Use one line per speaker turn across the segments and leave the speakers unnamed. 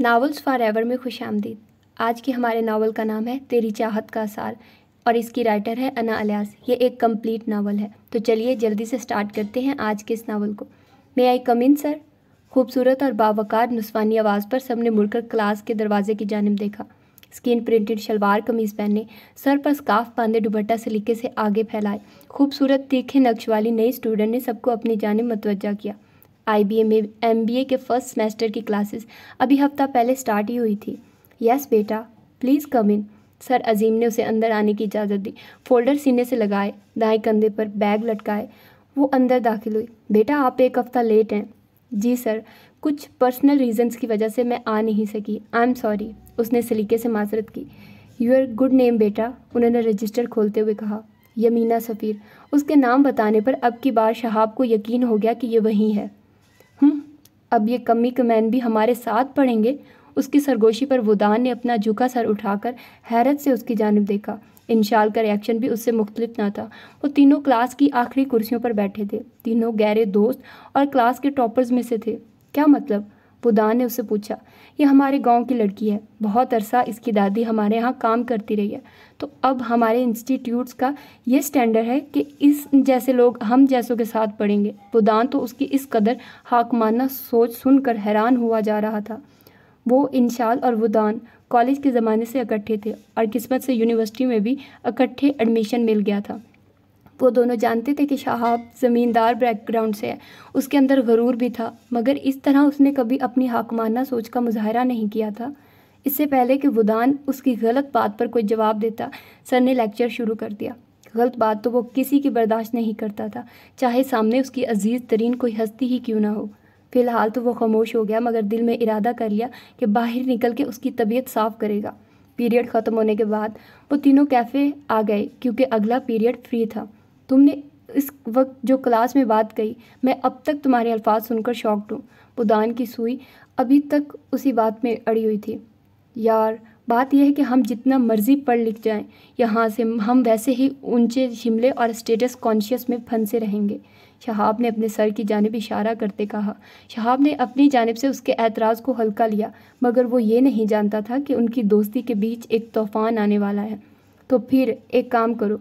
Novels for ever में खुश आमदीद आज के हमारे नावल का नाम है तेरी चाहत का सार और इसकी राइटर है अना अलियास ये एक कंप्लीट नावल है तो चलिए जल्दी से स्टार्ट करते हैं आज के इस नावल को मे आई कम इन सर खूबसूरत और बावकार नुस्वानी आवाज़ पर सबने मुड़कर क्लास के दरवाजे की जानब देखा स्किन प्रिंटेड शलवार कमीज़ पहने सर पर स्काफ बांधे दुबट्टा सलीके से आगे फैलाए खूबसूरत तीखे नक्श वाली नई स्टूडेंट ने सबको अपनी जानब मतवजा किया आई बी में एम के फर्स्ट सेमेस्टर की क्लासेस अभी हफ्ता पहले स्टार्ट ही हुई थी यस बेटा प्लीज़ कम इन सर अजीम ने उसे अंदर आने की इजाज़त दी फोल्डर सीने से लगाए दाएं कंधे पर बैग लटकाए वो अंदर दाखिल हुई बेटा आप एक हफ़्ता लेट हैं जी सर कुछ पर्सनल रीजंस की वजह से मैं आ नहीं सकी आई एम सॉरी उसने सलीके से माजरत की यूर गुड नेम बेटा उन्होंने रजिस्टर खोलते हुए कहा यमीना सफ़ीर उसके नाम बताने पर अब की बार शहाब को यकीन हो गया कि ये वही है अब ये कमी कमैन भी हमारे साथ पढ़ेंगे उसकी सरगोशी पर वुदान ने अपना झुका सर उठाकर हैरत से उसकी जानब देखा इंशाल का रिएक्शन भी उससे मुख्तलिफ ना था वो तीनों क्लास की आखिरी कुर्सियों पर बैठे थे तीनों गहरे दोस्त और क्लास के टॉपर्स में से थे क्या मतलब पुदान ने उसे पूछा यह हमारे गांव की लड़की है बहुत अरसा इसकी दादी हमारे यहाँ काम करती रही है तो अब हमारे इंस्टीट्यूट्स का ये स्टैंडर्ड है कि इस जैसे लोग हम जैसों के साथ पढ़ेंगे पुदान तो उसकी इस कदर हाकमाना सोच सुनकर हैरान हुआ जा रहा था वो इंशाल और वुदान कॉलेज के ज़माने से इकट्ठे थे और किस्मत से यूनिवर्सिटी में भी इकट्ठे एडमिशन मिल गया था वो दोनों जानते थे कि शहाब ज़मींदार बैकग्राउंड से है उसके अंदर गरूर भी था मगर इस तरह उसने कभी अपनी हाकमाना सोच का मुजाहरा नहीं किया था इससे पहले कि वुदान उसकी गलत बात पर कोई जवाब देता सर ने लेक्चर शुरू कर दिया गलत बात तो वो किसी की बर्दाश्त नहीं करता था चाहे सामने उसकी अजीज़ तरीन कोई हस्ती ही क्यों ना हो फ़िलहाल तो वो खामोश हो गया मगर दिल में इरादा कर लिया कि बाहर निकल के उसकी तबीयत साफ़ करेगा पीरियड ख़त्म होने के बाद वो तीनों कैफ़े आ गए क्योंकि अगला पीरियड फ्री था तुमने इस वक्त जो क्लास में बात कही मैं अब तक तुम्हारे अल्फाज सुनकर शॉक्ड हूँ बुदान की सुई अभी तक उसी बात में अड़ी हुई थी यार बात यह है कि हम जितना मर्जी पढ़ लिख जाएं यहाँ से हम वैसे ही ऊंचे शिमले और स्टेटस कॉन्शियस में फंसे रहेंगे शहाब ने अपने सर की जानब इशारा करते कहा शहाब ने अपनी जानब से उसके एतराज़ को हल्का लिया मगर वो ये नहीं जानता था कि उनकी दोस्ती के बीच एक तूफ़ान आने वाला है तो फिर एक काम करो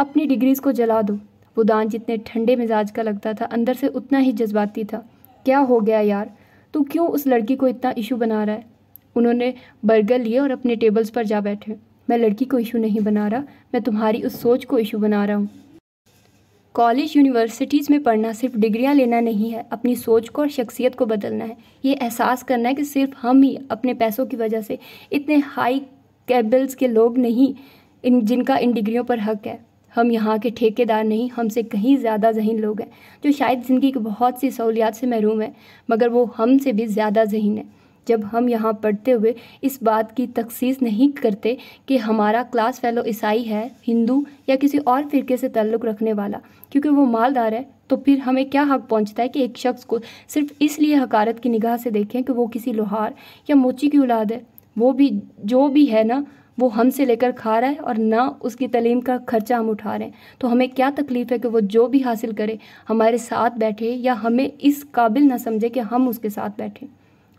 अपनी डिग्रीज़ को जला दो वो दान जितने ठंडे मिजाज का लगता था अंदर से उतना ही जज्बाती था क्या हो गया यार तू क्यों उस लड़की को इतना इशू बना रहा है उन्होंने बर्गर लिए और अपने टेबल्स पर जा बैठे मैं लड़की को इशू नहीं बना रहा मैं तुम्हारी उस सोच को इशू बना रहा हूँ कॉलेज यूनिवर्सिटीज़ में पढ़ना सिर्फ डिग्रियाँ लेना नहीं है अपनी सोच को और शख्सियत को बदलना है ये एहसास करना है कि सिर्फ हम ही अपने पैसों की वजह से इतने हाई कैबल्स के लोग नहीं इन जिनका इन डिग्रियों पर हक है हम यहाँ के ठेकेदार नहीं हमसे कहीं ज़्यादा जहीन लोग हैं जो शायद ज़िंदगी की बहुत सी सहूलियात से महरूम है मगर वो हमसे भी ज़्यादा जहीन है जब हम यहाँ पढ़ते हुए इस बात की तखसीस नहीं करते कि हमारा क्लास फेलो ईसाई है हिंदू या किसी और फिरके से ताल्लुक़ रखने वाला क्योंकि वो मालदार है तो फिर हमें क्या हक पहुँचता है कि एक शख्स को सिर्फ इसलिए हकारत की निगाह से देखें कि वो किसी लोहार या मोची की औलाद है वो भी जो भी है ना वो हमसे लेकर खा रहा है और ना उसकी तलीम का खर्चा हम उठा रहे हैं तो हमें क्या तकलीफ़ है कि वो जो भी हासिल करे हमारे साथ बैठे या हमें इस काबिल ना समझे कि हम उसके साथ बैठें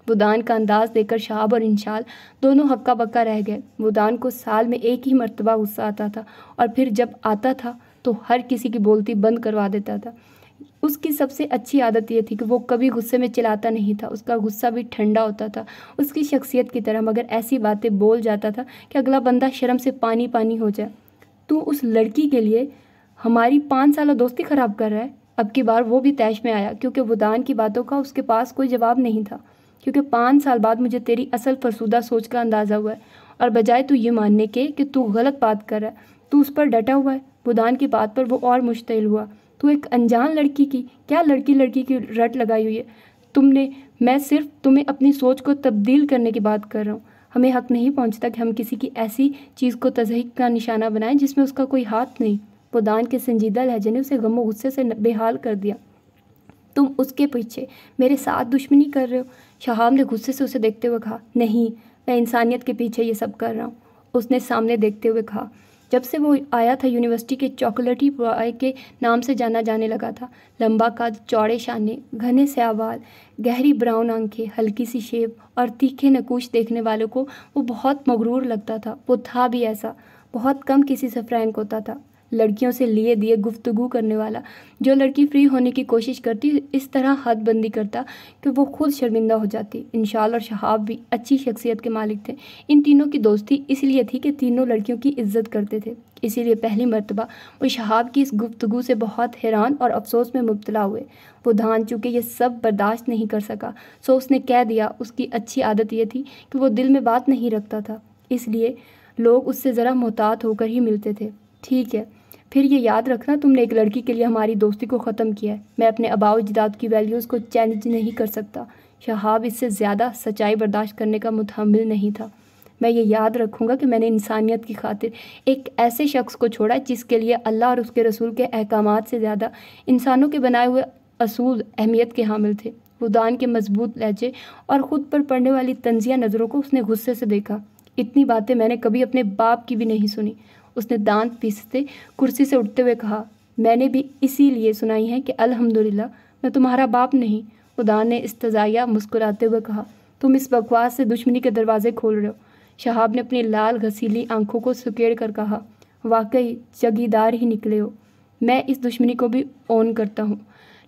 वुदान का अंदाज़ देकर शाहब और इंशाल दोनों हक्का बक्का रह गए वुदान को साल में एक ही मरतबा गुस्सा आता था और फिर जब आता था तो हर किसी की बोलती बंद करवा देता था उसकी सबसे अच्छी आदत ये थी कि वो कभी गुस्से में चिल्लाता नहीं था उसका गुस्सा भी ठंडा होता था उसकी शख्सियत की तरह मगर ऐसी बातें बोल जाता था कि अगला बंदा शर्म से पानी पानी हो जाए तू उस लड़की के लिए हमारी पाँच साल दोस्ती ख़राब कर रहा है अब की बार वो भी तैश में आया क्योंकि वुदान की बातों का उसके पास कोई जवाब नहीं था क्योंकि पाँच साल बाद मुझे तेरी असल फरसूदा सोच का अंदाज़ा हुआ है और बजाय तू ये मानने के कि तू गलत बात कर रहा है तू उस पर डटा हुआ है बुदान की बात पर वो और मुश्तिल हुआ तो एक अनजान लड़की की क्या लड़की लड़की की रट लगाई हुई है तुमने मैं सिर्फ तुम्हें अपनी सोच को तब्दील करने की बात कर रहा हूँ हमें हक नहीं पहुँचता कि हम किसी की ऐसी चीज़ को तजहक का निशाना बनाएं जिसमें उसका कोई हाथ नहीं पुदान के संजीदा लहजे ने उसे गमो गुस्से से बेहाल कर दिया तुम उसके पीछे मेरे साथ दुश्मनी कर रहे हो शहाब ने गुस्से से उसे देखते हुए कहा नहीं मैं इंसानियत के पीछे ये सब कर रहा हूँ उसने सामने देखते हुए कहा जब से वो आया था यूनिवर्सिटी के चॉकलेटी बॉय के नाम से जाना जाने लगा था लंबा काज चौड़े शाने घने सयाबाल गहरी ब्राउन आंखें हल्की सी शेप और तीखे नकूश देखने वालों को वो बहुत मगरूर लगता था वो था भी ऐसा बहुत कम किसी से फ्रैंक होता था लड़कियों से लिए दिए गुफ्तगु करने वाला जो लड़की फ्री होने की कोशिश करती इस तरह बंदी करता कि वो खुद शर्मिंदा हो जाती इंशाल और शहाब भी अच्छी शख्सियत के मालिक थे इन तीनों की दोस्ती इसलिए थी कि तीनों लड़कियों की इज्जत करते थे इसीलिए पहली मरतबा वो शहाब की इस गुफ्तु से बहुत हैरान और अफसोस में मुबतला हुए वो धान चूँकि ये सब बर्दाश्त नहीं कर सका सो उसने कह दिया उसकी अच्छी आदत यह थी कि वो दिल में बात नहीं रखता था इसलिए लोग उससे ज़रा मोहतात होकर ही मिलते थे ठीक है फिर ये याद रखना तुमने एक लड़की के लिए हमारी दोस्ती को ख़त्म किया है मैं अपने अबाव जदाद की वैल्यूज़ को चैलेंज नहीं कर सकता शहाब इससे ज़्यादा सच्चाई बर्दाश्त करने का मुतहमल नहीं था मैं ये याद रखूँगा कि मैंने इंसानियत की खातिर एक ऐसे शख्स को छोड़ा जिसके लिए अल्लाह और उसके रसूल के अहकाम से ज़्यादा इंसानों के बनाए हुए असूल अहमियत के हामिल थे खुदान के मजबूत लहजे और ख़ुद पर पड़ने वाली तंजिया नज़रों को उसने गुस्से से देखा इतनी बातें मैंने कभी अपने बाप की भी नहीं सुनी उसने दांत पीसते कुर्सी से उठते हुए कहा मैंने भी इसीलिए सुनाई है कि अल्हम्दुलिल्लाह मैं तुम्हारा बाप नहीं उदान ने इस्तजाया मुस्कुराते हुए कहा तुम इस बकवास से दुश्मनी के दरवाजे खोल रहे हो शहाब ने अपनी लाल घसीली आंखों को सुकेड़ कर कहा वाकई जगीदार ही निकले हो मैं इस दुश्मनी को भी ऑन करता हूँ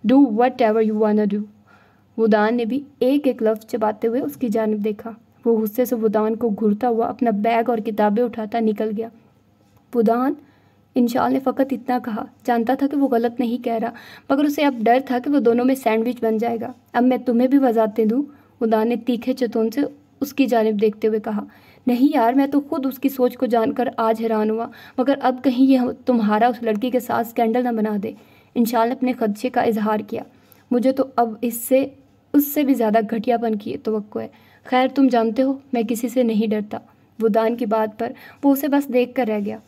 do whatever you one do वुदान ने भी एक एक लफ्ज़ चबाते हुए उसकी जानब देखा वो गुस्से से वुदान को घूरता हुआ अपना बैग और किताबें उठाता निकल गया बुदान इंशाल ने फ़कत इतना कहा जानता था कि वो गलत नहीं कह रहा मगर उसे अब डर था कि वो दोनों में सैंडविच बन जाएगा अब मैं तुम्हें भी बजाते दूँ उदान ने तीखे चतौन से उसकी जानब देखते हुए कहा नहीं यार मैं तो खुद उसकी सोच को जानकर आज हैरान हुआ मगर अब कहीं यह तुम्हारा उस लड़की के साथ स्कैंडल ना बना दे इंशाल ने अपने खदशे का इजहार किया मुझे तो अब इससे उससे भी ज़्यादा घटियापन की तो है खैर तुम जानते हो मैं किसी से नहीं डरता वुदान की बात पर वो उसे बस देख कर रह गया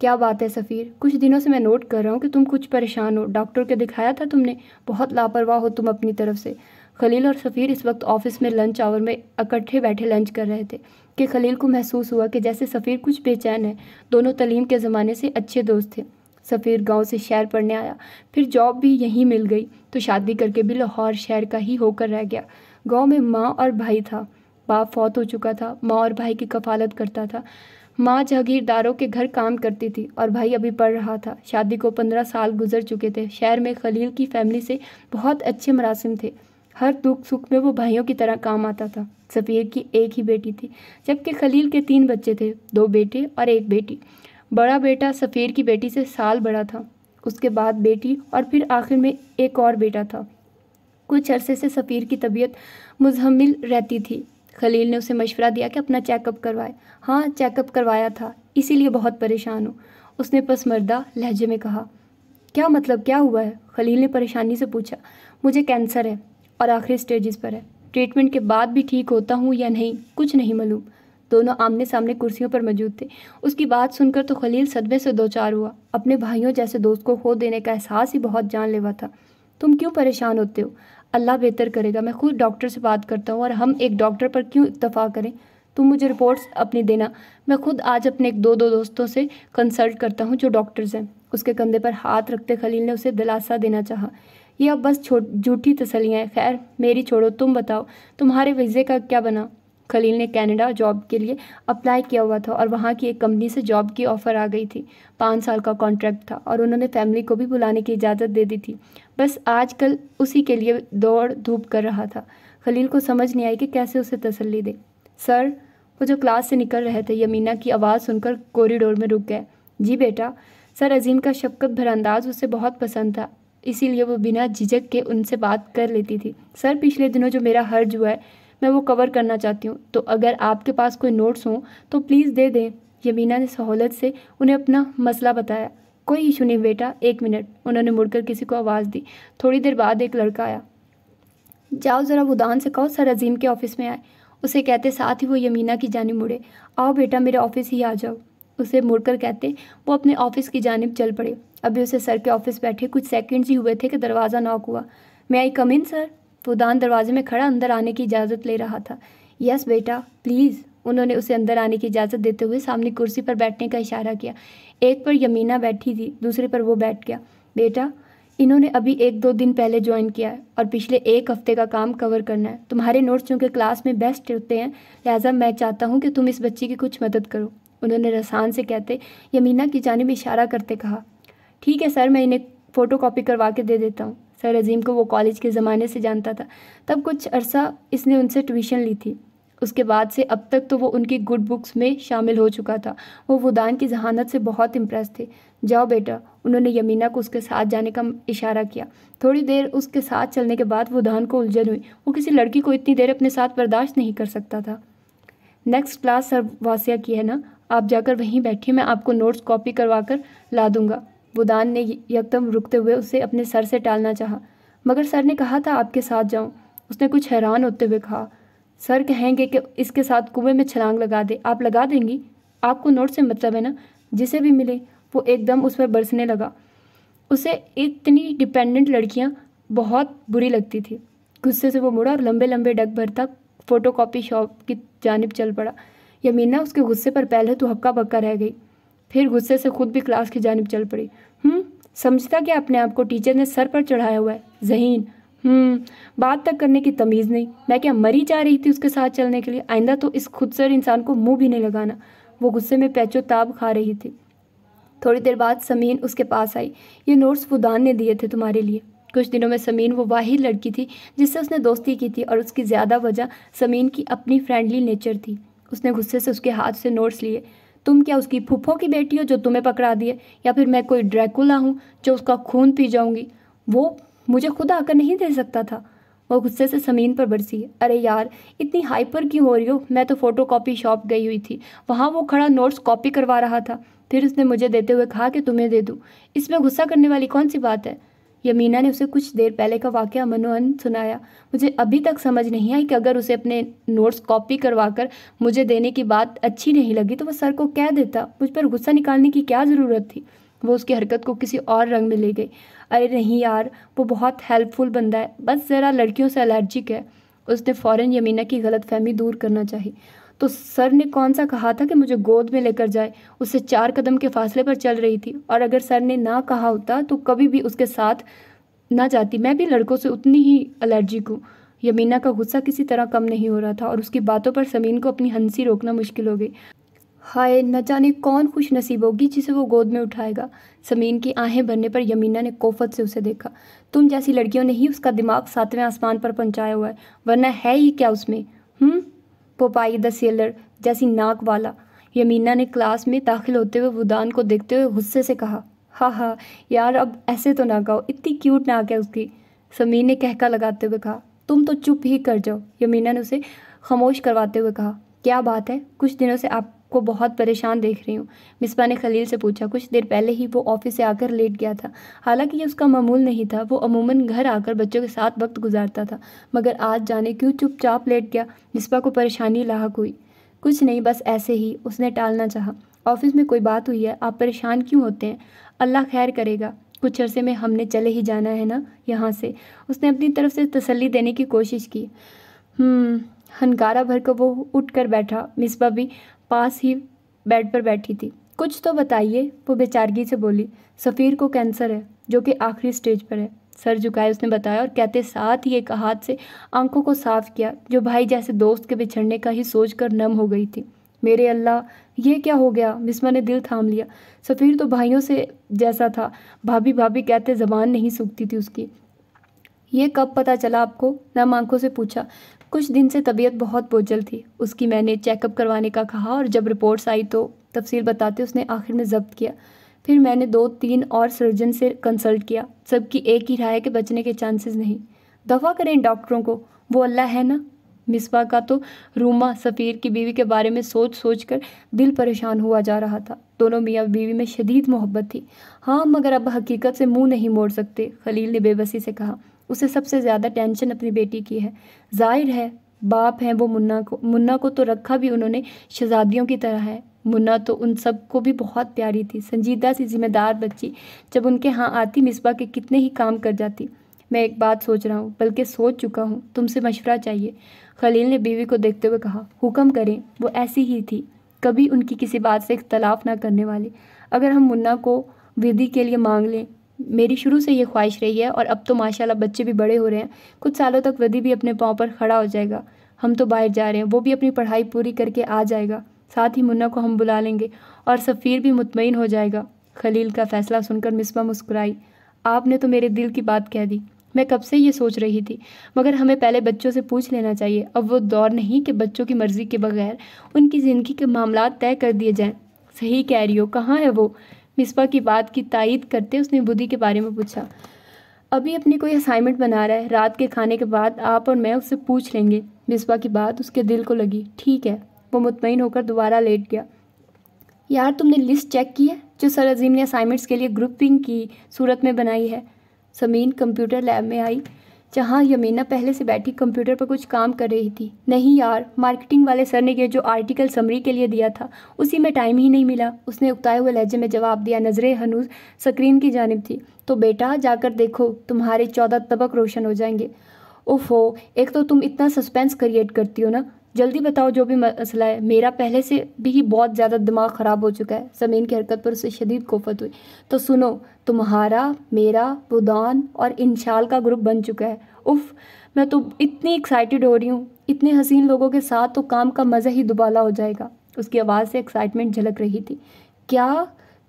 क्या बात है सफ़ीर कुछ दिनों से मैं नोट कर रहा हूँ कि तुम कुछ परेशान हो डॉक्टर को दिखाया था तुमने बहुत लापरवाह हो तुम अपनी तरफ से खलील और सफ़ीर इस वक्त ऑफिस में लंच आवर में इकट्ठे बैठे लंच कर रहे थे कि खलील को महसूस हुआ कि जैसे सफ़ीर कुछ बेचैन है दोनों तलीम के ज़माने से अच्छे दोस्त थे सफ़ीर गांव से शहर पढ़ने आया फिर जॉब भी यहीं मिल गई तो शादी करके भी लाहौर शहर का ही होकर रह गया गांव में माँ और भाई था बाप फौत हो चुका था माँ और भाई की कफालत करता था माँ जहागीरदारों के घर काम करती थी और भाई अभी पढ़ रहा था शादी को पंद्रह साल गुजर चुके थे शहर में खलील की फैमिली से बहुत अच्छे मरासम थे हर दुख सुख में वो भाइयों की तरह काम आता था सफ़ीर की एक ही बेटी थी जबकि खलील के तीन बच्चे थे दो बेटे और एक बेटी बड़ा बेटा सफ़ीर की बेटी से साल बड़ा था उसके बाद बेटी और फिर आखिर में एक और बेटा था कुछ अरसे से सफ़ीर की तबीयत मुजहमिल रहती थी खलील ने उसे मशवरा दिया कि अपना चेकअप करवाए हाँ चेकअप करवाया था इसीलिए बहुत परेशान हूँ उसने पसमर्दा लहजे में कहा क्या मतलब क्या हुआ है खलील ने परेशानी से पूछा मुझे कैंसर है और आखिरी स्टेजेस पर है ट्रीटमेंट के बाद भी ठीक होता हूँ या नहीं कुछ नहीं मालूम दोनों आमने सामने कुर्सियों पर मौजूद थे उसकी बात सुनकर तो खलील सदमे से दो चार हुआ अपने भाइयों जैसे दोस्त को खो देने का एहसास ही बहुत जानलेवा था तुम क्यों परेशान होते हो अल्लाह बेहतर करेगा मैं खुद डॉक्टर से बात करता हूँ और हम एक डॉक्टर पर क्यों इतफ़ा करें तुम मुझे रिपोर्ट्स अपनी देना मैं खुद आज अपने एक दो दो दोस्तों से कंसल्ट करता हूँ जो डॉक्टर्स हैं उसके कंधे पर हाथ रखते खलील ने उसे दिलासा देना चाहा यह अब बस छोट झूठी तसलियाँ हैं खैर मेरी छोड़ो तुम बताओ तुम्हारे वीज़े का क्या बना खलील ने कनाडा जॉब के लिए अप्लाई किया हुआ था और वहाँ की एक कंपनी से जॉब की ऑफ़र आ गई थी पाँच साल का कॉन्ट्रैक्ट था और उन्होंने फैमिली को भी बुलाने की इजाज़त दे दी थी बस आजकल उसी के लिए दौड़ धूप कर रहा था खलील को समझ नहीं आई कि कैसे उसे तसल्ली दे सर वो जो क्लास से निकल रहे थे यमीना की आवाज़ सुनकर कॉरिडोर में रुक गए जी बेटा सर अजीम का शफकत भर अंदाज उसे बहुत पसंद था इसीलिए वो बिना झिझक के उनसे बात कर लेती थी सर पिछले दिनों जो मेरा हर्ज हुआ है मैं वो कवर करना चाहती हूँ तो अगर आपके पास कोई नोट्स हों तो प्लीज़ दे दें यमीना ने सहूलत से उन्हें अपना मसला बताया कोई इशू नहीं बेटा एक मिनट उन्होंने मुड़कर किसी को आवाज़ दी थोड़ी देर बाद एक लड़का आया जाओ ज़रा उदान से कहो सर अजीम के ऑफ़िस में आए उसे कहते साथ ही वो यमीना की जानब मुड़े आओ बेटा मेरे ऑफ़िस ही आ जाओ उसे मुड़कर कहते वो अपने ऑफ़िस की जानब चल पड़े अभी उसे सर के ऑफ़िस बैठे कुछ सेकेंड्स ही हुए थे कि दरवाज़ा नॉक हुआ मैं आई कम इन सर फुदान दरवाजे में खड़ा अंदर आने की इजाज़त ले रहा था यस बेटा प्लीज़ उन्होंने उसे अंदर आने की इजाज़त देते हुए सामने कुर्सी पर बैठने का इशारा किया एक पर यमीना बैठी थी दूसरे पर वो बैठ गया बेटा इन्होंने अभी एक दो दिन पहले ज्वाइन किया है और पिछले एक हफ्ते का काम कवर करना है तुम्हारे नोट्स चूँकि क्लास में बेस्ट होते हैं लिहाजा मैं चाहता हूँ कि तुम इस बच्ची की कुछ मदद करो उन्होंने रसान से कहते यमीना की जानब इशारा करते कहा ठीक है सर मैं इन्हें फ़ोटो करवा के दे देता हूँ सर अजीम को वो कॉलेज के ज़माने से जानता था तब कुछ अरसा इसने उनसे ट्यूशन ली थी उसके बाद से अब तक तो वो उनकी गुड बुक्स में शामिल हो चुका था वो वुदान की जहानत से बहुत इम्प्रेस थे जाओ बेटा उन्होंने यमीना को उसके साथ जाने का इशारा किया थोड़ी देर उसके साथ चलने के बाद वुदान को उलझन हुई वो किसी लड़की को इतनी देर अपने साथ बर्दाश्त नहीं कर सकता था नेक्स्ट क्लास सर वासिया की है ना आप जाकर वहीं बैठिए मैं आपको नोट्स कॉपी करवा कर ला दूँगा बुदान ने यकदम रुकते हुए उसे अपने सर से टालना चाहा मगर सर ने कहा था आपके साथ जाऊं उसने कुछ हैरान होते हुए कहा सर कहेंगे कि इसके साथ कुएं में छलांग लगा दे आप लगा देंगी आपको नोट से मतलब है ना जिसे भी मिले वो एकदम उस पर बरसने लगा उसे इतनी डिपेंडेंट लड़कियां बहुत बुरी लगती थी गुस्से से वो मुड़ा और लंबे लंबे डग भर तक फ़ोटो शॉप की जानब चल पड़ा यमीना उसके गुस्से पर पहले तो हक्का बक्का रह गई फिर गुस्से से खुद भी क्लास की जानब चल पड़ी हम्म समझता क्या अपने आप को टीचर ने सर पर चढ़ाया हुआ है जहीन हम्म बात तक करने की तमीज़ नहीं मैं क्या मरी जा रही थी उसके साथ चलने के लिए आइंदा तो इस खुद सर इंसान को मुंह भी नहीं लगाना वो गुस्से में पैचो ताब खा रही थी थोड़ी देर बाद समीन उसके पास आई ये नोट्स फुदान ने दिए थे तुम्हारे लिए कुछ दिनों में समीन वो वाहिद लड़की थी जिससे उसने दोस्ती की थी और उसकी ज़्यादा वजह समीन की अपनी फ्रेंडली नेचर थी उसने गुस्से से उसके हाथ से नोट्स लिए तुम क्या उसकी फूफों की बेटी हो जो तुम्हें पकड़ा दिए या फिर मैं कोई ड्रैकुला हूँ जो उसका खून पी जाऊँगी वो मुझे खुद आकर नहीं दे सकता था वो गुस्से से ज़मीन पर बरसी अरे यार इतनी हाइपर क्यों हो रही हो मैं तो फ़ोटो कॉपी शॉप गई हुई थी वहाँ वो खड़ा नोट्स कॉपी करवा रहा था फिर उसने मुझे देते हुए कहा कि तुम्हें दे दूँ इसमें गुस्सा करने वाली कौन सी बात है यमीना ने उसे कुछ देर पहले का वाक्य मनोहन सुनाया मुझे अभी तक समझ नहीं आई कि अगर उसे अपने नोट्स कॉपी करवा कर मुझे देने की बात अच्छी नहीं लगी तो वह सर को कह देता मुझ पर गुस्सा निकालने की क्या ज़रूरत थी वो उसकी हरकत को किसी और रंग में ले गई अरे नहीं यार वो बहुत हेल्पफुल बंदा है बस ज़रा लड़कियों से एलर्जिक है उसने फ़ौरन यमीना की गलतफहमी दूर करना चाहिए तो सर ने कौन सा कहा था कि मुझे गोद में लेकर जाए उससे चार कदम के फासले पर चल रही थी और अगर सर ने ना कहा होता तो कभी भी उसके साथ ना जाती मैं भी लड़कों से उतनी ही एलर्जिक हूँ यमीना का गुस्सा किसी तरह कम नहीं हो रहा था और उसकी बातों पर समीन को अपनी हंसी रोकना मुश्किल हो गई हाय न जाने कौन खुश नसीब होगी जिसे वो गोद में उठाएगा समीन की आहें भरने पर यमीना ने कोफत से उसे देखा तुम जैसी लड़कियों ने ही उसका दिमाग सातवें आसमान पर पहुंचाया हुआ है वरना है ही क्या उसमें हम्म पोपाई द सेलर जैसी नाक वाला यमीना ने क्लास में दाखिल होते हुए वुदान को देखते हुए गुस्से से कहा हाँ हाँ यार अब ऐसे तो ना गाओ इतनी क्यूट नाक है उसकी समीर ने कहका लगाते हुए कहा तुम तो चुप ही कर जाओ यमीना ने उसे खामोश करवाते हुए कहा क्या बात है कुछ दिनों से आप को बहुत परेशान देख रही हूँ मिसबा ने खलील से पूछा कुछ देर पहले ही वो ऑफिस से आकर लेट गया था हालांकि ये उसका मामूल नहीं था वो अमूमन घर आकर बच्चों के साथ वक्त गुजारता था मगर आज जाने क्यों चुपचाप लेट गया मिसबा को परेशानी लाक हुई कुछ नहीं बस ऐसे ही उसने टालना चाह ऑफिस में कोई बात हुई है आप परेशान क्यों होते हैं अल्लाह खैर करेगा कुछ अरसे में हमने चले ही जाना है ना यहाँ से उसने अपनी तरफ से तसल्ली देने की कोशिश की हम्म, हंकारा भर कर वो उठ कर बैठा मिसबा भी पास ही बेड पर बैठी थी कुछ तो बताइए वो बेचारगी से बोली सफ़ीर को कैंसर है जो कि आखिरी स्टेज पर है सर झुकाए उसने बताया और कहते साथ ही एक हाथ से आंखों को साफ किया जो भाई जैसे दोस्त के बिछड़ने का ही सोच कर नम हो गई थी मेरे अल्लाह ये क्या हो गया बिस्मा ने दिल थाम लिया सफ़ीर तो भाइयों से जैसा था भाभी भाभी कहते जबान नहीं सूखती थी उसकी ये कब पता चला आपको नम आंखों से पूछा कुछ दिन से तबीयत बहुत बोझल थी उसकी मैंने चेकअप करवाने का कहा और जब रिपोर्ट्स आई तो तफसील बताते उसने आखिर में जब्त किया फिर मैंने दो तीन और सर्जन से कंसल्ट किया सबकी एक ही राय के बचने के चांसेस नहीं दफ़ा करें डॉक्टरों को वो अल्लाह है ना मिसबा का तो रूमा सफ़ीर की बीवी के बारे में सोच सोच कर दिल परेशान हुआ जा रहा था दोनों मियाँ बीवी में शदीद मोहब्बत थी हाँ मगर अब हकीकत से मुंह नहीं मोड़ सकते खलील ने बेबसी से कहा उसे सबसे ज़्यादा टेंशन अपनी बेटी की है जाहिर है बाप हैं वो मुन्ना को मुन्ना को तो रखा भी उन्होंने शहजादियों की तरह है मुन्ना तो उन सब को भी बहुत प्यारी थी संजीदा सी जिम्मेदार बच्ची जब उनके यहाँ आती मिसबा के कितने ही काम कर जाती मैं एक बात सोच रहा हूँ बल्कि सोच चुका हूँ तुमसे मशवरा चाहिए खलील ने बीवी को देखते हुए कहा हुक्म करें वो ऐसी ही थी कभी उनकी किसी बात से इख्तलाफ ना करने वाली अगर हम मुन्ना को विधि के लिए मांग लें मेरी शुरू से ये ख्वाहिश रही है और अब तो माशाल्लाह बच्चे भी बड़े हो रहे हैं कुछ सालों तक वदी भी अपने पाँव पर खड़ा हो जाएगा हम तो बाहर जा रहे हैं वो भी अपनी पढ़ाई पूरी करके आ जाएगा साथ ही मुन्ना को हम बुला लेंगे और सफ़ीर भी मुतमिन हो जाएगा खलील का फ़ैसला सुनकर मिसबा मुस्कुराई आपने तो मेरे दिल की बात कह दी मैं कब से ये सोच रही थी मगर हमें पहले बच्चों से पूछ लेना चाहिए अब वो दौर नहीं कि बच्चों की मर्ज़ी के बगैर उनकी ज़िंदगी के मामला तय कर दिए जाएँ सही कह रही हो कहाँ है वो मिसबा की बात की तायद करते उसने बुद्धि के बारे में पूछा अभी अपनी कोई असाइनमेंट बना रहा है रात के खाने के बाद आप और मैं उससे पूछ लेंगे मिसबा की बात उसके दिल को लगी ठीक है वो मुतमिन होकर दोबारा लेट गया यार तुमने लिस्ट चेक की है जो सर अजीम ने असाइनमेंट्स के लिए ग्रुपिंग की सूरत में बनाई है समीन कंप्यूटर लैब में आई जहाँ यमीना पहले से बैठी कंप्यूटर पर कुछ काम कर रही थी नहीं यार मार्केटिंग वाले सर ने यह जो आर्टिकल समरी के लिए दिया था उसी में टाइम ही नहीं मिला उसने उगताए हुए लहजे में जवाब दिया नजरें हनूज स्क्रीन की जानब थी तो बेटा जाकर देखो तुम्हारे चौदह तबक रोशन हो जाएंगे ओफो एक तो तुम इतना सस्पेंस क्रिएट करती हो ना जल्दी बताओ जो भी मसला है मेरा पहले से भी बहुत ज़्यादा दिमाग ख़राब हो चुका है समीन की हरकत पर उसे शदीद कोफत हुई तो सुनो तुम्हारा मेरा बुदान और इंशाल का ग्रुप बन चुका है उफ़ मैं तो इतनी एक्साइटेड हो रही हूँ इतने हसीन लोगों के साथ तो काम का मज़ा ही दुबाला हो जाएगा उसकी आवाज़ से एक्साइटमेंट झलक रही थी क्या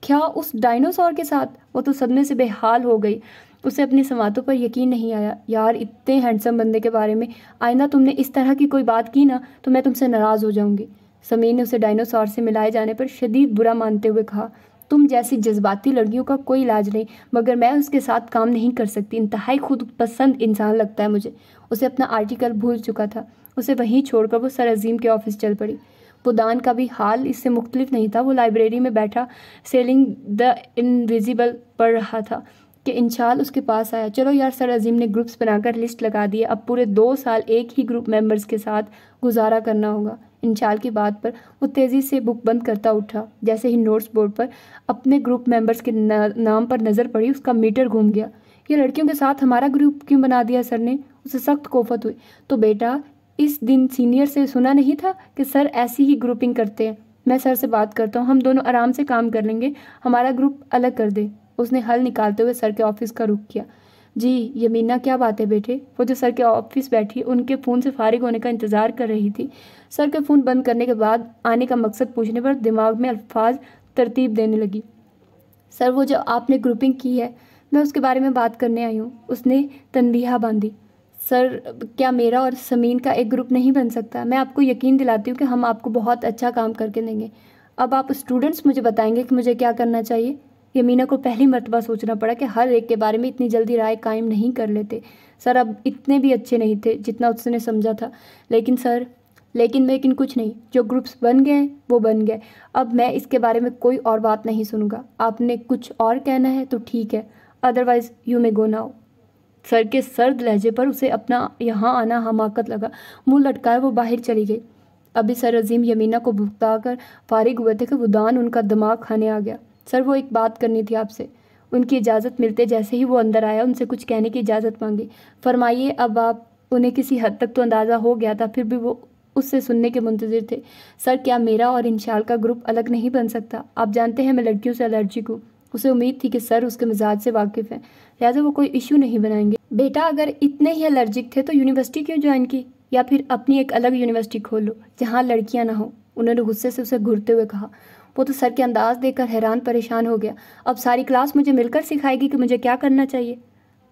क्या उस डायनासोर के साथ वो तो सदमे से बेहाल हो गई उसे अपनी समातों पर यकीन नहीं आया यार इतने हैंडसम बंदे के बारे में आईना तुमने इस तरह की कोई बात की ना तो मैं तुमसे नाराज़ हो जाऊँगी समीर ने उसे डायनासोर से मिलाए जाने पर शदीद बुरा मानते हुए कहा तुम जैसी जज्बाती लड़कियों का कोई इलाज नहीं मगर मैं उसके साथ काम नहीं कर सकती इंतहाई खुद पसंद इंसान लगता है मुझे उसे अपना आर्टिकल भूल चुका था उसे वहीं छोड़कर वो सर अजीम के ऑफिस चल पड़ी पुदान का भी हाल इससे मुख्तलिफ नहीं था वो लाइब्रेरी में बैठा सेलिंग द इनविजिबल पढ़ रहा था कि इंशाल उसके पास आया चलो यार सर अजीम ने ग्रुप्स बनाकर लिस्ट लगा दी अब पूरे दो साल एक ही ग्रुप मेंबर्स के साथ गुजारा करना होगा इंशाल की बात पर वो तेज़ी से बुक बंद करता उठा जैसे ही नोट्स बोर्ड पर अपने ग्रुप मेंबर्स के ना, नाम पर नज़र पड़ी उसका मीटर घूम गया ये लड़कियों के साथ हमारा ग्रुप क्यों बना दिया सर ने उसे सख्त कोफत हुई तो बेटा इस दिन सीनियर से सुना नहीं था कि सर ऐसी ही ग्रुपिंग करते हैं मैं सर से बात करता हूँ हम दोनों आराम से काम कर लेंगे हमारा ग्रुप अलग कर दें उसने हल निकालते हुए सर के ऑफिस का रुख किया जी यमीना क्या बात है बेटे वो जो सर के ऑफिस बैठी उनके फ़ोन से फारिग होने का इंतज़ार कर रही थी सर के फ़ोन बंद करने के बाद आने का मकसद पूछने पर दिमाग में अल्फाज तरतीब देने लगी सर वो जो आपने ग्रुपिंग की है मैं उसके बारे में बात करने आई हूँ उसने तनबीहा बांधी सर क्या मेरा और समीन का एक ग्रुप नहीं बन सकता मैं आपको यकीन दिलाती हूँ कि हम आपको बहुत अच्छा काम करके देंगे अब आप स्टूडेंट्स मुझे बताएंगे कि मुझे क्या करना चाहिए यमीना को पहली मरतबा सोचना पड़ा कि हर एक के बारे में इतनी जल्दी राय कायम नहीं कर लेते सर अब इतने भी अच्छे नहीं थे जितना उसने समझा था लेकिन सर लेकिन लेकिन कुछ नहीं जो ग्रुप्स बन गए हैं वो बन गए अब मैं इसके बारे में कोई और बात नहीं सुनूंगा आपने कुछ और कहना है तो ठीक है otherwise you may go now sir के सर्द लहजे पर उसे अपना यहाँ आना हमाकत लगा मुंह लटकाए वो बाहर चली गई अभी सर अजीम यमीना को भुगता कर फारिग हुए थे कि गुदान उनका दिमाग खाने आ गया सर वो एक बात करनी थी आपसे उनकी इजाज़त मिलते जैसे ही वो अंदर आया उनसे कुछ कहने की इजाज़त मांगी फरमाइए अब आप उन्हें किसी हद तक तो अंदाज़ा हो गया था फिर भी वो उससे सुनने के मुंतज़र थे सर क्या मेरा और इंशाल का ग्रुप अलग नहीं बन सकता आप जानते हैं मैं लड़कियों से एलर्जी हूँ उसे उम्मीद थी कि सर उसके मिजाज से वाकिफ़ हैं लिहाजा वो कोई इशू नहीं बनाएंगे बेटा अगर इतने ही एलर्जिक थे तो यूनिवर्सिटी क्यों ज्वाइन की या फिर अपनी एक अलग यूनिवर्सिटी खोल लो जहाँ लड़कियाँ ना हो उन्होंने गुस्से से उसे घूरते हुए कहा वो तो सर के अंदाज देखकर हैरान परेशान हो गया अब सारी क्लास मुझे मिलकर सिखाएगी कि मुझे क्या करना चाहिए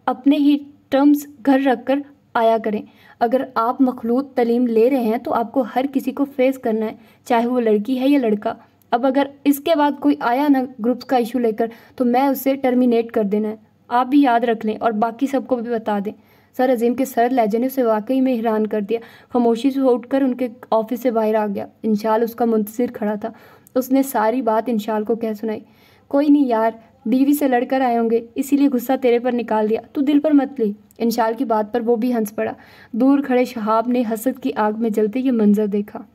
अपने ही टर्म्स घर रख कर आया करें अगर आप मखलूत तलीम ले रहे हैं तो आपको हर किसी को फेस करना है चाहे वो लड़की है या लड़का अब अगर इसके बाद कोई आया ना ग्रुप्स का इशू लेकर तो मैं उसे टर्मिनेट कर देना है आप भी याद रख लें और बाकी सबको भी बता दें सर अजीम के सर लहजे ने उसे वाकई में हैरान कर दिया खामोशी से उठकर उनके ऑफिस से बाहर आ गया इंशाल उसका मुंतजर खड़ा था उसने सारी बात इंशाल को कह सुनाई कोई नहीं यार बीवी से लड़कर आए होंगे इसीलिए गुस्सा तेरे पर निकाल दिया तू दिल पर मत ली इंशाल की बात पर वो भी हंस पड़ा दूर खड़े शहाब ने हसद की आग में जलते ये मंजर देखा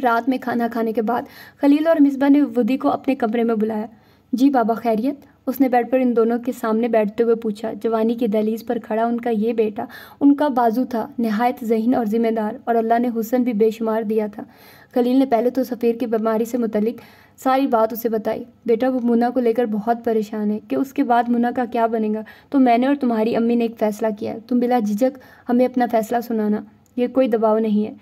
रात में खाना खाने के बाद खलील और मिसबा ने वुदी को अपने कमरे में बुलाया जी बाबा खैरियत उसने बेड पर इन दोनों के सामने बैठते हुए पूछा जवानी की दहलीज पर खड़ा उनका ये बेटा उनका बाजू था नहायत जहन और ज़िम्मेदार और अल्लाह ने हुसन भी बेशुमार दिया था खलील ने पहले तो सफ़ीर की बीमारी से मुतलिक सारी बात उसे बताई बेटा वो मुना को लेकर बहुत परेशान है कि उसके बाद मुना का क्या बनेगा तो मैंने और तुम्हारी अम्मी ने एक फ़ैसला किया है तुम बिला झिझक हमें अपना फ़ैसला सुनाना ये कोई दबाव नहीं है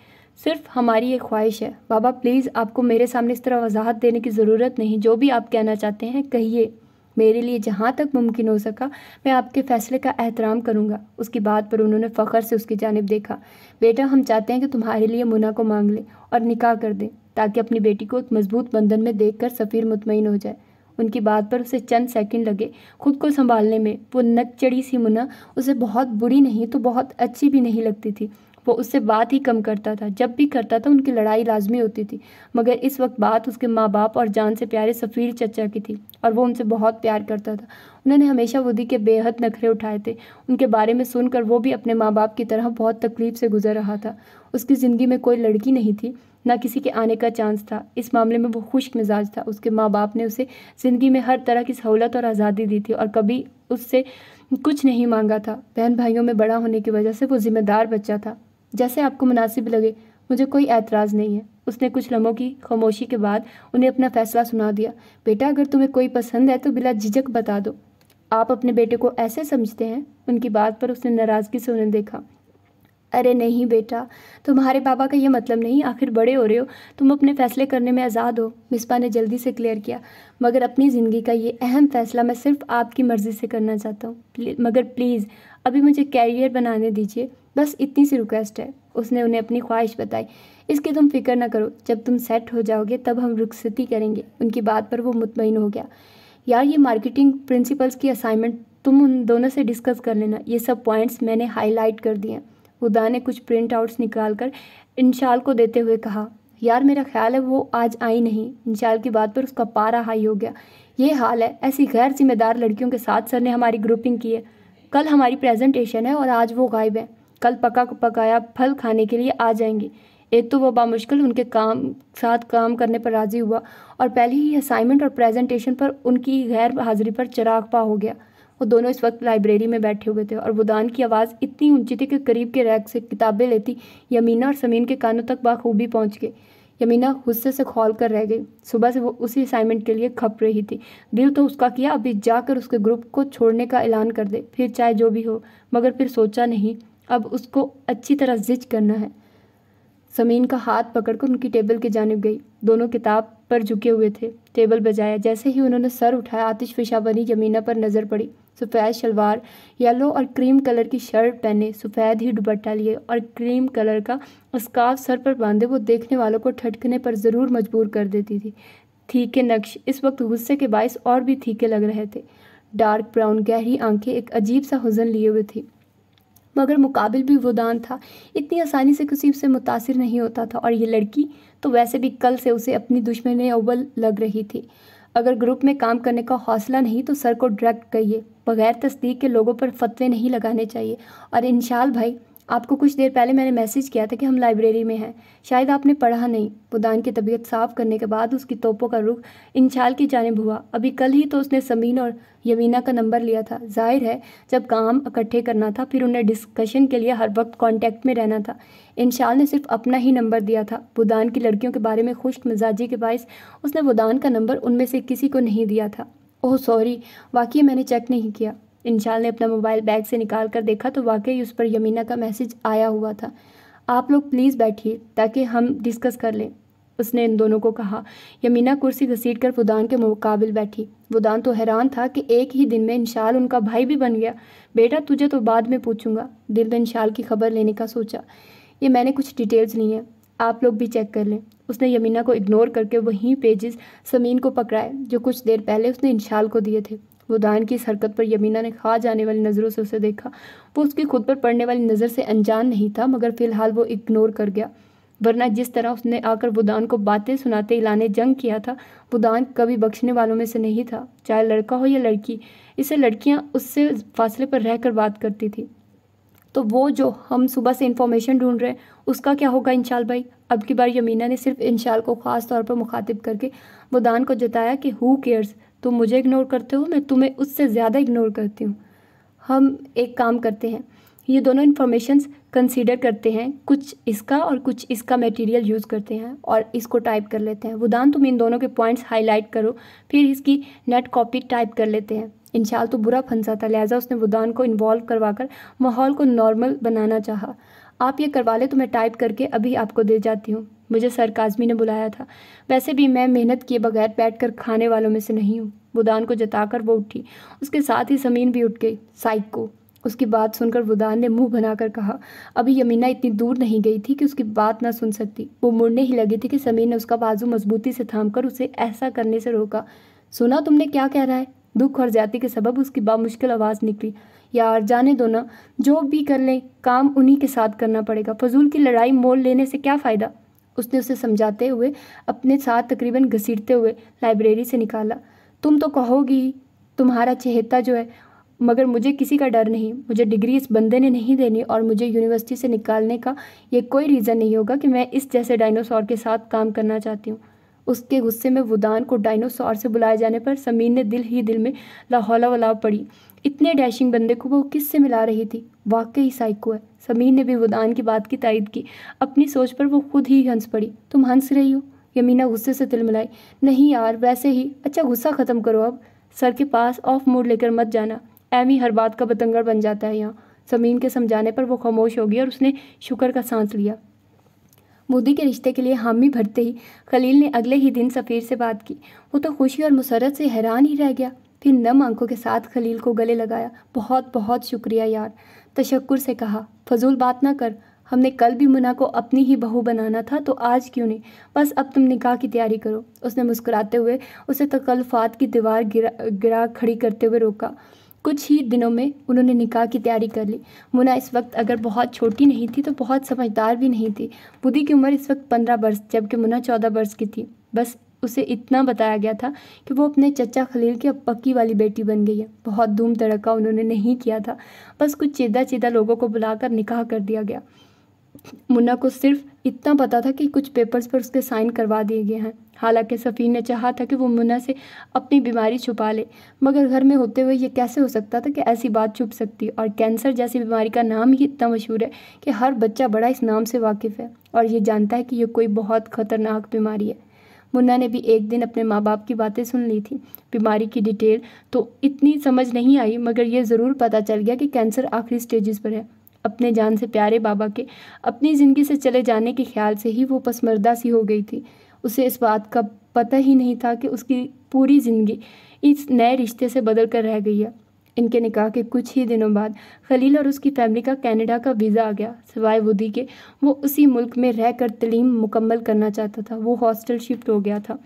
सिर्फ हमारी ये ख्वाहिश है बाबा प्लीज़ आपको मेरे सामने इस तरह वजाहत देने की ज़रूरत नहीं जो भी आप कहना चाहते हैं कहिए मेरे लिए जहाँ तक मुमकिन हो सका मैं आपके फ़ैसले का एहतराम करूँगा उसकी बात पर उन्होंने फ़ख्र से उसकी जानब देखा बेटा हम चाहते हैं कि तुम्हारे लिए मुना को मांग लें और निकाह कर दें ताकि अपनी बेटी को एक मजबूत बंधन में देख कर सफ़ीर मुतमिन हो जाए उनकी बात पर उसे चंद सेकंड लगे खुद को संभालने में वो नक चढ़ी सी मुना उसे बहुत बुरी नहीं तो बहुत अच्छी भी नहीं लगती थी वो उससे बात ही कम करता था जब भी करता था उनकी लड़ाई लाजमी होती थी मगर इस वक्त बात उसके माँ बाप और जान से प्यारे सफ़ीर चचा की थी और वो उनसे बहुत प्यार करता था उन्होंने हमेशा वुदी के बेहद नखरे उठाए थे उनके बारे में सुनकर वो भी अपने माँ बाप की तरह बहुत तकलीफ से गुजर रहा था उसकी ज़िंदगी में कोई लड़की नहीं थी ना किसी के आने का चांस था इस मामले में वो खुश मिजाज था उसके माँ बाप ने उसे ज़िंदगी में हर तरह की सहूलत और आज़ादी दी थी और कभी उससे कुछ नहीं मांगा था बहन भाइयों में बड़ा होने की वजह से वो ज़िम्मेदार बच्चा था जैसे आपको मुनासिब लगे मुझे कोई एतराज़ नहीं है उसने कुछ लम्हों की खामोशी के बाद उन्हें अपना फ़ैसला सुना दिया बेटा अगर तुम्हें कोई पसंद है तो बिला झिझक बता दो आप अपने बेटे को ऐसे समझते हैं उनकी बात पर उसने नाराज़गी से उन्हें देखा अरे नहीं बेटा तुम्हारे पापा का ये मतलब नहीं आखिर बड़े हो रहे हो तुम अपने फ़ैसले करने में आज़ाद हो मिसपा ने जल्दी से क्लियर किया मगर अपनी ज़िंदगी का ये अहम फ़ैसला मैं सिर्फ आपकी मर्ज़ी से करना चाहता हूँ मगर प्लीज़ अभी मुझे कैरियर बनाने दीजिए बस इतनी सी रिक्वेस्ट है उसने उन्हें अपनी ख्वाहिश बताई इसकी तुम फिक्र ना करो जब तुम सेट हो जाओगे तब हम रुखसती करेंगे उनकी बात पर वो मुतमिन हो गया यार ये मार्केटिंग प्रिंसिपल्स की असाइनमेंट तुम उन दोनों से डिस्कस कर लेना ये सब पॉइंट्स मैंने हाईलाइट कर दिए हुदा ने कुछ प्रिंट आउट्स निकाल कर इंशाल को देते हुए कहा यार मेरा ख्याल है वो आज आई नहीं इंशाल की बात पर उसका पारा हाई हो गया ये हाल है ऐसी गैर जिम्मेदार लड़कियों के साथ सर ने हमारी ग्रुपिंग की है कल हमारी प्रेजेंटेशन है और आज वो गायब है कल पका पकाया फल खाने के लिए आ जाएंगे एक तो वह बामुश्किल उनके काम साथ काम करने पर राज़ी हुआ और पहले ही असाइनमेंट और प्रेजेंटेशन पर उनकी गैर हाजिरी पर चिराग पा हो गया वो दोनों इस वक्त लाइब्रेरी में बैठे हुए थे और बुदान की आवाज़ इतनी ऊंची थी कि करीब के रैक से किताबें लेती यमीना और समीन के कानों तक बाखूबी पहुंच गई यमीना गुस्से से खोल कर रह गई सुबह से वो उसी असाइनमेंट के लिए खप रही थी दिल तो उसका किया अभी जाकर उसके ग्रुप को छोड़ने का ऐलान कर दे फिर चाहे जो भी हो मगर फिर सोचा नहीं अब उसको अच्छी तरह जिज करना है समीन का हाथ पकड़कर उनकी टेबल की जानब गई दोनों किताब पर झुके हुए थे टेबल बजाया जैसे ही उन्होंने सर उठाया आतिश फिशा बनी जमीना पर नज़र पड़ी सफ़ेद शलवार येलो और क्रीम कलर की शर्ट पहने सफ़ेद ही दुपट्टा लिए और क्रीम कलर का स्काफ सर पर बांधे वो देखने वालों को ठटकने पर ज़रूर मजबूर कर देती थी थीके नक्श इस वक्त गुस्से के बायस और भी थीके लग रहे थे डार्क ब्राउन गहरी आंखें एक अजीब सा हुजन लिए हुए थी मगर मुकाबिल भी वो था इतनी आसानी से किसी से मुतासर नहीं होता था और ये लड़की तो वैसे भी कल से उसे अपनी दुश्मन अव्वल लग रही थी अगर ग्रुप में काम करने का हौसला नहीं तो सर को डायरेक्ट कहिए बगैर तस्दीक के लोगों पर फतवे नहीं लगाने चाहिए और इंशाल भाई आपको कुछ देर पहले मैंने मैसेज किया था कि हम लाइब्रेरी में हैं शायद आपने पढ़ा नहीं पुदान की तबीयत साफ करने के बाद उसकी तोपों का रुख इंछाल की जानब हुआ अभी कल ही तो उसने समीन और यमीना का नंबर लिया था जाहिर है जब काम इकट्ठे करना था फिर उन्हें डिस्कशन के लिए हर वक्त कॉन्टेक्ट में रहना था इंशाल ने सिर्फ अपना ही नंबर दिया था बुदान की लड़कियों के बारे में खुश मिजाजी के बायस उसने बुदान का नंबर उनमें से किसी को नहीं दिया था ओह सॉरी वाकई मैंने चेक नहीं किया इंशाल ने अपना मोबाइल बैग से निकाल कर देखा तो वाकई उस पर यमीना का मैसेज आया हुआ था आप लोग प्लीज़ बैठिए ताकि हम डिस्कस कर लें उसने इन दोनों को कहा यमीना कुर्सी घसीट कर फुदान के मुकाबिल बैठी फुदान तो हैरान था कि एक ही दिन में इंशाल उनका भाई भी बन गया बेटा तुझे तो बाद में पूछूंगा दिल ने इंशाल की खबर लेने का सोचा ये मैंने कुछ डिटेल्स ली हैं आप लोग भी चेक कर लें उसने यमीना को इग्नोर करके वहीं पेजेस समीन को पकड़ाए जो कुछ देर पहले उसने इंशाल को दिए थे वो दान की इस हरकत पर यमीना ने खा जाने वाली नज़रों से उसे देखा वो उसकी खुद पर पड़ने वाली नज़र से अनजान नहीं था मगर फ़िलहाल वो इग्नोर कर गया वरना जिस तरह उसने आकर बुदान को बातें सुनाते इलाने जंग किया था बुदान कभी बख्शने वालों में से नहीं था चाहे लड़का हो या लड़की इसे लड़कियां उससे फासले पर रहकर बात करती थी तो वो जो हम सुबह से इन्फॉर्मेशन ढूंढ रहे हैं उसका क्या होगा इंशाल भाई अब की बार यमीना ने सिर्फ इंशाल को ख़ास तौर पर मुखातिब करके बुदान को जताया कि हु केयर्स तुम मुझे इग्नोर करते हो मैं तुम्हें उससे ज़्यादा इग्नोर करती हूँ हम एक काम करते हैं ये दोनों इन्फॉर्मेशंस कंसीडर करते हैं कुछ इसका और कुछ इसका मटेरियल यूज़ करते हैं और इसको टाइप कर लेते हैं वुदान तुम इन दोनों के पॉइंट्स हाईलाइट करो फिर इसकी नेट कॉपी टाइप कर लेते हैं इंशाल तो बुरा फंसा था लिहाजा उसने वुदान को इन्वॉल्व करवाकर माहौल को नॉर्मल बनाना चाहा आप ये करवा ले तो मैं टाइप करके अभी आपको दे जाती हूँ मुझे सर काजमी ने बुलाया था वैसे भी मैं मेहनत किए बगैर बैठकर खाने वालों में से नहीं हूँ बुदान को जताकर वो उठी उसके साथ ही समीन भी उठ गई साइक को उसकी बात सुनकर बुदान ने मुंह बनाकर कहा अभी यमीना इतनी दूर नहीं गई थी कि उसकी बात ना सुन सकती वो मुड़ने ही लगी थी कि जमीन ने उसका बाजू मजबूती से थाम कर उसे ऐसा करने से रोका सुना तुमने क्या कह रहा है दुख और ज्यादा के सबब उसकी बामुश्किल आवाज़ निकली यार जाने दो ना जो भी कर लें काम उन्हीं के साथ करना पड़ेगा फजूल की लड़ाई मोल लेने से क्या फ़ायदा उसने उसे समझाते हुए अपने साथ तकरीबन घसीटते हुए लाइब्रेरी से निकाला तुम तो कहोगी तुम्हारा चहेता जो है मगर मुझे किसी का डर नहीं मुझे डिग्री इस बंदे ने नहीं देनी और मुझे यूनिवर्सिटी से निकालने का ये कोई रीज़न नहीं होगा कि मैं इस जैसे डायनासोर के साथ काम करना चाहती हूँ उसके गुस्से में वुदान को डायनासोर से बुलाए जाने पर समीर ने दिल ही दिल में लाहौला वलाव पड़ी इतने डैशिंग बंदे को वो किससे मिला रही थी वाकई साइको है समीर ने भी वुदान की बात की तायद की अपनी सोच पर वो खुद ही हंस पड़ी तुम हंस रही हो यमीना गुस्से से तिल मिलाई नहीं यार वैसे ही अच्छा गुस्सा ख़त्म करो अब सर के पास ऑफ मूड लेकर मत जाना एमी हर बात का बतंगड़ बन जाता है यहाँ समीन के समझाने पर वो खामोश हो गई और उसने शुक्र का सांस लिया मोदी के रिश्ते के लिए हामी भरते ही खलील ने अगले ही दिन सफ़ीर से बात की वो तो खुशी और मुसरत से हैरान ही रह गया फिर नम आंखों के साथ खलील को गले लगाया बहुत बहुत शुक्रिया यार तशक्कुर से कहा फजूल बात ना कर हमने कल भी मुना को अपनी ही बहू बनाना था तो आज क्यों नहीं बस अब तुम निकाह की तैयारी करो उसने मुस्कुराते हुए उसे तकल्फात की दीवार गिरा गिरा खड़ी करते हुए रोका कुछ ही दिनों में उन्होंने निकाह की तैयारी कर ली मुना इस वक्त अगर बहुत छोटी नहीं थी तो बहुत समझदार भी नहीं थी बुद्धि की उम्र इस वक्त पंद्रह वर्ष जबकि मुना चौदह वर्ष की थी बस उसे इतना बताया गया था कि वो अपने चचा खलील की अब पक्की वाली बेटी बन गई है बहुत धूम तड़का उन्होंने नहीं किया था बस कुछ चेदा चेदा लोगों को बुलाकर निकाह कर दिया गया मुन्ना को सिर्फ इतना पता था कि कुछ पेपर्स पर उसके साइन करवा दिए गए हैं हालांकि सफ़ीन ने चाहा था कि वो मुन्ना से अपनी बीमारी छुपा ले मगर घर में होते हुए ये कैसे हो सकता था कि ऐसी बात छुप सकती और कैंसर जैसी बीमारी का नाम ही इतना मशहूर है कि हर बच्चा बड़ा इस नाम से वाकिफ़ है और ये जानता है कि यह कोई बहुत ख़तरनाक बीमारी है मुन्ना ने भी एक दिन अपने माँ बाप की बातें सुन ली थी बीमारी की डिटेल तो इतनी समझ नहीं आई मगर यह ज़रूर पता चल गया कि कैंसर आखिरी स्टेजेस पर है अपने जान से प्यारे बाबा के अपनी ज़िंदगी से चले जाने के ख्याल से ही वो पसमर्दा सी हो गई थी उसे इस बात का पता ही नहीं था कि उसकी पूरी ज़िंदगी इस नए रिश्ते से बदल कर रह गई है इनके निकाह के कुछ ही दिनों बाद खलील और उसकी फैमिली का कनाडा का वीज़ा आ गया सिवाय वुदी के वो उसी मुल्क में रहकर तलीम मुकम्मल करना चाहता था वो हॉस्टल शिफ्ट हो गया था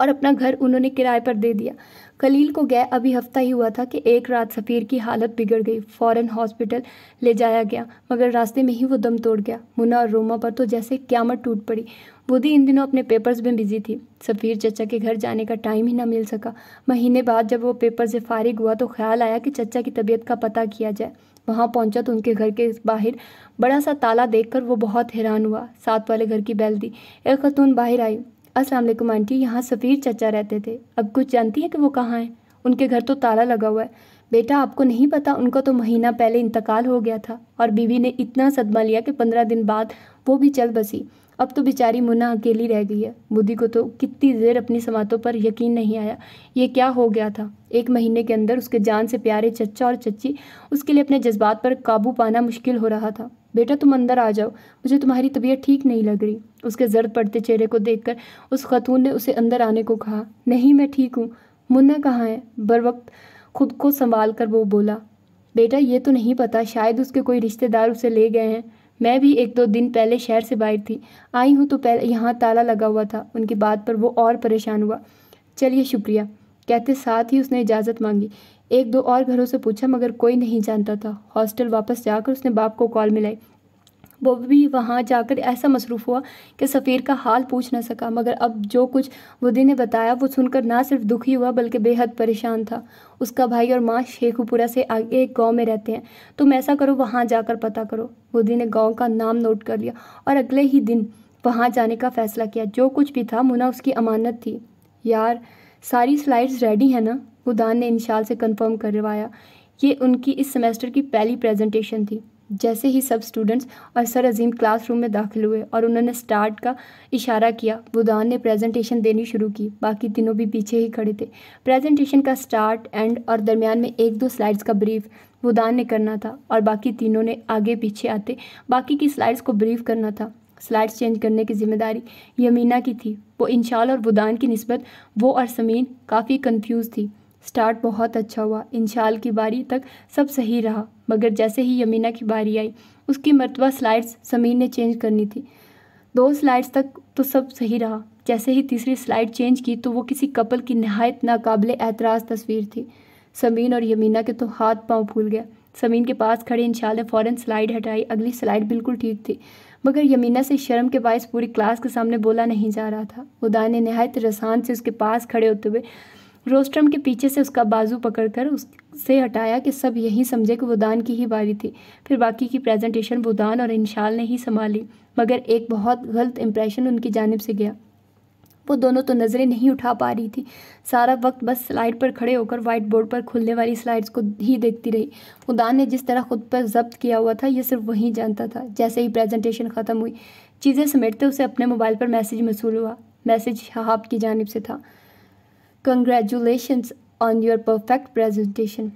और अपना घर उन्होंने किराए पर दे दिया खलील को गए अभी हफ्ता ही हुआ था कि एक रात सफ़ीर की हालत बिगड़ गई फ़ौरन हॉस्पिटल ले जाया गया मगर रास्ते में ही वो दम तोड़ गया मुना और रोमा पर तो जैसे क्यामत टूट पड़ी बुद्धि इन दिनों अपने पेपर्स में बिजी थी सफ़ीर चचा के घर जाने का टाइम ही ना मिल सका महीने बाद जब वो पेपर से फारिग हुआ तो ख्याल आया कि चचा की तबीयत का पता किया जाए वहाँ पहुँचा तो उनके घर के बाहर बड़ा सा ताला कर वो बहुत हैरान हुआ साथ वाले घर की बैल दी एक खतून बाहर आई असलम आंटी यहाँ सफ़ीर चचा रहते थे अब कुछ जानती हैं कि वो कहाँ हैं उनके घर तो ताला लगा हुआ है बेटा आपको नहीं पता उनका तो महीना पहले इंतकाल हो गया था और बीवी ने इतना सदमा लिया कि पंद्रह दिन बाद वो भी चल बसी अब तो बेचारी मुन्ना अकेली रह गई है बुद्धि को तो कितनी देर अपनी समातों पर यकीन नहीं आया ये क्या हो गया था एक महीने के अंदर उसके जान से प्यारे चच्चा और चच्ची उसके लिए अपने जज्बात पर काबू पाना मुश्किल हो रहा था बेटा तुम अंदर आ जाओ मुझे तुम्हारी तबीयत ठीक नहीं लग रही उसके जर्द पड़ते चेहरे को देखकर उस खतून ने उसे अंदर आने को कहा नहीं मैं ठीक हूँ मुन्ना कहाँ है बर वक्त खुद को संभाल कर वो बोला बेटा ये तो नहीं पता शायद उसके कोई रिश्तेदार उसे ले गए हैं मैं भी एक दो दिन पहले शहर से बाहर थी आई हूँ तो पहले यहाँ ताला लगा हुआ था उनकी बात पर वो और परेशान हुआ चलिए शुक्रिया कहते साथ ही उसने इजाज़त मांगी एक दो और घरों से पूछा मगर कोई नहीं जानता था हॉस्टल वापस जाकर उसने बाप को कॉल मिलाई वो भी वहाँ जाकर ऐसा मसरूफ़ हुआ कि सफ़ीर का हाल पूछ ना सका मगर अब जो कुछ वदी ने बताया वो सुनकर ना सिर्फ दुखी हुआ बल्कि बेहद परेशान था उसका भाई और माँ शेखुपुरा से आगे एक गाँव में रहते हैं तुम ऐसा करो वहाँ जाकर पता करो वदी ने गाँव का नाम नोट कर लिया और अगले ही दिन वहाँ जाने का फ़ैसला किया जो कुछ भी था मुना उसकी अमानत थी यार सारी स्लाइड्स रेडी हैं ना उदान ने इन से कन्फर्म करवाया ये उनकी इस सेमेस्टर की पहली प्रेजेंटेशन थी जैसे ही सब स्टूडेंट्स और सर अजीम क्लासरूम में दाखिल हुए और उन्होंने स्टार्ट का इशारा किया बुदान ने प्रेजेंटेशन देनी शुरू की बाकी तीनों भी पीछे ही खड़े थे प्रेजेंटेशन का स्टार्ट एंड और दरमियान में एक दो स्लाइड्स का ब्रीफ बुदान ने करना था और बाकी तीनों ने आगे पीछे आते बाकी की स्लाइड्स को ब्रीफ करना था स्लाइड्स चेंज करने की जिम्मेदारी यमीना की थी वो इंशाल और बुदान की नस्बत वो और समीन काफ़ी कन्फ्यूज़ थी स्टार्ट बहुत अच्छा हुआ इंशाल की बारी तक सब सही रहा मगर जैसे ही यमीना की बारी आई उसकी मरतबा स्लाइड्स समीर ने चेंज करनी थी दो स्लाइड्स तक तो सब सही रहा जैसे ही तीसरी स्लाइड चेंज की तो वो किसी कपल की नहायत नाकबले एतराज़ तस्वीर थी समीन और यमीना के तो हाथ पाँव फूल गया समीन के पास खड़े इंशाल ने फ़ौरन स्लाइड हटाई अगली स्लाइड बिल्कुल ठीक थी मगर यमीना से शर्म के बायस पूरी क्लास के सामने बोला नहीं जा रहा था उदा ने नहायत रसान से उसके पास खड़े होते हुए रोस्ट्रम के पीछे से उसका बाजू पकड़कर उससे हटाया कि सब यही समझे कि दान की ही बारी थी फिर बाकी की प्रेजेंटेशन वुदान और इंशाल ने ही संभाली मगर एक बहुत गलत इम्प्रेशन उनकी जानब से गया वो दोनों तो नज़रें नहीं उठा पा रही थी सारा वक्त बस स्लाइड पर खड़े होकर वाइट बोर्ड पर खुलने वाली स्लाइड्स को ही देखती रही उदान ने जिस तरह खुद पर जब्त किया हुआ था ये सिर्फ वही जानता था जैसे ही प्रेजेंटेशन ख़त्म हुई चीज़ें समेटते उसे अपने मोबाइल पर मैसेज मसूल हुआ मैसेज शहाब की जानब से था congratulations on your perfect presentation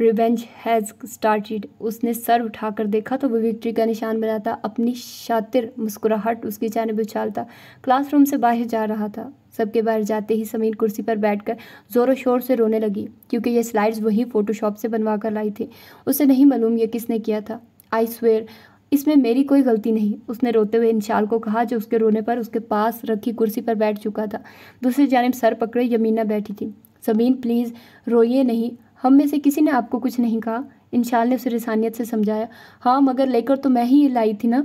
revenge has started उसने सर उठाकर देखा तो वो विक्ट्री का निशान बनाता अपनी शातिर मुस्कुराहट उसकी जानब उछालता क्लासरूम से बाहर जा रहा था सबके बाहर जाते ही समीर कुर्सी पर बैठकर ज़ोरों शोर से रोने लगी क्योंकि ये स्लाइड्स वही फ़ोटोशॉप से बनवा कर लाई थी उसे नहीं मालूम यह किसने किया था आई स्वेयर इसमें मेरी कोई गलती नहीं उसने रोते हुए इंशाल को कहा जो उसके रोने पर उसके पास रखी कुर्सी पर बैठ चुका था दूसरी जानब सर पकड़े यमीना बैठी थी ज़मीन प्लीज़ रोइए नहीं हम में से किसी ने आपको कुछ नहीं कहा इंशाल ने उसे रिसानियत से समझाया हाँ मगर लेकर तो मैं ही लाई थी ना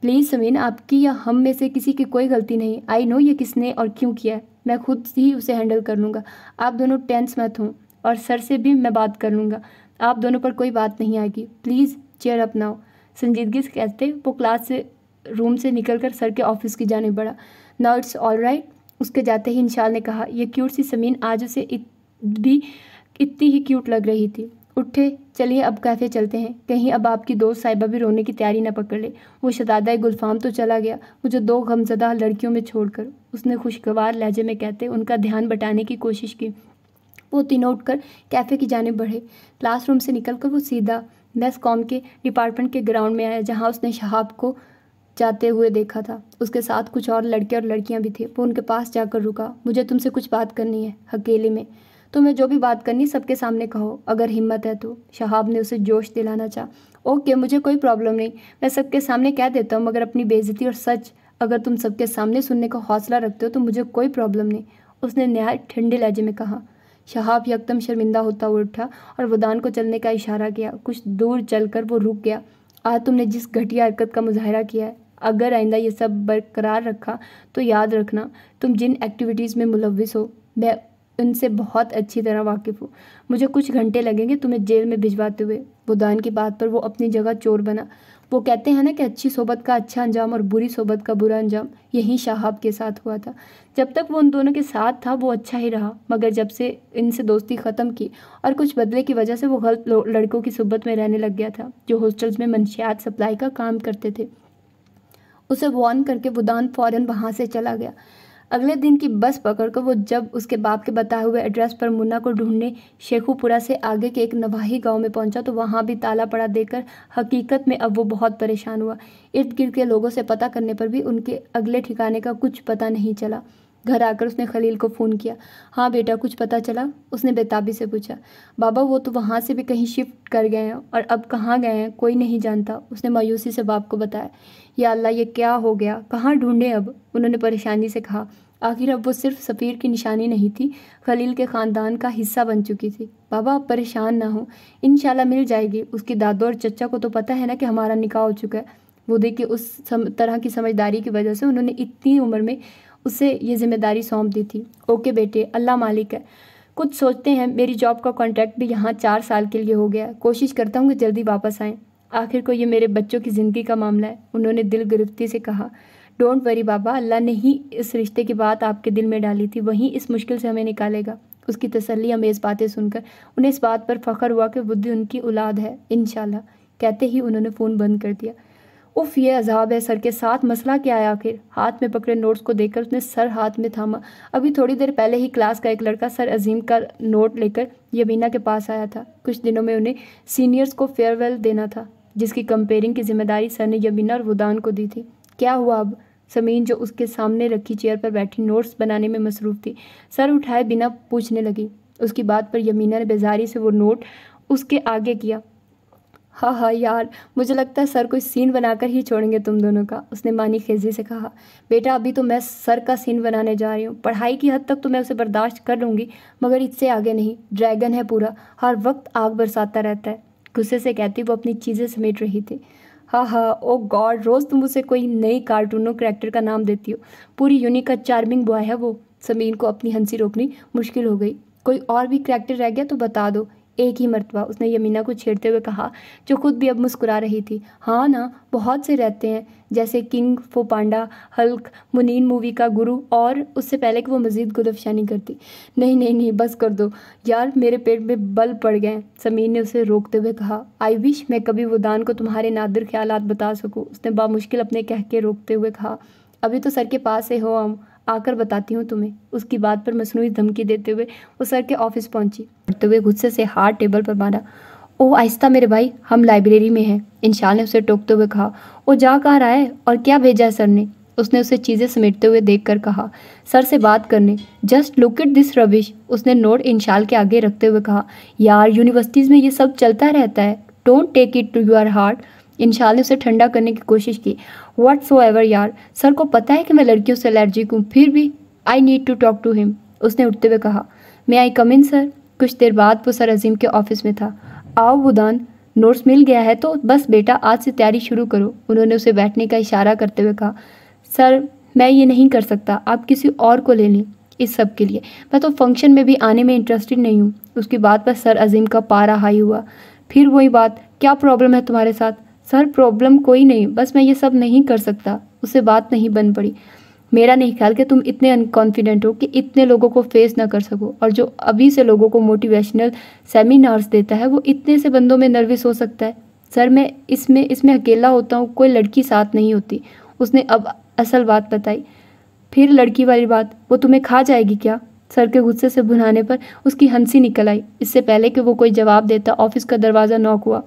प्लीज़ समीन आपकी या हम में से किसी की कोई गलती नहीं आई नो ये किसने और क्यों किया है मैं खुद ही उसे हैंडल कर लूँगा आप दोनों टेंस मत हों और सर से भी मैं बात कर लूँगा आप दोनों पर कोई बात नहीं आएगी प्लीज़ चेयर अपनाओ संजीदगी से कहते वो क्लास से रूम से निकल कर सर के ऑफिस की जाने बढ़ा नाउ इट्स ऑल राइट उसके जाते ही इंशाल ने कहा यह क्यूट सी समीन आज उसे इत भी इतनी ही क्यूट लग रही थी उठे चलिए अब कैफ़े चलते हैं कहीं अब आपकी दोस्त साहिबा भी रोने की तैयारी ना पकड़ ले वो शदादा गुलफाम तो चला गया मुझे दो गमजदा लड़कियों में छोड़कर उसने खुशगवार लहजे में कहते उनका ध्यान बटाने की कोशिश की वो तीनों उठकर कैफ़े की जाने बढ़े क्लासरूम से निकलकर वो सीधा दस कॉम के डिपार्टमेंट के ग्राउंड में आया जहाँ उसने शहाब को जाते हुए देखा था उसके साथ कुछ और लड़के और लड़कियाँ भी थे वो उनके पास जाकर रुका मुझे तुमसे कुछ बात करनी है अकेले में तुम्हें जो भी बात करनी सबके सामने कहो अगर हिम्मत है तो शहाब ने उसे जोश दिलाना चाह ओके मुझे कोई प्रॉब्लम नहीं मैं सबके सामने कह देता हूँ मगर अपनी बेज़ती और सच अगर तुम सबके सामने सुनने का हौसला रखते हो तो मुझे कोई प्रॉब्लम नहीं उसने नया ठंडे लहजे में कहा शहाब यकदम शर्मिंदा होता हुआ उठा और वदान को चलने का इशारा किया कुछ दूर चलकर वो रुक गया आज तुमने जिस घटिया हरकत का मुजाहरा किया है अगर आइंदा ये सब बरकरार रखा तो याद रखना तुम जिन एक्टिविटीज़ में मुलविस हो मैं उनसे बहुत अच्छी तरह वाकिफ़ हूँ मुझे कुछ घंटे लगेंगे तुम्हें जेल में भिजवाते हुए वुदान की बात पर वो अपनी जगह चोर बना वो कहते हैं ना कि अच्छी सोबत का अच्छा अंजाम और बुरी सोबत का बुरा अंजाम यही शहाब के साथ हुआ था जब तक वो उन दोनों के साथ था वो अच्छा ही रहा मगर जब से इनसे दोस्ती ख़त्म की और कुछ बदले की वजह से वो गलत लड़कों की सोबत में रहने लग गया था जो हॉस्टल्स में मंशियात सप्लाई का काम करते थे उसे वार्न करके वुदान फ़ौरन वहाँ से चला गया अगले दिन की बस पकड़कर वो जब उसके बाप के बताए हुए एड्रेस पर मुन्ना को ढूंढने शेखुपुरा से आगे के एक नवाही गांव में पहुंचा तो वहां भी ताला पड़ा देकर हकीकत में अब वो बहुत परेशान हुआ इर्द गिर्द के लोगों से पता करने पर भी उनके अगले ठिकाने का कुछ पता नहीं चला घर आकर उसने खलील को फ़ोन किया हाँ बेटा कुछ पता चला उसने बेताबी से पूछा बाबा वो तो वहाँ से भी कहीं शिफ्ट कर गए हैं और अब कहाँ गए हैं कोई नहीं जानता उसने मायूसी से बाप को बताया या अल्लाह ये क्या हो गया कहाँ ढूंढे अब उन्होंने परेशानी से कहा आखिर अब वो सिर्फ सफ़ीर की निशानी नहीं थी खलील के ख़ानदान का हिस्सा बन चुकी थी बाबा आप परेशान ना हो इन मिल जाएगी उसके दादो और चचा को तो पता है ना कि हमारा निकाह हो चुका है वो देखिए उस सम, तरह की समझदारी की वजह से उन्होंने इतनी उम्र में उसे ये जिम्मेदारी सौंप दी थी ओके बेटे अल्लाह मालिक है कुछ सोचते हैं मेरी जॉब का कॉन्ट्रैक्ट भी यहाँ चार साल के लिए हो गया कोशिश करता हूँ कि जल्दी वापस आएँ आखिर को ये मेरे बच्चों की ज़िंदगी का मामला है उन्होंने दिल गिरफ्ती से कहा डोंट वरी बाबा अल्लाह ने ही इस रिश्ते की बात आपके दिल में डाली थी वहीं इस मुश्किल से हमें निकालेगा उसकी हमें अमेज़ बातें सुनकर उन्हें इस बात पर फ़ख्र हुआ कि बुद्धि उनकी औलाद है इन कहते ही उन्होंने फ़ोन बंद कर दिया उफ ये अजाब है सर के साथ मसला क्या आया आखिर हाथ में पकड़े नोट्स को देखकर उसने सर हाथ में थामा अभी थोड़ी देर पहले ही क्लास का एक लड़का सर अजीम का नोट लेकर यमीना के पास आया था कुछ दिनों में उन्हें सीनियर्स को फेयरवेल देना था जिसकी कंपेयरिंग की जिम्मेदारी सर ने यमीना और वुदान को दी थी क्या हुआ अब समीन जो उसके सामने रखी चेयर पर बैठी नोट्स बनाने में मसरूफ़ थी सर उठाए बिना पूछने लगी उसकी बात पर यमीना ने बेजारी से वो नोट उसके आगे किया हाँ हाँ यार मुझे लगता है सर कोई सीन बनाकर ही छोड़ेंगे तुम दोनों का उसने मानी खेजी से कहा बेटा अभी तो मैं सर का सीन बनाने जा रही हूँ पढ़ाई की हद तक तो मैं उसे बर्दाश्त कर लूँगी मगर इससे आगे नहीं ड्रैगन है पूरा हर वक्त आग बरसाता रहता है गुस्से से कहती वो अपनी चीज़ें समेट रही थी हा हा ओ गॉड रोज़ तुम उसे कोई नई कार्टूनों करेक्टर का नाम देती हो पूरी यूनिक का चार्मिंग बॉय है वो समीन को अपनी हंसी रोकनी मुश्किल हो गई कोई और भी करेक्टर रह गया तो बता दो एक ही मरतबा उसने यमीना को छेड़ते हुए कहा जो खुद भी अब मुस्कुरा रही थी हाँ ना बहुत से रहते हैं जैसे किंग फो पांडा हल्क मुनीन मूवी का गुरु और उससे पहले कि वो मज़ीद गुदफशानी करती नहीं नहीं नहीं बस कर दो यार मेरे पेट में बल पड़ गए समीर ने उसे रोकते हुए कहा आई विश मैं कभी वो दान को तुम्हारे नादिर ख्याल बता सकूँ उसने बामुश्किल अपने कह के रोकते हुए कहा अभी तो सर के पास से हो हम आकर बताती हूँ तुम्हें उसकी बात पर मसनू धमकी देते हुए वो सर के ऑफिस पहुँची तो हुए गुस्से से हार टेबल पर मारा ओ आहिस्ता मेरे भाई हम लाइब्रेरी में हैं इंशाल ने उसे टोकते हुए कहा वो जा कहाँ रहा है और क्या भेजा है सर ने उसने उसे चीज़ें समेटते हुए देख कर कहा सर से बात करने just look at this Ravish उसने नोट इंशाल के आगे रखते हुए कहा यार यूनिवर्सिटीज़ में ये सब चलता रहता है don't take it to your heart Inshal ने उसे ठंडा करने की कोशिश की वट सो एवर यार सर को पता है कि मैं लड़कियों से एलर्जिक हूँ फिर भी I need to talk to him उसने उठते हुए कहा मैं आई कम इन सर कुछ देर बाद वो सर अजीम के ऑफिस में था आओ बुदान नोट्स मिल गया है तो बस बेटा आज से तैयारी शुरू करो उन्होंने उसे बैठने का इशारा करते हुए कहा सर मैं ये नहीं कर सकता आप किसी और को ले लें इस सब के लिए मैं तो फंक्शन में भी आने में इंटरेस्टेड नहीं हूँ उसकी बात पर सर अजीम का पारा हाई हुआ फिर वही बात क्या प्रॉब्लम है तुम्हारे साथ सर प्रॉब्लम कोई नहीं बस मैं ये सब नहीं कर सकता उसे बात नहीं बन पड़ी मेरा नहीं ख्याल कि तुम इतने अनकॉन्फिडेंट हो कि इतने लोगों को फेस ना कर सको और जो अभी से लोगों को मोटिवेशनल सेमिनार्स देता है वो इतने से बंदों में नर्वस हो सकता है सर मैं इसमें इसमें अकेला होता हूँ कोई लड़की साथ नहीं होती उसने अब असल बात बताई फिर लड़की वाली बात वो तुम्हें खा जाएगी क्या सर के गुस्से से भुनाने पर उसकी हंसी निकल आई इससे पहले कि वो कोई जवाब देता ऑफिस का दरवाज़ा नॉक हुआ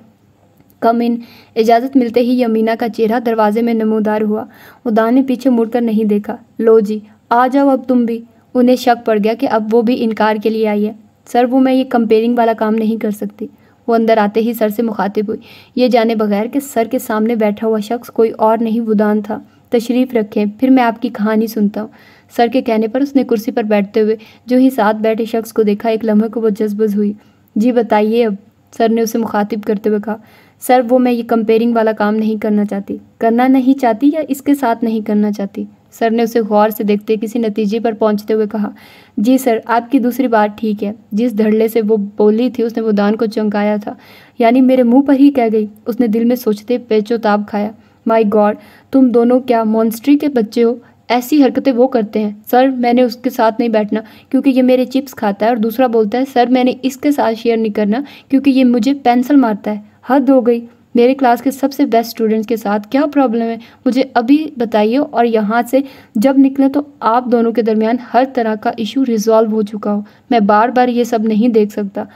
कम इन इजाज़त मिलते ही यमीना का चेहरा दरवाजे में नमोदार हुआ उदा ने पीछे मुड़कर नहीं देखा लो जी आ जाओ अब तुम भी उन्हें शक पड़ गया कि अब वो भी इनकार के लिए आई है सर वो मैं ये कंपेयरिंग वाला काम नहीं कर सकती वो अंदर आते ही सर से मुखातिब हुई ये जाने बगैर कि सर के सामने बैठा हुआ शख्स कोई और नहीं वुदान था तशरीफ़ रखें फिर मैं आपकी कहानी सुनता हूँ सर के कहने पर उसने कुर्सी पर बैठते हुए जो ही साथ बैठे शख्स को देखा एक लम्हे को वह जज्बज हुई जी बताइए अब सर ने उसे मुखातिब करते हुए कहा सर वो मैं ये कंपेयरिंग वाला काम नहीं करना चाहती करना नहीं चाहती या इसके साथ नहीं करना चाहती सर ने उसे गौर से देखते किसी नतीजे पर पहुंचते हुए कहा जी सर आपकी दूसरी बात ठीक है जिस धड़ले से वो बोली थी उसने वो दान को चमकाया था यानी मेरे मुंह पर ही कह गई उसने दिल में सोचते पेचोताब खाया माई गॉड तुम दोनों क्या मॉन्स्ट्री के बच्चे हो ऐसी हरकतें वो करते हैं सर मैंने उसके साथ नहीं बैठना क्योंकि ये मेरे चिप्स खाता है और दूसरा बोलता है सर मैंने इसके साथ शेयर नहीं करना क्योंकि ये मुझे पेंसिल मारता है हद हो गई मेरे क्लास के सबसे बेस्ट स्टूडेंट के साथ क्या प्रॉब्लम है मुझे अभी बताइए और यहाँ से जब निकले तो आप दोनों के दरमियान हर तरह का इशू रिजॉल्व हो चुका हो मैं बार बार ये सब नहीं देख सकता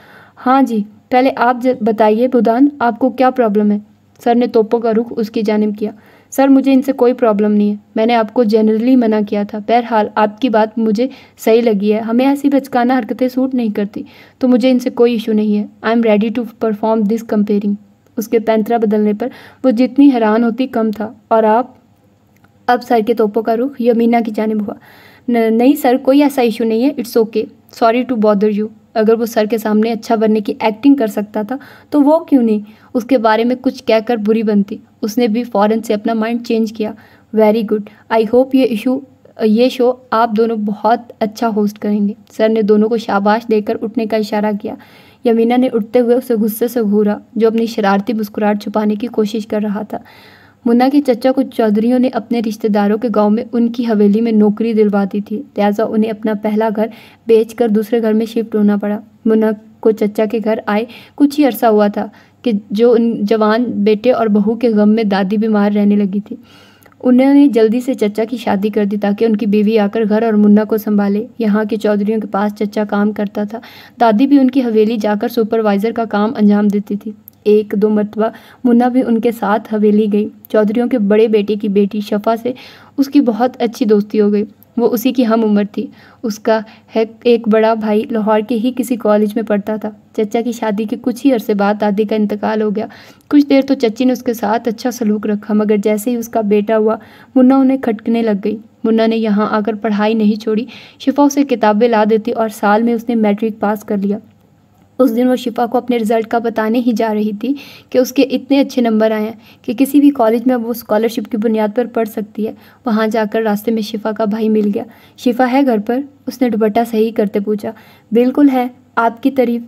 हाँ जी पहले आप बताइए बुदान आपको क्या प्रॉब्लम है सर ने तोपों का रुख उसकी जानब किया सर मुझे इनसे कोई प्रॉब्लम नहीं है मैंने आपको जनरली मना किया था बहरहाल आपकी बात मुझे सही लगी है हमें ऐसी बचकाना हरकतें सूट नहीं करती तो मुझे इनसे कोई इशू नहीं है I am ready to perform this compering उसके पैंतरा बदलने पर वो जितनी हैरान होती कम था और आप अब सर के तोपों का रुख यमीना की जानब हुआ नहीं सर कोई ऐसा इशू नहीं है it's okay sorry to bother you अगर वो सर के सामने अच्छा बनने की एक्टिंग कर सकता था तो वो क्यों नहीं उसके बारे में कुछ कहकर बुरी बनती उसने भी फ़ौरन से अपना माइंड चेंज किया वेरी गुड आई होप ये इशू ये शो आप दोनों बहुत अच्छा होस्ट करेंगे सर ने दोनों को शाबाश देकर उठने का इशारा किया यमीना ने उठते हुए उसे गुस्से से घूरा जो अपनी शरारती मुस्कुराहट छुपाने की कोशिश कर रहा था मुन्ना के चचा को चौधरीयों ने अपने रिश्तेदारों के गांव में उनकी हवेली में नौकरी दिलवा दी थी लिहाजा उन्हें अपना पहला घर बेचकर दूसरे घर में शिफ्ट होना पड़ा मुन्ना को चचा के घर आए कुछ ही अरसा हुआ था कि जो उन जवान बेटे और बहू के गम में दादी बीमार रहने लगी थी उन्होंने जल्दी से चचा की शादी कर दी ताकि उनकी बीवी आकर घर और मुन्ना को संभाले यहाँ के चौधरीयों के पास चचा काम करता था दादी भी उनकी हवेली जाकर सुपरवाइज़र का काम अंजाम देती थी एक दो मरतबा मुन्ना भी उनके साथ हवेली गई चौधरीों के बड़े बेटे की बेटी शफ़ा से उसकी बहुत अच्छी दोस्ती हो गई वो उसी की हम उम्र थी उसका है एक बड़ा भाई लाहौर के ही किसी कॉलेज में पढ़ता था चचा की शादी के कुछ ही अरसे बाद दादी का इंतकाल हो गया कुछ देर तो चची ने उसके साथ अच्छा सलूक रखा मगर जैसे ही उसका बेटा हुआ मुन्ना उन्हें खटकने लग गई मुन्ना ने यहाँ आकर पढ़ाई नहीं छोड़ी शिफा उसे किताबें ला देती और साल में उसने मैट्रिक पास कर लिया उस दिन वो शिफ़ा को अपने रिज़ल्ट का बताने ही जा रही थी कि उसके इतने अच्छे नंबर आए हैं कि किसी भी कॉलेज में वो स्कॉलरशिप की बुनियाद पर पढ़ सकती है वहाँ जाकर रास्ते में शिफ़ा का भाई मिल गया शिफ़ा है घर पर उसने दुपट्टा सही करते पूछा बिल्कुल है आपकी तारीफ़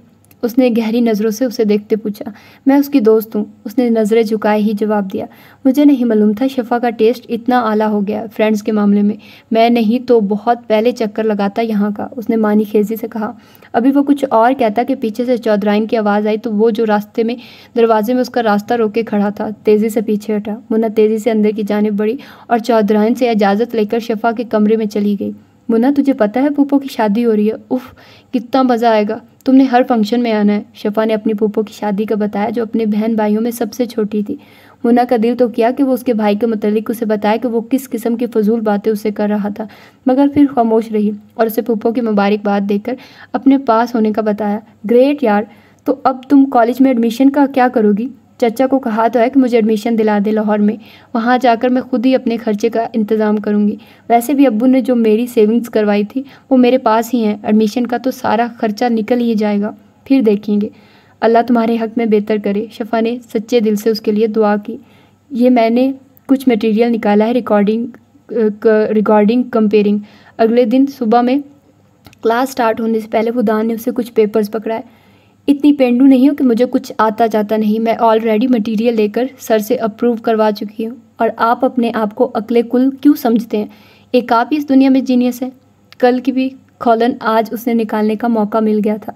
उसने गहरी नज़रों से उसे देखते पूछा मैं उसकी दोस्त हूँ उसने नज़रें झुकाए ही जवाब दिया मुझे नहीं मालूम था शफ़ा का टेस्ट इतना आला हो गया फ्रेंड्स के मामले में मैं नहीं तो बहुत पहले चक्कर लगाता यहाँ का उसने मानी खेजी से कहा अभी वो कुछ और कहता कि पीछे से चौधराइन की आवाज़ आई तो वो जो रास्ते में दरवाजे में उसका रास्ता रोक के खड़ा था तेज़ी से पीछे हटा मुन्ना तेज़ी से अंदर की जानब बढ़ी और चौधराइन से इजाज़त लेकर शफ़ा के कमरे में चली गई मुन्ना तुझे पता है पुप्पो की शादी हो रही है उफ कितना मज़ा आएगा तुमने हर फंक्शन में आना है शफा ने अपनी पुप्पो की शादी का बताया जो अपने बहन भाइयों में सबसे छोटी थी मुन्ना का दिल तो किया कि वो उसके भाई के मतलब उसे बताया कि वो किस किस्म की फजूल बातें उसे कर रहा था मगर फिर खामोश रही और उसे पुप्पो की मुबारकबाद देकर अपने पास होने का बताया ग्रेट यार तो अब तुम कॉलेज में एडमिशन का क्या करोगी चचा को कहा तो है कि मुझे एडमिशन दिला दे लाहौर में वहाँ जाकर मैं खुद ही अपने खर्चे का इंतज़ाम करूँगी वैसे भी अब्बू ने जो मेरी सेविंग्स करवाई थी वो मेरे पास ही हैं एडमिशन का तो सारा खर्चा निकल ही जाएगा फिर देखेंगे अल्लाह तुम्हारे हक में बेहतर करे शफा ने सच्चे दिल से उसके लिए दुआ की ये मैंने कुछ मटेरियल निकाला है रिकॉर्डिंग रिकॉर्डिंग कंपेयरिंग अगले दिन सुबह में क्लास स्टार्ट होने से पहले खुदा ने उसे कुछ पेपर्स पकड़ाए इतनी पेंडू नहीं हूँ कि मुझे कुछ आता जाता नहीं मैं ऑलरेडी मटेरियल लेकर सर से अप्रूव करवा चुकी हूँ और आप अपने आप को अकले कुल क्यों समझते हैं एक आप ही इस दुनिया में जीनियस है कल की भी खोलन आज उसने निकालने का मौका मिल गया था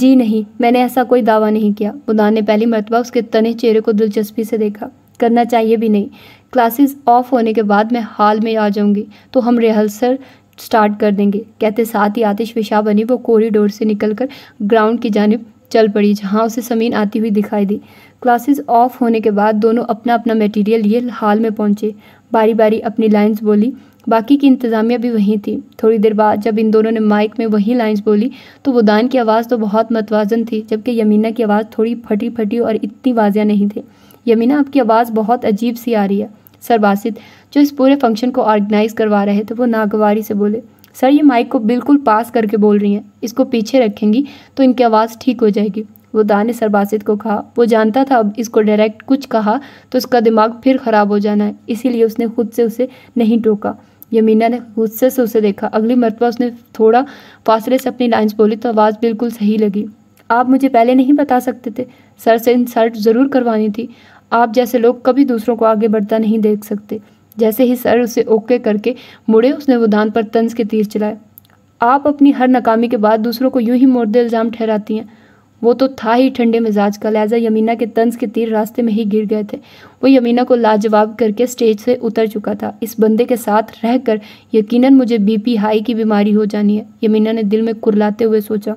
जी नहीं मैंने ऐसा कोई दावा नहीं किया बुदान ने पहली मरतबा उसके तने चेहरे को दिलचस्पी से देखा करना चाहिए भी नहीं क्लासेस ऑफ होने के बाद मैं हाल में आ जाऊँगी तो हम रिहर्सल स्टार्ट कर देंगे कहते साथ ही आतिश विशा बनी वो कॉरिडोर से निकलकर ग्राउंड की जानब चल पड़ी जहाँ उसे समीन आती हुई दिखाई दी क्लासेस ऑफ होने के बाद दोनों अपना अपना मटेरियल लिए हाल में पहुँचे बारी बारी अपनी लाइंस बोली बाकी की इंतज़ामिया भी वहीं थी थोड़ी देर बाद जब इन दोनों ने माइक में वही लाइंस बोली तो वुदान की आवाज़ तो बहुत मतवाजन थी जबकि यमीना की आवाज़ थोड़ी फटी फटी और इतनी वाजिया नहीं थी यमीना आपकी आवाज़ बहुत अजीब सी आ रही है सरबासित जो इस पूरे फंक्शन को ऑर्गेनाइज़ करवा रहे थे वो नागवारी से बोले सर ये माइक को बिल्कुल पास करके बोल रही हैं इसको पीछे रखेंगी तो इनकी आवाज़ ठीक हो जाएगी वो दाने सरबासित को कहा वो जानता था अब इसको डायरेक्ट कुछ कहा तो उसका दिमाग फिर ख़राब हो जाना है इसीलिए उसने खुद से उसे नहीं टोका यमीना ने गुस्से से उसे देखा अगली मरतबा उसने थोड़ा फासले से अपनी लाइन्स बोली तो आवाज़ बिल्कुल सही लगी आप मुझे पहले नहीं बता सकते थे सर से इंसल्ट ज़रूर करवानी थी आप जैसे लोग कभी दूसरों को आगे बढ़ता नहीं देख सकते जैसे ही सर उसे ओके करके मुड़े उसने वो धान पर तंज के तीर चलाए आप अपनी हर नाकामी के बाद दूसरों को यूं ही मुर्दे इल्ज़ाम ठहराती हैं वो तो था ही ठंडे मिजाज का लिहाजा यमीना के तंज के तीर रास्ते में ही गिर गए थे वो यमीना को लाजवाब करके स्टेज से उतर चुका था इस बंदे के साथ रहकर यकीनन मुझे बीपी हाई की बीमारी हो जानी है यमीना ने दिल में कुरलाते हुए सोचा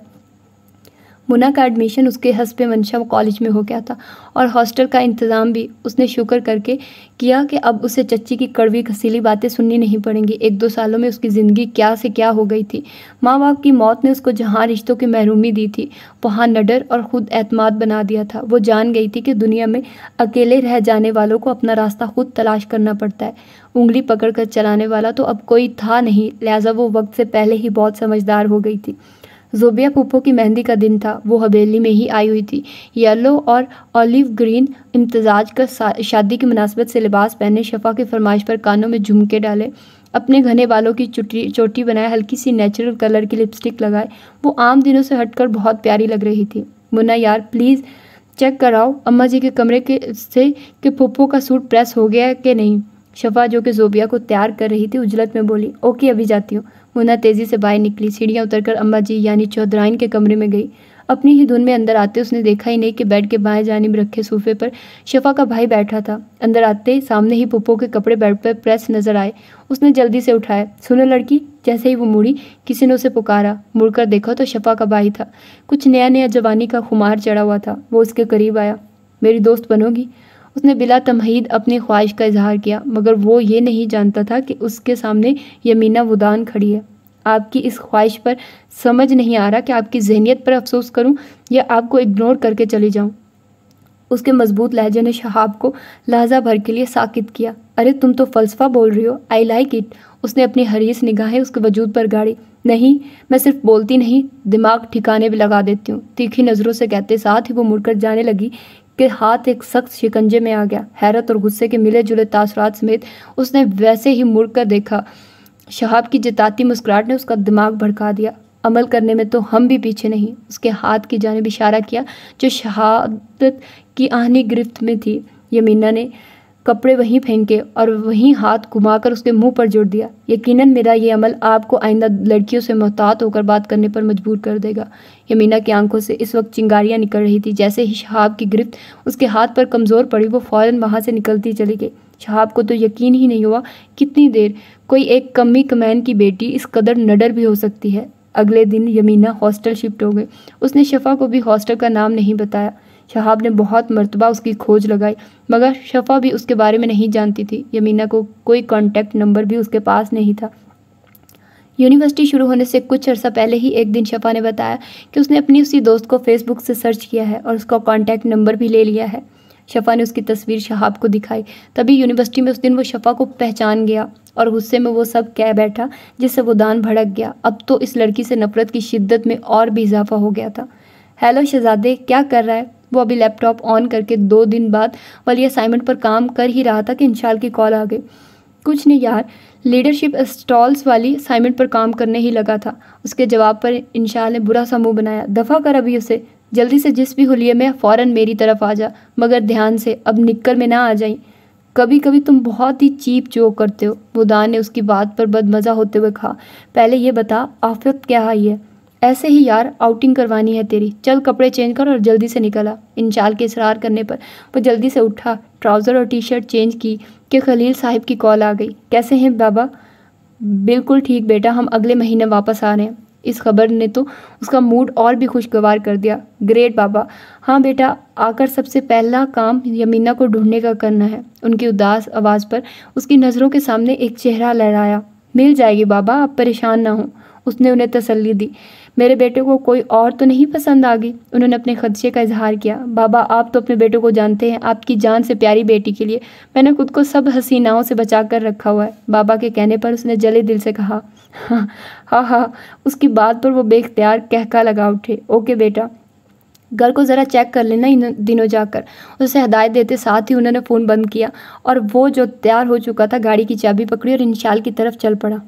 मुना का एडमिशन उसके हंसपे मंशा कॉलेज में हो गया था और हॉस्टल का इंतज़ाम भी उसने शुक्र करके किया कि अब उसे चच्ची की कड़वी घसीली बातें सुननी नहीं पड़ेंगी एक दो सालों में उसकी ज़िंदगी क्या से क्या हो गई थी माँ बाप की मौत ने उसको जहाँ रिश्तों की महरूमी दी थी वहाँ नडर और ख़ुद एतमाद बना दिया था वो जान गई थी कि दुनिया में अकेले रह जाने वालों को अपना रास्ता खुद तलाश करना पड़ता है उंगली पकड़ चलाने वाला तो अब कोई था नहीं लिहाजा वो वक्त से पहले ही बहुत समझदार हो गई थी जोबिया पुप्पो की मेहंदी का दिन था वो हवेली में ही आई हुई थी येलो और ऑलिव ग्रीन इम्तजाज का शादी की मुनासबत से लिबास पहने शफा की फरमाइश पर कानों में झुमके डाले अपने घने बालों की चुटी चोटी बनाए हल्की सी नेचुरल कलर की लिपस्टिक लगाए वो आम दिनों से हटकर बहुत प्यारी लग रही थी मुन्ना यार प्लीज़ चेक कराओ अम्मा जी के कमरे के से कि पुप्पो का सूट प्रेस हो गया है कि नहीं शफा जो कि जोबिया को तैयार कर रही थी उजलत में बोली ओके अभी जाती हूँ मुन्ना तेज़ी से बाहर निकली सीढ़ियाँ उतरकर अम्मा जी यानी चौधराइन के कमरे में गई अपनी ही धुन में अंदर आते उसने देखा ही नहीं कि बेड के बाएं जानब रखे सोफे पर शफा का भाई बैठा था अंदर आते सामने ही पुप्पो के कपड़े बेड पर प्रेस नजर आए उसने जल्दी से उठाया सुनो लड़की जैसे ही वो मुड़ी किसी ने उसे पुकारा मुड़कर देखा तो शफा का भाई था कुछ नया नया जवानी का खुमार चढ़ा हुआ था वो उसके करीब आया मेरी दोस्त बनोगी उसने बिला तमहीद अपनी ख्वाहिश का इजहार किया मगर वो ये नहीं जानता था कि उसके सामने यमीना वुदान खड़ी है आपकी इस ख्वाहिश पर समझ नहीं आ रहा कि आपकी जहनीत पर अफसोस करूं या आपको इग्नोर करके चली जाऊं उसके मजबूत लहजे ने शहाब को लहजा भर के लिए साकित किया अरे तुम तो फ़लसफ़ा बोल रही हो आई लाइक इट उसने अपनी हरीस निगाहें उसके वजूद पर गाड़ी नहीं मैं सिर्फ बोलती नहीं दिमाग ठिकाने भी लगा देती हूँ तीखी नज़रों से कहते साथ ही वो मुड़कर जाने लगी उसके हाथ एक सख्त शिकंजे में आ गया हैरत और गुस्से के मिले जुले तासरात समेत उसने वैसे ही मुड़ कर देखा शहाब की जताती मुस्कुराहट ने उसका दिमाग भड़का दिया अमल करने में तो हम भी पीछे नहीं उसके हाथ की जानब इशारा किया जो शहादत की आहनी गिरफ्त में थी यमीना ने कपड़े वहीं फेंके और वहीं हाथ घुमाकर उसके मुंह पर जोड़ दिया यकीनन मेरा ये अमल आपको आइंदा लड़कियों से मोहतात होकर बात करने पर मजबूर कर देगा यमीना की आंखों से इस वक्त चिंगारियाँ निकल रही थी जैसे ही शहाब की गिरफ्त उसके हाथ पर कमज़ोर पड़ी वो फ़ौरन वहाँ से निकलती चली गई शहाब को तो यकीन ही नहीं हुआ कितनी देर कोई एक कमी कमैन की बेटी इस कदर नडर भी हो सकती है अगले दिन यमीना हॉस्टल शिफ्ट हो गई उसने शफा को भी हॉस्टल का नाम नहीं बताया शहाब ने बहुत मरतबा उसकी खोज लगाई मगर शफ़ा भी उसके बारे में नहीं जानती थी यमीना को कोई कॉन्टैक्ट नंबर भी उसके पास नहीं था यूनिवर्सिटी शुरू होने से कुछ अर्सा पहले ही एक दिन शफा ने बताया कि उसने अपनी उसी दोस्त को फेसबुक से सर्च किया है और उसका कॉन्टैक्ट नंबर भी ले लिया है शफा ने उसकी तस्वीर शहाब को दिखाई तभी यूनिवर्सिटी में उस दिन वो शफा को पहचान गया और गुस्से में वो सब कह बैठा जिससे वो दान भड़क गया अब तो इस लड़की से नफरत की शिद्दत में और भी इजाफा हो गया था हेलो शहजादे क्या कर रहा है वो अभी लैपटॉप ऑन करके दो दिन बाद वाली असाइनमेंट पर काम कर ही रहा था कि इंशाल की कॉल आ गई कुछ नहीं यार लीडरशिप स्टॉल्स वाली असाइनमेंट पर काम करने ही लगा था उसके जवाब पर इंशाल ने बुरा सा मुँह बनाया दफ़ा कर अभी उसे जल्दी से जिस भी होलिए में फ़ौर मेरी तरफ आ जा मगर ध्यान से अब निकल में ना आ जाई कभी कभी तुम बहुत ही चीप जो करते हो मुदान ने उसकी बात पर बदमज़ा होते हुए कहा पहले ये बता आफत क्या है ऐसे ही यार आउटिंग करवानी है तेरी चल कपड़े चेंज कर और जल्दी से निकला इंचाल के इसरार करने पर वो जल्दी से उठा ट्राउज़र और टी शर्ट चेंज की कि खलील साहिब की कॉल आ गई कैसे हैं बाबा बिल्कुल ठीक बेटा हम अगले महीने वापस आ रहे हैं इस खबर ने तो उसका मूड और भी खुशगवार कर दिया ग्रेट बाबा हाँ बेटा आकर सबसे पहला काम यमीना को ढूंढने का करना है उनकी उदास आवाज़ पर उसकी नज़रों के सामने एक चेहरा लहराया मिल जाएगी बाबा आप परेशान ना हो उसने उन्हें तसल्ली दी मेरे बेटे को कोई और तो नहीं पसंद आ गई उन्होंने अपने खदशे का इजहार किया बाबा आप तो अपने बेटे को जानते हैं आपकी जान से प्यारी बेटी के लिए मैंने खुद को सब हसीनाओं से बचा कर रखा हुआ है बाबा के कहने पर उसने जले दिल से कहा हाँ हाँ, हाँ। उसकी बात पर वो बेख्तियार कहका लगा उठे ओके बेटा घर को ज़रा चेक कर लेना इन दिनों जाकर उसे हदायत देते साथ ही उन्होंने फ़ोन बंद किया और वो जो तैयार हो चुका था गाड़ी की चाबी पकड़ी और इंशाल की तरफ चल पड़ा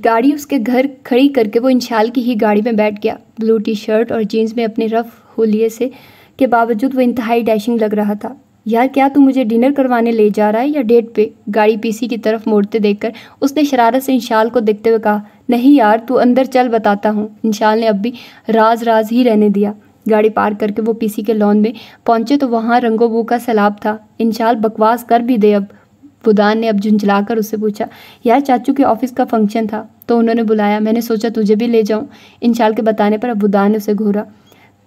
गाड़ी उसके घर खड़ी करके वो इंशाल की ही गाड़ी में बैठ गया ब्लू टी शर्ट और जीन्स में अपने रफ होलिए से के बावजूद वो इंतहाई डैशिंग लग रहा था यार क्या तू मुझे डिनर करवाने ले जा रहा है या डेट पे गाड़ी पीसी की तरफ मोड़ते देखकर उसने शरारत से इंशाल को देखते हुए कहा नहीं यार तू अंदर चल बताता हूँ इंशाल ने अब भी राज राज ही रहने दिया गाड़ी पार करके वो पीसी के लॉन में पहुंचे तो वहाँ रंगोबू का सैलाब था इंशाल बकवास कर भी दे अब बुदान ने अब झुंझलाकर उससे पूछा यार चाचू के ऑफिस का फंक्शन था तो उन्होंने बुलाया मैंने सोचा तुझे भी ले जाऊँ शाल के बताने पर अब ने उसे घूरा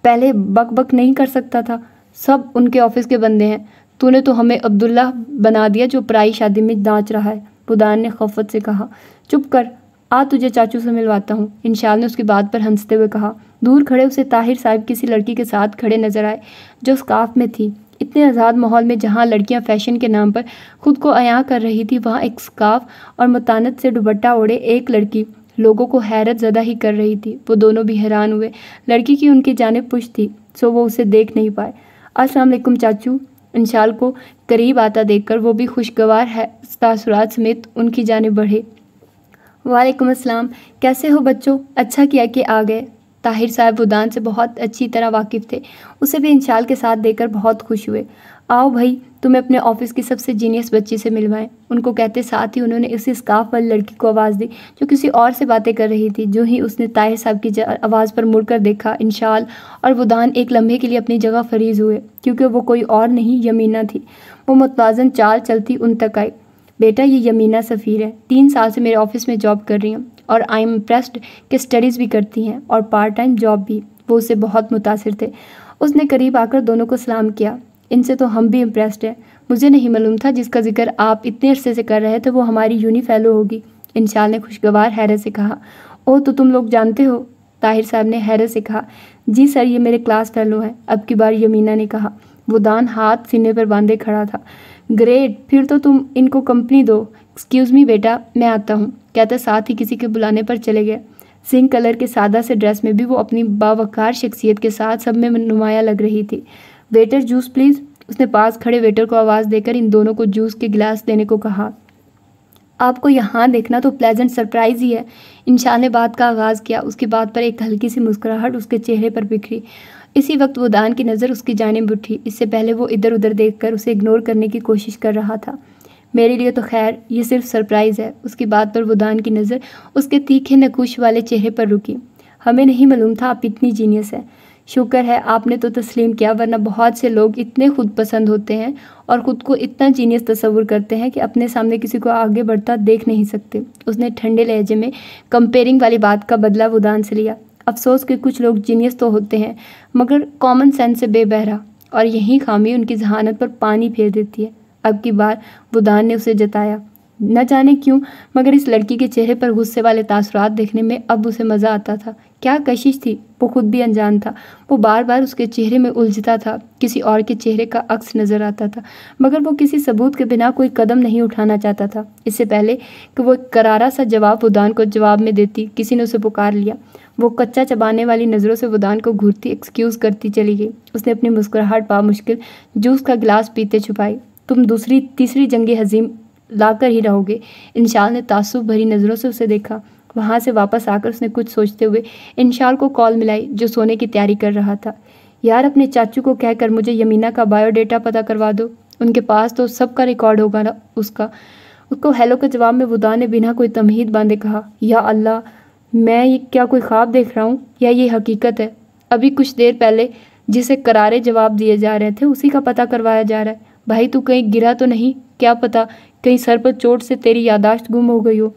पहले बक बक नहीं कर सकता था सब उनके ऑफिस के बंदे हैं तूने तो हमें अब्दुल्ला बना दिया जो पराई शादी में नाच रहा है बुदान ने खफत से कहा चुप कर आ तुझे चाचू से मिलवाता हूँ इंशाल ने उसकी बात पर हंसते हुए कहा दूर खड़े उसे ताहिर साहब किसी लड़की के साथ खड़े नजर आए जो स्काफ में थी इतने आज़ाद माहौल में जहाँ लड़कियाँ फ़ैशन के नाम पर खुद को अयां कर रही थी वहाँ एक स्काफ और मतानत से दुबट्टा ओढ़े एक लड़की लोगों को हैरत ज़्यादा ही कर रही थी वो दोनों भी हैरान हुए लड़की की उनकी जानब पुश थी सो वो उसे देख नहीं पाए असलम चाचू इंशाल को करीब आता देखकर वो भी खुशगवार है तासुरात समेत उनकी जानब बढ़े वालेकुम असलम कैसे हो बच्चों अच्छा किया कि आ गए ताहिर साहब उदान से बहुत अच्छी तरह वाकिफ़ थे उसे भी इंशाल के साथ देकर बहुत खुश हुए आओ भाई तुम्हें अपने ऑफिस की सबसे जीनियस बच्ची से मिलवाएं उनको कहते साथ ही उन्होंने उसी स्काफ वाली लड़की को आवाज़ दी जो किसी और से बातें कर रही थी जो ही उसने ताहिर साहब की आवाज़ पर मुड़कर देखा इंशाल और वुदान एक लम्हे के लिए अपनी जगह फरीज हुए क्योंकि वो कोई और नहीं यमीना थी वो मतवाजन चाल चलती उन तक आई बेटा ये यमीना सफ़ीर है तीन साल से मेरे ऑफिस में जॉब कर रही हूँ और आई एम इम्प्रेस्ड कि स्टडीज़ भी करती हैं और पार्ट टाइम जॉब भी वो उससे बहुत मुतासर थे उसने करीब आकर दोनों को सलाम किया इनसे तो हम भी इम्प्रेस्ड हैं मुझे नहीं मालूम था जिसका जिक्र आप इतने अरसे से कर रहे थे वो हमारी यूनी फैलो होगी इंशाल ने खुशगवार हैरत से कहा ओ तो तुम लोग जानते हो ताहिर साहब ने हैरत से कहा जी सर ये मेरे क्लास फैलो हैं अब की बार यमीना ने कहा वो दान हाथ सीने पर बांधे खड़ा था ग्रेट फिर तो तुम इनको कंपनी दो एक्सक्यूज़ मी बेटा मैं आता हूँ था साथ ही किसी के बुलाने पर चले गए सिंह कलर के सादा से ड्रेस में भी वो अपनी बावकार शख्सियत के साथ सब में नुमाया लग रही थी वेटर जूस प्लीज़ उसने पास खड़े वेटर को आवाज़ देकर इन दोनों को जूस के गिलास देने को कहा आपको यहाँ देखना तो प्लेजेंट सरप्राइज़ ही है इंशान ने बात का आगाज़ किया उसकी बात पर एक हल्की सी मुस्कुराहट उसके चेहरे पर बिखरी इसी वक्त वो दान की नज़र उसकी जानब उठी इससे पहले वो इधर उधर देखकर उसे इग्नोर करने की कोशिश कर रहा था मेरे लिए तो खैर ये सिर्फ सरप्राइज़ है उसकी बात पर वुदान की नज़र उसके तीखे नकुश वाले चेहरे पर रुकी हमें नहीं मालूम था आप इतनी जीनियस हैं शुक्र है आपने तो तस्लीम किया वरना बहुत से लोग इतने खुद पसंद होते हैं और ख़ुद को इतना जीनियस तस्वुर करते हैं कि अपने सामने किसी को आगे बढ़ता देख नहीं सकते उसने ठंडे लहजे में कंपेयरिंग वाली बात का बदला वुदान से लिया अफसोस के कुछ लोग जीनियस तो होते हैं मगर कॉमन सेंस से बेबहरा और यही खामी उनकी जहानत पर पानी फेर देती है अब की बार बुदान ने उसे जताया न जाने क्यों मगर इस लड़की के चेहरे पर गुस्से वाले तासरात देखने में अब उसे मज़ा आता था क्या कशिश थी वो खुद भी अनजान था वो बार बार उसके चेहरे में उलझता था किसी और के चेहरे का अक्स नज़र आता था मगर वो किसी सबूत के बिना कोई कदम नहीं उठाना चाहता था इससे पहले कि वो करारा सा जवाब उदान को जवाब में देती किसी ने उसे पुकार लिया वो कच्चा चबाने वाली नज़रों से उदान को घूरती एक्सक्यूज़ करती चली गई उसने अपनी मुस्कुराहट बा मुश्किल जूस का गिलास पीते छुपाई तुम दूसरी तीसरी जंग हजीम लाकर ही रहोगे इंशाल ने तासुब भरी नज़रों से उसे देखा वहाँ से वापस आकर उसने कुछ सोचते हुए इंशाल को कॉल मिलाई जो सोने की तैयारी कर रहा था यार अपने चाचू को कहकर मुझे यमीना का बायोडेटा पता करवा दो उनके पास तो सबका रिकॉर्ड होगा ना उसका उसको हेलो के जवाब में वुदा ने बिना कोई तमहीद बांधे कहा या अल्लाह मैं ये क्या कोई ख्वाब देख रहा हूँ या ये हकीकत है अभी कुछ देर पहले जिसे करारे जवाब दिए जा रहे थे उसी का पता करवाया जा रहा है भाई तू कहीं गिरा तो नहीं क्या पता कहीं सर पर चोट से तेरी यादाश्त गुम हो गई हो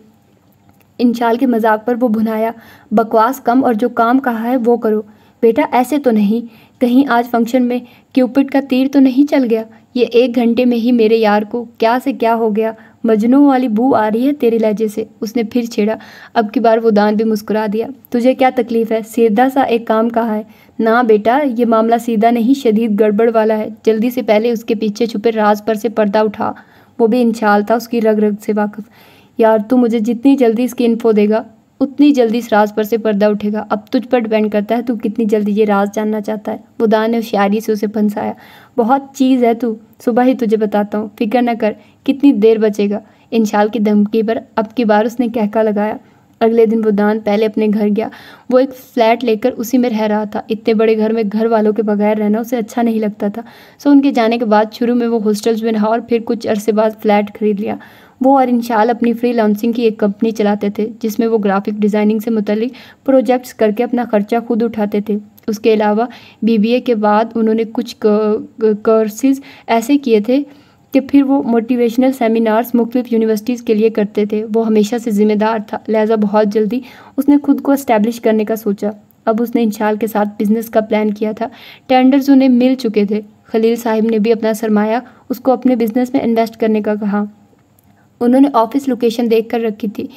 इंशाल के मजाक पर वो भुनाया बकवास कम और जो काम कहा है वो करो बेटा ऐसे तो नहीं कहीं आज फंक्शन में क्यूपिड का तीर तो नहीं चल गया ये एक घंटे में ही मेरे यार को क्या से क्या हो गया मजनू वाली बू आ रही है तेरे लहजे से उसने फिर छेड़ा अब की बार वो दान भी मुस्कुरा दिया तुझे क्या तकलीफ़ है सीधा सा एक काम कहा है ना बेटा ये मामला सीधा नहीं शदीद गड़बड़ वाला है जल्दी से पहले उसके पीछे छुपे राज पर से पर्दा उठा वो भी इंशाल था उसकी रग रग से वाकफ़ यार तू मुझे जितनी जल्दी इसकी इन्फो देगा उतनी जल्दी इस राज पर से पर्दा उठेगा अब तुझ पर डिपेंड करता है तू कितनी जल्दी ये राज जानना चाहता है वो दान ने होशियारी से उसे फंसाया बहुत चीज़ है तू सुबह ही तुझे बताता हूँ फिक्र न कर कितनी देर बचेगा इंशाल की धमकी पर अब की बार उसने कहका लगाया अगले दिन वो दान पहले अपने घर गया वो एक फ्लैट लेकर उसी में रह रहा था इतने बड़े घर में घर वालों के बगैर रहना उसे अच्छा नहीं लगता था सो उनके जाने के बाद शुरू में वो हॉस्टल्स में रहा और फिर कुछ अरसे बाद फ्लैट खरीद लिया वो और इंशाल अपनी फ्री लॉन्सिंग की एक कंपनी चलाते थे जिसमें वो ग्राफिक डिज़ाइनिंग से मुतलिक प्रोजेक्ट्स करके अपना खर्चा खुद उठाते थे उसके अलावा बीबीए के बाद उन्होंने कुछ कोर्सेज ऐसे किए थे कि फिर वो मोटिवेशनल सेमिनार्स मुख्तलिफ यूनिवर्सिटीज़ के लिए करते थे वो हमेशा से ज़िम्मेदार था लिहाजा बहुत जल्दी उसने खुद को इस्टेब्लिश करने का सोचा अब उसने इंशाल के साथ बिज़नेस का प्लान किया था टेंडर्स उन्हें मिल चुके थे खलील साहिब ने भी अपना सरमाया उसको अपने बिज़नेस में इन्वेस्ट करने का कहा उन्होंने ऑफिस लोकेशन देख कर रखी थी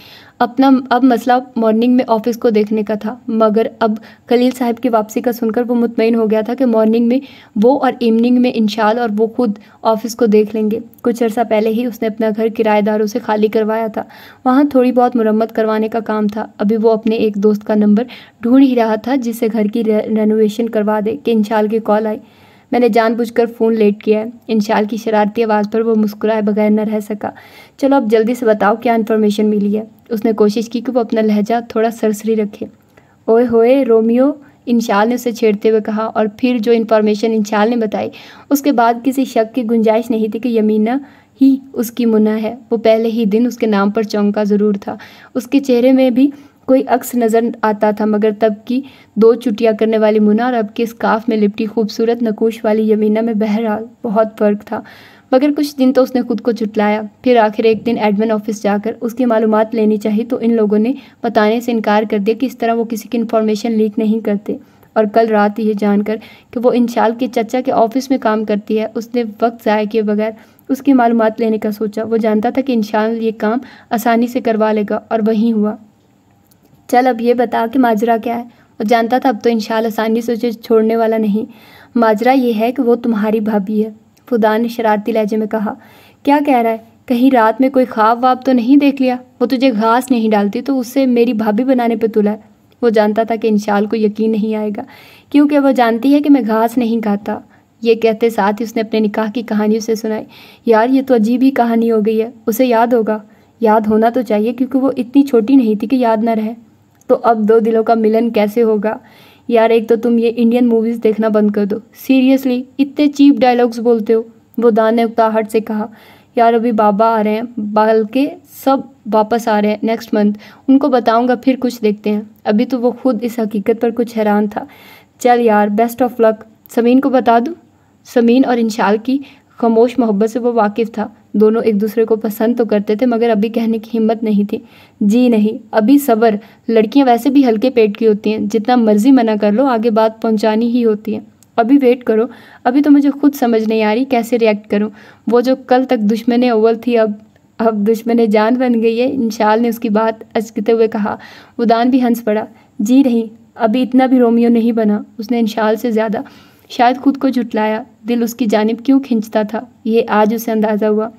अपना अब मसला मॉर्निंग में ऑफिस को देखने का था मगर अब खलील साहब की वापसी का सुनकर वो मुतमिन हो गया था कि मॉर्निंग में वो और इवनिंग में इंशाल और वो खुद ऑफिस को देख लेंगे कुछ अर्सा पहले ही उसने अपना घर किराएदारों से खाली करवाया था वहाँ थोड़ी बहुत मरम्मत करवाने का काम था अभी वो अपने एक दोस्त का नंबर ढूंढ ही रहा था जिससे घर की रेनोवेशन करवा दे कि इंशाल की कॉल आई मैंने जानबूझकर फ़ोन लेट किया है इनशाल की शरारती आवाज़ पर वो मुस्कुराए बगैर न रह सका चलो अब जल्दी से बताओ क्या इन्फॉर्मेशन मिली है उसने कोशिश की कि वो अपना लहजा थोड़ा सरसरी रखे ओए होए रोमियो इनशाल ने उसे छेड़ते हुए कहा और फिर जो इन्फॉर्मेशन इंशाल ने बताई उसके बाद किसी शक की गुंजाइश नहीं थी कि यमीना ही उसकी मुना है वो पहले ही दिन उसके नाम पर चौंका ज़रूर था उसके चेहरे में भी कोई अक्स नजर आता था मगर तब की दो चुटिया करने वाली मुना और अब के स्काफ में लिपटी खूबसूरत नकोश वाली यमीना में बहरहाल बहुत फ़र्क था मगर कुछ दिन तो उसने खुद को चुटलाया फिर आखिर एक दिन एडमिन ऑफिस जाकर उसकी मालूम लेनी चाहिए तो इन लोगों ने बताने से इनकार कर दिया कि इस तरह वो किसी की इन्फॉर्मेशन लीक नहीं करते और कल रात ये जानकर कि वो इंशाल के चचा के ऑफिस में काम करती है उसने वक्त ज़ाय किए बगैर उसकी मालूम लेने का सोचा वो जानता था कि इंशाल ये काम आसानी से करवा लेगा और वहीं हुआ चल अब ये बता कि माजरा क्या है वो जानता था अब तो इंशाल आसानी से उसे छोड़ने वाला नहीं माजरा ये है कि वो तुम्हारी भाभी है खुदा ने शरारती लहजे में कहा क्या कह रहा है कहीं रात में कोई ख्वाब वाब तो नहीं देख लिया वो तुझे घास नहीं डालती तो उससे मेरी भाभी बनाने पर तुला है वो जानता था कि इंशाल को यकीन नहीं आएगा क्योंकि वो जानती है कि मैं घास नहीं खाता ये कहते साथ ही उसने अपने निकाह की कहानी उसे सुनाई यार ये तो अजीब ही कहानी हो गई है उसे याद होगा याद होना तो चाहिए क्योंकि वो इतनी छोटी नहीं थी कि याद ना रहे तो अब दो दिलों का मिलन कैसे होगा यार एक तो तुम ये इंडियन मूवीज़ देखना बंद कर दो सीरियसली इतने चीप डायलॉग्स बोलते हो वो दान ने उताहट से कहा यार अभी बाबा आ रहे हैं बल्कि सब वापस आ रहे हैं नेक्स्ट मंथ उनको बताऊंगा फिर कुछ देखते हैं अभी तो वो खुद इस हकीकत पर कुछ हैरान था चल यार बेस्ट ऑफ लक समीन को बता दूँ समीन और इंशाल की खामोश मोहब्बत से वो वाकिफ़ था दोनों एक दूसरे को पसंद तो करते थे मगर अभी कहने की हिम्मत नहीं थी जी नहीं अभी सबर लड़कियां वैसे भी हल्के पेट की होती हैं जितना मर्जी मना कर लो आगे बात पहुंचानी ही होती है अभी वेट करो अभी तो मुझे खुद समझ नहीं आ रही कैसे रिएक्ट करूं वो जो कल तक दुश्मन अव्वल थी अब अब दुश्मन जान बन गई है इंशाल ने उसकी बात अचकते हुए कहा उदान भी हंस पड़ा जी नहीं अभी इतना भी रोमियो नहीं बना उसने इंशाल से ज़्यादा शायद खुद को जुटलाया दिल उसकी जानब क्यों खींचता था ये आज उसे अंदाज़ा हुआ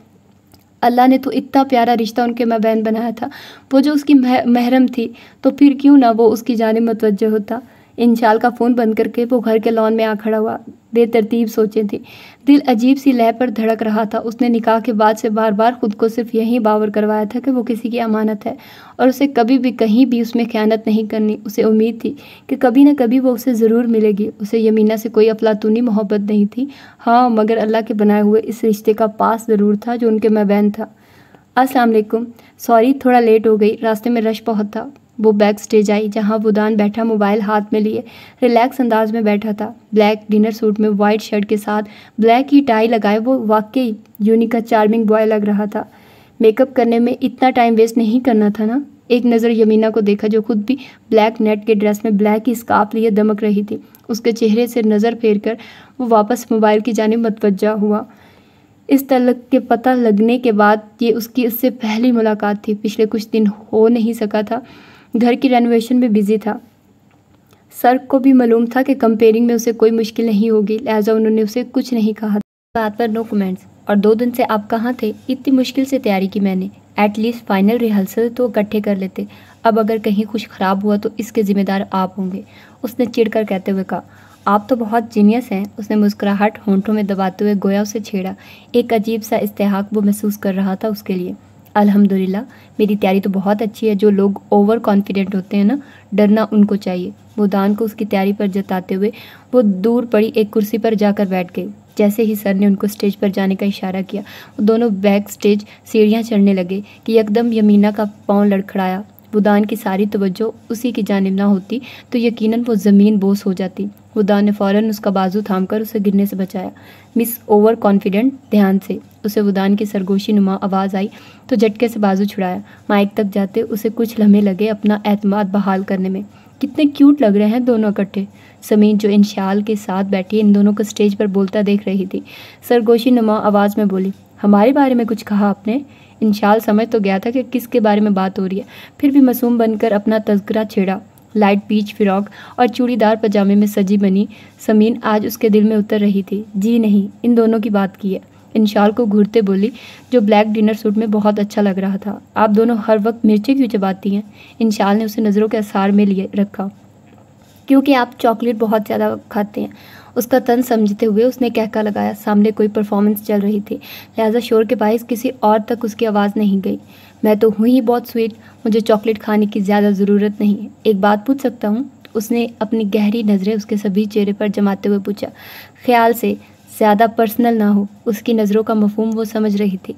अल्लाह ने तो इतना प्यारा रिश्ता उनके बहन बनाया था वो जो उसकी मह, महरम थी तो फिर क्यों ना वो उसकी जानब मतवज होता इन का फ़ोन बंद करके वो घर के लॉन में आ खड़ा हुआ बेतरतीब सोचें थे दिल अजीब सी लह पर धड़क रहा था उसने निकाह के बाद से बार बार खुद को सिर्फ यही बावर करवाया था कि वो किसी की अमानत है और उसे कभी भी कहीं भी उसमें ख्यानत नहीं करनी उसे उम्मीद थी कि कभी ना कभी वो उसे ज़रूर मिलेगी उसे यमीना से कोई अफलातूनी मोहब्बत नहीं थी हाँ मगर अल्लाह के बनाए हुए इस रिश्ते का पास ज़रूर था जो उनके मैबैन था असलकुम सॉरी थोड़ा लेट हो गई रास्ते में रश बहुत था वो बैक स्टेज आई जहाँ वुदान बैठा मोबाइल हाथ में लिए रिलैक्स अंदाज में बैठा था ब्लैक डिनर सूट में वाइट शर्ट के साथ ब्लैक ही टाई लगाए वो वाकई यूनिक का चार्मिंग बॉय लग रहा था मेकअप करने में इतना टाइम वेस्ट नहीं करना था ना एक नज़र यमीना को देखा जो खुद भी ब्लैक नेट के ड्रेस में ब्लैक ही स्काफ लिए दमक रही थी उसके चेहरे से नज़र फेर कर वो वापस मोबाइल की जानब मतवजा हुआ इस तलक के पता लगने के बाद ये उसकी इससे पहली मुलाकात थी पिछले कुछ दिन हो नहीं सका था घर की रेनोवेशन में बिज़ी था सर को भी मालूम था कि कंपेयरिंग में उसे कोई मुश्किल नहीं होगी लिहाजा उन्होंने उसे कुछ नहीं कहा बात पर नो कमेंट्स और दो दिन से आप कहाँ थे इतनी मुश्किल से तैयारी की मैंने एटलीस्ट फाइनल रिहर्सल तो इकट्ठे कर लेते अब अगर कहीं कुछ ख़राब हुआ तो इसके ज़िम्मेदार आप होंगे उसने कर कहते हुए कहा आप तो बहुत जीनियस हैं उसने मुस्कुराहट होंठों में दबाते हुए गोया उसे छेड़ा एक अजीब सा इस्तेहाक वो महसूस कर रहा था उसके लिए अल्हम्दुलिल्लाह मेरी तैयारी तो बहुत अच्छी है जो लोग ओवर कॉन्फिडेंट होते हैं ना डरना उनको चाहिए वो दान को उसकी तैयारी पर जताते हुए वो दूर पड़ी एक कुर्सी पर जाकर बैठ गई जैसे ही सर ने उनको स्टेज पर जाने का इशारा किया वो दोनों बैक स्टेज सीढ़ियाँ चढ़ने लगे कि एकदम यमीना का पाँव लड़खड़ाया वो दान की सारी तवज्जो उसी की जानब ना होती तो यकीनन वो ज़मीन बोस हो जाती खुदा ने फ़ौरन उसका बाजू थामकर उसे गिरने से बचाया मिस ओवर कॉन्फिडेंट ध्यान से उसे उदान की सरगोशी नुमा आवाज़ आई तो झटके से बाजू छुड़ाया माइक तक जाते उसे कुछ लम्हे लगे अपना एतमाद बहाल करने में कितने क्यूट लग रहे हैं दोनों इकट्ठे समीर जो इन शाल के साथ बैठी इन दोनों को स्टेज पर बोलता देख रही थी सरगोशी नुमा आवाज़ में बोली हमारे बारे में कुछ कहा आपने इंशाल समझ तो गया था कि किसके बारे में बात हो रही है फिर भी मासूम बनकर अपना तस्करा छेड़ा लाइट पीच फ्रॉक और चूड़ीदार पजामे में सजी बनी समीन आज उसके दिल में उतर रही थी जी नहीं इन दोनों की बात की है इंशाल को घूरते बोली जो ब्लैक डिनर सूट में बहुत अच्छा लग रहा था आप दोनों हर वक्त मिर्ची क्यों चबाती हैं इनशाल ने उसे नज़रों के आसार में लिए रखा क्योंकि आप चॉकलेट बहुत ज़्यादा खाते हैं उसका तन समझते हुए उसने कहका लगाया सामने कोई परफॉर्मेंस चल रही थी लिहाजा शोर के बायस किसी और तक उसकी आवाज़ नहीं गई मैं तो हूँ ही बहुत स्वीट मुझे चॉकलेट खाने की ज़्यादा ज़रूरत नहीं है एक बात पूछ सकता हूँ उसने अपनी गहरी नज़रें उसके सभी चेहरे पर जमाते हुए पूछा ख्याल से ज़्यादा पर्सनल ना हो उसकी नज़रों का मफहम वो समझ रही थी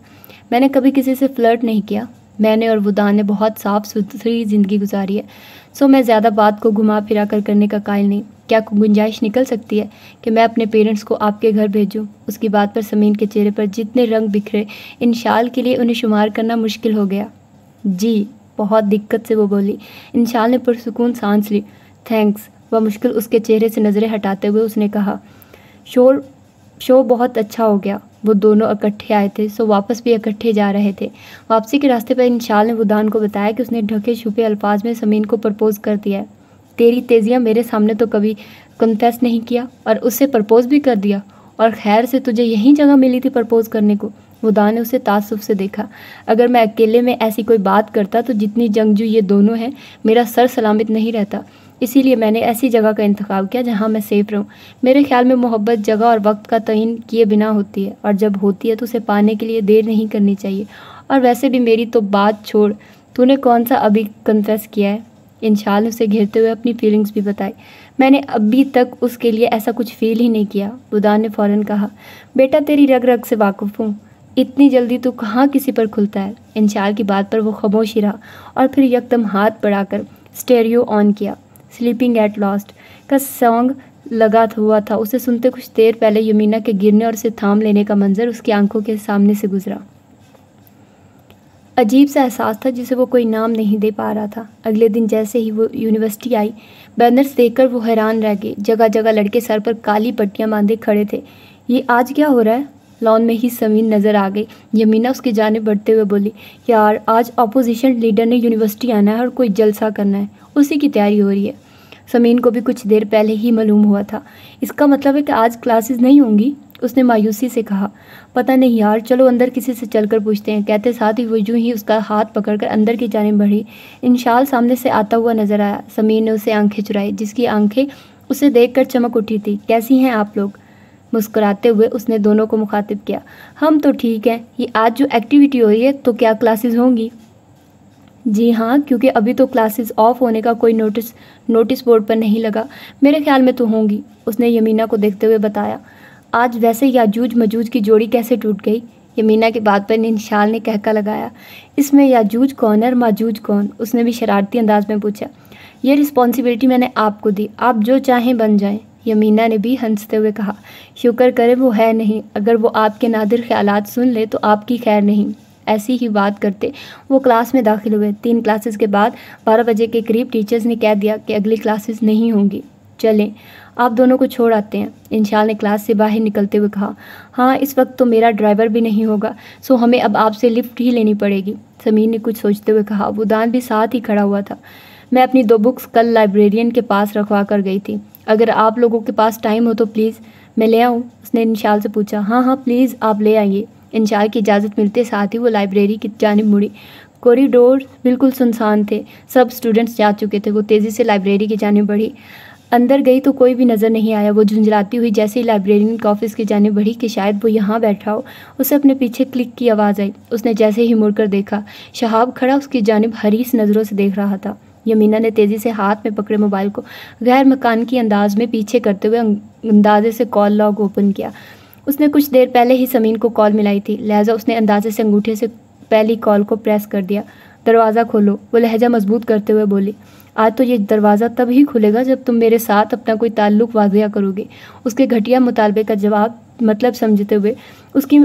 मैंने कभी किसी से फ्लर्ट नहीं किया मैंने और वुदा ने बहुत साफ़ सुथरी ज़िंदगी गुजारी है सो मैं ज़्यादा बात को घुमा फिरा कर करने का कायल नहीं क्या गुंजाइश निकल सकती है कि मैं अपने पेरेंट्स को आपके घर भेजूं? उसकी बात पर समीन के चेहरे पर जितने रंग बिखरे इन शाल के लिए उन्हें शुमार करना मुश्किल हो गया जी बहुत दिक्कत से वो बोली इन शाल ने पुरसकून सांस ली थैंक्स वह मुश्किल उसके चेहरे से नज़रें हटाते हुए उसने कहा शोर शो बहुत अच्छा हो गया वो दोनों इकट्ठे आए थे सो वापस भी इकट्ठे जा रहे थे वापसी के रास्ते पर इंशाल ने वुदान को बताया कि उसने ढके छुपे अल्फाज में समीन को प्रपोज़ कर दिया है तेरी तेज़ियाँ मेरे सामने तो कभी कन्फेस नहीं किया और उससे प्रपोज़ भी कर दिया और खैर से तुझे यही जगह मिली थी प्रपोज़ करने को वुदान ने उसे तासुब से देखा अगर मैं अकेले में ऐसी कोई बात करता तो जितनी जंगजू ये दोनों हैं मेरा सर सलामत नहीं रहता इसीलिए मैंने ऐसी जगह का इंतखब किया जहाँ मैं सेफ़ रहूँ मेरे ख्याल में मोहब्बत जगह और वक्त का तयन किए बिना होती है और जब होती है तो उसे पाने के लिए देर नहीं करनी चाहिए और वैसे भी मेरी तो बात छोड़ तूने कौन सा अभी कन्फेस किया है इन ने उसे घेरते हुए अपनी फीलिंग्स भी बताई मैंने अभी तक उसके लिए ऐसा कुछ फील ही नहीं किया बुदान ने फ़ौरन कहा बेटा तेरी रग रग से वाकफ़ हूँ इतनी जल्दी तू कहाँ किसी पर खुलता है इन की बात पर वो खामोश ही रहा और फिर यकदम हाथ बढ़ाकर स्टेरियो ऑन किया स्लीपिंग एट लास्ट का सॉन्ग लगा हुआ था उसे सुनते कुछ देर पहले यमीना के गिरने और उसे थाम लेने का मंजर उसकी आंखों के सामने से गुजरा अजीब सा एहसास था जिसे वो कोई नाम नहीं दे पा रहा था अगले दिन जैसे ही वो यूनिवर्सिटी आई बैनर्स देखकर वो हैरान रह गए जगह जगह लड़के सर पर काली पट्टियाँ बांधे खड़े थे ये आज क्या हो रहा है लॉन में ही समीन नज़र आ गई यमीना उसकी जाने बढ़ते हुए बोली यार आज अपोजिशन लीडर ने यूनिवर्सिटी आना है और कोई जलसा करना है उसी की तैयारी हो रही है समीन को भी कुछ देर पहले ही मालूम हुआ था इसका मतलब है कि आज क्लासेस नहीं होंगी उसने मायूसी से कहा पता नहीं यार चलो अंदर किसी से चलकर पूछते हैं कहते साथ ही वजू ही उसका हाथ पकड़कर अंदर की जानेब बढ़ी इंशाल सामने से आता हुआ नजर आया समीर ने उसे आंखें चुराई जिसकी आंखें उसे देखकर चमक उठी थी कैसी हैं आप लोग मुस्कुराते हुए उसने दोनों को मुखातिब किया हम तो ठीक हैं ये आज जो एक्टिविटी हो रही है तो क्या क्लासेज होंगी जी हाँ क्योंकि अभी तो क्लासेस ऑफ होने का कोई नोटिस नोटिस बोर्ड पर नहीं लगा मेरे ख्याल में तो होंगी उसने यमीना को देखते हुए बताया आज वैसे याजूज मजूज की जोड़ी कैसे टूट गई यमीना की बात पर निशाल ने कहका लगाया इसमें याजूज कौन है और माजूज कौन उसने भी शरारती अंदाज में पूछा ये रिस्पॉन्सिबिलिटी मैंने आपको दी आप जो चाहें बन जाएं यमीना ने भी हंसते हुए कहा शुक्र करें वो है नहीं अगर वो आपके नादिर ख्यालात सुन ले तो आपकी खैर नहीं ऐसी ही बात करते वो क्लास में दाखिल हुए तीन क्लासेस के बाद बारह बजे के करीब टीचर्स ने कह दिया कि अगली क्लासेस नहीं होंगी चलें आप दोनों को छोड़ आते हैं इंशाल ने क्लास से बाहर निकलते हुए कहा हाँ इस वक्त तो मेरा ड्राइवर भी नहीं होगा सो हमें अब आपसे लिफ्ट ही लेनी पड़ेगी समीर ने कुछ सोचते हुए कहा वो दान भी साथ ही खड़ा हुआ था मैं अपनी दो बुक्स कल लाइब्रेरियन के पास रखवा कर गई थी अगर आप लोगों के पास टाइम हो तो प्लीज़ मैं ले आऊँ उसने निशाल से पूछा हाँ हाँ प्लीज़ आप ले आइए इंशार की इजाज़त मिलते साथ ही वो लाइब्रेरी की जानब मुड़ी कॉरीडोर बिल्कुल सुनसान थे सब स्टूडेंट्स जा चुके थे वो तेज़ी से लाइब्रेरी की जानब बढ़ी अंदर गई तो कोई भी नज़र नहीं आया वो झुंझलाती हुई जैसे ही लाइब्रेरियन के ऑफिस की जानब बढ़ी कि शायद वो यहाँ बैठा हो उसे अपने पीछे क्लिक की आवाज़ आई उसने जैसे ही मुड़कर देखा शहाब खड़ा उसकी जानब हरीस नज़रों से देख रहा था यमीना ने तेज़ी से हाथ में पकड़े मोबाइल को गैर मकान की अंदाज में पीछे करते हुए अंदाजे से कॉल लॉग ओपन किया उसने कुछ देर पहले ही समीन को कॉल मिलाई थी लहजा उसने अंदाजे से अंगूठे से पहली कॉल को प्रेस कर दिया दरवाज़ा खोलो वो लहजा मजबूत करते हुए बोली आज तो ये दरवाज़ा तब ही खुलेगा जब तुम मेरे साथ अपना कोई ताल्लुक वाजिया करोगे उसके घटिया मुतालबे का जवाब मतलब समझते हुए उसकी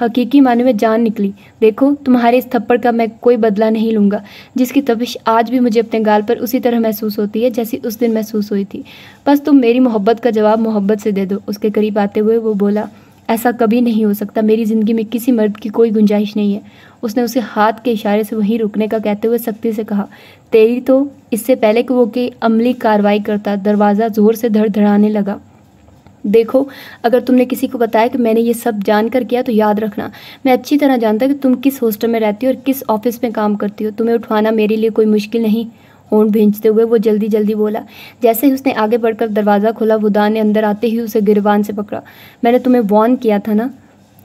हकीकी माने में जान निकली देखो तुम्हारे इस थप्पड़ का मैं कोई बदला नहीं लूँगा जिसकी तपिश आज भी मुझे अपने गाल पर उसी तरह महसूस होती है जैसी उस दिन महसूस हुई थी बस तुम मेरी मोहब्बत का जवाब मोहब्बत से दे दो उसके करीब आते हुए वो बोला ऐसा कभी नहीं हो सकता मेरी ज़िंदगी में किसी मर्द की कोई गुंजाइश नहीं है उसने उसे हाथ के इशारे से वहीं रुकने का कहते हुए सख्ती से कहा तेरी तो इससे पहले कि वो कि अमली कार्रवाई करता दरवाज़ा ज़ोर से धड़धड़ाने लगा देखो अगर तुमने किसी को बताया कि मैंने ये सब जानकर किया तो याद रखना मैं अच्छी तरह जानता कि तुम किस हॉस्टल में रहती हो और किस ऑफिस में काम करती हो तुम्हें उठवाना मेरे लिए कोई मुश्किल नहीं होंठ भींचते हुए वो जल्दी जल्दी बोला जैसे ही उसने आगे बढ़कर दरवाज़ा खोला वुदान ने अंदर आते ही उसे गिरवान से पकड़ा मैंने तुम्हें वॉर्न किया था ना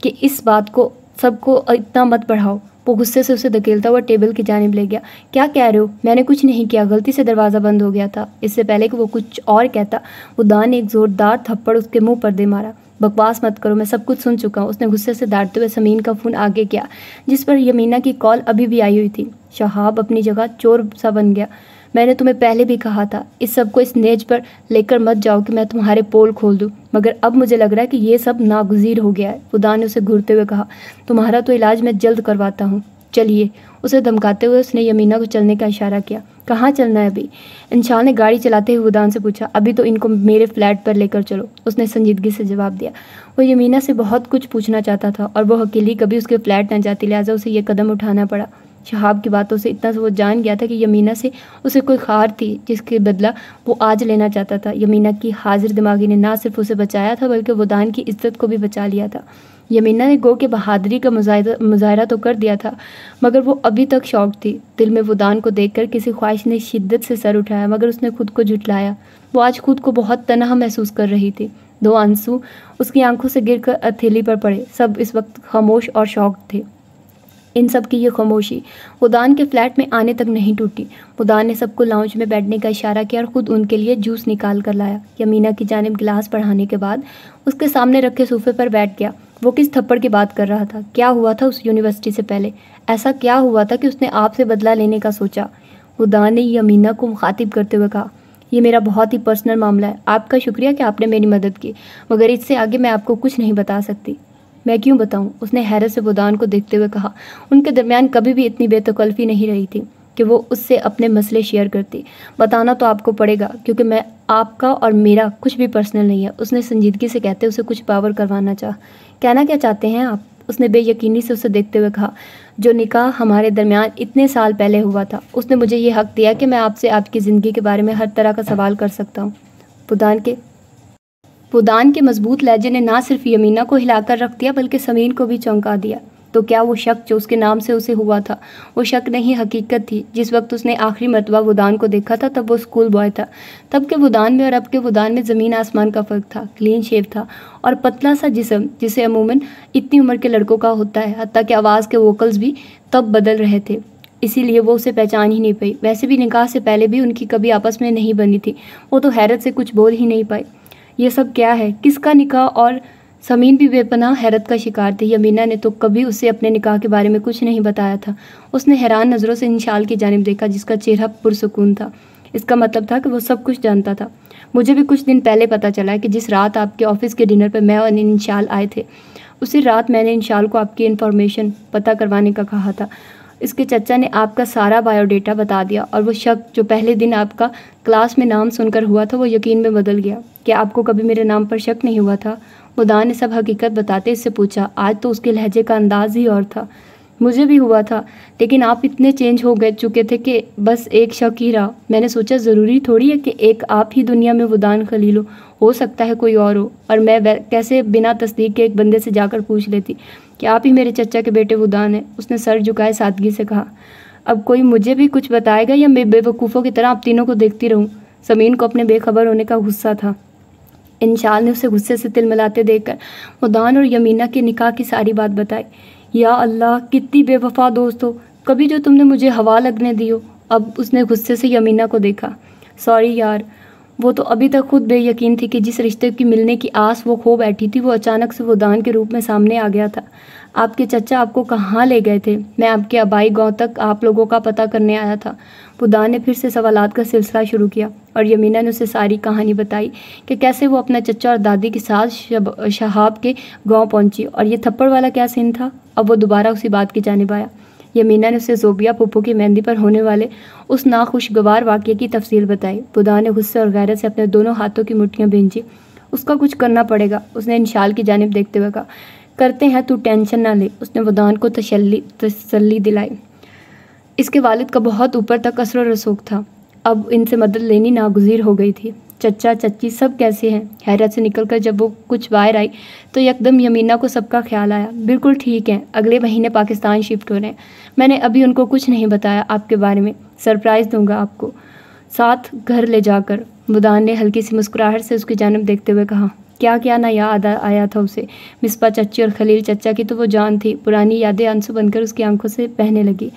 कि इस बात को सबको इतना मत बढ़ाओ वो गुस्से से उसे धकेलता हुआ टेबल की जानब ले गया क्या कह रहे हो मैंने कुछ नहीं किया गलती से दरवाज़ा बंद हो गया था इससे पहले कि वो कुछ और कहता वो दान ने एक ज़ोरदार थप्पड़ उसके मुंह पर दे मारा बकवास मत करो मैं सब कुछ सुन चुका हूँ उसने गुस्से से दाटते हुए समीन का फ़ोन आगे किया जिस पर यमीना की कॉल अभी भी आई हुई थी शहाब अपनी जगह चोर सा बन गया मैंने तुम्हें पहले भी कहा था इस सब को इस नेज पर लेकर मत जाओ कि मैं तुम्हारे पोल खोल दूँ मगर अब मुझे लग रहा है कि ये सब नागजीर हो गया है खुदा ने उसे घूरते हुए कहा तुम्हारा तो इलाज मैं जल्द करवाता हूँ चलिए उसे धमकाते हुए उसने यमीना को चलने का इशारा किया कहाँ चलना है अभी इंशाल ने गाड़ी चलाते हुए उदान से पूछा अभी तो इनको मेरे फ्लैट पर लेकर चलो उसने संजीदगी से जवाब दिया वो यमीना से बहुत कुछ पूछना चाहता था और वो अकेली कभी उसके फ्लैट न जाती लिहाजा उसे यह कदम उठाना पड़ा शहाब की बातों से इतना वो जान गया था कि यमीना से उसे कोई खार थी जिसके बदला वो आज लेना चाहता था यमीना की हाजिर दिमागी ने ना सिर्फ उसे बचाया था बल्कि वुदान की इज्जत को भी बचा लिया था यमीना ने गो के बहादरी का मुजाहरा तो कर दिया था मगर वो अभी तक शौक थी दिल में वदान को देखकर किसी ख्वाहिश ने शिद्दत से सर उठाया मगर उसने खुद को झुटलाया वो आज खुद को बहुत तनह महसूस कर रही थी दो आंसू उसकी आंखों से गिरकर अथेली पर पड़े सब इस वक्त खामोश और शौक थे इन सब की ये खामोशी उदान के फ्लैट में आने तक नहीं टूटी उदान ने सबको लाउंज में बैठने का इशारा किया और ख़ुद उनके लिए जूस निकाल कर लाया यमीना की जानब गिलास बढ़ाने के बाद उसके सामने रखे सोफे पर बैठ गया वो किस थप्पड़ की बात कर रहा था क्या हुआ था उस यूनिवर्सिटी से पहले ऐसा क्या हुआ था कि उसने आपसे बदला लेने का सोचा उदान ने यमीना को मुखातिब करते हुए कहा यह मेरा बहुत ही पर्सनल मामला है आपका शुक्रिया कि आपने मेरी मदद की मगर इससे आगे मैं आपको कुछ नहीं बता सकती मैं क्यों बताऊँ उसने हैरत से बुदान को देखते हुए कहा उनके दरमियान कभी भी इतनी बेतकल्फ़ी नहीं रही थी कि वो उससे अपने मसले शेयर करती बताना तो आपको पड़ेगा क्योंकि मैं आपका और मेरा कुछ भी पर्सनल नहीं है उसने संजीदगी से कहते उसे कुछ पावर करवाना चाह कहना क्या चाहते हैं आप उसने बेयकीनी से उसे देखते हुए कहा जो निकाह हमारे दरमियान इतने साल पहले हुआ था उसने मुझे ये हक दिया कि मैं आपसे आपकी ज़िंदगी के बारे में हर तरह का सवाल कर सकता हूँ बुदान के पुदान के मजबूत लहजे ने ना सिर्फ यमीना को हिलाकर रख दिया बल्कि समीन को भी चौंका दिया तो क्या वो शक जो उसके नाम से उसे हुआ था वो शक नहीं हकीकत थी जिस वक्त उसने आखिरी मरतबा वुदान को देखा था तब वो स्कूल बॉय था तब के वुदान में और अब के वुदान में ज़मीन आसमान का फ़र्क था क्लीन शेव था और पतला सा जिसम जिसे अमूमन इतनी उम्र के लड़कों का होता है हती कि आवाज़ के वोकल्स भी तब बदल रहे थे इसीलिए वो उसे पहचान ही नहीं पाई वैसे भी निकाह से पहले भी उनकी कभी आपस में नहीं बनी थी वो तो हैरत से कुछ बोल ही नहीं पाई ये सब क्या है किसका निकाह और समीन भी बेपनाह हैरत का शिकार थी यमीना ने तो कभी उसे अपने निकाह के बारे में कुछ नहीं बताया था उसने हैरान नज़रों से इंशाल की जानब देखा जिसका चेहरा पुरसकून था इसका मतलब था कि वो सब कुछ जानता था मुझे भी कुछ दिन पहले पता चला कि जिस रात आपके ऑफिस के डिनर पर मैं और इंशाल आए थे उसी रात मैंने इंशाल को आपकी इन्फॉर्मेशन पता करवाने का कहा था इसके चचा ने आपका सारा बायोडेटा बता दिया और वो शक जो पहले दिन आपका क्लास में नाम सुनकर हुआ था वो यकीन में बदल गया क्या आपको कभी मेरे नाम पर शक नहीं हुआ था खुदा ने सब हकीकत बताते इससे पूछा आज तो उसके लहजे का अंदाज ही और था मुझे भी हुआ था लेकिन आप इतने चेंज हो गए चुके थे कि बस एक शक ही रहा मैंने सोचा ज़रूरी थोड़ी है कि एक आप ही दुनिया में वुदान खलील हो हो सकता है कोई और हो और मैं कैसे बिना तस्दीक के एक बंदे से जाकर पूछ लेती कि आप ही मेरे चचा के बेटे वुदान हैं उसने सर झुकाए सादगी से कहा अब कोई मुझे भी कुछ बताएगा या मैं बेवकूफ़ों की तरह आप तीनों को देखती रहूं समीन को अपने बेखबर होने का गुस्सा था इंशाल ने उसे गुस्से से तिल मिलाते देखकर मुदान और यमीना के निकाह की सारी बात बताई या अल्लाह कितनी बेवफा दोस्त हो कभी जो तुमने मुझे हवा लगने दी हो अब उसने गुस्से से यमीना को देखा सॉरी यार वो तो अभी तक खुद बेयकीन थी कि जिस रिश्ते की मिलने की आस वो खो बैठी थी वो अचानक से वो दान के रूप में सामने आ गया था आपके चचा आपको कहाँ ले गए थे मैं आपके आबाई गांव तक आप लोगों का पता करने आया था वो दान ने फिर से सवालात का सिलसिला शुरू किया और यमीना ने उसे सारी कहानी बताई कि कैसे वो अपना चचा और दादी के साथ शहाब के गाँव पहुँची और ये थप्पड़ वाला क्या सीन था अब वो दोबारा उसी बात की जानब आया यमीना ने उसे जोबिया पप्पू की मेहंदी पर होने वाले उस नाखुशगवार वाक्य की तफसील बताई बुदा ने गुस्से और गैरत से अपने दोनों हाथों की मुठ्ठियाँ भेजी उसका कुछ करना पड़ेगा उसने इंशाल की जानब देखते हुए कहा करते हैं तू टेंशन ना ले उसने वदान को तसली तसली दिलाई इसके वालिद का बहुत ऊपर तक असर रसूख था अब इनसे मदद लेनी नागजीर हो गई थी चचा चची सब कैसे हैं हैरत से निकलकर जब वो कुछ बाहर आई तो एकदम यमीना को सबका ख्याल आया बिल्कुल ठीक है अगले महीने पाकिस्तान शिफ्ट हो रहे हैं मैंने अभी उनको कुछ नहीं बताया आपके बारे में सरप्राइज़ दूंगा आपको साथ घर ले जाकर मुदान ने हल्की सी मुस्कुराहट से उसकी जानब देखते हुए कहा क्या क्या ना याद आया था उसे मिसपा चच्ची और खलील चचा की तो वो जान थी पुरानी यादें आंसू बनकर उसकी आंखों से बहने लगी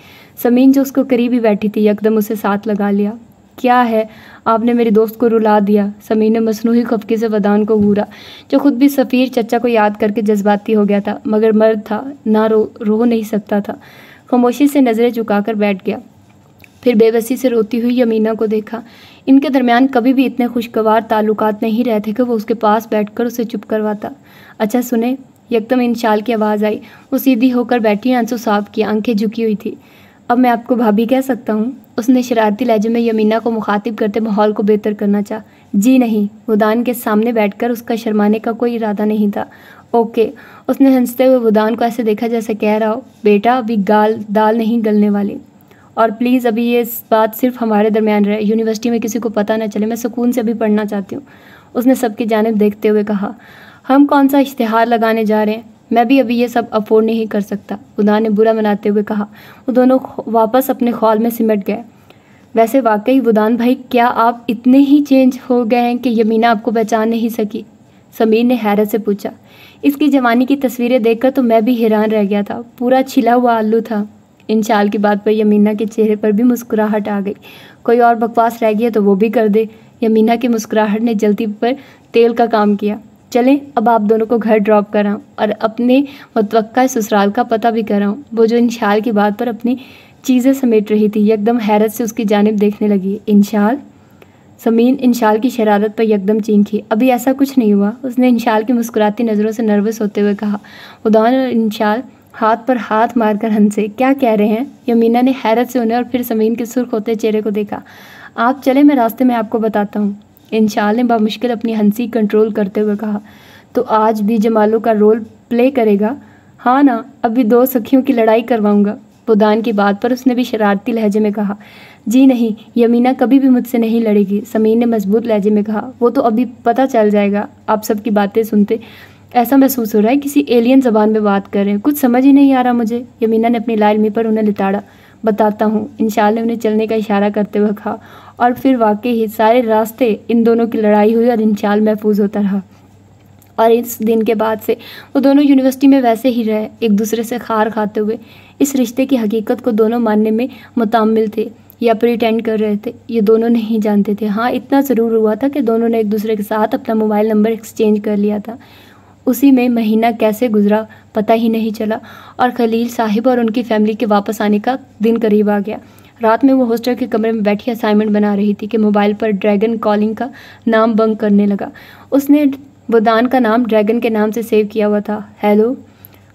समीन जो उसको करीब ही बैठी थी यकदम उसे साथ लगा लिया क्या है आपने मेरे दोस्त को रुला दिया समीर ने मसनू खफके से वदान को घूरा जो खुद भी सफ़ीर चचा को याद करके जज्बाती हो गया था मगर मर्द था ना रो रो नहीं सकता था खामोशी से नज़रें झुकाकर बैठ गया फिर बेबसी से रोती हुई यमीना को देखा इनके दरमियान कभी भी इतने खुशगवार ताल्लुकात नहीं रहते कि वो उसके पास बैठकर उसे चुप करवाता अच्छा सुने यकदम इंशाल की आवाज़ आई वो सीधी होकर बैठी आंसू साफ की आंखें झुकी हुई थी अब मैं आपको भाभी कह सकता हूँ उसने शरारती लहजे में यमीना को मुखातिब करते माहौल को बेहतर करना चाह जी नहीं वुदान के सामने बैठकर उसका शर्माने का कोई इरादा नहीं था ओके उसने हंसते हुए वुदान को ऐसे देखा जैसे कह रहा हो बेटा अभी गाल दाल नहीं गलने वाली और प्लीज़ अभी ये बात सिर्फ हमारे दरमियान रहे यूनिवर्सिटी में किसी को पता ना चले मैं सुकून से अभी पढ़ना चाहती हूँ उसने सबकी जानब देखते हुए कहा हम कौन सा इश्तहार लगाने जा रहे हैं मैं भी अभी ये सब अफोर्ड नहीं कर सकता खुदा ने बुरा मनाते हुए कहा वो दोनों वापस अपने खौल में सिमट गए वैसे वाकई वुदान भाई क्या आप इतने ही चेंज हो गए हैं कि यमीना आपको पहचान नहीं सकी समीर ने हैरत से पूछा इसकी जवानी की तस्वीरें देखकर तो मैं भी हैरान रह गया था पूरा छिला हुआ आलू था इन चाल की बात पर यमीना के चेहरे पर भी मुस्कुराहट आ गई कोई और बकवास रह गया तो वो भी कर दे यमीना की मुस्कुराहट ने जल्दी पर तेल का काम किया चलें अब आप दोनों को घर ड्रॉप कराऊँ और अपने मतवक़ा ससुराल का पता भी कराऊँ वो जो इंशाल की बात पर अपनी चीज़ें समेट रही थी यकदम हैरत से उसकी जानब देखने लगी इंशाल समीन इंशाल की शरारत पर यकदम चींखी अभी ऐसा कुछ नहीं हुआ उसने इंशाल की मुस्कुराती नज़रों से नर्वस होते हुए कहा उदान और इंशाल हाथ पर हाथ मारकर हंसे क्या कह रहे हैं यमीना ने हैरत से उन्हें और फिर समीन के सुर्ख होते चेहरे को देखा आप चले मैं रास्ते में आपको बताता हूँ इंशाल ने बामुश्किल अपनी हंसी कंट्रोल करते हुए कहा तो आज भी जमालो का रोल प्ले करेगा हाँ ना अभी दो सखियों की लड़ाई करवाऊंगा बुदान की बात पर उसने भी शरारती लहजे में कहा जी नहीं यमीना कभी भी मुझसे नहीं लड़ेगी समीर ने मजबूत लहजे में कहा वो तो अभी पता चल जाएगा आप सबकी बातें सुनते ऐसा महसूस हो रहा है किसी एलियन जबान में बात कर रहे हैं कुछ समझ ही नहीं आ रहा मुझे यमीना ने अपनी लालमी पर उन्हें लिताड़ा बताता हूँ इन ने उन्हें चलने का इशारा करते हुए कहा और फिर वाकई ही सारे रास्ते इन दोनों की लड़ाई हुई और इंशाल महफूज होता रहा और इस दिन के बाद से वो दोनों यूनिवर्सिटी में वैसे ही रहे एक दूसरे से खार खाते हुए इस रिश्ते की हकीकत को दोनों मानने में मुतमिल थे या प्रिटेंड कर रहे थे ये दोनों नहीं जानते थे हाँ इतना ज़रूर हुआ था कि दोनों ने एक दूसरे के साथ अपना मोबाइल नंबर एक्सचेंज कर लिया था उसी में महीना कैसे गुजरा पता ही नहीं चला और खलील साहिब और उनकी फ़ैमिली के वापस आने का दिन करीब आ गया रात में वो हॉस्टल के कमरे में बैठी असाइनमेंट बना रही थी कि मोबाइल पर ड्रैगन कॉलिंग का नाम बंग करने लगा उसने बुदान का नाम ड्रैगन के नाम से सेव किया हुआ था हेलो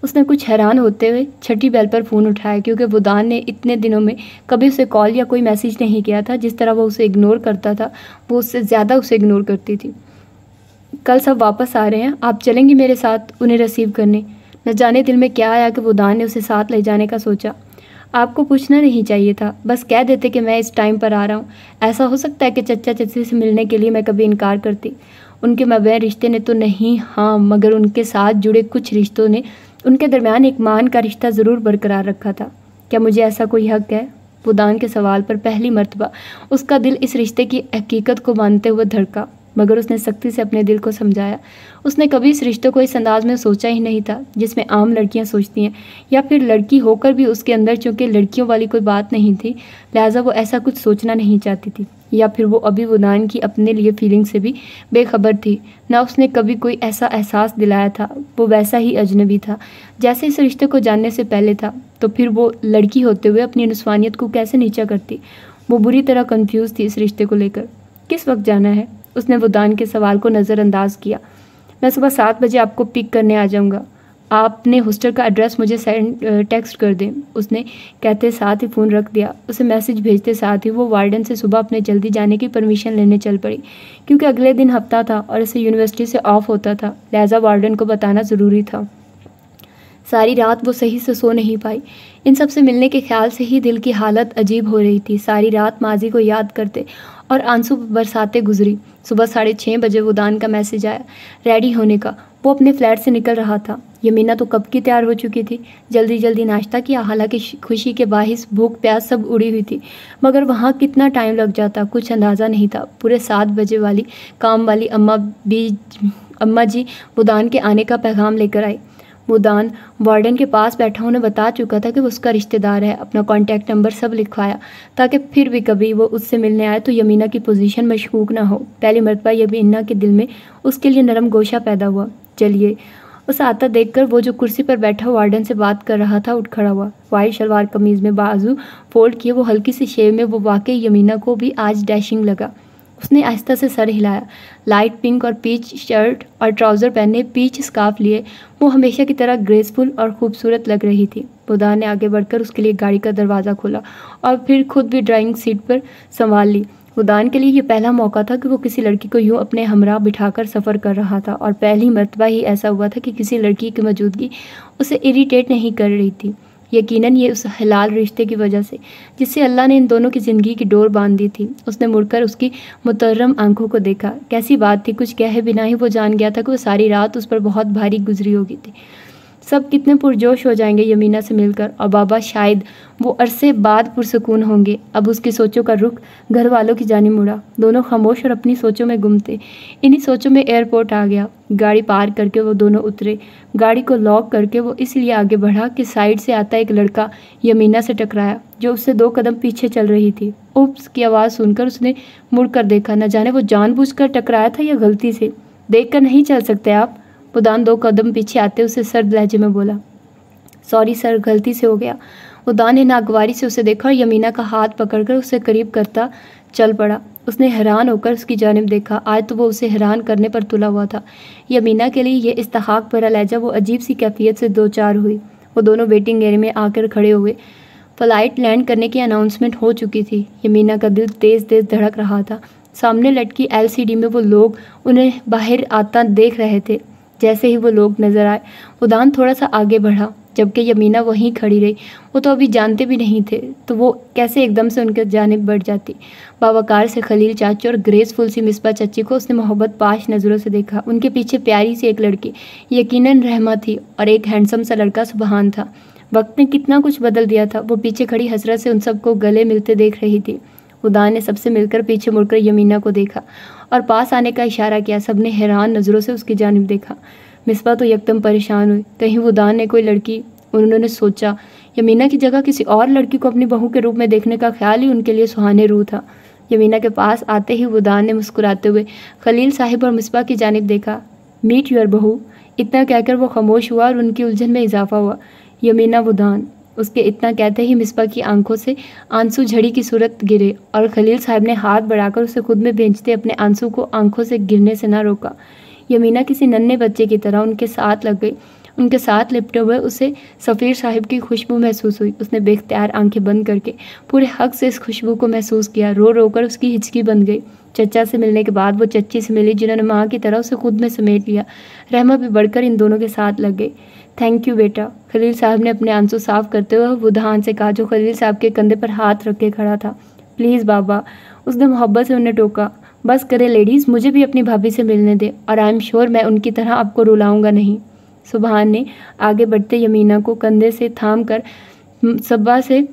उसने कुछ हैरान होते हुए छठी बेल पर फ़ोन उठाया क्योंकि बुदान ने इतने दिनों में कभी उसे कॉल या कोई मैसेज नहीं किया था जिस तरह वो उसे इग्नोर करता था वो उससे ज़्यादा उसे इग्नोर करती थी कल सब वापस आ रहे हैं आप चलेंगी मेरे साथ उन्हें रिसीव करने न जाने दिल में क्या आया कि बुदान ने उसे साथ ले जाने का सोचा आपको पूछना नहीं चाहिए था बस कह देते कि मैं इस टाइम पर आ रहा हूँ ऐसा हो सकता है कि चचा चची से मिलने के लिए मैं कभी इनकार करती उनके मबे रिश्ते ने तो नहीं हाँ मगर उनके साथ जुड़े कुछ रिश्तों ने उनके दरमियान एक मान का रिश्ता ज़रूर बरकरार रखा था क्या मुझे ऐसा कोई हक है पुदान के सवाल पर पहली मरतबा उसका दिल इस रिश्ते की हकीकत को मानते हुए धड़का मगर उसने सख्ती से अपने दिल को समझाया उसने कभी इस रिश्ते को इस अंदाज में सोचा ही नहीं था जिसमें आम लड़कियां सोचती हैं या फिर लड़की होकर भी उसके अंदर चूँकि लड़कियों वाली कोई बात नहीं थी लिहाजा वो ऐसा कुछ सोचना नहीं चाहती थी या फिर वो अभी वुदान की अपने लिए फीलिंग से भी बेखबर थी ना उसने कभी कोई ऐसा एहसास दिलाया था वो वैसा ही अजनबी था जैसे इस रिश्ते को जानने से पहले था तो फिर वो लड़की होते हुए अपनी नुस्वानियत को कैसे नीचा करती वो बुरी तरह कंफ्यूज थी इस रिश्ते को लेकर किस वक्त जाना है उसने वो दान के सवाल को नज़रअंदाज किया मैं सुबह सात बजे आपको पिक करने आ जाऊँगा आपने हॉस्टल का एड्रेस मुझे सेंड टेक्स्ट कर दें उसने कहते साथ ही फ़ोन रख दिया उसे मैसेज भेजते साथ ही वो वार्डन से सुबह अपने जल्दी जाने की परमिशन लेने चल पड़ी क्योंकि अगले दिन हफ्ता था और इसे यूनिवर्सिटी से ऑफ होता था लिहाजा वार्डन को बताना ज़रूरी था सारी रात वो सही से सो नहीं पाई इन सब से मिलने के ख्याल से ही दिल की हालत अजीब हो रही थी सारी रात माजी को याद करते और आंसू बरसाते गुजरी सुबह साढ़े छः बजे वो दान का मैसेज आया रेडी होने का वो अपने फ्लैट से निकल रहा था यमीना तो कब की तैयार हो चुकी थी जल्दी जल्दी नाश्ता किया हालांकि खुशी के बाहिस भूख प्यास सब उड़ी हुई थी मगर वहाँ कितना टाइम लग जाता कुछ अंदाज़ा नहीं था पूरे सात बजे वाली काम वाली अम्मा भी अम्मा जी वो दान के आने का पैगाम लेकर आई मुदान वार्डन के पास बैठा उन्हें बता चुका था कि वो उसका रिश्तेदार है अपना कॉन्टैक्ट नंबर सब लिखवाया ताकि फिर भी कभी वो उससे मिलने आए तो यमीना की पोजीशन मशकूक ना हो पहली मरतबा यमीना के दिल में उसके लिए नरम गोशा पैदा हुआ चलिए उस आता देखकर वो जो कुर्सी पर बैठा वार्डन से बात कर रहा था उठ खड़ा हुआ वाइट शलवार कमीज़ में बाजू फोल्ड किए वो हल्की सी शेव में वो वाकई यमीना को भी आज डैशिंग लगा उसने आहिस्ता से सर हिलाया लाइट पिंक और पीच शर्ट और ट्राउज़र पहने पीच स्काफ लिए वो हमेशा की तरह ग्रेसफुल और खूबसूरत लग रही थी बुधा ने आगे बढ़कर उसके लिए गाड़ी का दरवाज़ा खोला और फिर खुद भी ड्राइंग सीट पर संभाल ली उदान के लिए यह पहला मौका था कि वो किसी लड़की को यूँ अपने हमरा बिठाकर सफ़र कर रहा था और पहली मरतबा ही ऐसा हुआ था कि किसी लड़की की मौजूदगी उसे इरीटेट नहीं कर रही थी यकीनन ये उस हलाल रिश्ते की वजह से जिससे अल्लाह ने इन दोनों की ज़िंदगी की डोर बांध दी थी उसने मुड़कर उसकी मुतर्रम आंखों को देखा कैसी बात थी कुछ कहे बिना ही वो जान गया था कि वो सारी रात उस पर बहुत भारी गुजरी होगी थी सब कितने पुरजोश हो जाएंगे यमीना से मिलकर और बाबा शायद वो अरसे बाद पुरसकून होंगे अब उसकी सोचों का रुख घर वालों की जानी मुड़ा दोनों खामोश और अपनी सोचों में गुम थे इन्हीं सोचों में एयरपोर्ट आ गया गाड़ी पार करके वो दोनों उतरे गाड़ी को लॉक करके वो इसलिए आगे बढ़ा कि साइड से आता एक लड़का यमीना से टकराया जो उससे दो कदम पीछे चल रही थी उप्स की आवाज़ सुनकर उसने कर देखा न जाने वो जानबूझ टकराया था या गलती से देख कर नहीं चल सकते आप उदान दो कदम पीछे आते उसे सर्द लहजे में बोला सॉरी सर गलती से हो गया उदान ने नागवारी से उसे देखा और यमीना का हाथ पकड़कर उसे करीब करता चल पड़ा उसने हैरान होकर उसकी जानब देखा आज तो वो उसे हैरान करने पर तुला हुआ था यमीना के लिए यह इस्तहाक भरा लहजा वो अजीब सी कैफियत से दो चार हुई वो दोनों वेटिंग एरिया में आकर खड़े हुए फ्लाइट लैंड करने की अनाउंसमेंट हो चुकी थी यमीना का दिल तेज़ तेज़ धड़क रहा था सामने लटकी एलसीडी में वो लोग उन्हें बाहर आता देख रहे थे जैसे ही वो लोग नज़र आए उदान थोड़ा सा आगे बढ़ा जबकि यमीना वहीं खड़ी रही वो तो अभी जानते भी नहीं थे तो वो कैसे एकदम से उनके जानब बढ़ जाती बाबाकार से खलील चाची और ग्रेसफुल सी मिसबा चाची को उसने मोहब्बत पाश नज़रों से देखा उनके पीछे प्यारी सी एक लड़की यकीनन रहमा थी और एक हैंडसम सा लड़का सुबहान था वक्त ने कितना कुछ बदल दिया था वो पीछे खड़ी हसरत से उन सबको गले मिलते देख रही थी उदान ने सबसे मिलकर पीछे मुड़कर यमीना को देखा और पास आने का इशारा किया सब ने हैरान नज़रों से उसकी जानब देखा मिसबा तो यकदम परेशान हुई कहीं वो दान ने कोई लड़की उन्होंने सोचा यमीना की जगह किसी और लड़की को अपनी बहू के रूप में देखने का ख्याल ही उनके लिए सुहाने रू था यमीना के पास आते ही वुदान ने मुस्कुराते हुए खलील साहिब और मिसबा की जानब देखा मीट यूर बहू इतना कहकर वो खामोश हुआ और उनकी उलझन में इजाफा हुआ यमीना वुदान उसके इतना कहते ही मिसबा की आंखों से आंसू झड़ी की सूरत गिरे और खलील साहब ने हाथ बढ़ाकर उसे खुद में भेजते अपने आंसू को आंखों से गिरने से ना रोका यमीना किसी नन्हे बच्चे की तरह उनके साथ लग गई उनके साथ लिपटे हुए उसे सफ़ीर साहिब की खुशबू महसूस हुई उसने बेख्तियार आंखें बंद करके पूरे हक से इस खुशबू को महसूस किया रो रो कर उसकी हिचकी बन गई चचा से मिलने के बाद वो चच्ची से मिली जिन्होंने माँ की तरह उसे खुद में समेट लिया रहमा भी बढ़कर इन दोनों के साथ लग गई थैंक यू बेटा खलील साहब ने अपने आंसू साफ करते हुए वुधान से कहा जो खलील साहब के कंधे पर हाथ रख के खड़ा था प्लीज़ बाबा उसने मोहब्बत से उन्हें टोका बस करे लेडीज़ मुझे भी अपनी भाभी से मिलने दे और आई एम श्योर मैं उनकी तरह आपको रुलाऊंगा नहीं सुबहान ने आगे बढ़ते यमीना को कंधे से थाम कर हम्म, सब्बा से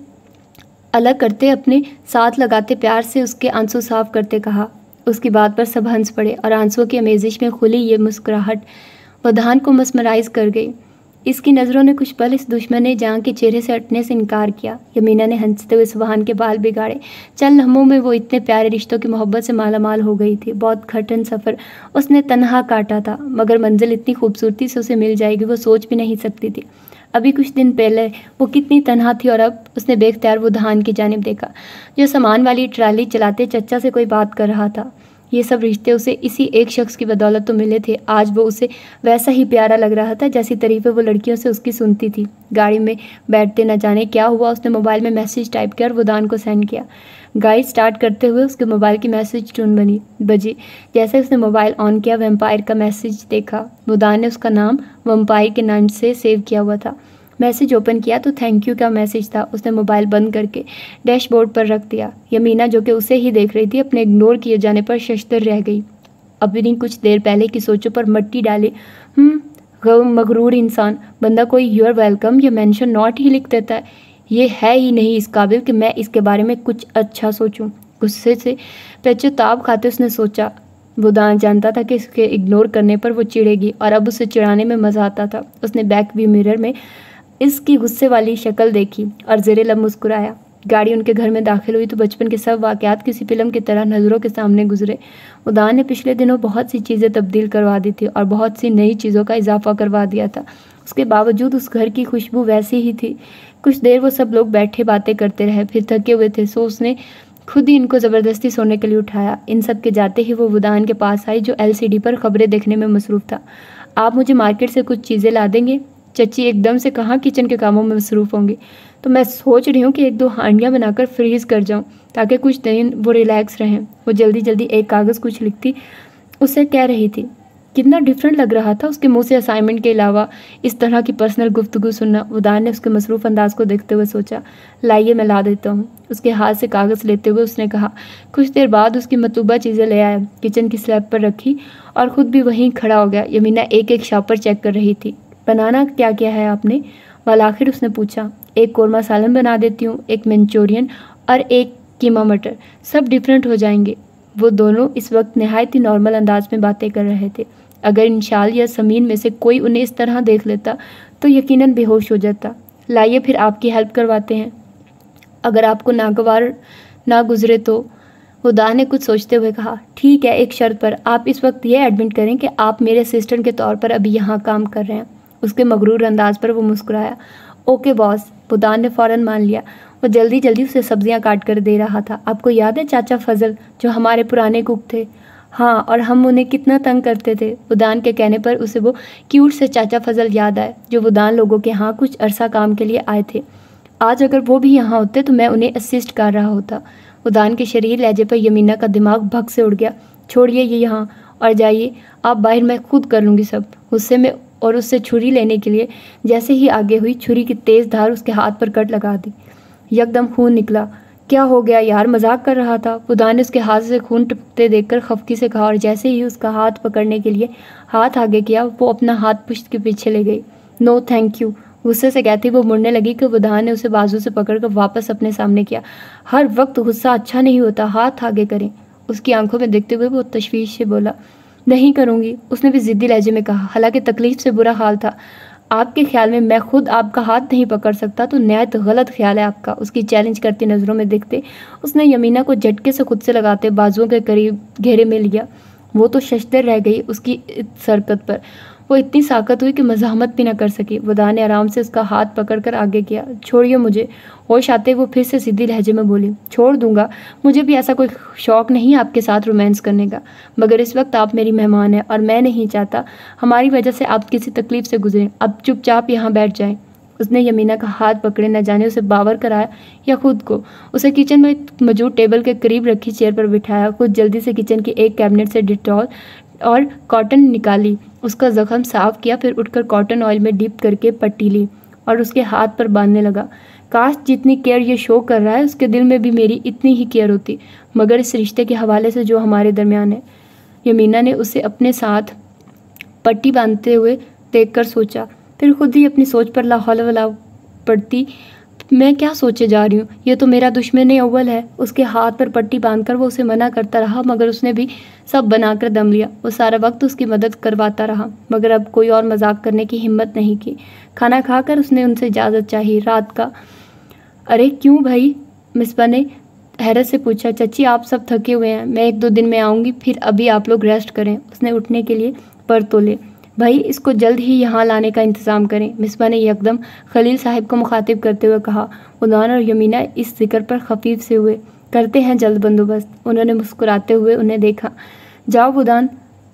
अलग करते अपने साथ लगाते प्यार से उसके आंसू साफ करते कहा उसकी बात पर सब हंस पड़े और आंसुओं की अमेजिश में खुली ये मुस्कुराहट वधान को मसमराइज कर गई इसकी नज़रों ने कुछ पल इस दुश्मन ने जहाँ के चेहरे से हटने से इनकार किया यमीना ने हंसते हुए सुबहान के बाल बिगाड़े चल लम्हों में वो इतने प्यारे रिश्तों की मोहब्बत से मालामाल हो गई थी बहुत घटन सफ़र उसने तनहा काटा था मगर मंजिल इतनी खूबसूरती से उसे मिल जाएगी वो सोच भी नहीं सकती थी अभी कुछ दिन पहले वो कितनी तनहा थी और अब उसने बेख्तियार वो धान की जानब देखा जो सामान वाली ट्राली चलाते चचा से कोई बात कर रहा था ये सब रिश्ते उसे इसी एक शख्स की बदौलत तो मिले थे आज वो उसे वैसा ही प्यारा लग रहा था जैसी तरीफे वो लड़कियों से उसकी सुनती थी गाड़ी में बैठते न जाने क्या हुआ उसने मोबाइल में मैसेज टाइप किया और वुदान को सेंड किया गाड़ी स्टार्ट करते हुए उसके मोबाइल की मैसेज टून बनी बजी जैसे उसने मोबाइल ऑन किया वम्पायर का मैसेज देखा वुदान ने उसका नाम वम्पायर के नाम से सेव किया हुआ था मैसेज ओपन किया तो थैंक यू का मैसेज था उसने मोबाइल बंद करके डैशबोर्ड पर रख दिया यमीना जो कि उसे ही देख रही थी अपने इग्नोर किए जाने पर शशतर रह गई अपनी कुछ देर पहले की सोचों पर मट्टी डाली हम्म, मगरूर इंसान बंदा कोई योर वेलकम या मैंशन नॉट ही लिख देता है ये है ही नहीं इस काबिल कि मैं इसके बारे में कुछ अच्छा सोचूं गुस्से से पेचोताब खाते उसने सोचा वो जानता था कि इसके इग्नोर करने पर वो चिड़ेगी और अब उसे चिढ़ाने में मज़ा आता था उसने बैक व्यू मिरर में इसकी गुस्से वाली शक्ल देखी और लम मुस्कुराया गाड़ी उनके घर में दाखिल हुई तो बचपन के सब वाक़ात किसी फिल्म की तरह नज़रों के सामने गुजरे उदान ने पिछले दिनों बहुत सी चीज़ें तब्दील करवा दी थी और बहुत सी नई चीज़ों का इजाफा करवा दिया था उसके बावजूद उस घर की खुशबू वैसी ही थी कुछ देर वो सब लोग बैठे बातें करते रहे फिर थके हुए थे सो उसने खुद ही इनको ज़बरदस्ती सोने के लिए उठाया इन सब के जाते ही वो उदान के पास आई जो एलसीडी पर खबरें देखने में मसरूफ़ था आप मुझे मार्केट से कुछ चीज़ें ला देंगे चची एकदम से कहाँ किचन के कामों में मसरूफ़ होंगी तो मैं सोच रही हूँ कि एक दो हांडियाँ बनाकर फ्रीज़ कर जाऊँ ताकि कुछ दिन वो रिलैक्स रहें वो जल्दी जल्दी एक कागज़ कुछ लिखती उससे कह रही थी कितना डिफरेंट लग रहा था उसके मुंह से असाइनमेंट के अलावा इस तरह की पर्सनल गुफ्तु सुनना उदान ने उसके मसरूफ़ अंदाज को देखते हुए सोचा लाइए मैं ला देता हूँ उसके हाथ से कागज़ लेते हुए उसने कहा कुछ देर बाद उसकी मतलूबा चीज़ें ले आया किचन की स्लैब पर रखी और ख़ुद भी वहीं खड़ा हो गया यमीना एक एक शॉपर चेक कर रही थी बनाना क्या क्या है आपने वाल आखिर उसने पूछा एक कौरमा सालन बना देती हूँ एक मंचूरियन और एक कीमा मटर सब डिफरेंट हो जाएंगे वो दोनों इस वक्त नहायत ही नॉर्मल अंदाज में बातें कर रहे थे अगर इंशाल या समीन में से कोई उन्हें इस तरह देख लेता तो यकीनन बेहोश हो जाता लाइए फिर आपकी हेल्प करवाते हैं अगर आपको नागवार ना गुजरे तो उदाह ने कुछ सोचते हुए कहा ठीक है एक शर्त पर आप इस वक्त यह एडमिट करें कि आप मेरे असिस्टेंट के तौर पर अभी यहाँ काम कर रहे हैं उसके मगरूर अंदाज पर वो मुस्कुराया ओके बॉस भूदान ने फ़ौरन मान लिया वो जल्दी जल्दी उसे सब्जियां काट कर दे रहा था आपको याद है चाचा फजल जो हमारे पुराने कुक थे हाँ और हम उन्हें कितना तंग करते थे उदान के कहने पर उसे वो क्यूट से चाचा फजल याद आए जो उदान लोगों के यहाँ कुछ अरसा काम के लिए आए थे आज अगर वो भी यहाँ होते तो मैं उन्हें असिस्ट कर रहा होता उदान के शरीर लहजे पर यमीना का दिमाग भग से उड़ गया छोड़िए ये यहाँ और जाइए आप बाहर मैं खुद कर लूँगी सब गुस्से में और उससे छुरी लेने के लिए जैसे ही आगे हुई छुरी की तेज़ धार उसके हाथ पर कट लगा दी यकदम खून निकला क्या हो गया यार मजाक कर रहा था पुदा ने उसके हाथ से खून टपकते देखकर खफकी से कहा और जैसे ही उसका हाथ पकड़ने के लिए हाथ आगे किया वो अपना हाथ पुश्त के पीछे ले गई नो थैंक यू गुस्से से कहती वो मुड़ने लगी कि बुधा ने उसे बाजू से पकड़कर वापस अपने सामने किया हर वक्त गुस्सा अच्छा नहीं होता हाथ आगे करें उसकी आंखों में देखते हुए वो तशवीश से बोला नहीं करूँगी उसने भी ज़िद्दी लहजे में कहा हालांकि तकलीफ़ से बुरा हाल था आपके ख्याल में मैं खुद आपका हाथ नहीं पकड़ सकता तो नहायत तो गलत ख्याल है आपका उसकी चैलेंज करती नज़रों में देखते उसने यमीना को झटके से खुद से लगाते बाजुओं के करीब घेरे में लिया वो तो शशतर रह गई उसकी सरकत पर वो इतनी साकत हुई कि मजामत भी ना कर सकी वदा ने आराम से उसका हाथ पकड़कर आगे किया छोड़िए मुझे होश आते वो फिर से सीधी लहजे में बोली छोड़ दूंगा मुझे भी ऐसा कोई शौक़ नहीं आपके साथ रोमांस करने का मगर इस वक्त आप मेरी मेहमान हैं और मैं नहीं चाहता हमारी वजह से आप किसी तकलीफ़ से गुजरें अब चुपचाप यहाँ बैठ जाए उसने यमीना का हाथ पकड़े न जाने उसे बावर कराया या खुद को उसे किचन में मौजूद टेबल के करीब रखी चेयर पर बिठाया खुद जल्दी से किचन की एक कैबिनेट से डिटॉल और कॉटन निकाली उसका ज़ख्म साफ किया फिर उठकर कॉटन ऑयल में डिप करके पट्टी ली और उसके हाथ पर बांधने लगा काश जितनी केयर ये शो कर रहा है उसके दिल में भी मेरी इतनी ही केयर होती मगर इस रिश्ते के हवाले से जो हमारे दरमियान है यमीना ने उसे अपने साथ पट्टी बांधते हुए देख कर सोचा फिर खुद ही अपनी सोच पर लाहौल वाला पड़ती मैं क्या सोचे जा रही हूँ ये तो मेरा दुश्मन अव्वल है उसके हाथ पर पट्टी बांधकर वो उसे मना करता रहा मगर उसने भी सब बनाकर दम लिया वो सारा वक्त उसकी मदद करवाता रहा मगर अब कोई और मजाक करने की हिम्मत नहीं की खाना खाकर उसने उनसे इजाज़त चाही रात का अरे क्यों भाई मिसबा ने हैरत से पूछा चची आप सब थके हुए हैं मैं एक दो दिन में आऊँगी फिर अभी आप लोग रेस्ट करें उसने उठने के लिए पर तो ले भाई इसको जल्द ही यहाँ लाने का इंतज़ाम करें मिसबा ने यकदम खलील साहब को मुखातिब करते हुए कहा उदान और यमीना इस जिक्र पर खफीफ से हुए करते हैं जल्द बंदोबस्त उन्होंने मुस्कुराते हुए उन्हें देखा जाओ उदान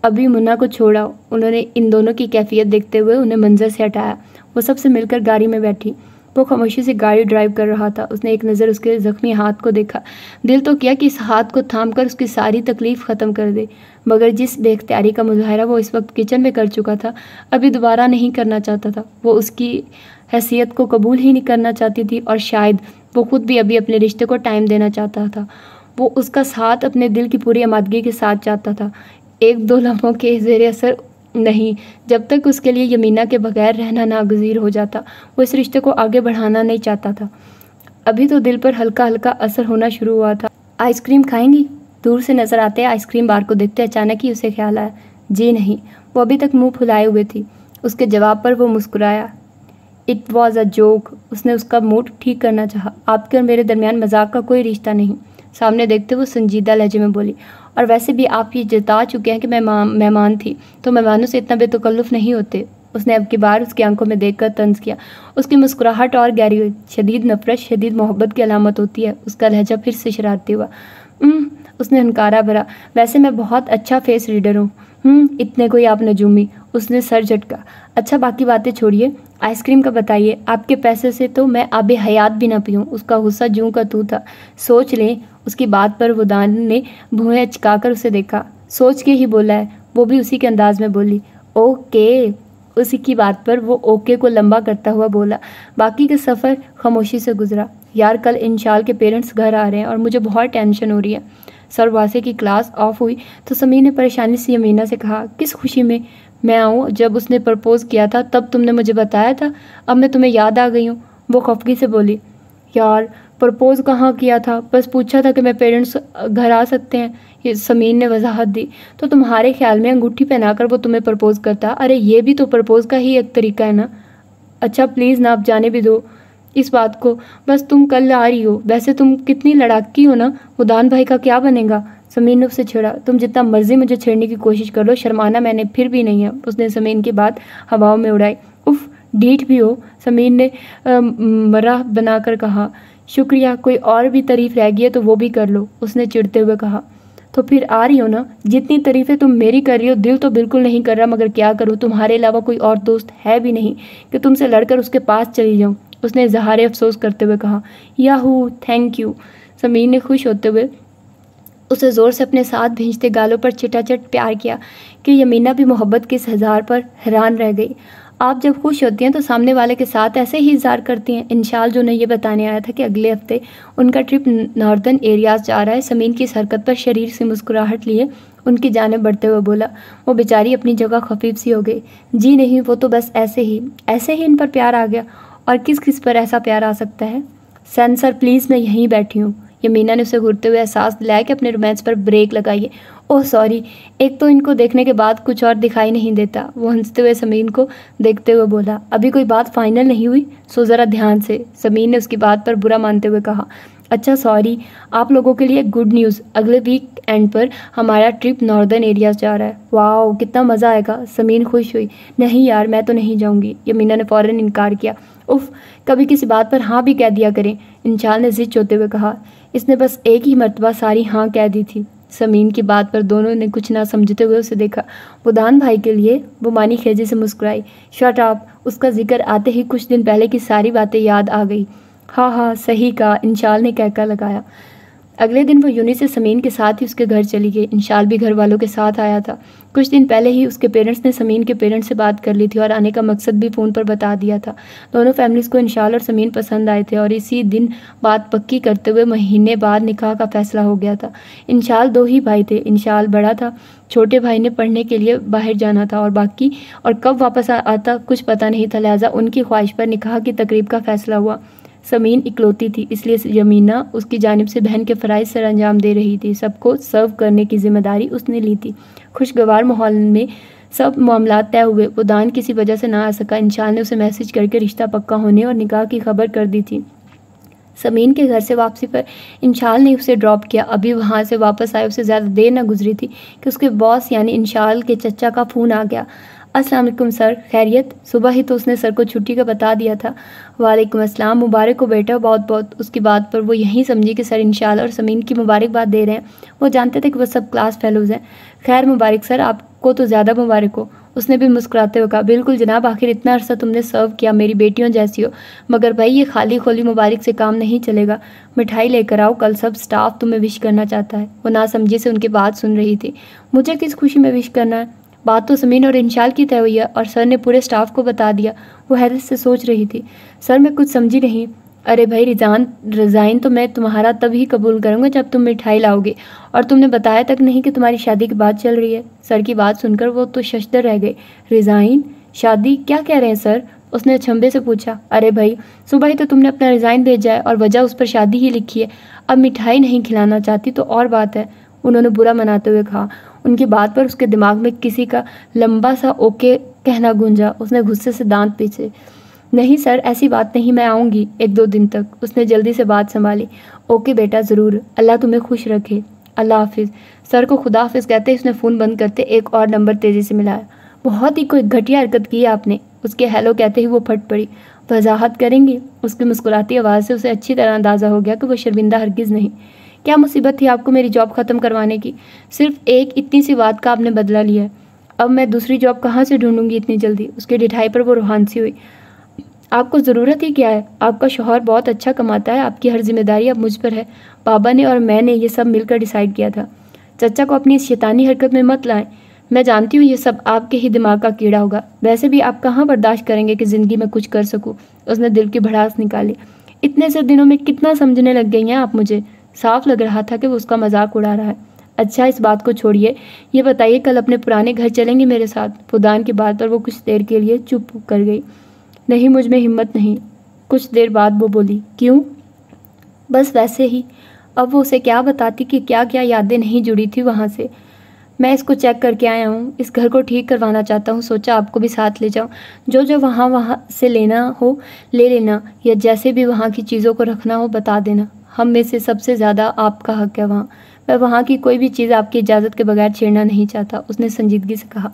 अभी मुन्ना को छोड़ाओ उन्होंने इन दोनों की कैफियत देखते हुए उन्हें मंजर से हटाया वो सबसे मिलकर गाड़ी में बैठी वो खामोशी से गाड़ी ड्राइव कर रहा था उसने एक नज़र उसके ज़ख्मी हाथ को देखा दिल तो किया कि इस हाथ को थाम कर उसकी सारी तकलीफ़ ख़त्म कर दे मगर जिस बेख्तियारी का मुजाहरा वो इस वक्त किचन में कर चुका था अभी दोबारा नहीं करना चाहता था वो उसकी हैसियत को कबूल ही नहीं करना चाहती थी और शायद वो खुद भी अभी अपने रिश्ते को टाइम देना चाहता था वो उसका साथ अपने दिल की पूरी आमादगी के साथ चाहता था एक दो लम्हों के जेर असर नहीं जब तक उसके लिए यमीना के बगैर रहना नागजीर हो जाता वो इस रिश्ते को आगे बढ़ाना नहीं चाहता था अभी तो दिल पर हल्का हल्का असर होना शुरू हुआ था आइसक्रीम खाएंगी दूर से नज़र आते आइसक्रीम बार को देखते अचानक ही उसे ख्याल आया जी नहीं वो अभी तक मुंह फुलाए हुए थी उसके जवाब पर वो मुस्कुराया इट वॉज़ अ जोक उसने उसका मूड ठीक करना चाहा आपके और मेरे दरमियान मजाक का कोई रिश्ता नहीं सामने देखते वो संजीदा लहजे में बोली और वैसे भी आप ये जता चुके हैं कि मैं मेहमान थी तो मेहमानों से इतना बेतकल्लुफ़ नहीं होते उसने अब की बार उसकी आंखों में देखकर तंज किया उसकी मुस्कुराहट और गहरी हुई शदीद नफरत शदीद मोहब्बत की अलामत होती है उसका लहजा फिर से शरारती हुआ उसने हनकारा भरा वैसे मैं बहुत अच्छा फेस रीडर हूँ इतने को ही आप नजूमी उसने सर झटका अच्छा बाकी बातें छोड़िए आइसक्रीम का बताइए आपके पैसे से तो मैं आबे हयात भी ना पीऊँ उसका गुस्सा जूं का तू था सोच लें उसकी बात पर वुदान ने भूहें अचकाकर उसे देखा सोच के ही बोला है वो भी उसी के अंदाज में बोली ओके उसी की बात पर वो ओके को लंबा करता हुआ बोला बाकी का सफ़र खामोशी से गुजरा यार कल इंशाल के पेरेंट्स घर आ रहे हैं और मुझे बहुत टेंशन हो रही है सर वासे की क्लास ऑफ हुई तो समीर ने परेशानी से यमीना से कहा किस खुशी में मैं आऊँ जब उसने प्रपोज़ किया था तब तुमने मुझे बताया था अब मैं तुम्हें याद आ गई हूँ वो खफगी से बोली यार प्रपोज़ कहाँ किया था बस पूछा था कि मैं पेरेंट्स घर आ सकते हैं ये समीन ने वजाहत दी तो तुम्हारे ख्याल में अंगूठी पहना कर वो तुम्हें प्रपोज़ करता अरे ये भी तो प्रपोज़ का ही एक तरीका है ना अच्छा प्लीज़ ना आप जाने भी दो इस बात को बस तुम कल आ रही हो वैसे तुम कितनी लड़ाकी हो ना उदान भाई का क्या बनेगा समीन ने उससे छेड़ा तुम जितना मर्जी मुझे छेड़ने की कोशिश कर लो शर्माना मैंने फिर भी नहीं है उसने समीन की बात हवाओं में उड़ाई उफ डीठ भी हो समीन ने मरा बनाकर कहा शुक्रिया कोई और भी तारीफ रह गई है तो वो भी कर लो उसने चिड़ते हुए कहा तो फिर आ रही हो ना जितनी तारीफ़ें तुम मेरी कर रही हो दिल तो बिल्कुल नहीं कर रहा मगर क्या करूँ तुम्हारे अलावा कोई और दोस्त है भी नहीं कि तुमसे लड़कर उसके पास चली जाऊँ उसने जहार अफसोस करते हुए कहा याहू थैंक यू समीर ने खुश होते हुए उसे ज़ोर से अपने साथ भेजते गालों पर चिटाचट प्यार किया कि यमीना भी मोहब्बत के इस हज़ार पर हैरान रह गई आप जब खुश होती हैं तो सामने वाले के साथ ऐसे ही इजहार करती हैं इंशाल जो उन्हें बताने आया था कि अगले हफ्ते उनका ट्रिप नॉर्दर्न एरियाज जा रहा है समीन की इस हरकत पर शरीर से मुस्कुराहट लिए उनकी जानब बढ़ते हुए बोला वो बेचारी अपनी जगह खफीफ सी हो गई जी नहीं वो तो बस ऐसे ही ऐसे ही इन पर प्यार आ गया और किस किस पर ऐसा प्यार आ सकता है सेंसर सर प्लीज़ मैं यहीं बैठी हूँ यमीना ने उसे घूरते हुए एहसास दिलाया कि अपने रोमांस पर ब्रेक लगाइए ओह सॉरी एक तो इनको देखने के बाद कुछ और दिखाई नहीं देता वो हंसते हुए समीन को देखते हुए बोला अभी कोई बात फाइनल नहीं हुई सो ज़रा ध्यान से समीन ने उसकी बात पर बुरा मानते हुए कहा अच्छा सॉरी आप लोगों के लिए गुड न्यूज़ अगले वीक एंड पर हमारा ट्रिप नॉर्दर्न एरिया जा रहा है वाह कितना मज़ा आएगा समीन खुश हुई नहीं यार मैं तो नहीं जाऊँगी यमीना ने फ़ौरन इनकार किया उफ कभी किसी बात पर हाँ भी कह दिया करें इंशाल ने जिद होते हुए कहा इसने बस एक ही मरतबा सारी हाँ कह दी थी समीन की बात पर दोनों ने कुछ ना समझते हुए उसे देखा बुदान भाई के लिए वो मानी खेजे से मुस्कुराई शॉट आप उसका जिक्र आते ही कुछ दिन पहले की सारी बातें याद आ गई हाँ हाँ सही कहा इंशाल ने कहका लगाया अगले दिन वो यूनिस समीन के साथ ही उसके घर चली गई इंशाल भी घर वालों के साथ आया था कुछ दिन पहले ही उसके पेरेंट्स ने समीन के पेरेंट्स से बात कर ली थी और आने का मकसद भी फ़ोन पर बता दिया था दोनों फैमिलीज़ को इंशाल और समीन पसंद आए थे और इसी दिन बात पक्की करते हुए महीने बाद निकाह का फ़ैसला हो गया था इंशाल दो ही भाई थे इंशाल बड़ा था छोटे भाई ने पढ़ने के लिए बाहर जाना था और बाकी और कब वापस आता कुछ पता नहीं था लिहाजा उनकी ख्वाहिश पर निकाह की तकरीब का फ़ैसला हुआ समीन इकलौती थी इसलिए यमीना उसकी जानब से बहन के फ़राइज सर अंजाम दे रही थी सबको सर्व करने की जिम्मेदारी उसने ली थी खुशगवार माहौल में सब मामला तय हुए वो दान किसी वजह से ना आ सका इंशाल ने उसे मैसेज करके रिश्ता पक्का होने और निकाह की खबर कर दी थी समीन के घर से वापसी पर इंशाल ने उसे ड्रॉप किया अभी वहाँ से वापस आए उसे ज़्यादा देर ना गुजरी थी कि उसके बॉस यानी इंशाल के चचा का फ़ोन आ गया अस्सलाम वालेकुम सर खैरियत सुबह ही तो उसने सर को छुट्टी का बता दिया था वालेकुम अस्सलाम मुबारक हो बेटा बहुत बहुत उसकी बात पर वो यहीं समझी कि सर इंशाल्लाह और समीन की मुबारकबाद दे रहे हैं वो जानते थे कि वो सब क्लास फेलोज़ हैं खैर मुबारक सर आपको तो ज़्यादा मुबारक हो उसने भी मुस्कुराते हुए कहा बिल्कुल जनाब आखिर इतना अरसा तुमने सर्व किया मेरी बेटियों जैसी हो मगर भाई ये खाली खोली मुबारक से काम नहीं चलेगा मिठाई लेकर आओ कल सब स्टाफ तुम्हें विश करना चाहता है वो ना समझे से उनकी बात सुन रही थी मुझे किस खुशी में विश करना है बात तो समीन और इंशाल की तय हुई है और सर ने पूरे स्टाफ को बता दिया वो हैरत से सोच रही थी सर मैं कुछ समझी नहीं अरे भाई रिजान रिज़ाइन तो मैं तुम्हारा तब ही कबूल करूँगा जब तुम मिठाई लाओगे और तुमने बताया तक नहीं कि तुम्हारी शादी की बात चल रही है सर की बात सुनकर वो तो शशदर रह गए रिज़ाइन शादी क्या कह रहे हैं सर उसने अचंभे से पूछा अरे भाई सुबह ही तो तुमने अपना रिज़ाइन भेजा है और वजह उस पर शादी ही लिखी है अब मिठाई नहीं खिलाना चाहती तो और बात है उन्होंने बुरा मनाते हुए कहा उनकी बात पर उसके दिमाग में किसी का लंबा सा ओके कहना गूंजा उसने गुस्से से दांत पीछे नहीं सर ऐसी बात नहीं मैं आऊँगी एक दो दिन तक उसने जल्दी से बात संभाली ओके बेटा ज़रूर अल्लाह तुम्हें खुश रखे अल्लाह हाफिज़ सर को खुदा हाफिज कहते उसने फ़ोन बंद करते एक और नंबर तेज़ी से मिलाया बहुत ही कोई घटिया हरकत की आपने उसके हेलो कहते ही वो फट पड़ी वजाहत करेंगे उसकी मुस्कुराती आवाज़ से उसे अच्छी तरह अंदाज़ा हो गया कि वो शर्मिंदा हरगिज़ नहीं क्या मुसीबत थी आपको मेरी जॉब ख़त्म करवाने की सिर्फ एक इतनी सी बात का आपने बदला लिया है अब मैं दूसरी जॉब कहाँ से ढूंढूंगी इतनी जल्दी उसके डिठाई पर वो सी हुई आपको ज़रूरत ही क्या है आपका शोहर बहुत अच्छा कमाता है आपकी हर जिम्मेदारी अब मुझ पर है बाबा ने और मैंने ये सब मिलकर डिसाइड किया था चचा को अपनी इस शैतानी हरकत में मत लाएं मैं जानती हूँ ये सब आपके ही दिमाग का कीड़ा होगा वैसे भी आप कहाँ बर्दाश्त करेंगे कि ज़िंदगी में कुछ कर सकूँ उसने दिल की भड़ास निकाली इतने से दिनों में कितना समझने लग गई हैं आप मुझे साफ लग रहा था कि वो उसका मजाक उड़ा रहा है अच्छा इस बात को छोड़िए ये बताइए कल अपने पुराने घर चलेंगे मेरे साथ फुदान की बात पर वो कुछ देर के लिए चुप कर गई नहीं मुझ में हिम्मत नहीं कुछ देर बाद वो बोली क्यों बस वैसे ही अब वो उसे क्या बताती कि क्या क्या यादें नहीं जुड़ी थी वहाँ से मैं इसको चेक करके आया हूँ इस घर को ठीक करवाना चाहता हूँ सोचा आपको भी साथ ले जाऊँ जो जो वहाँ वहाँ से लेना हो ले लेना या जैसे भी वहाँ की चीज़ों को रखना हो बता देना हम में से सबसे ज़्यादा आपका हक है वहाँ मैं वहाँ की कोई भी चीज़ आपकी इजाज़त के बगैर छेड़ना नहीं चाहता उसने संजीदगी से कहा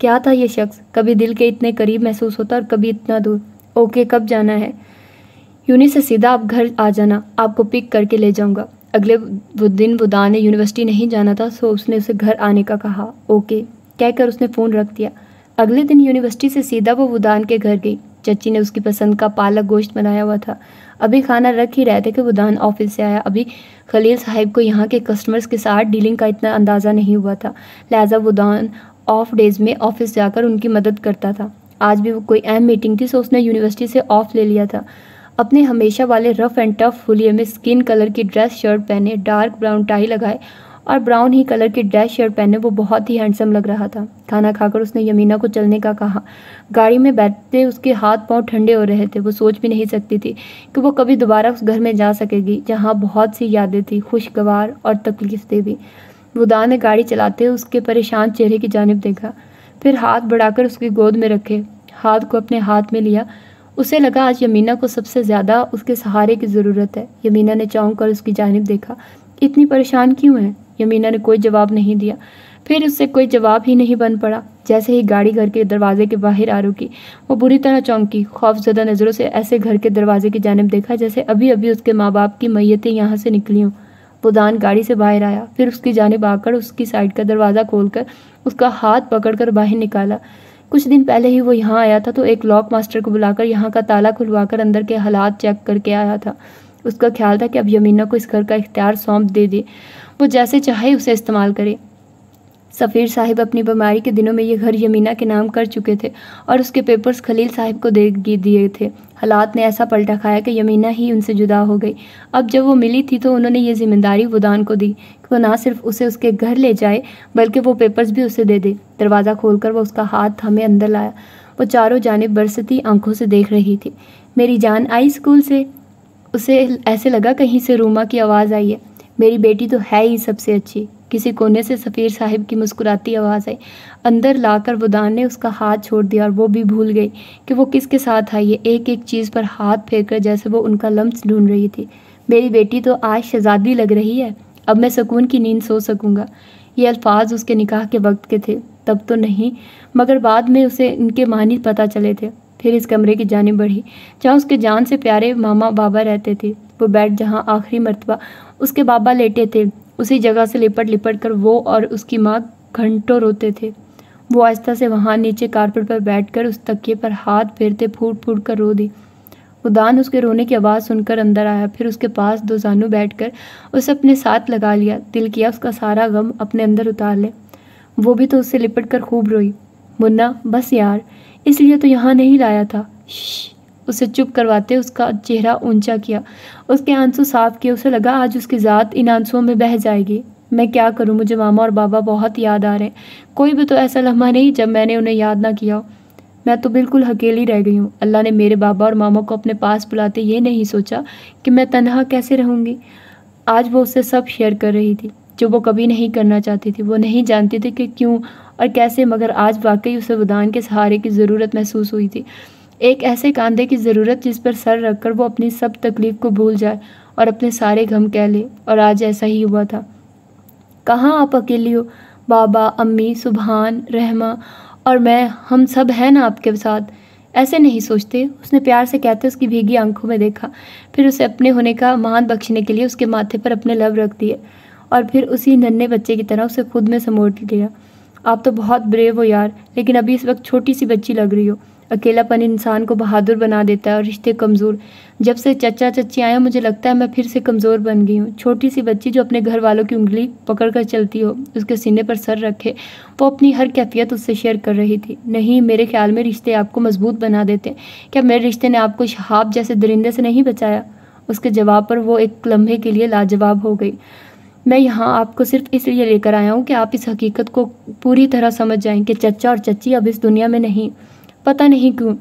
क्या था ये शख्स कभी दिल के इतने करीब महसूस होता और कभी इतना दूर ओके कब जाना है यूनी से सीधा आप घर आ जाना आपको पिक करके ले जाऊँगा अगले वो दिन वुदा ने यूनिवर्सिटी नहीं जाना था सो उसने उसे घर आने का कहा ओके कहकर उसने फ़ोन रख दिया अगले दिन यूनिवर्सिटी से सीधा वो वुदान के घर गई चची ने उसकी पसंद का पालक गोश्त बनाया हुआ था अभी खाना रख ही रहे थे कि बुधान ऑफिस से आया अभी खलील साहिब को यहाँ के कस्टमर्स के साथ डीलिंग का इतना अंदाज़ा नहीं हुआ था लिहाजा बुधान ऑफ डेज़ में ऑफिस जाकर उनकी मदद करता था आज भी वो कोई अहम मीटिंग थी सो उसने यूनिवर्सिटी से ऑफ ले लिया था अपने हमेशा वाले रफ़ एंड टफ फुलिये में स्किन कलर की ड्रेस शर्ट पहने डार्क ब्राउन टाई लगाए और ब्राउन ही कलर की ड्रेस शर्ट पहने वो बहुत ही हैंडसम लग रहा था खाना खाकर उसने यमीना को चलने का कहा गाड़ी में बैठते उसके हाथ पांव ठंडे हो रहे थे वो सोच भी नहीं सकती थी कि वो कभी दोबारा उस घर में जा सकेगी जहाँ बहुत सी यादें थी खुशगवार और तकलीफ दे भी वुदा ने गाड़ी चलाते उसके परेशान चेहरे की जानब देखा फिर हाथ बढ़ाकर उसकी गोद में रखे हाथ को अपने हाथ में लिया उसे लगा आज यमीना को सबसे ज़्यादा उसके सहारे की ज़रूरत है यमीना ने चौंक कर उसकी जानब देखा इतनी परेशान क्यों है यमीना ने कोई जवाब नहीं दिया फिर उससे कोई जवाब ही नहीं बन पड़ा जैसे ही गाड़ी घर के दरवाजे के बाहर आ रुकी वो बुरी तरह चौंकी खौफजदा नज़रों से ऐसे घर के दरवाजे की जानब देखा जैसे अभी अभी उसके माँ बाप की मैयतें यहाँ से निकली हों बुदान गाड़ी से बाहर आया फिर उसकी जानब आकर उसकी साइड का दरवाज़ा खोलकर उसका हाथ पकड़कर बाहर निकाला कुछ दिन पहले ही वो यहाँ आया था तो एक लॉक मास्टर को बुलाकर यहाँ का ताला खुलवाकर अंदर के हालात चेक करके आया था उसका ख्याल था कि अब यमीना को इस घर का इख्तियार सौंप दे दे वो जैसे चाहे उसे इस्तेमाल करे सफ़ीर साहिब अपनी बीमारी के दिनों में ये घर यमीना के नाम कर चुके थे और उसके पेपर्स खलील साहिब को दे दिए थे हालात ने ऐसा पलटा खाया कि यमीना ही उनसे जुदा हो गई अब जब वो मिली थी तो उन्होंने ये जिम्मेदारी वुदान को दी कि वो ना सिर्फ उसे उसके घर ले जाए बल्कि वो पेपर्स भी उसे दे दे दरवाज़ा खोलकर वो उसका हाथ थामे अंदर लाया वो चारों जानब बरसती आंखों से देख रही थी मेरी जान आई स्कूल से उसे ऐसे लगा कहीं से रूमा की आवाज़ आई है मेरी बेटी तो है ही सबसे अच्छी किसी कोने से सफ़ीर साहिब की मुस्कुराती आवाज़ आई अंदर लाकर वुदान ने उसका हाथ छोड़ दिया और वो भी भूल गई कि वो किसके साथ आई है एक एक चीज़ पर हाथ फेंक कर जैसे वो उनका लम्स ढूंढ रही थी मेरी बेटी तो आज शहजादी लग रही है अब मैं सुकून की नींद सो सकूँगा ये अल्फाज उसके निकाह के वक्त के थे तब तो नहीं मगर बाद में उसे इनके मानी पता चले थे फिर इस कमरे की जानब बढ़ी जहाँ उसके जान से प्यारे मामा बाबा रहते थे वो बेड जहाँ आखिरी मरतबा उसके बाबा लेटे थे उसी जगह से लिपट लिपट कर वो और उसकी माँ घंटों रोते थे वो आहिस्ता से वहाँ नीचे कारपेट पर बैठकर उस तकिए पर हाथ फेरते फूट फूट कर रो दी उदान उसके रोने की आवाज़ सुनकर अंदर आया फिर उसके पास दो जानू बैठ उसे अपने साथ लगा लिया दिल किया उसका सारा गम अपने अंदर उतार ले वो भी तो उससे लिपट कर खूब रोई मुन्ना बस यार इसलिए तो यहाँ नहीं लाया था उसे चुप करवाते उसका चेहरा ऊंचा किया उसके आंसू साफ किए उसे लगा आज उसकी ज़ात इन आंसुओं में बह जाएगी मैं क्या करूं मुझे मामा और बाबा बहुत याद आ रहे हैं कोई भी तो ऐसा लम्हा नहीं जब मैंने उन्हें याद ना किया मैं तो बिल्कुल अकेली रह गई हूँ अल्लाह ने मेरे बाबा और मामा को अपने पास बुलाते ये नहीं सोचा कि मैं तनहा कैसे रहूँगी आज वो उससे सब शेयर कर रही थी जो वो कभी नहीं करना चाहती थी वो नहीं जानती थी कि क्यों और कैसे मगर आज वाकई उसे वदान के सहारे की ज़रूरत महसूस हुई थी एक ऐसे कांधे की ज़रूरत जिस पर सर रखकर वो अपनी सब तकलीफ़ को भूल जाए और अपने सारे गम कह ले और आज ऐसा ही हुआ था कहाँ आप अकेली हो बाबा अम्मी सुबहान रहमा और मैं हम सब हैं ना आपके साथ ऐसे नहीं सोचते उसने प्यार से कहते उसकी भीगी आंखों में देखा फिर उसे अपने होने का महान बख्शने के लिए उसके माथे पर अपने लव रख दिए और फिर उसी नन्हे बच्चे की तरह उसे खुद में समोट लिया आप तो बहुत ब्रेव हो यार लेकिन अभी इस वक्त छोटी सी बच्ची लग रही हो अकेलापन इंसान को बहादुर बना देता है और रिश्ते कमज़ोर जब से चचा चची आया मुझे लगता है मैं फिर से कमज़ोर बन गई हूँ छोटी सी बच्ची जो अपने घर वालों की उंगली पकड़ कर चलती हो उसके सीने पर सर रखे वो अपनी हर कैफियत उससे शेयर कर रही थी नहीं मेरे ख्याल में रिश्ते आपको मजबूत बना देते हैं क्या मेरे रिश्ते ने आपको शहाब जैसे दरिंदे से नहीं बचाया उसके जवाब पर वो एक लम्हे के लिए लाजवाब हो गई मैं यहाँ आपको सिर्फ इसलिए लेकर आया हूँ कि आप इस हकीकत को पूरी तरह समझ जाएं कि चचा और चची अब इस दुनिया में नहीं पता नहीं क्यों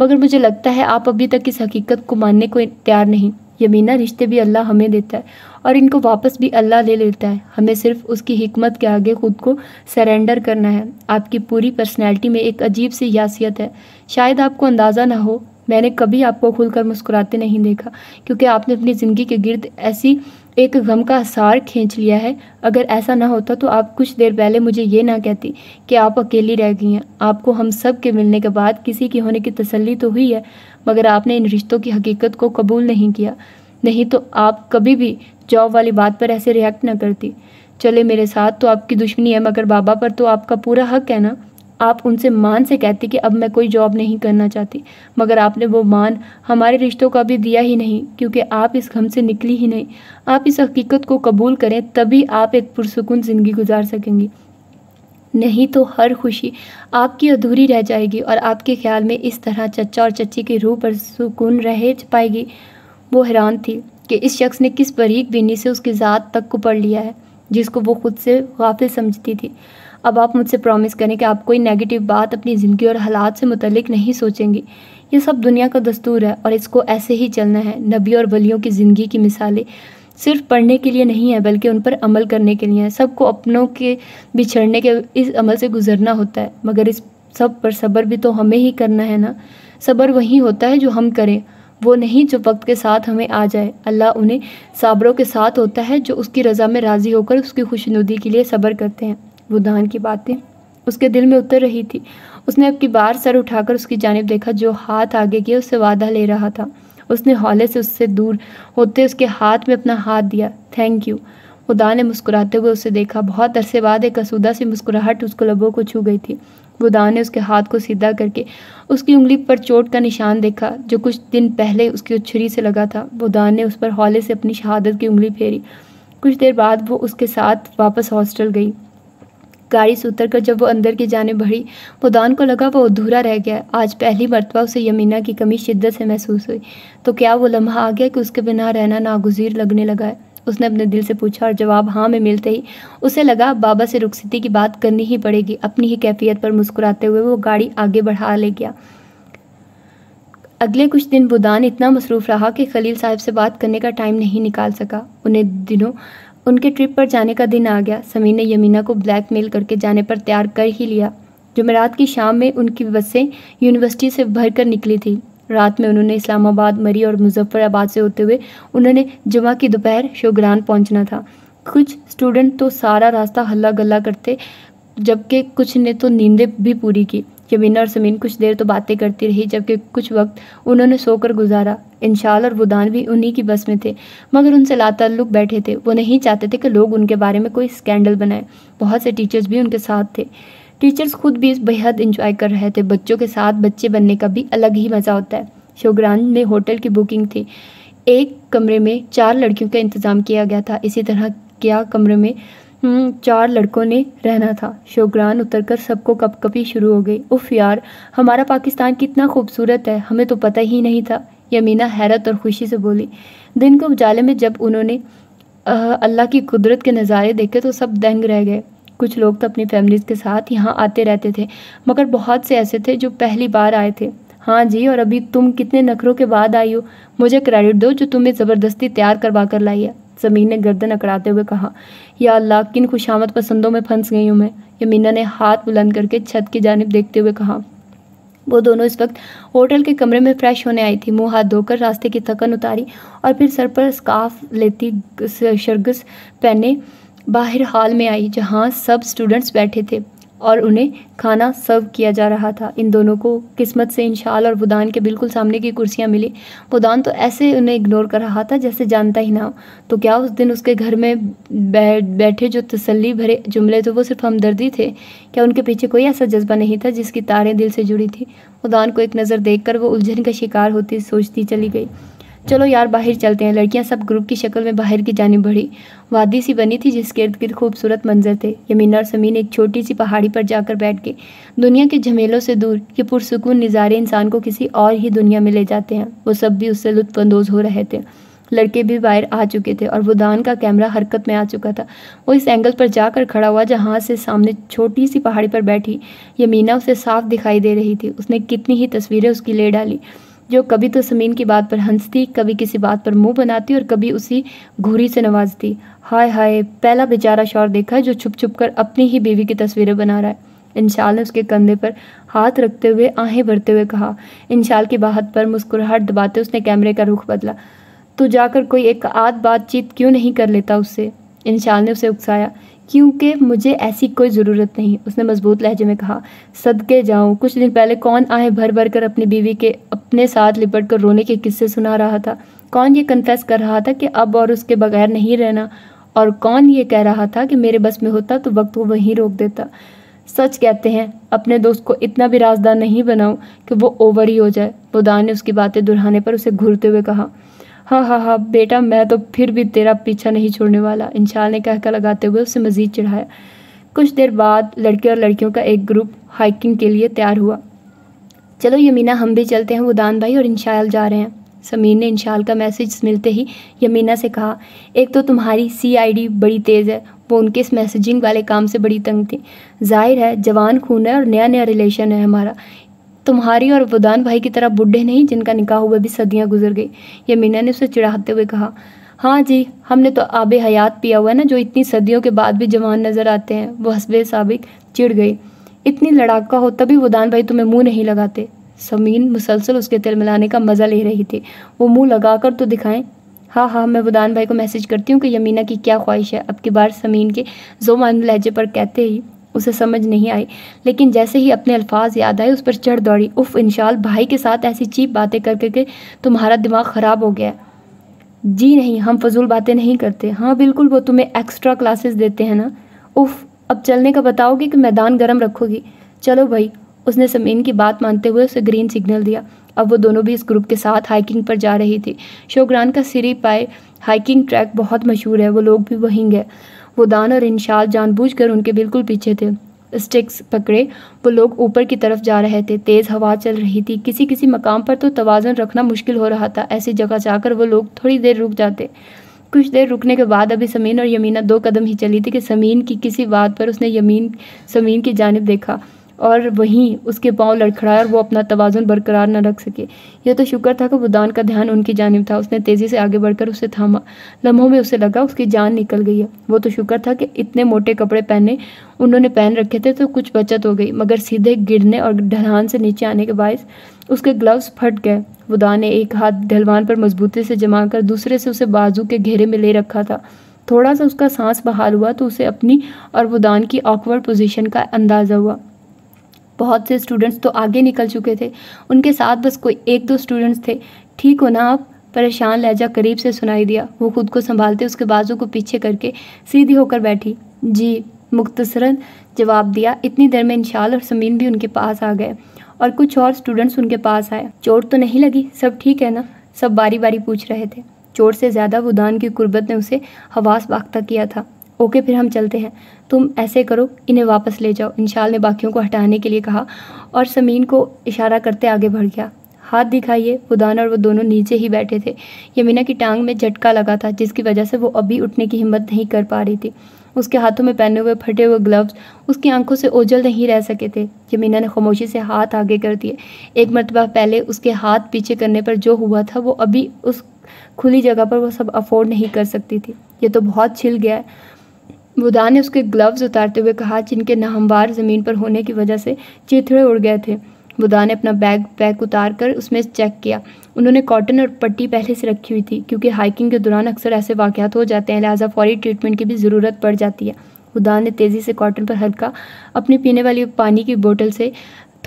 मगर मुझे लगता है आप अभी तक इस हकीकत को मानने को तैयार नहीं यमीना रिश्ते भी अल्लाह हमें देता है और इनको वापस भी अल्लाह ले लेता है हमें सिर्फ उसकी हिकमत के आगे खुद को सरेंडर करना है आपकी पूरी पर्सनैलिटी में एक अजीब सी यासियत है शायद आपको अंदाज़ा ना हो मैंने कभी आपको खुलकर मुस्कुराते नहीं देखा क्योंकि आपने अपनी ज़िंदगी के गिरद ऐसी एक गम का सार खींच लिया है अगर ऐसा ना होता तो आप कुछ देर पहले मुझे ये ना कहती कि आप अकेली रह गई हैं आपको हम सब के मिलने के बाद किसी के होने की तसल्ली तो हुई है मगर आपने इन रिश्तों की हकीकत को कबूल नहीं किया नहीं तो आप कभी भी जॉब वाली बात पर ऐसे रिएक्ट ना करती चले मेरे साथ तो आपकी दुश्मनी है मगर बाबा पर तो आपका पूरा हक है ना आप उनसे मान से कहती कि अब मैं कोई जॉब नहीं करना चाहती मगर आपने वो मान हमारे रिश्तों का भी दिया ही नहीं क्योंकि आप इस घम से निकली ही नहीं आप इस हकीकत को कबूल करें तभी आप एक पुरसकून ज़िंदगी गुजार सकेंगी नहीं तो हर खुशी आपकी अधूरी रह जाएगी और आपके ख्याल में इस तरह चचा और चची की रूह पर सुकून रह पाएगी वो हैरान थी कि इस शख्स ने किस बरीक बीनी से उसकी ज़ात तक को पढ़ लिया है जिसको वो खुद से गाफिल समझती थी अब आप मुझसे प्रॉमिस करें कि आप कोई नेगेटिव बात अपनी ज़िंदगी और हालात से मुतलिक नहीं सोचेंगे ये सब दुनिया का दस्तूर है और इसको ऐसे ही चलना है नबी और वलियों की ज़िंदगी की मिसालें सिर्फ पढ़ने के लिए नहीं है बल्कि उन पर अमल करने के लिए है सबको अपनों के बिछड़ने के इस अमल से गुजरना होता है मगर इस सब पर सब्र भी तो हमें ही करना है ना सब्र वही होता है जो हम करें वो नहीं जो वक्त के साथ हमें आ जाए अल्लाह उन्हें साबरों के साथ होता है जो उसकी रज़ा में राज़ी होकर उसकी खुशनुदी के लिए सब्र करते हैं बुधान की बातें उसके दिल में उतर रही थी उसने अब की बार सर उठाकर उसकी जानब देखा जो हाथ आगे किया उससे वादा ले रहा था उसने हौले से उससे दूर होते उसके हाथ में अपना हाथ दिया थैंक यू खुदा ने मुस्कुराते हुए उसे देखा बहुत अरसे बाद एक असुदा सी मुस्कुराहट उसको लबों को छू गई थी खुदा ने उसके हाथ को सीधा करके उसकी उंगली पर चोट का निशान देखा जो कुछ दिन पहले उसकी उछरी से लगा था खुदा ने उस पर हौले से अपनी शहादत की उंगली फेरी कुछ देर बाद वो उसके साथ वापस हॉस्टल गई गाड़ी से उतर कर जब वो अंदर की जाने बढ़ी मुदान को लगा वो अधूरा रह गया आज पहली मरतबा उसे यमीना की कमी शिद्दत से महसूस हुई तो क्या वो लम्हा आ गया कि उसके बिना रहना नागुजीर लगने लगा है उसने अपने दिल से पूछा और जवाब हाँ में मिलते ही उसे लगा बाबा से रुखसती की बात करनी ही पड़ेगी अपनी ही कैफियत पर मुस्कुराते हुए वो गाड़ी आगे बढ़ा ले गया अगले कुछ दिन बुदान इतना मसरूफ़ रहा कि खलील साहब से बात करने का टाइम नहीं निकाल सका उन्हें दिनों उनके ट्रिप पर जाने का दिन आ गया समीर ने यमीना को ब्लैकमेल करके जाने पर तैयार कर ही लिया जुमेरात की शाम में उनकी बसें यूनिवर्सिटी से भर कर निकली थी रात में उन्होंने इस्लामाबाद मरी और मुजफ्फराबाद से होते हुए उन्होंने जुमा की दोपहर शोगरान पहुंचना था कुछ स्टूडेंट तो सारा रास्ता हल्ला गल्ला करते जबकि कुछ ने तो नींदें भी पूरी की यमीना और समीन कुछ देर तो बातें करती रही जबकि कुछ वक्त उन्होंने सोकर गुजारा इंशाल और बुदान भी उन्हीं की बस में थे मगर उनसे लातल्लुक बैठे थे वो नहीं चाहते थे कि लोग उनके बारे में कोई स्कैंडल बनाए बहुत से टीचर्स भी उनके साथ थे टीचर्स खुद भी बेहद इंजॉय कर रहे थे बच्चों के साथ बच्चे बनने का भी अलग ही मज़ा होता है शोग्रान में होटल की बुकिंग थी एक कमरे में चार लड़कियों का इंतज़ाम किया गया था इसी तरह क्या कमरे में हम्म, चार लड़कों ने रहना था शोगरान उतर कर सबको कपकपी शुरू हो गई उफ़ यार हमारा पाकिस्तान कितना खूबसूरत है हमें तो पता ही नहीं था यमीना हैरत और खुशी से बोली दिन के उजाले में जब उन्होंने अल्लाह की कुदरत के नज़ारे देखे तो सब दंग रह गए कुछ लोग तो अपनी फैमिलीज़ के साथ यहाँ आते रहते थे मगर बहुत से ऐसे थे जो पहली बार आए थे हाँ जी और अभी तुम कितने नखरों के बाद आई हो मुझे क्रेडिट दो जो तुम्हें ज़बरदस्ती तैयार करवा कर लाई है ज़मीन ने गर्दन अकड़ाते हुए कहा या अल्लाह किन खुशामद पसंदों में फंस गई हूँ मैं यमीना ने हाथ बुलंद करके छत की जानब देखते हुए कहा वो दोनों इस वक्त होटल के कमरे में फ्रेश होने आई थी मुंह हाथ धोकर रास्ते की थकन उतारी और फिर सर पर स्काफ लेती शर्गस पहने बाहर हाल में आई जहाँ सब स्टूडेंट्स बैठे थे और उन्हें खाना सर्व किया जा रहा था इन दोनों को किस्मत से इंशाल और बुदान के बिल्कुल सामने की कुर्सियाँ मिली बुदान तो ऐसे उन्हें इग्नोर कर रहा था जैसे जानता ही ना हो तो क्या उस दिन उसके घर में बैठ बैठे जो तसल्ली भरे जुमले थे वो सिर्फ हमदर्दी थे क्या उनके पीछे कोई ऐसा जज्बा नहीं था जिसकी तारें दिल से जुड़ी थी बुदान को एक नज़र देख वो उलझन का शिकार होती सोचती चली गई चलो यार बाहर चलते हैं लड़कियां सब ग्रुप की शक्ल में बाहर की जानी बढ़ी वादी सी बनी थी जिसके इर्द गिर्द खूबसूरत मंजर थे यमीना और समीन एक छोटी सी पहाड़ी पर जाकर बैठ गए दुनिया के झमेलों से दूर ये पुरसकून नज़ारे इंसान को किसी और ही दुनिया में ले जाते हैं वो सब भी उससे लुत्फानंदोज हो रहे थे लड़के भी बाहर आ चुके थे और दान का कैमरा हरकत में आ चुका था वो इस एंगल पर जाकर खड़ा हुआ जहाँ से सामने छोटी सी पहाड़ी पर बैठी यमीना उसे साफ दिखाई दे रही थी उसने कितनी ही तस्वीरें उसकी ले डाली जो कभी तो समीन की बात पर हंसती कभी किसी बात पर मुंह बनाती और कभी उसी घूरी से नवाजती हाय हाय पहला बेचारा शौर देखा जो छुप छुप कर अपनी ही बीवी की तस्वीरें बना रहा है इंशाल ने उसके कंधे पर हाथ रखते हुए आहें भरते हुए कहा इंशाल की बाहत पर मुस्कुराहट दबाते उसने कैमरे का रुख बदला तो जाकर कोई एक आध बातचीत क्यों नहीं कर लेता उससे इंशाल ने उसे उकसाया क्योंकि मुझे ऐसी कोई ज़रूरत नहीं उसने मजबूत लहजे में कहा सदके जाऊँ कुछ दिन पहले कौन आए भर भर कर अपनी बीवी के अपने साथ लिपट कर रोने के किस्से सुना रहा था कौन ये कन्फेस कर रहा था कि अब और उसके बगैर नहीं रहना और कौन ये कह रहा था कि मेरे बस में होता तो वक्त को वहीं रोक देता सच कहते हैं अपने दोस्त को इतना भी राजदार नहीं बनाऊँ कि वो ओवर ही हो जाए बुदान ने उसकी बातें दुरहाने पर उसे घूरते हुए कहा हाँ हाँ हाँ बेटा मैं तो फिर भी तेरा पीछा नहीं छोड़ने वाला इंशाल ने कहका लगाते हुए उसे मज़ीद चढ़ाया कुछ देर बाद लड़के और लड़कियों का एक ग्रुप हाइकिंग के लिए तैयार हुआ चलो यमीना हम भी चलते हैं उदान भाई और इंशाल जा रहे हैं समीर ने इंशाल का मैसेज मिलते ही यमीना से कहा एक तो तुम्हारी डी बड़ी तेज़ है वो उनके इस मैसेजिंग वाले काम से बड़ी तंग थी जाहिर है जवान खून है और नया नया रिलेशन है हमारा तुम्हारी और बुदान भाई की तरह बुढ़े नहीं जिनका निकाह हुआ भी सदियाँ गुजर गई ये मीना ने उसे चिढ़ाते हुए कहा हाँ जी हमने तो आब हयात पिया हुआ है ना जो इतनी सदियों के बाद भी जवान नज़र आते हैं वो हसबे साबिक चिड़ गई इतनी लड़ाका हो तभी वुदान भाई तुम्हें मुंह नहीं लगाते समीन मुसलसल उसके तिल मिलाने का मज़ा ले रही थी वो मुंह लगाकर तो दिखाएं हाँ हाँ मैं वुदान भाई को मैसेज करती हूँ कि यमीना की क्या ख्वाहिश है अब की बार समीन के मान लहजे पर कहते ही उसे समझ नहीं आई लेकिन जैसे ही अपने अल्फाज याद आए उस पर चढ़ दौड़ी उफ़ इनशाल भाई के साथ ऐसी चीप बातें कर करके तुम्हारा दिमाग ख़राब हो गया जी नहीं हम फजूल बातें नहीं करते हाँ बिल्कुल वो तुम्हें एक्स्ट्रा क्लासेस देते हैं ना उफ़ अब चलने का बताओगे कि मैदान गर्म रखोगी चलो भाई उसने समीन की बात मानते हुए उसे ग्रीन सिग्नल दिया अब वो दोनों भी इस ग्रुप के साथ हाइकिंग पर जा रही थी शोगरान का सिरी पाए हाइकिंग ट्रैक बहुत मशहूर है वो लोग भी वहीं गए वो दान और इंशाल कर उनके बिल्कुल पीछे थे स्टिक्स पकड़े वो लोग ऊपर की तरफ जा रहे थे तेज़ हवा चल रही थी किसी किसी मकाम पर तो तोज़न रखना मुश्किल हो रहा था ऐसी जगह जाकर वो लोग थोड़ी देर रुक जाते कुछ देर रुकने के बाद अभी समीन और यमीना दो कदम ही चली थी कि समीन की किसी बात पर उसने यमीन समीन की जानब देखा और वहीं उसके पाँव लड़खड़ाए और वो अपना तोज़ुन बरकरार न रख सके यह तो शुक्र था कि बुदान का ध्यान उनकी जानब था उसने तेज़ी से आगे बढ़कर उसे थामा लम्हों में उसे लगा उसकी जान निकल गई है वो तो शुक्र था कि इतने मोटे कपड़े पहने उन्होंने पहन रखे थे तो कुछ बचत हो गई मगर सीधे गिरने और ढलान से नीचे आने के बायस उसके ग्लव्स फट गए बुदान ने एक हाथ ढलवान पर मजबूती से जमा कर दूसरे से उसे बाजू के घेरे में ले रखा था थोड़ा सा उसका सांस बहाल हुआ तो उसे अपनी और बुदान की ऑकवर्ड पोजीशन का अंदाज़ा हुआ बहुत से स्टूडेंट्स तो आगे निकल चुके थे उनके साथ बस कोई एक दो स्टूडेंट्स थे ठीक हो ना आप परेशान लहजा करीब से सुनाई दिया वो खुद को संभालते उसके बाजू को पीछे करके सीधी होकर बैठी जी मुख्तसरन जवाब दिया इतनी देर में इंशाल और समीन भी उनके पास आ गए और कुछ और स्टूडेंट्स उनके पास आए चोट तो नहीं लगी सब ठीक है ना सब बारी बारी पूछ रहे थे चोट से ज़्यादा वुदान की कुर्बत ने उसे हवास बाख्ता किया था ओके फिर हम चलते हैं तुम ऐसे करो इन्हें वापस ले जाओ इंशाल ने बाकियों को हटाने के लिए कहा और समीन को इशारा करते आगे बढ़ गया हाथ दिखाइए उदान और वो दोनों नीचे ही बैठे थे यमीना की टांग में झटका लगा था जिसकी वजह से वो अभी उठने की हिम्मत नहीं कर पा रही थी उसके हाथों में पहने हुए फटे हुए ग्लव्स उसकी आंखों से ओझल नहीं रह सके थे यमीना ने खामोशी से हाथ आगे कर दिए एक मरतबा पहले उसके हाथ पीछे करने पर जो हुआ था वो अभी उस खुली जगह पर वो सब अफोर्ड नहीं कर सकती थी ये तो बहुत छिल गया है बुधा ने उसके ग्लव्स उतारते हुए कहा जिनके नाहमवार ज़मीन पर होने की वजह से चिथड़े उड़ गए थे बुधा ने अपना बैग पैक उतार कर उसमें चेक किया उन्होंने कॉटन और पट्टी पहले से रखी हुई थी क्योंकि हाइकिंग के दौरान अक्सर ऐसे वाक़ात हो जाते हैं लिहाजा फौरी ट्रीटमेंट की भी ज़रूरत पड़ जाती है बुधा ने तेज़ी से कॉटन पर हल्का अपने पीने वाली पानी की बोतल से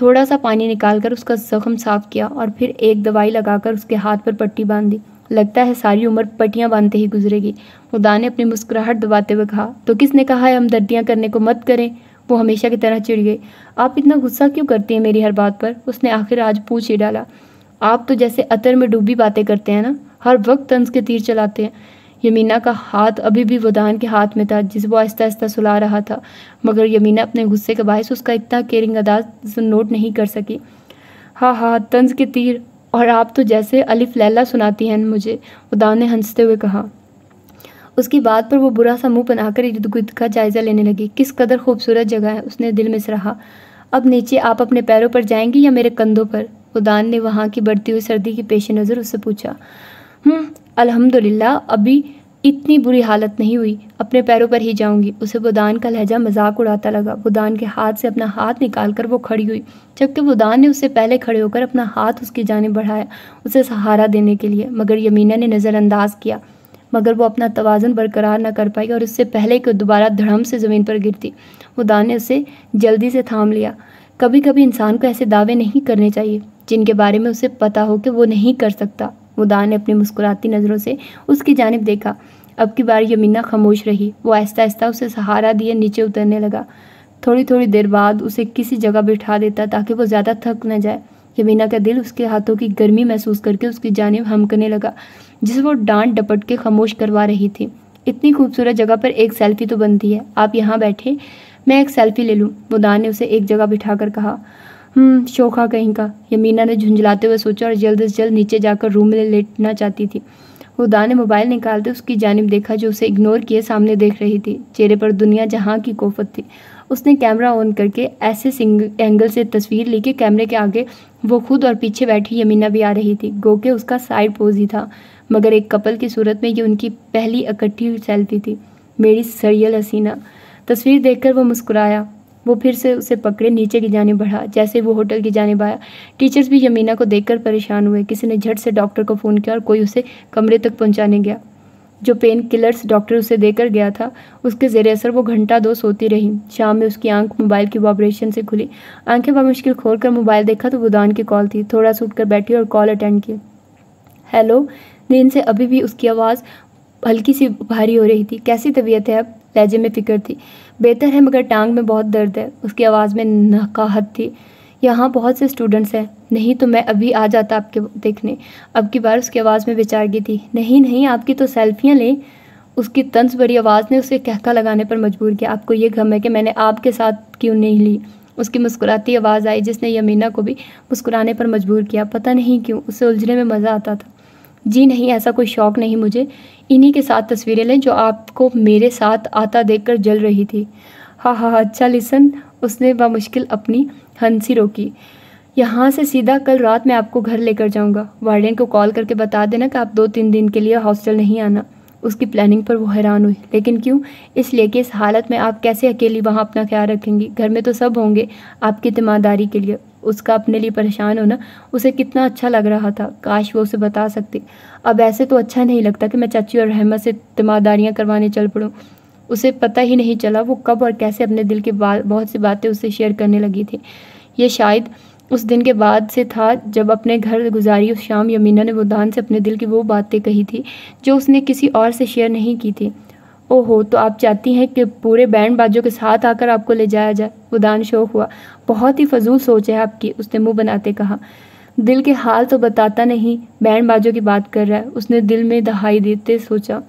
थोड़ा सा पानी निकालकर उसका ज़ख्म साफ़ किया और फिर एक दवाई लगाकर उसके हाथ पर पट्टी बांध दी लगता है सारी उम्र पटियाँ बांधते ही गुजरेगी खुदा ने अपनी मुस्कुराहट दबाते हुए कहा तो किसने कहा है हमदर्दियाँ करने को मत करें वो हमेशा की तरह चिड़ गई आप इतना गुस्सा क्यों करती हैं मेरी हर बात पर उसने आखिर आज पूछ ही डाला आप तो जैसे अतर में डूबी बातें करते हैं ना हर वक्त तंज के तीर चलाते हैं यमीना का हाथ अभी भी वदान के हाथ में था जिसे वो आहिस्ता आहिस्ता सुला रहा था मगर यमीना अपने गुस्से के बायस उसका इतना केयरिंग अंदाज नोट नहीं कर सकी हाँ हाँ तंज के तीर और आप तो जैसे अलिफ लैला सुनाती हैं मुझे उदा ने हंसते हुए कहा उसकी बात पर वो बुरा सा मुंह बनाकर इर्द गिर्द का जायज़ा लेने लगी किस कदर खूबसूरत जगह है उसने दिल में सराहा अब नीचे आप अपने पैरों पर जाएंगी या मेरे कंधों पर उदान ने वहाँ की बढ़ती हुई सर्दी की पेश नज़र उससे पूछा हम्म, अलहमदिल्ला अभी इतनी बुरी हालत नहीं हुई अपने पैरों पर ही जाऊंगी उसे बुदान का लहजा मजाक उड़ाता लगा बुदान के हाथ से अपना हाथ निकाल कर वो खड़ी हुई जबकि बुदान ने उससे पहले खड़े होकर अपना हाथ उसकी जानब बढ़ाया उसे सहारा देने के लिए मगर यमीना ने नज़रअंदाज किया मगर वो अपना तोज़न बरकरार न कर पाई और उससे पहले कि दोबारा धड़म से ज़मीन पर गिरती बुदान ने उसे जल्दी से थाम लिया कभी कभी इंसान को ऐसे दावे नहीं करने चाहिए जिनके बारे में उसे पता हो कि वो नहीं कर सकता मुदान ने अपनी मुस्कुराती नज़रों से उसकी जानब देखा अब की बार यमीना खामोश रही वो आहिस्ता आहिस्ता उसे सहारा दिए नीचे उतरने लगा थोड़ी थोड़ी देर बाद उसे किसी जगह बिठा देता ताकि वो ज़्यादा थक न जाए यमीना का दिल उसके हाथों की गर्मी महसूस करके उसकी जानब हमकने लगा जिसे वो डांट डपट के खामोश करवा रही थी इतनी खूबसूरत जगह पर एक सेल्फी तो बनती है आप यहाँ बैठे मैं एक सेल्फी ले लूँ मुदान ने उसे एक जगह बिठा कर कहा हम्म, शोखा कहीं का यमीना ने झुंझलाते हुए सोचा और जल्द से जल्द नीचे जाकर रूम में लेटना चाहती थी खुदा ने मोबाइल निकालते उसकी जानब देखा जो उसे इग्नोर किए सामने देख रही थी चेहरे पर दुनिया जहाँ की कोफत थी उसने कैमरा ऑन करके ऐसे एंगल से तस्वीर ली कि कैमरे के आगे वो खुद और पीछे बैठी यमीना भी आ रही थी गो के उसका साइड पोज ही था मगर एक कपल की सूरत में ये उनकी पहली इकट्ठी सेल्फी थी मेरी सरियल हसीना तस्वीर देखकर वो मुस्कुराया वो फिर से उसे पकड़े नीचे की जानब बढ़ा जैसे वो होटल की जानब आया टीचर्स भी यमीना को देखकर परेशान हुए किसी ने झट से डॉक्टर को फ़ोन किया और कोई उसे कमरे तक पहुंचाने गया जो पेन किलर्स डॉक्टर उसे देकर गया था उसके जेर असर वो घंटा दो सोती रही शाम में उसकी आंख मोबाइल की वाइब्रेशन से खुली आंखें बामुश्किल खोल कर मोबाइल देखा तो वुदान की कॉल थी थोड़ा सूट कर बैठी और कॉल अटेंड की हेलो नींद से अभी भी उसकी आवाज़ हल्की सी भारी हो रही थी कैसी तबीयत है अब लहजे में फ़िक्र थी बेहतर है मगर टांग में बहुत दर्द है उसकी आवाज़ में नकाहत थी यहाँ बहुत से स्टूडेंट्स हैं नहीं तो मैं अभी आ जाता आपके देखने अब की बार उसकी आवाज़ में बेचारगी थी नहीं नहीं आपकी तो सेल्फियाँ लें उसकी तंस भरी आवाज़ ने उसे कहका लगाने पर मजबूर किया आपको ये गम है कि मैंने आपके साथ क्यों नहीं ली उसकी मुस्कुराती आवाज़ आई जिसने यमीना को भी मुस्कुराने पर मजबूर किया पता नहीं क्यों उसे उलझने में मज़ा आता था जी नहीं ऐसा कोई शौक़ नहीं मुझे इन्हीं के साथ तस्वीरें लें जो आपको मेरे साथ आता देख जल रही थी हाँ हाँ, हाँ अच्छा लिसन उसने बामुश्किल अपनी हंसी रोकी यहाँ से सीधा कल रात मैं आपको घर लेकर जाऊँगा वार्डन को कॉल करके बता देना कि आप दो तीन दिन के लिए हॉस्टल नहीं आना उसकी प्लानिंग पर वो हैरान हुई लेकिन क्यों इसलिए कि इस हालत में आप कैसे अकेली वहाँ अपना ख्याल रखेंगी घर में तो सब होंगे आपकी तीमारदारी के लिए उसका अपने लिए परेशान होना उसे कितना अच्छा लग रहा था काश वो उसे बता सकती अब ऐसे तो अच्छा नहीं लगता कि मैं चाची और रहमत से तिमादारियाँ करवाने चल पड़ूँ उसे पता ही नहीं चला वो कब और कैसे अपने दिल की बात बहुत सी बातें उससे शेयर करने लगी थी ये शायद उस दिन के बाद से था जब अपने घर गुजारी उस शाम यमीना ने दान से अपने दिल की वो बातें कही थी जो उसने किसी और से शेयर नहीं की थी ओहो तो आप चाहती हैं कि पूरे बैंड बाजों के साथ आकर आपको ले जाया जाए उदान शौक हुआ बहुत ही फजूल सोच है आपकी उसने मुंह बनाते कहा दिल के हाल तो बताता नहीं बैंड बाजों की बात कर रहा है उसने दिल में दहाई देते सोचा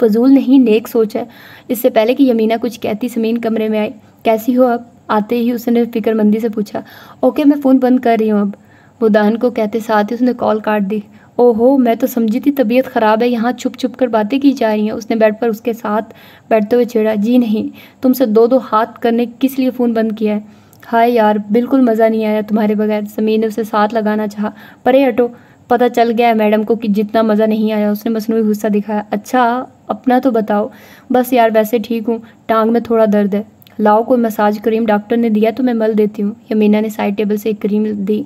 फजूल नहीं नेक सोच है इससे पहले कि यमीना कुछ कहती समीन कमरे में आई कैसी हो अब आते ही उसने फिक्रमंदी से पूछा ओके मैं फ़ोन बंद कर रही हूँ अब दान को कहते साथ ही उसने कॉल काट दी ओहो मैं तो समझी थी तबीयत ख़राब है यहाँ छुप छुप कर बातें की जा रही हैं उसने बेड पर उसके साथ बैठते हुए छेड़ा जी नहीं तुमसे दो दो हाथ करने किस लिए फ़ोन बंद किया है हाय यार बिल्कुल मज़ा नहीं आया तुम्हारे बगैर समीर ने उसे साथ लगाना चाहा परे हटो पता चल गया है मैडम को कि जितना मज़ा नहीं आया उसने मसनू गुस्सा दिखाया अच्छा अपना तो बताओ बस यार वैसे ठीक हूँ टांग में थोड़ा दर्द है लाओ कोई मसाज क्रीम डॉक्टर ने दिया तो मैं मल देती हूँ यमीना ने साइड टेबल से एक क्रीम दी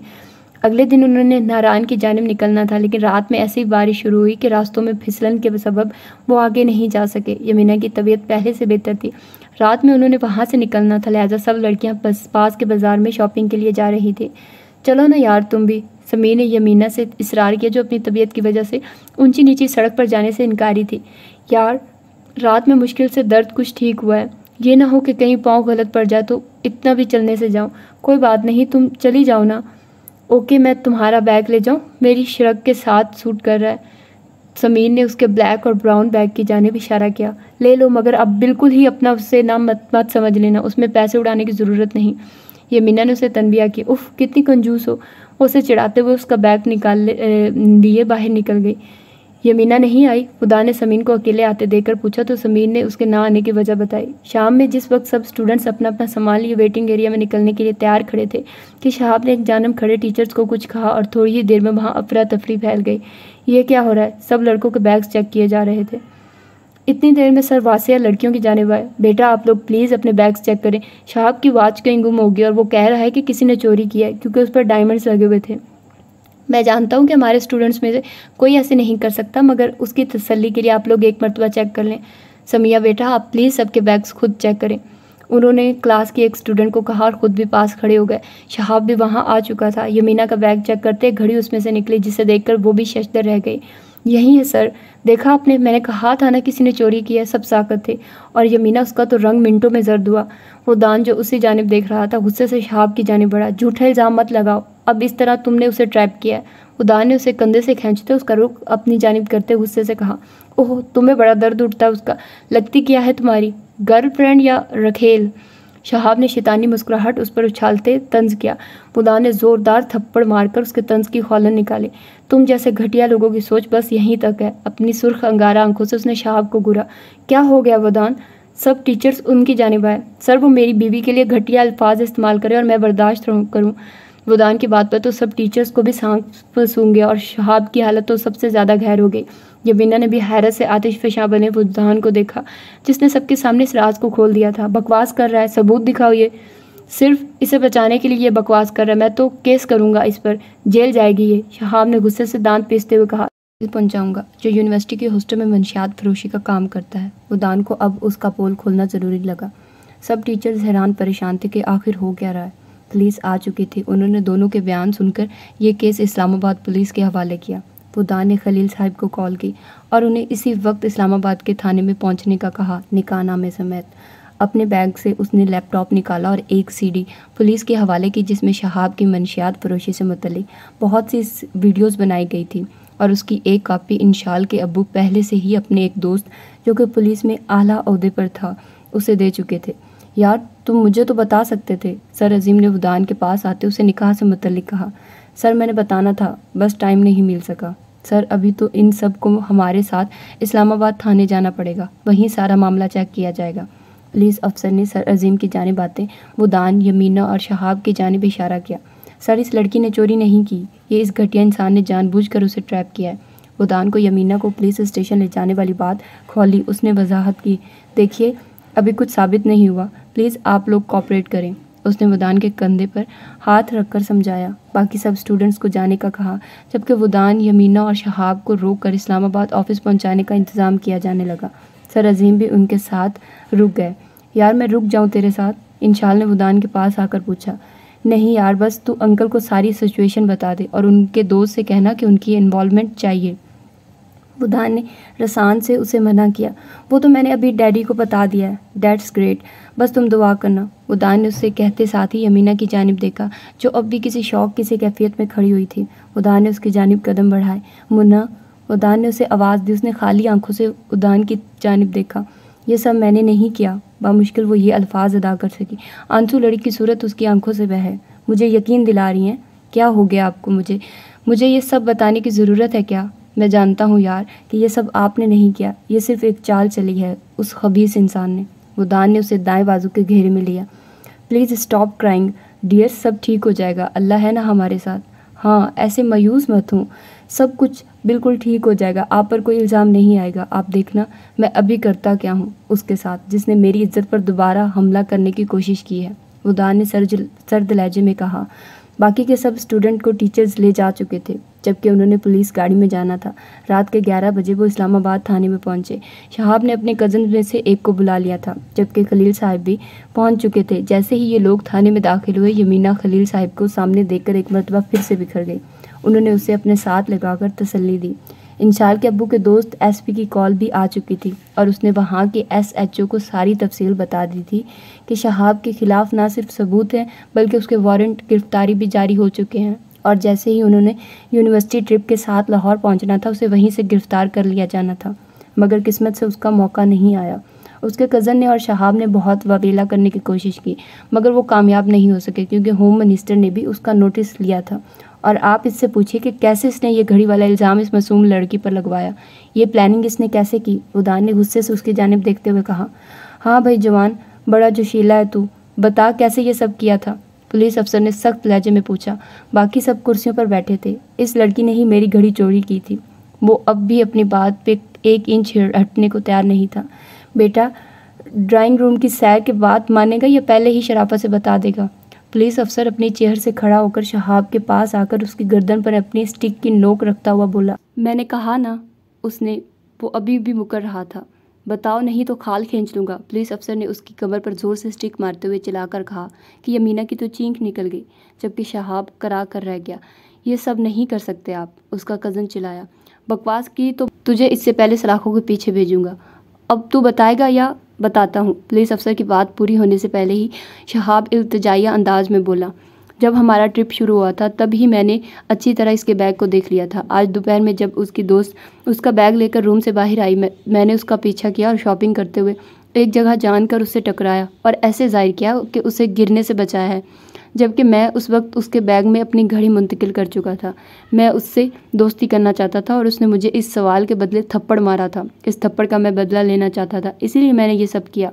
अगले दिन उन्होंने नारायण की जानब निकलना था लेकिन रात में ऐसी बारिश शुरू हुई कि रास्तों में फिसलन के सबब वो आगे नहीं जा सके यमीना की तबीयत पहले से बेहतर थी रात में उन्होंने वहाँ से निकलना था लिहाजा सब लड़कियाँ पास के बाज़ार में शॉपिंग के लिए जा रही थी चलो ना यार तुम भी समीर ने यमीना से इसरार किया जो अपनी तबीयत की वजह से ऊंची नीची सड़क पर जाने से इनकारी थी यार रात में मुश्किल से दर्द कुछ ठीक हुआ है ये ना हो कि कहीं पाँव गलत पड़ जाए तो इतना भी चलने से जाऊँ कोई बात नहीं तुम चली जाओ ना ओके मैं तुम्हारा बैग ले जाऊँ मेरी शरक के साथ सूट कर रहा है समीर ने उसके ब्लैक और ब्राउन बैग की जानब इशारा किया ले लो मगर अब बिल्कुल ही अपना उससे नाम मत मत समझ लेना उसमें पैसे उड़ाने की ज़रूरत नहीं ये मीना ने उसे तनबिया की उफ़ कितनी कंजूस हो उसे चिढ़ाते हुए उसका बैग निकाल लिए बाहर निकल गई यमीना नहीं आई खुदा ने समीन को अकेले आते देखकर पूछा तो समीन ने उसके ना आने की वजह बताई शाम में जिस वक्त सब स्टूडेंट्स अपना अपना सामान लिए वेटिंग एरिया में निकलने के लिए तैयार खड़े थे कि शहाब ने एक जानम खड़े टीचर्स को कुछ कहा और थोड़ी ही देर में वहाँ अफरा तफरी फैल गई ये क्या हो रहा है सब लड़कों के बैग्स चेक किए जा रहे थे इतनी देर में सर वासिया लड़कियों की जानब आए बेटा आप लोग प्लीज़ अपने बैग्स चेक करें शहाब की वाच कहीं गुम होगी और वो कह रहा है कि किसी ने चोरी किया है क्योंकि उस पर डायमंड्स लगे हुए थे मैं जानता हूँ कि हमारे स्टूडेंट्स में से कोई ऐसे नहीं कर सकता मगर उसकी तसल्ली के लिए आप लोग एक मरतबा चेक कर लें समिया बेटा आप प्लीज़ सबके बैग्स खुद चेक करें उन्होंने क्लास के एक स्टूडेंट को कहा और ख़ुद भी पास खड़े हो गए शहाब भी वहाँ आ चुका था यमीना का बैग चेक करते घड़ी उसमें से निकली जिसे देखकर वो भी शशदर रह गई यही है सर देखा आपने मैंने कहा था ना किसी ने चोरी किया है सब साकत थे और यमीना उसका तो रंग मिनटों में जर्द हुआ वो दान जो उसी जानब देख रहा था गुस्से से शहाब की जानब बढ़ा झूठा इल्ज़ाम मत लगाओ अब इस तरह तुमने उसे ट्रैप किया है उदार ने उसे कंधे से खींचते उसका रुख अपनी जानब करते गुस्से से कहा ओह तुम्हें बड़ा दर्द उठता है उसका लगती क्या है तुम्हारी गर्लफ्रेंड या रखेल शहाब ने शैतानी मुस्कुराहट उस पर उछालते तंज किया मुदा ने ज़ोरदार थप्पड़ मारकर उसके तंज की खौलन निकाली तुम जैसे घटिया लोगों की सोच बस यहीं तक है अपनी सुर्ख अंगारा आंखों से उसने शहाब को घूरा क्या हो गया वदान सब टीचर्स उनकी जानब आए सर वो मेरी बीवी के लिए घटिया अल्फाज इस्तेमाल करें और मैं बर्दाश्त करूँ वदान की बात पर तो सब टीचर्स को भी सांप सूंघ गया और शहाब की हालत तो सबसे ज़्यादा गहर हो गई जबीना ने भी हैरत से आतिश फशाह बने वुजदान को देखा जिसने सबके सामने इस राज को खोल दिया था बकवास कर रहा है सबूत दिखाओ ये सिर्फ इसे बचाने के लिए ये बकवास कर रहा है मैं तो केस करूँगा इस पर जेल जाएगी ये शहाब ने गुस्से से दांत पीसते हुए कहा पहुंचाऊंगा जो यूनिवर्सिटी के हॉस्टल में मंशियात फरोशी का काम करता है उदान को अब उसका पोल खोलना ज़रूरी लगा सब टीचर्स हैरान परेशान थे कि आखिर हो क्या रहा है पुलिस आ चुके थे उन्होंने दोनों के बयान सुनकर यह केस इस्लामाबाद पुलिस के हवाले किया वो दान खलील साहब को कॉल की और उन्हें इसी वक्त इस्लामाबाद के थाने में पहुंचने का कहा नामे समेत अपने बैग से उसने लैपटॉप निकाला और एक सीडी पुलिस के हवाले की जिसमें शहाब की मनशियात फरोशी से मतलब बहुत सी वीडियोस बनाई गई थी और उसकी एक कापी इंशाल के अबू पहले से ही अपने एक दोस्त जो कि पुलिस में आला अहदे पर था उसे दे चुके थे यार तुम मुझे तो बता सकते थे सर अजीम ने उदान के पास आते उसे निकाह से मुतलिक कहा सर मैंने बताना था बस टाइम नहीं मिल सका सर अभी तो इन सब को हमारे साथ इस्लामाबाद थाने जाना पड़ेगा वहीं सारा मामला चेक किया जाएगा पुलिस अफसर ने सर अजीम की जानब बातें वुदान यमीना और शहाब की जानब इशारा किया सर इस लड़की ने चोरी नहीं की ये इस घटिया इंसान ने जानबूझकर उसे ट्रैप किया है वुदान को यमीना को पुलिस स्टेशन ले जाने वाली बात खोली उसने वजाहत की देखिए अभी कुछ साबित नहीं हुआ प्लीज़ आप लोग कॉपरेट करें उसने वुदान के कंधे पर हाथ रखकर समझाया बाकी सब स्टूडेंट्स को जाने का कहा जबकि वुदान यमीना और शहाब को रोक कर इस्लामाबाद ऑफिस पहुंचाने का इंतज़ाम किया जाने लगा सर अजीम भी उनके साथ रुक गए यार मैं रुक जाऊँ तेरे साथ इंशाल ने वुदान के पास आकर पूछा नहीं यार बस तू अंकल को सारी सिचुएशन बता दे और उनके दोस्त से कहना कि उनकी इन्वॉलमेंट चाहिए बुधान ने रसान से उसे मना किया वो तो मैंने अभी डैडी को बता दिया है डैट्स ग्रेट बस तुम दुआ करना उदान ने उससे कहते साथ ही यमीना की जानब देखा जो अब भी किसी शौक किसी कैफियत में खड़ी हुई थी उदान ने उसकी जानब कदम बढ़ाए मुन्ना उदान ने उसे आवाज़ दी उसने खाली आंखों से उदान की जानब देखा ये सब मैंने नहीं किया बामुश्किल वो ये अल्फाज अदा कर सकी आंसू लड़ी की सूरत उसकी आंखों से बहे मुझे यकीन दिला रही हैं क्या हो गया आपको मुझे मुझे ये सब बताने की ज़रूरत है क्या मैं जानता हूँ यार कि ये सब आपने नहीं किया ये सिर्फ एक चाल चली है उस खबीस इंसान ने वो दान ने उसे दाएं बाजू के घेरे में लिया प्लीज़ स्टॉप क्राइंग डियर सब ठीक हो जाएगा अल्लाह है ना हमारे साथ हाँ ऐसे मायूस मत हूँ सब कुछ बिल्कुल ठीक हो जाएगा आप पर कोई इल्ज़ाम नहीं आएगा आप देखना मैं अभी करता क्या हूँ उसके साथ जिसने मेरी इज्जत पर दोबारा हमला करने की कोशिश की है दान ने सर्द लहजे में कहा बाकी के सब स्टूडेंट को टीचर्स ले जा चुके थे जबकि उन्होंने पुलिस गाड़ी में जाना था रात के 11 बजे वो इस्लामाबाद थाने में पहुंचे शहाब ने अपने कज़न में से एक को बुला लिया था जबकि खलील साहब भी पहुंच चुके थे जैसे ही ये लोग थाने में दाखिल हुए यमीना खलील साहब को सामने देखकर एक मरतबा फिर से बिखर गई उन्होंने उसे अपने साथ लगाकर तसली दी इंशाल के अबू के दोस्त एस की कॉल भी आ चुकी थी और उसने वहाँ के एस को सारी तफसील बता दी थी कि शहाब के ख़िलाफ़ ना सिर्फ सबूत हैं बल्कि उसके वारंट गिरफ़्तारी भी जारी हो चुके हैं और जैसे ही उन्होंने यूनिवर्सिटी ट्रिप के साथ लाहौर पहुंचना था उसे वहीं से गिरफ़्तार कर लिया जाना था मगर किस्मत से उसका मौका नहीं आया उसके कज़न ने और शहाब ने बहुत वबीला करने की कोशिश की मगर वो कामयाब नहीं हो सके क्योंकि होम मिनिस्टर ने भी उसका नोटिस लिया था और आप इससे पूछिए कि कैसे इसने ये घड़ी वाला इल्ज़ाम इस मासूम लड़की पर लगवाया ये प्लानिंग इसने कैसे की उदान ने गुस्से से उसकी जानब देखते हुए कहा हाँ भाई जवान बड़ा जोशीला है तू बता कैसे ये सब किया था पुलिस अफसर ने सख्त लहजे में पूछा बाकी सब कुर्सियों पर बैठे थे इस लड़की ने ही मेरी घड़ी चोरी की थी वो अब भी अपनी बात पे एक इंच हटने को तैयार नहीं था बेटा ड्राइंग रूम की सैर के बाद मानेगा या पहले ही शराफा से बता देगा पुलिस अफसर अपनी चेहर से खड़ा होकर शहाब के पास आकर उसकी गर्दन पर अपनी स्टिक की नोक रखता हुआ बोला मैंने कहा ना उसने वो अभी भी मुकर रहा था बताओ नहीं तो खाल खींच लूँगा पुलिस अफसर ने उसकी कमर पर ज़ोर से स्टिक मारते हुए चलाकर कहा कि यमीना की तो चीख निकल गई जबकि शहाब करा कर रह गया ये सब नहीं कर सकते आप उसका कज़न चिल्लाया बकवास की तो तुझे इससे पहले सलाखों के पीछे भेजूंगा अब तू बताएगा या बताता हूँ पुलिस अफसर की बात पूरी होने से पहले ही शहाब इल्तजाइया अंदाज में बोला जब हमारा ट्रिप शुरू हुआ था तब ही मैंने अच्छी तरह इसके बैग को देख लिया था आज दोपहर में जब उसकी दोस्त उसका बैग लेकर रूम से बाहर आई मैं, मैंने उसका पीछा किया और शॉपिंग करते हुए एक जगह जानकर उससे टकराया और ऐसे जाहिर किया कि उसे गिरने से बचाया है जबकि मैं उस वक्त उसके बैग में अपनी घड़ी मुंतकिल कर चुका था मैं उससे दोस्ती करना चाहता था और उसने मुझे इस सवाल के बदले थप्पड़ मारा था इस थप्पड़ का मैं बदला लेना चाहता था इसीलिए मैंने ये सब किया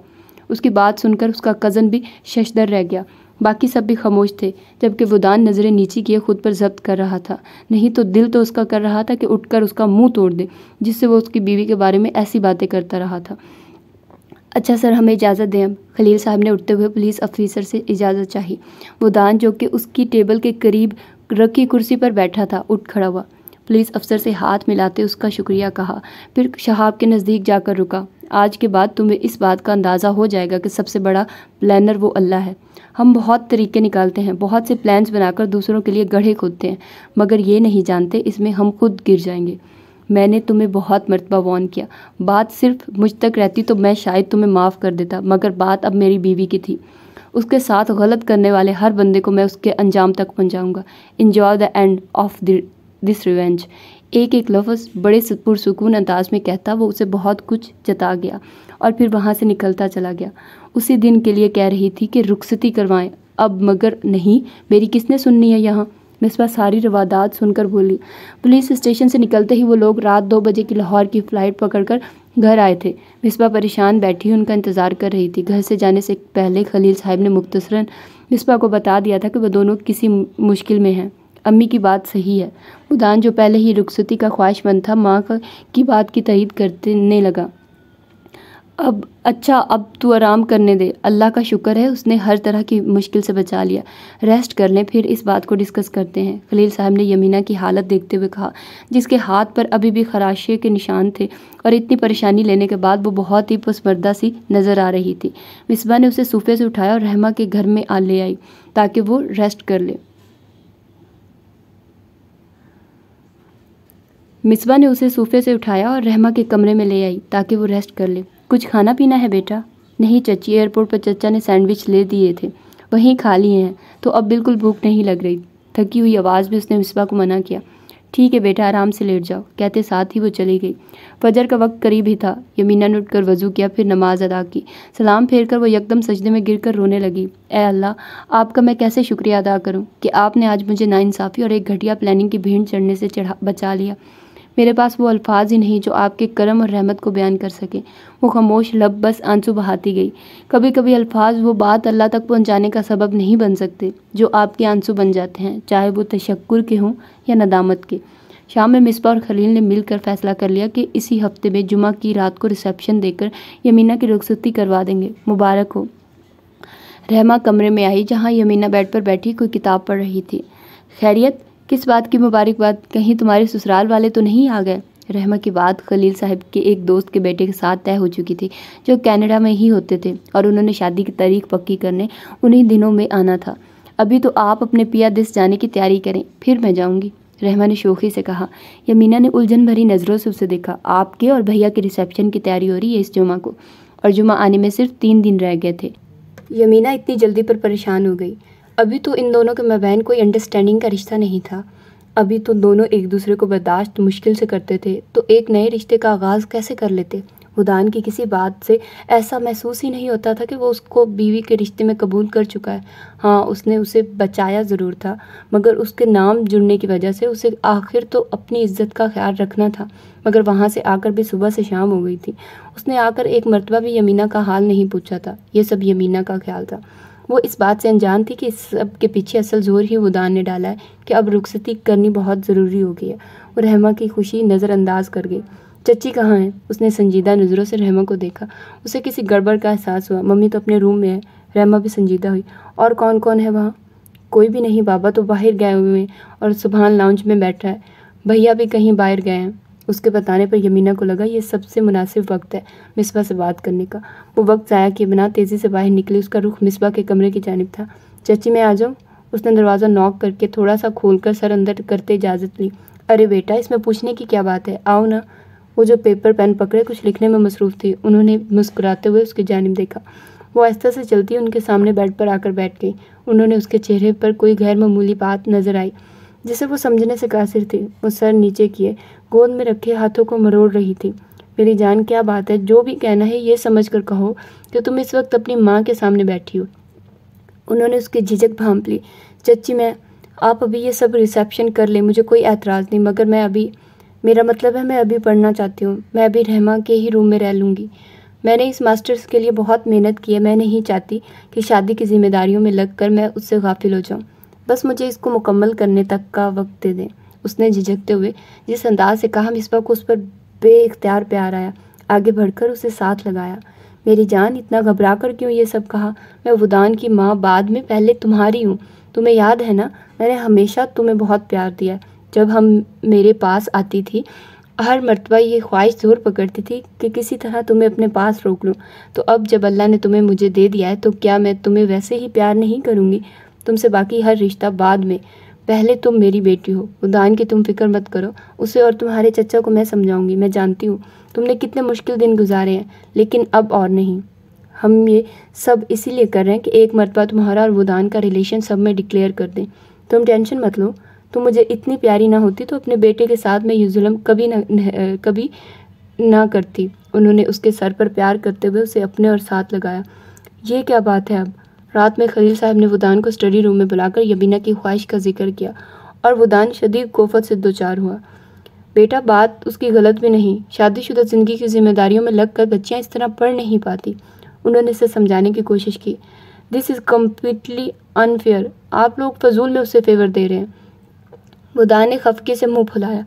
उसकी बात सुनकर उसका कज़न भी शशदर रह गया बाकी सब भी खामोश थे जबकि बुदान नज़रें नीचे किए खुद पर जब्त कर रहा था नहीं तो दिल तो उसका कर रहा था कि उठकर उसका मुंह तोड़ दे जिससे वो उसकी बीवी के बारे में ऐसी बातें करता रहा था अच्छा सर हमें इजाज़त दें खलील साहब ने उठते हुए पुलिस ऑफिसर से इजाज़त चाही वो दान जो कि उसकी टेबल के करीब रखी कुर्सी पर बैठा था उठ खड़ा हुआ पुलिस अफसर से हाथ मिलाते उसका शुक्रिया कहा फिर शहाब के नज़दीक जाकर रुका आज के बाद तुम्हें इस बात का अंदाज़ा हो जाएगा कि सबसे बड़ा प्लानर वो अल्लाह है हम बहुत तरीके निकालते हैं बहुत से प्लान्स बनाकर दूसरों के लिए गढ़े खोदते हैं मगर ये नहीं जानते इसमें हम खुद गिर जाएंगे मैंने तुम्हें बहुत मरतबा वॉन किया बात सिर्फ मुझ तक रहती तो मैं शायद तुम्हें माफ़ कर देता मगर बात अब मेरी बीवी की थी उसके साथ गलत करने वाले हर बंदे को मैं उसके अंजाम तक पहुँचाऊँगा enjoy the end of this revenge एक एक लफ्ज़ बड़े पुरसकून अंदाज में कहता वो उसे बहुत कुछ जता गया और फिर वहाँ से निकलता चला गया उसी दिन के लिए कह रही थी कि रुखसती करवाएं अब मगर नहीं मेरी किसने सुननी है यहाँ मिसबा सारी रवादात सुनकर बोली पुलिस स्टेशन से निकलते ही वो लोग रात दो बजे की लाहौर की फ़्लाइट पकड़कर घर आए थे मिसबा परेशान बैठी उनका इंतज़ार कर रही थी घर से जाने से पहले खलील साहब ने मुख्तसरा मिसबा को बता दिया था कि वह दोनों किसी मुश्किल में हैं अम्मी की बात सही है बुदान जो पहले ही रुखसती का ख्वाहिशमंद था माँ की बात की तहिद करने लगा अब अच्छा अब तू आराम करने दे अल्लाह का शुक्र है उसने हर तरह की मुश्किल से बचा लिया रेस्ट कर लें फिर इस बात को डिस्कस करते हैं खलील साहब ने यमीना की हालत देखते हुए कहा जिसके हाथ पर अभी भी खराशे के निशान थे और इतनी परेशानी लेने के बाद वो बहुत ही पसमर्दा सी नज़र आ रही थी मिसबा ने उसे सूफे से उठाया और रहमा के घर में आ ले आई ताकि वो रेस्ट कर ले मिसबा ने उसे सोफे से उठाया और रहमा के कमरे में ले आई ताकि वो रेस्ट कर ले कुछ खाना पीना है बेटा नहीं चची एयरपोर्ट पर चचा ने सैंडविच ले दिए थे वहीं खा लिए हैं तो अब बिल्कुल भूख नहीं लग रही थकी हुई आवाज़ में उसने मिसबा को मना किया ठीक है बेटा आराम से लेट जाओ कहते साथ ही वो चली गई फजर का वक्त करीब ही था यमीना ने उठकर वजू किया फिर नमाज अदा की सलाम फेर कर वो यकदम सजदे में गिर कर रोने लगी ए अल्लाह आपका मैं कैसे शुक्रिया अदा करूं कि आपने आज मुझे नाइंसाफ़ी और एक घटिया प्लानिंग की भेंट चढ़ने से चढ़ा बचा लिया मेरे पास वो अल्फाज ही नहीं जो आपके करम और रहमत को बयान कर सके वो खामोश लब बस आंसू बहाती गई कभी कभी अल्फाज वो बात अल्लाह तक पहुँचाने का सबब नहीं बन सकते जो आपके आंसू बन जाते हैं चाहे वो तशक्कुर के हों या नदामत के शाम में मिसबा और खलील ने मिलकर फैसला कर लिया कि इसी हफ्ते में जुमा की रात को रिसेप्शन देकर यमीना की रुखसती करवा देंगे मुबारक हो रहमा कमरे में आई जहाँ यमीना बेड पर बैठी कोई किताब पढ़ रही थी खैरियत किस बात की मुबारकबाद कहीं तुम्हारे ससुराल वाले तो नहीं आ गए रहमा की बात खलील साहब के एक दोस्त के बेटे के साथ तय हो चुकी थी जो कनाडा में ही होते थे और उन्होंने शादी की तारीख पक्की करने उन्हीं दिनों में आना था अभी तो आप अपने पिया दिस जाने की तैयारी करें फिर मैं जाऊंगी रहमा ने शोखी से कहा यमीना ने उलझन भरी नज़रों से उसे देखा आपके और भैया के रिसेप्शन की तैयारी हो रही है इस जुमा को और जुमा आने में सिर्फ तीन दिन रह गए थे यमीना इतनी जल्दी पर परेशान हो गई अभी तो इन दोनों के मबैन कोई अंडरस्टैंडिंग का रिश्ता नहीं था अभी तो दोनों एक दूसरे को बर्दाश्त मुश्किल से करते थे तो एक नए रिश्ते का आगाज़ कैसे कर लेते उदान की किसी बात से ऐसा महसूस ही नहीं होता था कि वो उसको बीवी के रिश्ते में कबूल कर चुका है हाँ उसने उसे बचाया ज़रूर था मगर उसके नाम जुड़ने की वजह से उसे आखिर तो अपनी इज्जत का ख्याल रखना था मगर वहाँ से आकर भी सुबह से शाम हो गई थी उसने आकर एक मरतबा भी यमीना का हाल नहीं पूछा था ये सब यमीना का ख्याल था वो इस बात से अनजान थी कि इस सब के पीछे असल जोर ही उदान ने डाला है कि अब रुखसती करनी बहुत ज़रूरी हो गई है और रहमा की खुशी नज़रअंदाज कर गई चची कहाँ है उसने संजीदा नज़रों से रहमा को देखा उसे किसी गड़बड़ का एहसास हुआ मम्मी तो अपने रूम में है रहमा भी संजीदा हुई और कौन कौन है वहाँ कोई भी नहीं बाबा तो बाहर गए हुए हैं और सुबह लाउंज में बैठा है भैया भी कहीं बाहर गए हैं उसके बताने पर यमीना को लगा ये सबसे मुनासिब वक्त है मिसबा से बात करने का वो वक्त ज़ाया किए बिना तेज़ी से बाहर निकली उसका रुख मिसबा के कमरे की जानब था चची मैं आ जाऊँ उसने दरवाज़ा नॉक करके थोड़ा सा खोल कर सर अंदर करते इजाज़त ली अरे बेटा इसमें पूछने की क्या बात है आओ ना वो जो पेपर पेन पकड़े कुछ लिखने में मसरूफ़ थी उन्होंने मुस्कुराते हुए उसकी जानब देखा वो आहिस्ता से चलती उनके सामने बेड पर आकर बैठ गई उन्होंने उसके चेहरे पर कोई गैर मामूली बात नज़र आई जिसे वो समझने से कासिर थी वो सर नीचे किए गोद में रखे हाथों को मरोड़ रही थी मेरी जान क्या बात है जो भी कहना है ये समझ कर कहो कि तुम इस वक्त अपनी माँ के सामने बैठी हो उन्होंने उसकी झिझक भांप ली चची मैं आप अभी ये सब रिसेप्शन कर ले मुझे कोई एतराज़ नहीं मगर मैं अभी मेरा मतलब है मैं अभी पढ़ना चाहती हूँ मैं अभी रहमा के ही रूम में रह लूँगी मैंने इस मास्टर्स के लिए बहुत मेहनत की है मैं नहीं चाहती कि शादी की जिम्मेदारियों में लग कर मैं उससे गाफिल हो जाऊँ बस मुझे इसको मुकम्मल करने तक का वक्त दे दें उसने झिझकते हुए जिस अंदाज से कहा मिसबा को उस पर बेख्तियार प्यार आया आगे बढ़कर उसे साथ लगाया मेरी जान इतना घबरा कर क्यों ये सब कहा मैं वुदान की माँ बाद में पहले तुम्हारी हूँ तुम्हें याद है ना मैंने हमेशा तुम्हें बहुत प्यार दिया जब हम मेरे पास आती थी हर मरतबा ये ख्वाहिश जोर पकड़ती थी कि किसी तरह तुम्हें अपने पास रोक लूँ तो अब जब अल्लाह ने तुम्हें मुझे दे दिया है तो क्या मैं तुम्हें वैसे ही प्यार नहीं करूँगी तुमसे बाकी हर रिश्ता बाद में पहले तुम मेरी बेटी हो उदान की तुम फिक्र मत करो उसे और तुम्हारे चचा को मैं समझाऊंगी मैं जानती हूँ तुमने कितने मुश्किल दिन गुजारे हैं लेकिन अब और नहीं हम ये सब इसीलिए कर रहे हैं कि एक मरतबा तुम्हारा और वुदान का रिलेशन सब में डिक्लेयर कर दें तुम टेंशन मत लो तुम मुझे इतनी प्यारी ना होती तो अपने बेटे के साथ मैं ये जुल्म कभी ना कभी ना करती उन्होंने उसके सर पर प्यार करते हुए उसे अपने और साथ लगाया ये क्या बात है अब रात में खलील साहब ने वुदान को स्टडी रूम में बुलाकर यबीना की ख्वाहिश का जिक्र किया और वुदान शदीद कोफत से दो चार हुआ बेटा बात उसकी गलत भी नहीं शादीशुदा ज़िंदगी की जिम्मेदारियों में लग कर बच्चियाँ इस तरह पढ़ नहीं पाती उन्होंने इसे समझाने की कोशिश की दिस इज़ कम्प्लीटली अनफेयर आप लोग फजूल में उसे फेवर दे रहे हैं वुदान ने खफके से मुंह फुलाया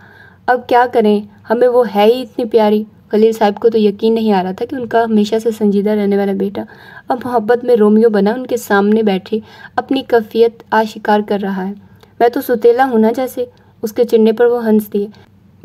अब क्या करें हमें वो है ही इतनी प्यारी खलील साहब को तो यकीन नहीं आ रहा था कि उनका हमेशा से संजीदा रहने वाला बेटा अब मोहब्बत में रोमियो बना उनके सामने बैठे अपनी कफ़ियत आशिकार कर रहा है मैं तो सुतेला हूं ना जैसे उसके चिन्ने पर वो हंस दिए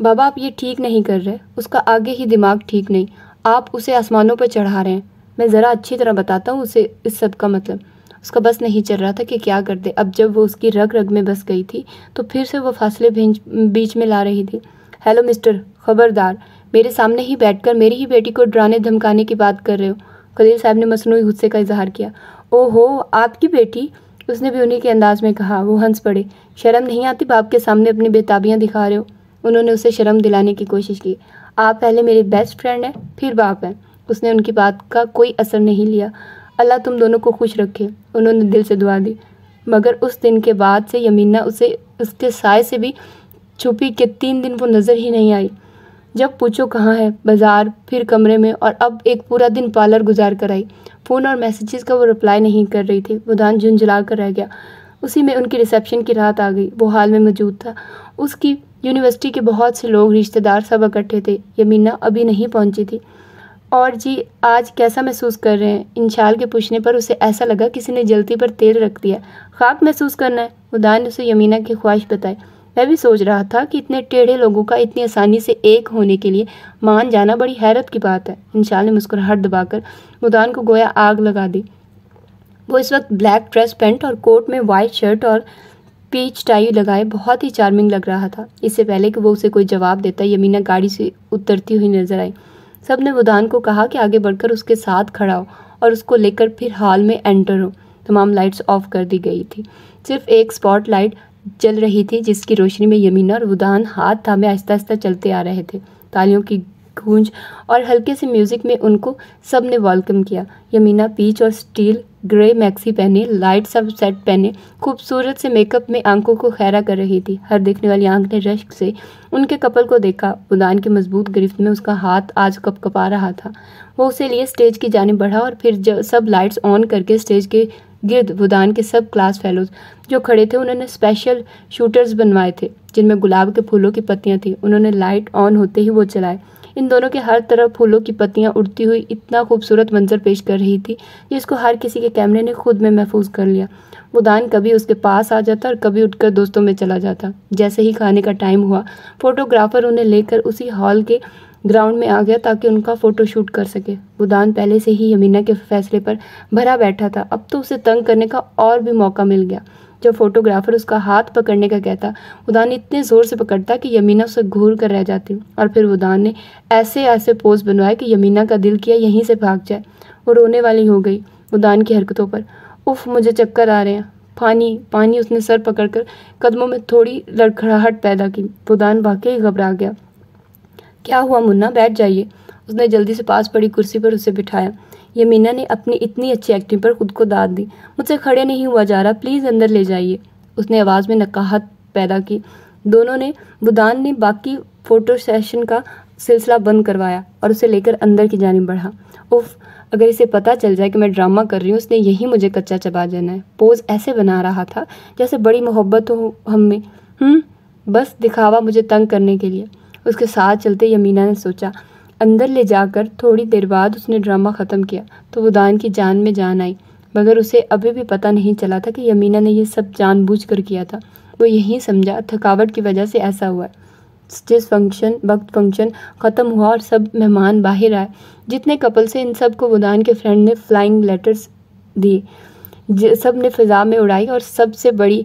बाबा आप ये ठीक नहीं कर रहे उसका आगे ही दिमाग ठीक नहीं आप उसे आसमानों पर चढ़ा रहे हैं मैं ज़रा अच्छी तरह बताता हूँ उसे इस सब का मतलब उसका बस नहीं चल रहा था कि क्या कर दे अब जब वो उसकी रग रग में बस गई थी तो फिर से वो फासले बीच में ला रही थी हेलो मिस्टर खबरदार मेरे सामने ही बैठकर मेरी ही बेटी को डराने धमकाने की बात कर रहे हो खलील साहब ने मसनू गुस्से का इजहार किया ओहो आपकी बेटी उसने भी उन्हीं के अंदाज में कहा वो हंस पड़े शर्म नहीं आती बाप के सामने अपनी बेताबियाँ दिखा रहे हो उन्होंने उसे शर्म दिलाने की कोशिश की आप पहले मेरे बेस्ट फ्रेंड हैं फिर बाप हैं उसने उनकी बात का कोई असर नहीं लिया अल्लाह तुम दोनों को खुश रखे उन्होंने दिल से दुआ दी मगर उस दिन के बाद से यमीना उसे उसके साय से भी छुपी के तीन दिन वो नज़र ही नहीं आई जब पूछो कहाँ है बाज़ार फिर कमरे में और अब एक पूरा दिन पार्लर गुजार कर आई फ़ोन और मैसेजेस का वो रिप्लाई नहीं कर रही थी वो दान झुंझला कर रह गया उसी में उनकी रिसेप्शन की रात आ गई वो हाल में मौजूद था उसकी यूनिवर्सिटी के बहुत से लोग रिश्तेदार सब इकट्ठे थे यमीना अभी नहीं पहुंची थी और जी आज कैसा महसूस कर रहे हैं इंशाल के पूछने पर उसे ऐसा लगा किसी ने जलती पर तेल रख दिया ख़ाक महसूस करना है उदान ने उसे यमीना की ख्वाहिश बताई मैं भी सोच रहा था कि इतने टेढ़े लोगों का इतनी आसानी से एक होने के लिए मान जाना बड़ी हैरत की बात है इंशाल ने मुस्कुराहट दबाकर मुदान को गोया आग लगा दी वो इस वक्त ब्लैक ड्रेस पैंट और कोट में वाइट शर्ट और पीच टाई लगाए बहुत ही चार्मिंग लग रहा था इससे पहले कि वो उसे कोई जवाब देता यमीना गाड़ी से उतरती हुई नजर आई सब ने मुदान को कहा कि आगे बढ़कर उसके साथ खड़ा हो और उसको लेकर फिर हॉल में एंटर हो तमाम लाइट्स ऑफ कर दी गई थी सिर्फ एक स्पॉट लाइट जल रही थी जिसकी रोशनी में यमीना और उदान हाथ थामे आहिस्ता आहिस्ता चलते आ रहे थे तालियों की गूंज और हल्के से म्यूज़िक में उनको सब ने वेलकम किया यमीना पीच और स्टील ग्रे मैक्सी पहने लाइट सब सेट पहने खूबसूरत से मेकअप में आंखों को खैरा कर रही थी हर देखने वाली आंख ने रश्क से उनके कपल को देखा उदान की मजबूत गिरफ्त में उसका हाथ आज कपकपा रहा था वो उसे लिए स्टेज की जाने बढ़ा और फिर सब लाइट्स ऑन करके स्टेज के गिर्द भुदान के सब क्लास फेलोज जो खड़े थे उन्होंने स्पेशल शूटर्स बनवाए थे जिनमें गुलाब के फूलों की पत्तियाँ थीं उन्होंने लाइट ऑन होते ही वो चलाए इन दोनों के हर तरफ फूलों की पत्तियाँ उड़ती हुई इतना खूबसूरत मंजर पेश कर रही थी जिसको हर किसी के कैमरे ने खुद में महफूज कर लिया मुदान कभी उसके पास आ जाता और कभी उठकर दोस्तों में चला जाता जैसे ही खाने का टाइम हुआ फोटोग्राफर उन्हें लेकर उसी हॉल के ग्राउंड में आ गया ताकि उनका फ़ोटो शूट कर सके बुदान पहले से ही यमीना के फैसले पर भरा बैठा था अब तो उसे तंग करने का और भी मौका मिल गया जब फोटोग्राफर उसका हाथ पकड़ने का कहता उदान इतने ज़ोर से पकड़ता कि यमीना उसे घूर कर रह जाती और फिर उदान ने ऐसे ऐसे पोज बनवाए कि यमीना का दिल किया यहीं से भाग जाए वो रोने वाली हो गई उदान की हरकतों पर उफ मुझे चक्कर आ रहे हैं पानी पानी उसने सर पकड़कर कदमों में थोड़ी लड़खड़ाहट पैदा की उदान वाकई घबरा गया क्या हुआ मुन्ना बैठ जाइए उसने जल्दी से पास पड़ी कुर्सी पर उसे बिठाया यमीना ने अपनी इतनी अच्छी एक्टिंग पर खुद को दाद दी मुझसे खड़े नहीं हुआ जा रहा प्लीज़ अंदर ले जाइए उसने आवाज़ में नकाहत पैदा की दोनों ने बुदान ने बाकी फ़ोटो सेशन का सिलसिला बंद करवाया और उसे लेकर अंदर की जानी बढ़ा उफ अगर इसे पता चल जाए कि मैं ड्रामा कर रही हूँ उसने यही मुझे कच्चा चबा जाना है पोज ऐसे बना रहा था जैसे बड़ी मोहब्बत हो हम में हम्म, बस दिखावा मुझे तंग करने के लिए उसके साथ चलते यमीना ने सोचा अंदर ले जाकर थोड़ी देर बाद उसने ड्रामा ख़त्म किया तो वो दान की जान में जान आई मगर उसे अभी भी पता नहीं चला था कि यमीना ने यह सब जानबूझकर किया था वो यही समझा थकावट की वजह से ऐसा हुआ जिस फंक्शन वक्त फंक्शन ख़त्म हुआ और सब मेहमान बाहर आए जितने कपल से इन सब को वुदान के फ्रेंड ने फ्लाइंग लेटर्स दिए सब ने फिजा में उड़ाई और सबसे बड़ी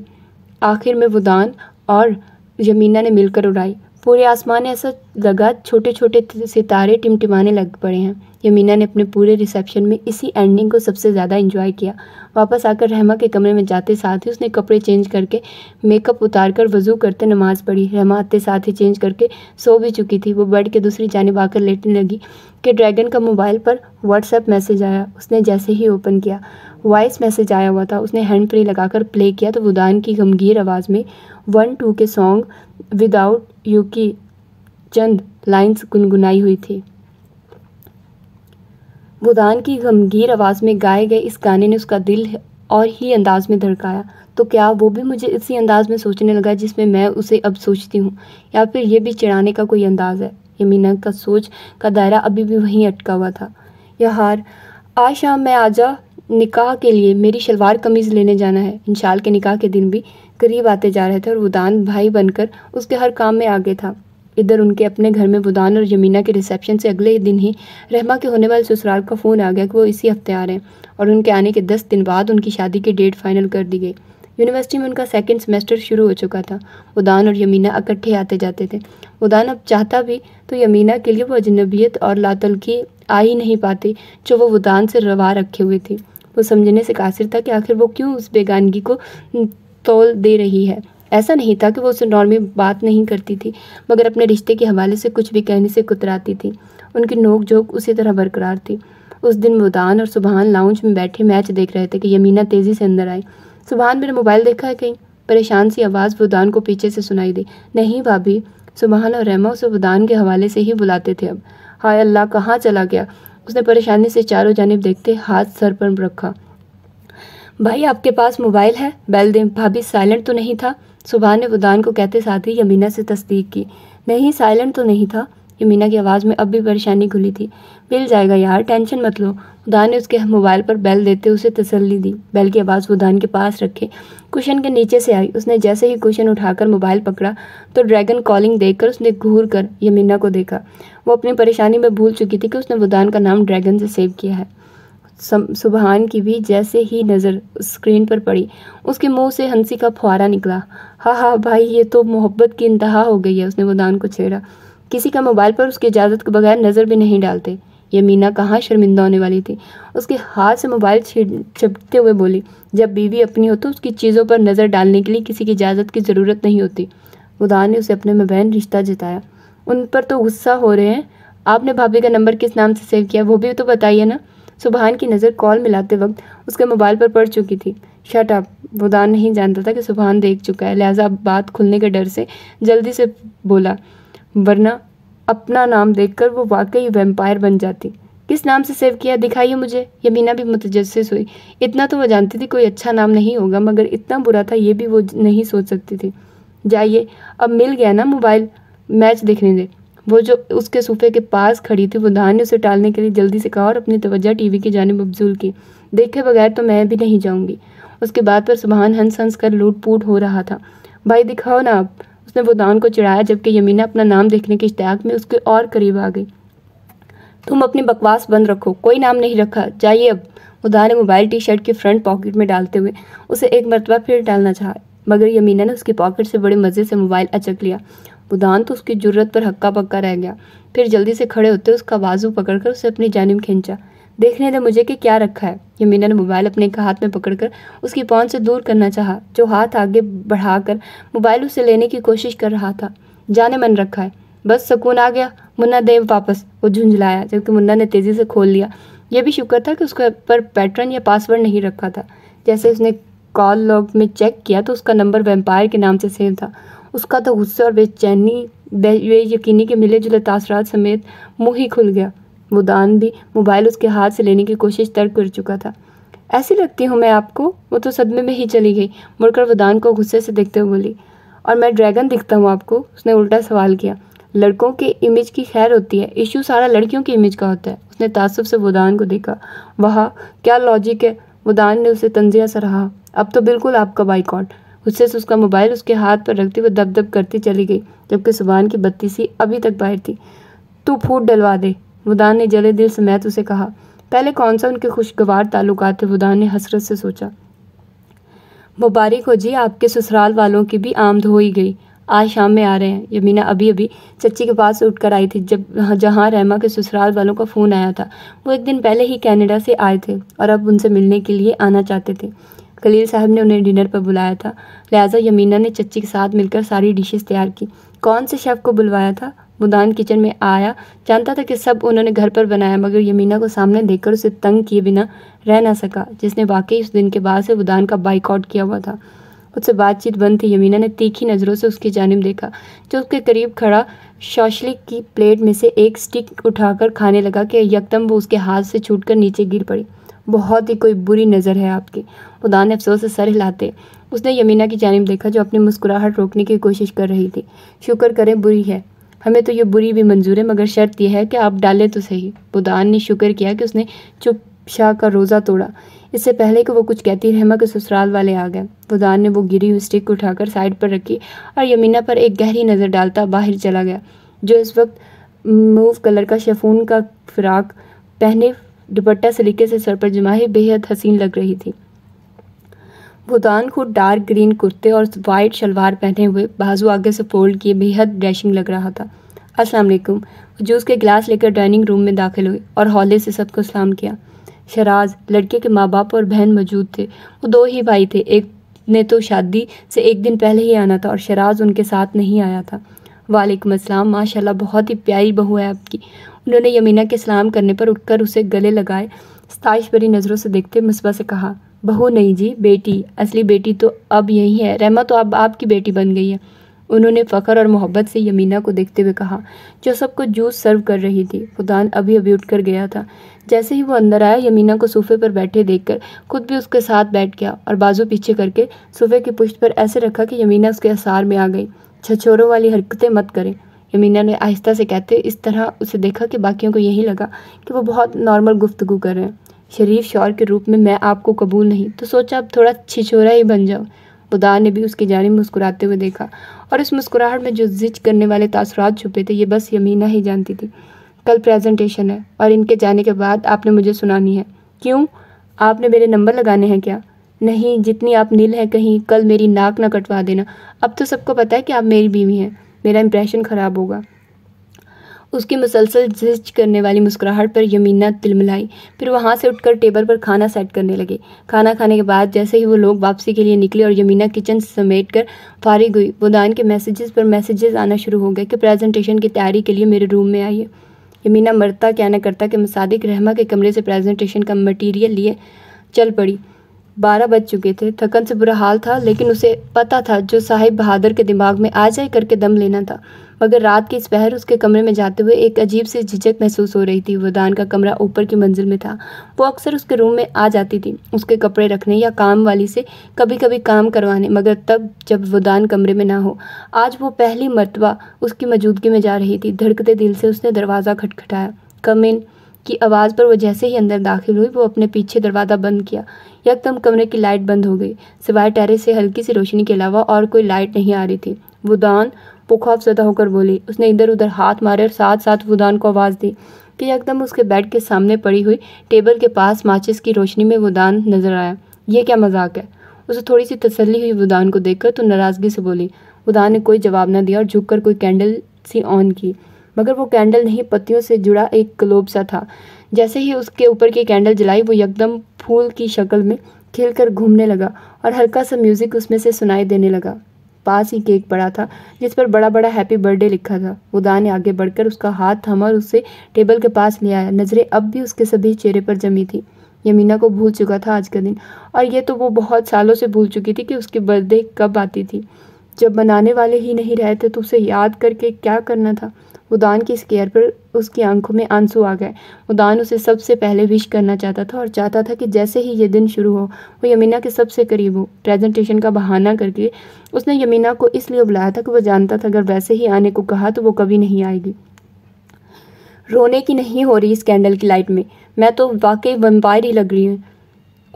आखिर में वुदान और यमीना ने मिलकर उड़ाई पूरे आसमान ऐसा लगा छोटे छोटे सितारे टिमटिमाने लग पड़े हैं यमीना ने अपने पूरे रिसेप्शन में इसी एंडिंग को सबसे ज़्यादा इंजॉय किया वापस आकर रहमा के कमरे में जाते साथ ही उसने कपड़े चेंज करके मेकअप उतार कर वज़ू करते नमाज़ पढ़ी रहमा आते साथ ही चेंज करके सो भी चुकी थी वो बेड के दूसरी जानब आकर लेटने लगी कि ड्रैगन का मोबाइल पर व्हाट्सएप मैसेज आया उसने जैसे ही ओपन किया वॉइस मैसेज आया हुआ था उसने हैंड लगा लगाकर प्ले किया तो वुदान की गमगीर आवाज़ में वन टू के सॉन्ग विदाउट यू की चंद लाइंस गुनगुनाई हुई थी बुदान की गमगीर आवाज़ में गाए गए इस गाने ने उसका दिल और ही अंदाज में धड़काया तो क्या वो भी मुझे इसी अंदाज में सोचने लगा जिसमें मैं उसे अब सोचती हूँ या फिर ये भी चिढ़ाने का कोई अंदाज़ है यमीना का सोच का दायरा अभी भी वहीं अटका हुआ था यह हार आज शाम मैं आजा निकाह के लिए मेरी शलवार कमीज़ लेने जाना है इन के निकाह के दिन भी करीब आते जा रहे थे और वुदान भाई बनकर उसके हर काम में आगे था इधर उनके अपने घर में वुदान और यमीना के रिसेप्शन से अगले ही दिन ही रहमा के होने वाले ससुराल का फ़ोन आ गया कि वो इसी हफ्ते आ रहे हैं और उनके आने के दस दिन बाद उनकी शादी की डेट फाइनल कर दी गई यूनिवर्सिटी में उनका सेकेंड सेमेस्टर शुरू हो चुका था उदान और यमीना इकट्ठे आते जाते थे उदान अब चाहता भी तो यमीना के लिए वो अजनबियत और लातलकी आ ही नहीं पाती जो वो उदान से रवा रखे हुए थी वो समझने से कासिर था कि आखिर वो क्यों उस बेगानगी को तोल दे रही है ऐसा नहीं था कि वो उसे नॉर्मी बात नहीं करती थी मगर अपने रिश्ते के हवाले से कुछ भी कहने से कुतराती थी उनकी नोक झोंक उसी तरह बरकरार थी उस दिन मुदान और सुबहान लाउंज में बैठे मैच देख रहे थे कि यमीना तेज़ी से अंदर आई सुबहान मेरा मोबाइल देखा है कहीं परेशान सी आवाज़ वुदान को पीछे से सुनाई दी नहीं भाभी सुबहान और रहमा उसे वुदान के हवाले से ही बुलाते थे अब हाय अल्लाह कहाँ चला गया उसने परेशानी से चारों जानब देखते हाथ सर पर रखा भाई आपके पास मोबाइल है बैल दें भाभी साइलेंट तो नहीं था सुबह ने उदान को कहते साथ ही यमीना से तस्दीक की नहीं साइलेंट तो नहीं था यमीना की आवाज़ में अब भी परेशानी खुली थी मिल जाएगा यार टेंशन मत लो उदान ने उसके मोबाइल पर बेल देते उसे तसल्ली दी बेल की आवाज़ उदान के पास रखे कुशन के नीचे से आई उसने जैसे ही कुशन उठाकर मोबाइल पकड़ा तो ड्रैगन कॉलिंग देखकर उसने घूर कर यमीना को देखा वो अपनी परेशानी में भूल चुकी थी कि उसने उदान का नाम ड्रैगन से सेव किया है सुबहान की भी जैसे ही नज़र स्क्रीन पर पड़ी उसके मुंह से हंसी का फुहारा निकला हाँ हाँ भाई ये तो मोहब्बत की इंतहा हो गई है उसने गोदान को छेड़ा किसी का मोबाइल पर उसकी इजाज़त के बगैर नज़र भी नहीं डालते यह मीना कहाँ शर्मिंदा होने वाली थी उसके हाथ से मोबाइल छिपते हुए बोली जब बीवी अपनी हो तो उसकी चीज़ों पर नज़र डालने के लिए किसी की इजाज़त की ज़रूरत नहीं होती गोदान ने उसे अपने मबैन रिश्ता जताया उन पर तो गुस्सा हो रहे हैं आपने भाभी का नंबर किस नाम से सेव किया वो भी तो बताइए ना सुबहान की नज़र कॉल मिलाते वक्त उसके मोबाइल पर पड़ चुकी थी शट अप वो दान नहीं जानता था कि सुबहान देख चुका है लिहाजा अब बात खुलने के डर से जल्दी से बोला वरना अपना नाम देखकर वो वाकई वेम्पायर बन जाती किस नाम से सेव किया दिखाइए मुझे यमीना भी मुतजस हुई इतना तो वो जानती थी कोई अच्छा नाम नहीं होगा मगर इतना बुरा था ये भी वो नहीं सोच सकती थी जाइए अब मिल गया ना मोबाइल मैच देखने दे वो जो उसके सूफे के पास खड़ी थी वुधान ने उसे टालने के लिए जल्दी से कहा और अपनी तवज्जा टीवी की जानब मबजूल की देखे बगैर तो मैं भी नहीं जाऊंगी उसके बाद पर सुबहान हंस हंस कर लूट पूट हो रहा था भाई दिखाओ ना आप उसने वो दान को चिढ़ाया जबकि यमीना अपना नाम देखने के इश्तियाक में उसके और करीब आ गई तुम अपनी बकवास बंद रखो कोई नाम नहीं रखा जाइए अब वुदान ने मोबाइल टी शर्ट के फ्रंट पॉकेट में डालते हुए उसे एक मरतबा फिर डालना चाहा मगर यमीना ने उसकी पॉकेट से बड़े मज़े से मोबाइल अचक लिया बुधान तो उसकी ज़रूरत पर हक्का पक्का रह गया फिर जल्दी से खड़े होते उसका बाजू पकड़कर उसे अपनी जानब खींचा देखने दे मुझे कि क्या रखा है यमीना ने मोबाइल अपने एक हाथ में पकड़कर उसकी पौन से दूर करना चाहा जो हाथ आगे बढ़ाकर मोबाइल उसे लेने की कोशिश कर रहा था जाने मन रखा है बस सुकून आ गया मुन्ना देव वापस वो झुंझलाया जबकि मुन्ना ने तेज़ी से खोल लिया यह भी शुक्र था कि उसके पर पैटर्न या पासवर्ड नहीं रखा था जैसे उसने कॉल लॉग में चेक किया तो उसका नंबर वेम्पायर के नाम से सेव था उसका तो गुस्से और बेचैनी बे यकीनी के मिले जुले तासरात समेत मुँह ही खुल गया वो दान भी मोबाइल उसके हाथ से लेने की कोशिश तर्क कर चुका था ऐसी लगती हूँ मैं आपको वो तो सदमे में ही चली गई मुड़कर वो दान को गुस्से से देखते हुए बोली और मैं ड्रैगन दिखता हूँ आपको उसने उल्टा सवाल किया लड़कों के इमेज की खैर होती है इशू सारा लड़कियों की इमेज का होता है उसने तासुब से वदान को देखा वहाँ क्या लॉजिक है वुदान ने उसे तंजिया सराहा अब तो बिल्कुल आपका बाइकआउट उससे उसका मोबाइल उसके हाथ पर रखते हुए दब दब करती चली गई जबकि सुबहान की बत्ती सी अभी तक बाहर थी तू फूट डलवा दे मुदान ने जले दिल समेत उसे कहा पहले कौन सा उनके खुशगवार ताल्लुक थे मुदान ने हसरत से सोचा मुबारक हो जी आपके ससुराल वालों की भी आमद हो ही गई आज शाम में आ रहे हैं यमीना अभी अभी चच्ची के पास उठ कर आई थी जब जहाँ रहमा के ससुराल वालों का फ़ोन आया था वो एक दिन पहले ही कनाडा से आए थे और अब उनसे मिलने के लिए आना चाहते थे खलील साहब ने उन्हें डिनर पर बुलाया था लिहाजा यमीना ने चच्ची के साथ मिलकर सारी डिशेस तैयार की कौन से शेफ़ को बुलवाया था मुदान किचन में आया जानता था कि सब उन्होंने घर पर बनाया मगर यमीना को सामने देखकर उसे तंग किए बिना रह ना सका जिसने वाकई उस दिन के बाद से मुदान का बाइकआउट किया हुआ था उससे बातचीत बंद थी यमीना ने तीखी नज़रों से उसकी जानब देखा जो उसके करीब खड़ा शौशले की प्लेट में से एक स्टिक उठाकर खाने लगा कि यकदम वो उसके हाथ से छूटकर नीचे गिर पड़ी बहुत ही कोई बुरी नज़र है आपकी खुदा ने अफसोस से सर हिलाते उसने यमीना की जानब देखा जो अपनी मुस्कुराहट रोकने की कोशिश कर रही थी शुक्र करें बुरी है हमें तो ये बुरी भी मंजूर है मगर शर्त यह है कि आप डालें तो सही बुदान ने शुक्र किया कि उसने चुप शाह का रोज़ा तोड़ा इससे पहले कि वो कुछ कहती रहमा के ससुराल वाले आ गए बुदान ने वो गिरी हुई स्टिक उठाकर साइड पर रखी और यमीना पर एक गहरी नज़र डालता बाहर चला गया जो इस वक्त मूव कलर का शेफून का फ्राक पहने दुपट्टा सलीके से सर पर जमाए बेहद हसीन लग रही थी भूतान को डार्क ग्रीन कुर्ते और वाइट शलवार पहने हुए बाजू आगे से फोल्ड किए बेहद ड्रेसिंग लग रहा था अस्सलाम वालेकुम जूस के गिलास लेकर डाइनिंग रूम में दाखिल हुए और हौले से सबको सलाम किया शराज लड़के के माँ बाप और बहन मौजूद थे वो दो ही भाई थे एक ने तो शादी से एक दिन पहले ही आना था और शराज उनके साथ नहीं आया था वालेकुम अस्सलाम माशाल्लाह बहुत ही प्यारी बहू है आपकी उन्होंने यमीना के सलाम करने पर उठकर उसे गले लगाए स्ताइश भरी नज़रों से देखते मुसबा से कहा बहू नहीं जी बेटी असली बेटी तो अब यही है रहमा तो अब आपकी बेटी बन गई है उन्होंने फ़खर और मोहब्बत से यमीना को देखते हुए कहा जो सबको जूस सर्व कर रही थी खुदान अभी अभी उठ कर गया था जैसे ही वो अंदर आया यमीना को सोफे पर बैठे देखकर खुद भी उसके साथ बैठ गया और बाजू पीछे करके सोफे की पुष्ट पर ऐसे रखा कि यमीना उसके आसार में आ गई छछोरों वाली हरकतें मत करें रमीना ने आहिस्ता से कहते इस तरह उसे देखा कि बाकियों को यही लगा कि वो बहुत नॉर्मल गुफ्तगु कर रहे हैं शरीफ शौर के रूप में मैं आपको कबूल नहीं तो सोचा अब थोड़ा छिछोरा ही बन जाओ बुदार ने भी उसकी जानब मुस्कुराते हुए देखा और इस मुस्कुराहट में जो जिज करने वाले तासरात छुपे थे ये बस यमीना ही जानती थी कल प्रेजेंटेशन है और इनके जाने के बाद आपने मुझे सुनानी है क्यों आपने मेरे नंबर लगाने हैं क्या नहीं जितनी आप नील हैं कहीं कल मेरी नाक ना कटवा देना अब तो सबको पता है कि आप मेरी बीवी हैं मेरा इम्प्रेशन ख़राब होगा उसकी मुसलसल जिज करने वाली मुस्कुराहट पर यमीना तिलमिलाई फिर वहाँ से उठकर टेबल पर खाना सेट करने लगे खाना खाने के बाद जैसे ही वो लोग वापसी के लिए निकले और यमीना किचन समेट कर फारिग हुई बुदान के मैसेजेस पर मैसेजेस आना शुरू हो गए कि प्रेजेंटेशन की तैयारी के लिए मेरे रूम में आइए यमीना मरता क्या न करता कि मसादिक रहमा के कमरे से प्रेजेंटेशन का मटीरियल लिए चल पड़ी बारह बज चुके थे थकन से बुरा हाल था लेकिन उसे पता था जो साहिब बहादुर के दिमाग में आ जाए करके दम लेना था मगर रात की इस पहर उसके कमरे में जाते हुए एक अजीब सी झिझक महसूस हो रही थी वदान का कमरा ऊपर की मंजिल में था वो अक्सर उसके रूम में आ जाती थी उसके कपड़े रखने या काम वाली से कभी कभी काम करवाने मगर तब जब वदान कमरे में ना हो आज वो पहली मरतबा उसकी मौजूदगी में जा रही थी धड़कते दिल से उसने दरवाज़ा खटखटाया कमिन की आवाज़ पर वो जैसे ही अंदर दाखिल हुई वो अपने पीछे दरवाज़ा बंद किया यकदम कमरे की लाइट बंद हो गई सिवाय टेरे से हल्की सी रोशनी के अलावा और कोई लाइट नहीं आ रही थी वुदान वो खौफजदा होकर बोली उसने इधर उधर हाथ मारे और साथ साथ वुदान को आवाज़ दी कि एकदम उसके बेड के सामने पड़ी हुई टेबल के पास माचिस की रोशनी में वुदान नज़र आया यह क्या मजाक है उसे थोड़ी सी तसली हुई वुदान को देखकर तो नाराज़गी से बोली वुदान ने कोई जवाब ना दिया और झुककर कोई कैंडल सी ऑन की मगर वो कैंडल नहीं पत्तियों से जुड़ा एक ग्लोब सा था जैसे ही उसके ऊपर की कैंडल जलाई वो यकदम फूल की शक्ल में खिलकर घूमने लगा और हल्का सा म्यूज़िक उसमें से सुनाई देने लगा पास ही केक पड़ा था जिस पर बड़ा बड़ा हैप्पी बर्थडे लिखा था वो ने आगे बढ़कर उसका हाथ थमा और उसे टेबल के पास ले आया नज़रें अब भी उसके सभी चेहरे पर जमी थी यमीना को भूल चुका था आज का दिन और ये तो वो बहुत सालों से भूल चुकी थी कि उसकी बर्थडे कब आती थी जब मनाने वाले ही नहीं रहे थे तो उसे याद करके क्या करना था उदान की स्केयर पर उसकी आंखों में आंसू आ गए उदान उसे सबसे पहले विश करना चाहता था और चाहता था कि जैसे ही ये दिन शुरू हो वो यमीना के सबसे करीब हो प्रेजेंटेशन का बहाना करके उसने यमीना को इसलिए बुलाया था कि वो जानता था अगर वैसे ही आने को कहा तो वो कभी नहीं आएगी रोने की नहीं हो रही इस कैंडल की लाइट में मैं तो वाकई वम्पायर ही लग रही हूँ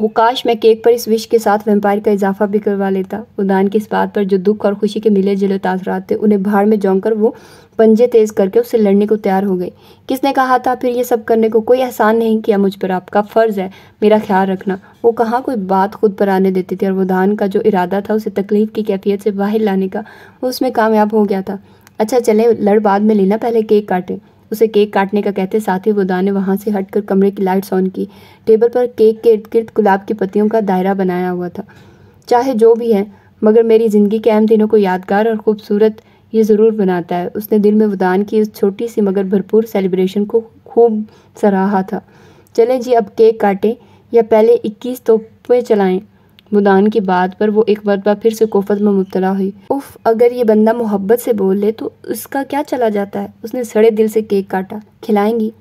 वो काश मैं केक पर इस विश के साथ वेम्पायर का इजाफा भी करवा लेता उदान की इस बात पर जो दुख और खुशी के मिले जुले तासरात थे उन्हें भाड़ में जौंक वो पंजे तेज करके उससे लड़ने को तैयार हो गई किसने कहा था फिर ये सब करने को कोई एहसान नहीं किया मुझ पर आपका फ़र्ज़ है मेरा ख्याल रखना वो कहाँ कोई बात खुद पर आने देती थी और वो धान का जो इरादा था उसे तकलीफ़ की कैफियत से बाहर लाने का वो उसमें कामयाब हो गया था अच्छा चले लड़ बाद में लेना पहले केक काटे उसे केक काटने का कहते साथ ही दान ने वहाँ से हटकर कमरे की लाइट्स ऑन की टेबल पर केक के इर्द गिर्द गुलाब की पत्तियों का दायरा बनाया हुआ था चाहे जो भी है मगर मेरी ज़िंदगी के अहम दिनों को यादगार और खूबसूरत ये ज़रूर बनाता है उसने दिल में उदान की उस छोटी सी मगर भरपूर सेलिब्रेशन को खूब सराहा था चलें जी अब केक काटें या पहले इक्कीस तोपे चलाएं मुदान की बात पर वो एक मरतबा फिर से कोफत में मुबतला हुई उफ अगर ये बंदा मोहब्बत से बोल ले तो उसका क्या चला जाता है उसने सड़े दिल से केक काटा खिलाएंगी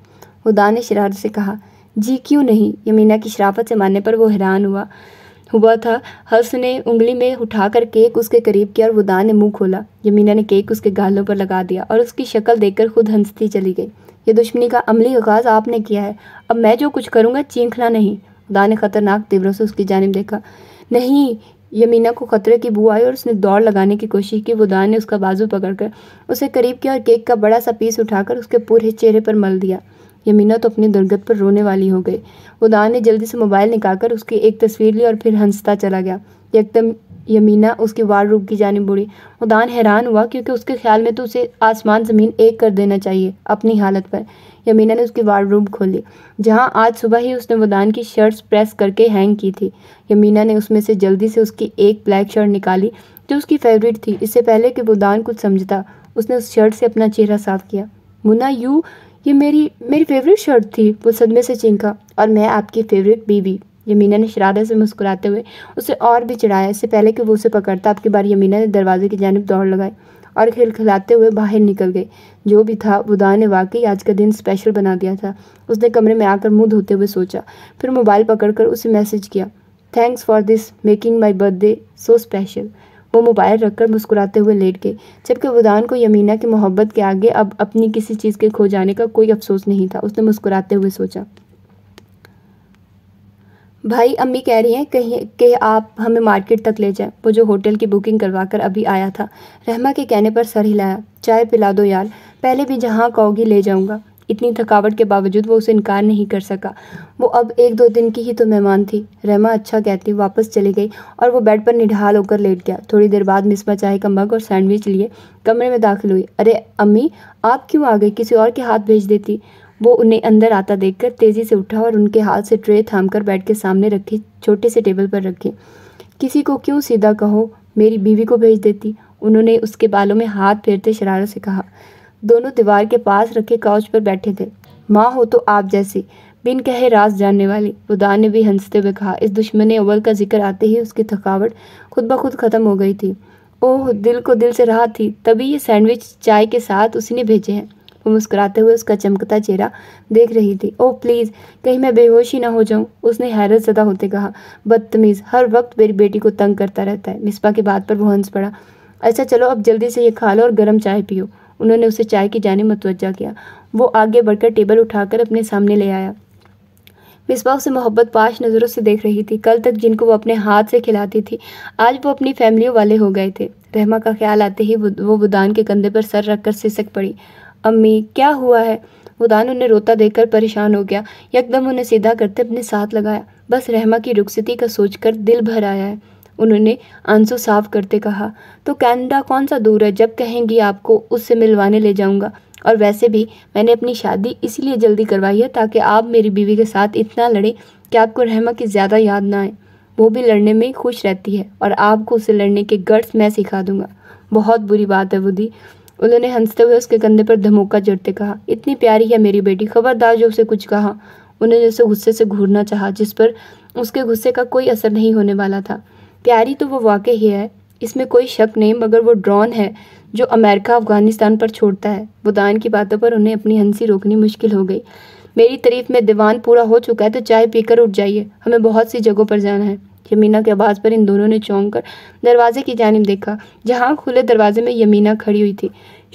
मुदान ने शरारत से कहा जी क्यों नहीं यमीना की शराफत से मानने पर वो हैरान हुआ हुआ था हर्ष ने उंगली में उठाकर केक उसके करीब किया और रुदान ने मुंह खोला यमीना ने केक उसके गालों पर लगा दिया और उसकी शक्ल देखकर खुद हंसती चली गई ये दुश्मनी का अमली आगाज़ आपने किया है अब मैं जो कुछ करूँगा चीखना नहीं खुदा ने खतरनाक तीव्रों से उसकी जानब देखा नहीं यमीना को खतरे की बू आई और उसने दौड़ लगाने की कोशिश की खुदा ने उसका बाजू पकड़कर उसे करीब किया और केक का बड़ा सा पीस उठाकर उसके पूरे चेहरे पर मल दिया यमीना तो अपनी दुर्गत पर रोने वाली हो गई उदान ने जल्दी से मोबाइल निकालकर उसकी एक तस्वीर ली और फिर हंसता चला गया एकदम यमीना उसके वार रूप की जानी बुढ़ी उदान हैरान हुआ क्योंकि उसके ख्याल में तो उसे आसमान ज़मीन एक कर देना चाहिए अपनी हालत पर यमीना ने उसकी वार रूम खोली जहाँ आज सुबह ही उसने उदान की शर्ट्स प्रेस करके हैंग की थी यमीना ने उसमें से जल्दी से उसकी एक ब्लैक शर्ट निकाली जो उसकी फेवरेट थी इससे पहले कि वदान कुछ समझता उसने उस शर्ट से अपना चेहरा साफ किया मुना यू ये मेरी मेरी फेवरेट शर्ट थी वो सदमे से चिंका और मैं आपकी फेवरेट बीवी यमीना ने शरारत से मुस्कुराते हुए उसे और भी चढ़ाया इससे पहले कि वो उसे पकड़ता आपकी बार यमीना ने दरवाजे की जानब दौड़ लगाई और खिलखिलाते हुए बाहर निकल गए जो भी था बुदा ने वाकई आज का दिन स्पेशल बना दिया था उसने कमरे में आकर मुंह धोते हुए सोचा फिर मोबाइल पकड़कर उसे मैसेज किया thanks for this making my birthday so special वो मोबाइल रखकर मुस्कुराते हुए लेट गए जबकि वुदान को यमीना की मोहब्बत के आगे अब अपनी किसी चीज़ के खो जाने का कोई अफसोस नहीं था उसने मुस्कुराते हुए सोचा भाई अम्मी कह रही हैं कहीं कि आप हमें मार्केट तक ले जाएं वो जो होटल की बुकिंग करवा कर अभी आया था रहमा के कहने पर सर हिलाया चाय पिला दो यार पहले भी जहाँ कहोगी ले जाऊँगा इतनी थकावट के बावजूद वो उसे इनकार नहीं कर सका वो अब एक दो दिन की ही तो मेहमान थी रहमा अच्छा कहती वापस चली गई और वो बेड पर निढाल होकर लेट गया थोड़ी देर बाद मिसमा चाय का मग और सैंडविच लिए कमरे में दाखिल हुई अरे अम्मी आप क्यों आ गए किसी और के हाथ भेज देती वो उन्हें अंदर आता देखकर तेज़ी से उठा और उनके हाथ से ट्रे थाम बेड के सामने रखी छोटे से टेबल पर रखी किसी को क्यों सीधा कहो मेरी बीवी को भेज देती उन्होंने उसके बालों में हाथ फेरते शरारत से कहा दोनों दीवार के पास रखे काउच पर बैठे थे माँ हो तो आप जैसी बिन कहे राज जानने वाली उदा ने भी हंसते हुए कहा इस दुश्मन अव्वल का जिक्र आते ही उसकी थकावट खुद ब खुद ख़त्म हो गई थी ओह दिल को दिल से रहा थी तभी ये सैंडविच चाय के साथ उसी ने भेजे हैं वो मुस्कुराते हुए उसका चमकता चेहरा देख रही थी ओह प्लीज़ कहीं मैं बेहोश ही ना हो जाऊँ उसने हैरत ज़दा होते कहा बदतमीज़ हर वक्त मेरी बेटी को तंग करता रहता है मिसबा की बात पर वो हंस पड़ा अच्छा चलो अब जल्दी से ये खा लो और गर्म चाय पियो उन्होंने उसे चाय की जाने मतवजा किया वो आगे बढ़कर टेबल उठाकर अपने सामने ले आया मिसबा उसे मोहब्बत पाश नज़रों से देख रही थी कल तक जिनको वो अपने हाथ से खिलाती थी आज वो अपनी फैमिली वाले हो गए थे रहमा का ख्याल आते ही वो बुदान के कंधे पर सर रखकर सिसक पड़ी अम्मी क्या हुआ है बुदान उन्हें रोता देखकर परेशान हो गया यकदम उन्हें सीधा करते अपने साथ लगाया बस रहमा की रुखसती का सोचकर दिल भर आया है उन्होंने आंसू साफ करते कहा तो कैनेडा कौन सा दूर है जब कहेंगी आपको उससे मिलवाने ले जाऊंगा और वैसे भी मैंने अपनी शादी इसीलिए जल्दी करवाई है ताकि आप मेरी बीवी के साथ इतना लड़ें कि आपको रहमा की ज़्यादा याद ना आए वो भी लड़ने में खुश रहती है और आपको उसे लड़ने के गर्स मैं सिखा दूंगा बहुत बुरी बात है बुद्धि उन्होंने हंसते हुए उसके कंधे पर धमोका जड़ते कहा इतनी प्यारी है मेरी बेटी खबरदार जो उसे कुछ कहा उन्होंने उसे गुस्से से घूरना चाहा जिस पर उसके गुस्से का कोई असर नहीं होने वाला था प्यारी तो वो वाकई ही है इसमें कोई शक नहीं मगर वो ड्रोन है जो अमेरिका अफ़गानिस्तान पर छोड़ता है बुदान की बातों पर उन्हें अपनी हंसी रोकनी मुश्किल हो गई मेरी तरीफ़ में दीवान पूरा हो चुका है तो चाय पीकर उठ जाइए हमें बहुत सी जगहों पर जाना है यमीना के आवाज़ पर इन दोनों ने चौंक कर दरवाजे की जानब देखा जहाँ खुले दरवाजे में यमीना खड़ी हुई थी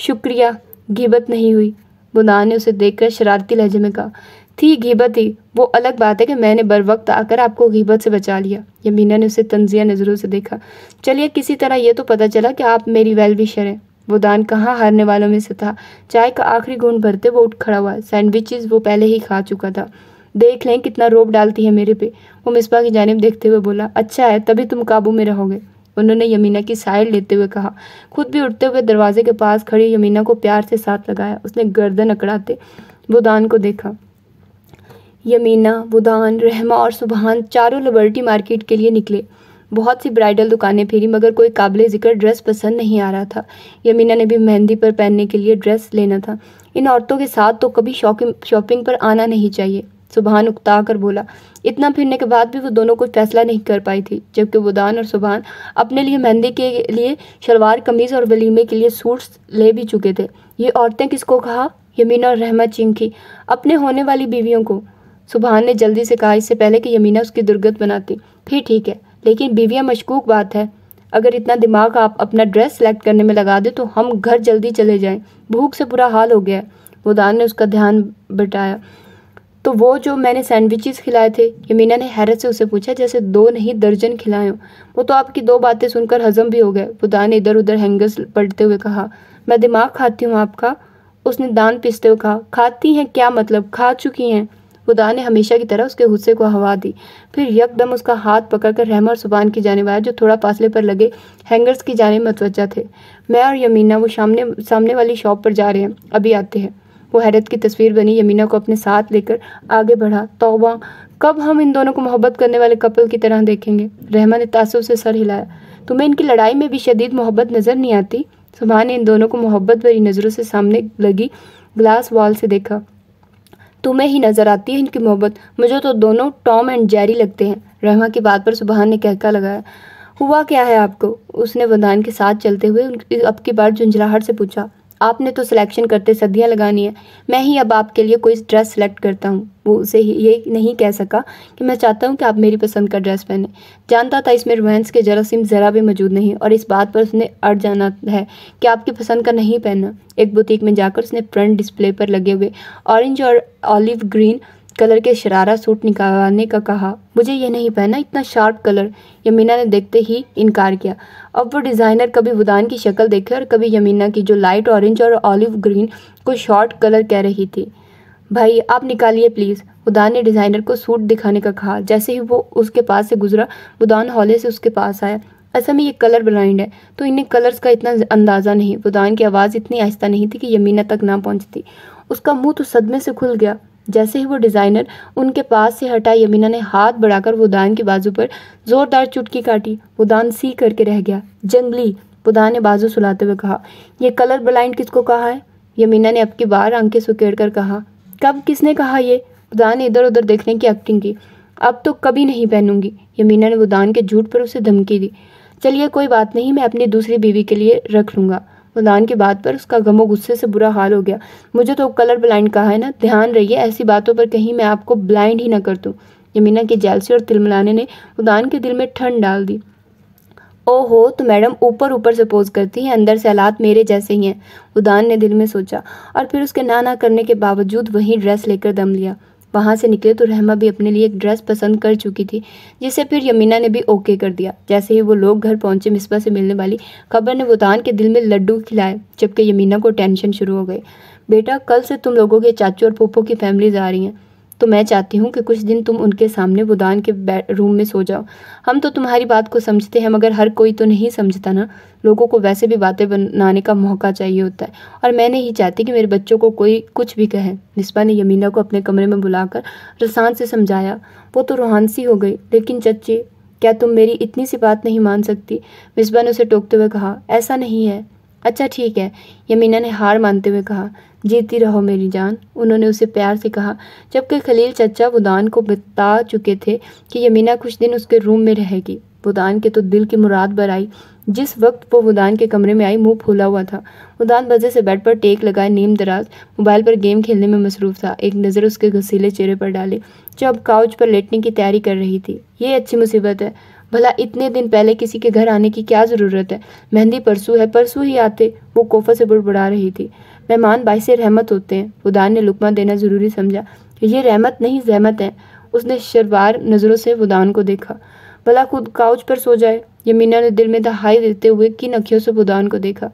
शुक्रिया गिबत नहीं हुई बुदान ने उसे देखकर शरारती लहजे में कहा थी गिबत ही वो अलग बात है कि मैंने बर वक्त आकर आपको गिबत से बचा लिया यमीना ने उसे तंजिया नज़रों से देखा चलिए किसी तरह यह तो पता चला कि आप मेरी विशर हैं वो दान कहाँ हारने वालों में से था चाय का आखिरी गुण भरते वो उठ खड़ा हुआ सैंडविचेस वो पहले ही खा चुका था देख लें कितना रोब डालती है मेरे पे वो मिसबा की जानब देखते हुए बोला अच्छा है तभी तुम काबू में रहोगे उन्होंने यमीना की साइड लेते हुए कहा खुद भी उठते हुए दरवाजे के पास खड़ी यमीना को प्यार से साथ लगाया उसने गर्दन अकड़ाते वो दान को देखा यमीना बुदान रहमा और सुबहान चारों लिबर्टी मार्केट के लिए निकले बहुत सी ब्राइडल दुकानें फिरी मगर कोई काबिल ज़िक्र ड्रेस पसंद नहीं आ रहा था यमीना ने भी मेहंदी पर पहनने के लिए ड्रेस लेना था इन औरतों के साथ तो कभी शॉपिंग पर आना नहीं चाहिए सुबहान उकता कर बोला इतना फिरने के बाद भी वो दोनों कोई फैसला नहीं कर पाई थी जबकि बुदान और सुबहान अपने लिए मेहंदी के लिए शलवार कमीज़ और वलीमे के लिए सूट्स ले भी चुके थे ये औरतें किसको कहा यमीना और रहमा चिंकी अपने होने वाली बीवियों को सुबहान ने जल्दी से कहा इससे पहले कि यमीना उसकी दुर्गत बनाती फिर ठीक है लेकिन बीविया मशकूक बात है अगर इतना दिमाग आप अपना ड्रेस सेलेक्ट करने में लगा दें तो हम घर जल्दी चले जाएं भूख से बुरा हाल हो गया मुदान ने उसका ध्यान बटाया तो वो जो मैंने सैंडविचेस खिलाए थे यमीना ने हैरत से उसे पूछा जैसे दो नहीं दर्जन खिलाए वो तो आपकी दो बातें सुनकर हजम भी हो गए मुदान ने इधर उधर हैंगर्स पलटते हुए कहा मैं दिमाग खाती हूँ आपका उसने दान पीसते हुए कहा खाती हैं क्या मतलब खा चुकी हैं खुदा ने हमेशा की तरह उसके गुस्से को हवा दी फिर यकदम उसका हाथ पकड़कर रहमा और सुबान की जाने वाया जो थोड़ा फासले पर लगे हैंगर्स की जाने मतवजा थे मैं और यमीना वो सामने सामने वाली शॉप पर जा रहे हैं अभी आते हैं वो हैरत की तस्वीर बनी यमीना को अपने साथ लेकर आगे बढ़ा तोबा कब हम इन दोनों को मोहब्बत करने वाले कपल की तरह देखेंगे रहमा ने तासुब से सर हिलाया तुम्हें इनकी लड़ाई में भी शदीद मोहब्बत नज़र नहीं आती सुबह ने इन दोनों को मोहब्बत भरी नज़रों से सामने लगी ग्लास वॉल से देखा तुम्हें ही नज़र आती है इनकी मोहब्बत मुझे तो दोनों टॉम एंड जेरी लगते हैं रहमा की बात पर सुबहान ने कहका लगाया हुआ क्या है आपको उसने वदान के साथ चलते हुए अब की बार झुंझलाहट से पूछा आपने तो सिलेक्शन करते सदियाँ लगानी है मैं ही अब आपके लिए कोई ड्रेस सेलेक्ट करता हूँ वो उसे ये नहीं कह सका कि मैं चाहता हूँ कि आप मेरी पसंद का ड्रेस पहने जानता था इसमें रोहैंस के जरासीम ज़रा भी मौजूद नहीं और इस बात पर उसने अड़ जाना है कि आपकी पसंद का नहीं पहनना एक बुटीक में जाकर उसने फ्रंट डिस्प्ले पर लगे हुए ऑरेंज और ऑलिव ग्रीन कलर के शरारा सूट निकालने का कहा मुझे यह नहीं पहना इतना शार्प कलर यमीना ने देखते ही इनकार किया अब वो डिज़ाइनर कभी वुदान की शक्ल देखे और कभी यमीना की जो लाइट ऑरेंज और ऑलिव ग्रीन को शॉर्ट कलर कह रही थी भाई आप निकालिए प्लीज़ वुदान ने डिज़ाइनर को सूट दिखाने का कहा जैसे ही वो उसके पास से गुजरा बुदान हौले से उसके पास आया ऐसा में ये कलर ब्लाइंड है तो इन्हें कलर्स का इतना अंदाज़ा नहीं बुदान की आवाज़ इतनी आहिस्ता नहीं थी कि यमीना तक ना पहुंचती उसका मुंह तो सदमे से खुल गया जैसे ही वो डिज़ाइनर उनके पास से हटा यमीना ने हाथ बढ़ाकर वुदान के बाजू पर ज़ोरदार चुटकी काटी वुदान सी करके रह गया जंगली वुदान ने बाजू सुलाते हुए कहा यह कलर ब्लाइंड किसको कहा है यमीना ने अब की बार आंखें सुकेड़ कर कहा कब किसने कहा ये वुदान ने इधर उधर देखने की एक्टिंग की अब तो कभी नहीं पहनूंगी यमीना ने वुदान के झूठ पर उसे धमकी दी चलिए कोई बात नहीं मैं अपनी दूसरी बीवी के लिए रख लूँगा खुदान की बात पर उसका गमो गुस्से से बुरा हाल हो गया मुझे तो कलर ब्लाइंड कहा है ना ध्यान रहिए ऐसी बातों पर कहीं मैं आपको ब्लाइंड ही ना कर दूँ यमीना की जैलसी और तिलमिलाने ने खुदान के दिल में ठंड डाल दी ओहो तो मैडम ऊपर ऊपर से पोज करती हैं अंदर से हालात मेरे जैसे ही हैं उदान ने दिल में सोचा और फिर उसके ना ना करने के बावजूद वहीं ड्रेस लेकर दम लिया वहाँ से निकले तो रहमा भी अपने लिए एक ड्रेस पसंद कर चुकी थी जिसे फिर यमीना ने भी ओके कर दिया जैसे ही वो लोग घर पहुँचे मिसबा से मिलने वाली खबर ने वुतान के दिल में लड्डू खिलाए जबकि यमीना को टेंशन शुरू हो गई बेटा कल से तुम लोगों के चाचू और पोपो की फैमिलीज आ रही हैं तो मैं चाहती हूँ कि कुछ दिन तुम उनके सामने बुदान के रूम में सो जाओ हम तो तुम्हारी बात को समझते हैं मगर हर कोई तो नहीं समझता ना लोगों को वैसे भी बातें बनाने का मौका चाहिए होता है और मैं नहीं चाहती कि मेरे बच्चों को कोई कुछ भी कहे निस्बा ने यमीना को अपने कमरे में बुलाकर रसान से समझाया वो तो रोहानसी हो गई लेकिन चच्चे क्या तुम मेरी इतनी सी बात नहीं मान सकती मिसबा ने उसे टोकते हुए कहा ऐसा नहीं है अच्छा ठीक है यमीना ने हार मानते हुए कहा जीती रहो मेरी जान उन्होंने उसे प्यार से कहा जबकि खलील चचा बुदान को बता चुके थे कि यमीना कुछ दिन उसके रूम में रहेगी बुदान के तो दिल की मुराद बर आई जिस वक्त वो बुदान के कमरे में आई मुंह फूला हुआ था बुदान बजे से बेड पर टेक लगाए नीम दराज मोबाइल पर गेम खेलने में मसरूफ था एक नज़र उसके घसीले चेहरे पर डाली जो अब काउच पर लेटने की तैयारी कर रही थी ये अच्छी मुसीबत है भला इतने दिन पहले किसी के घर आने की क्या ज़रूरत है मेहंदी परसू है परसू ही आते वो कोफा से बुड़बुड़ा रही थी मेहमान भाई से रहमत होते हैं खुदा ने लुकमा देना ज़रूरी समझा ये रहमत नहीं जहमत है उसने शरवार नज़रों से वुदान को देखा भला खुद काउच पर सो जाए यमीना ने दिल में दहाई देते हुए किन अखियों से खुदान को देखा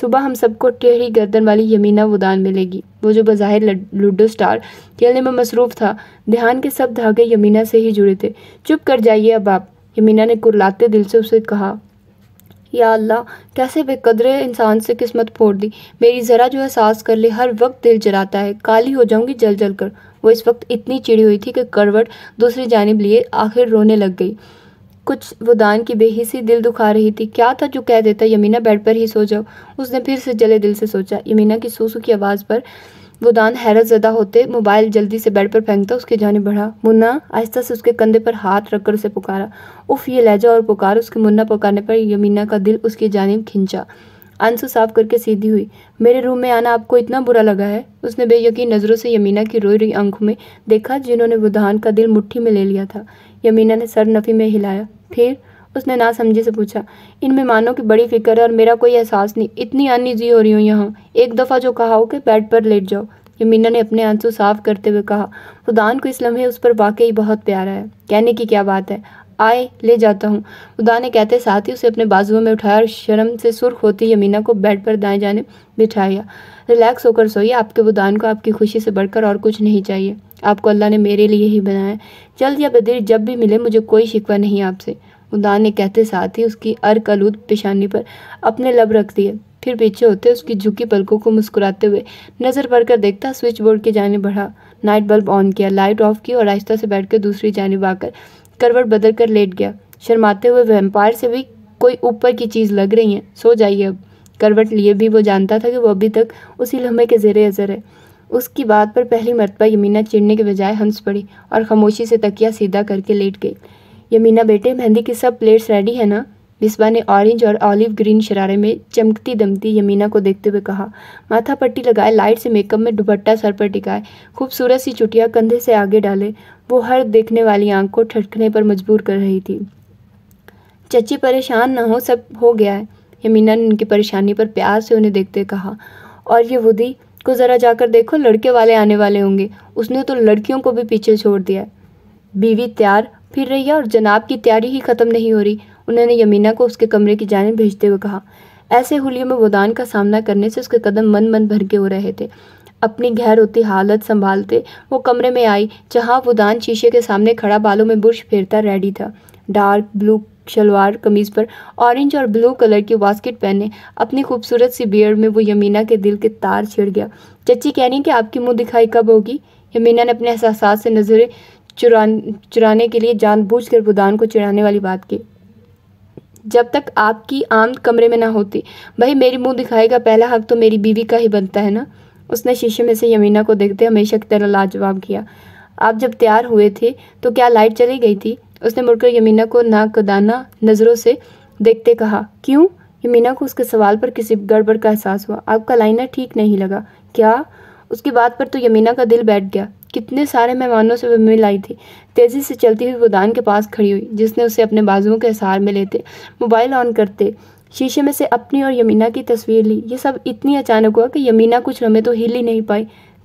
सुबह हम सबको टेढ़ी गर्दन वाली यमीना वुदान मिलेगी वो जो बाहिर लूडो स्टार खेलने में मसरूफ था ध्यान के सब धागे यमीना से ही जुड़े थे चुप कर जाइए अब आप यमीना ने कुरलाते दिल से उसे कहा या अल्लाह कैसे बेकदरे इंसान से किस्मत फोड़ दी मेरी ज़रा जो एहसास कर ले हर वक्त दिल जलाता है काली हो जाऊंगी जल जल कर वो इस वक्त इतनी चिड़ी हुई थी कि करवट दूसरी जानब लिए आखिर रोने लग गई कुछ वो दान की बेहिसी दिल दुखा रही थी क्या था जो कह देता यमीना बेड पर ही सो जाओ उसने फिर से जले दिल से सोचा यमीना की सूसू की आवाज़ पर वो दान हैरत ज़दा होते मोबाइल जल्दी से बेड पर फेंकता उसकी जाने बढ़ा मुन्ना आहिस्ता से उसके कंधे पर हाथ रखकर उसे पुकारा उफ ये लहजा और पुकार उसके मुन्ना पुकारने पर यमीना का दिल उसकी जानब खिंचा आंसू साफ करके सीधी हुई मेरे रूम में आना आपको इतना बुरा लगा है उसने बेयकीन नज़रों से यमीना की रोई रोई आंखों में देखा जिन्होंने वुधान का दिल मुट्ठी में ले लिया था यमीना ने सर नफ़ी में हिलाया फिर उसने ना समझे से पूछा इन मेहमानों की बड़ी फिक्र है और मेरा कोई एहसास नहीं इतनी अनईजी हो रही हूँ यहाँ एक दफ़ा जो कहा हो कि बेड पर लेट जाओ यमीना ने अपने आंसू साफ करते हुए कहा उदान को इस लम्हे उस पर वाकई बहुत प्यारा है कहने की क्या बात है आए ले जाता हूँ खुदा ने कहते साथ ही उसे अपने बाजुओं में उठाया और शर्म से सुर्ख होती यमीना को बेड पर दाएं जाने बिठाया रिलैक्स होकर सोइए आपके उदान को आपकी खुशी से बढ़कर और कुछ नहीं चाहिए आपको अल्लाह ने मेरे लिए ही बनाया जल्द या बदिर जब भी मिले मुझे कोई शिकवा नहीं आपसे उदान ने कहते साथ ही उसकी अर्क आलूद पेशानी पर अपने लब रख दिए फिर पीछे होते उसकी झुकी पलकों को मुस्कुराते हुए नज़र पड़ कर देखता स्विच बोर्ड की जाने बढ़ा नाइट बल्ब ऑन किया लाइट ऑफ की और आहिस्ता से बैठ कर दूसरी जानब आकर करवट बदल कर लेट गया शर्माते हुए वैम्पायर से भी कोई ऊपर की चीज़ लग रही है सो जाइए अब करवट लिए भी वो जानता था कि वो अभी तक उसी लम्हे के जेर अज़र है उसकी बात पर पहली मरतबा यमीना चिड़ने के बजाय हंस पड़ी और खामोशी से तकिया सीधा करके लेट गई यमीना बेटे मेहंदी की सब प्लेट्स रेडी है ना बिस्बा ने ऑरेंज और ऑलिव ग्रीन शरारे में चमकती दमती यमीना को देखते हुए कहा माथा पट्टी लगाए लाइट से मेकअप में दुपट्टा सर पर टिकाए खूबसूरत सी चुटिया कंधे से आगे डाले वो हर देखने वाली आंख को ठटकने पर मजबूर कर रही थी चची परेशान ना हो सब हो गया है यमीना ने उनकी परेशानी पर प्यार से उन्हें देखते कहा और ये वुदी को ज़रा जाकर देखो लड़के वाले आने वाले होंगे उसने तो लड़कियों को भी पीछे छोड़ दिया बीवी तैयार फिर रही है और जनाब की तैयारी ही ख़त्म नहीं हो रही उन्होंने यमीना को उसके कमरे की जानब भेजते हुए कहा ऐसे हुलियों में गोदान का सामना करने से उसके कदम मन मन भर के हो रहे थे अपनी गहर होती हालत संभालते वो कमरे में आई जहाँ वुदान शीशे के सामने खड़ा बालों में बुरश फेरता रेडी था डार्क ब्लू शलवार कमीज़ पर ऑरेंज और ब्लू कलर की वास्केट पहने अपनी खूबसूरत सी बियर्ड में वो यमीना के दिल के तार छिड़ गया चची कह रही कि आपकी मुंह दिखाई कब होगी यमीना ने अपने एहसास से नज़रें चुरा चुराने के लिए जानबूझकर गोदान को चुराने वाली बात की जब तक आपकी आम कमरे में ना होती भाई मेरी मुंह दिखाएगा पहला हक तो मेरी बीवी का ही बनता है ना उसने शीशे में से यमीना को देखते हमेशा की तरह लाजवाब किया आप जब तैयार हुए थे तो क्या लाइट चली गई थी उसने मुड़कर यमीना को नाकदाना नज़रों से देखते कहा क्यों यमीना को उसके सवाल पर किसी गड़बड़ का एहसास हुआ आपका लाइनर ठीक नहीं लगा क्या उसकी बात पर तो यमीना का दिल बैठ गया कितने सारे मेहमानों से वह मिल आई थी तेज़ी से चलती हुई गोदान के पास खड़ी हुई जिसने उसे अपने बाजुओं के सहार में लेते मोबाइल ऑन करते शीशे में से अपनी और यमीना की तस्वीर ली ये सब इतनी अचानक हुआ कि यमीना कुछ लम्हे तो हिल ही नहीं पाई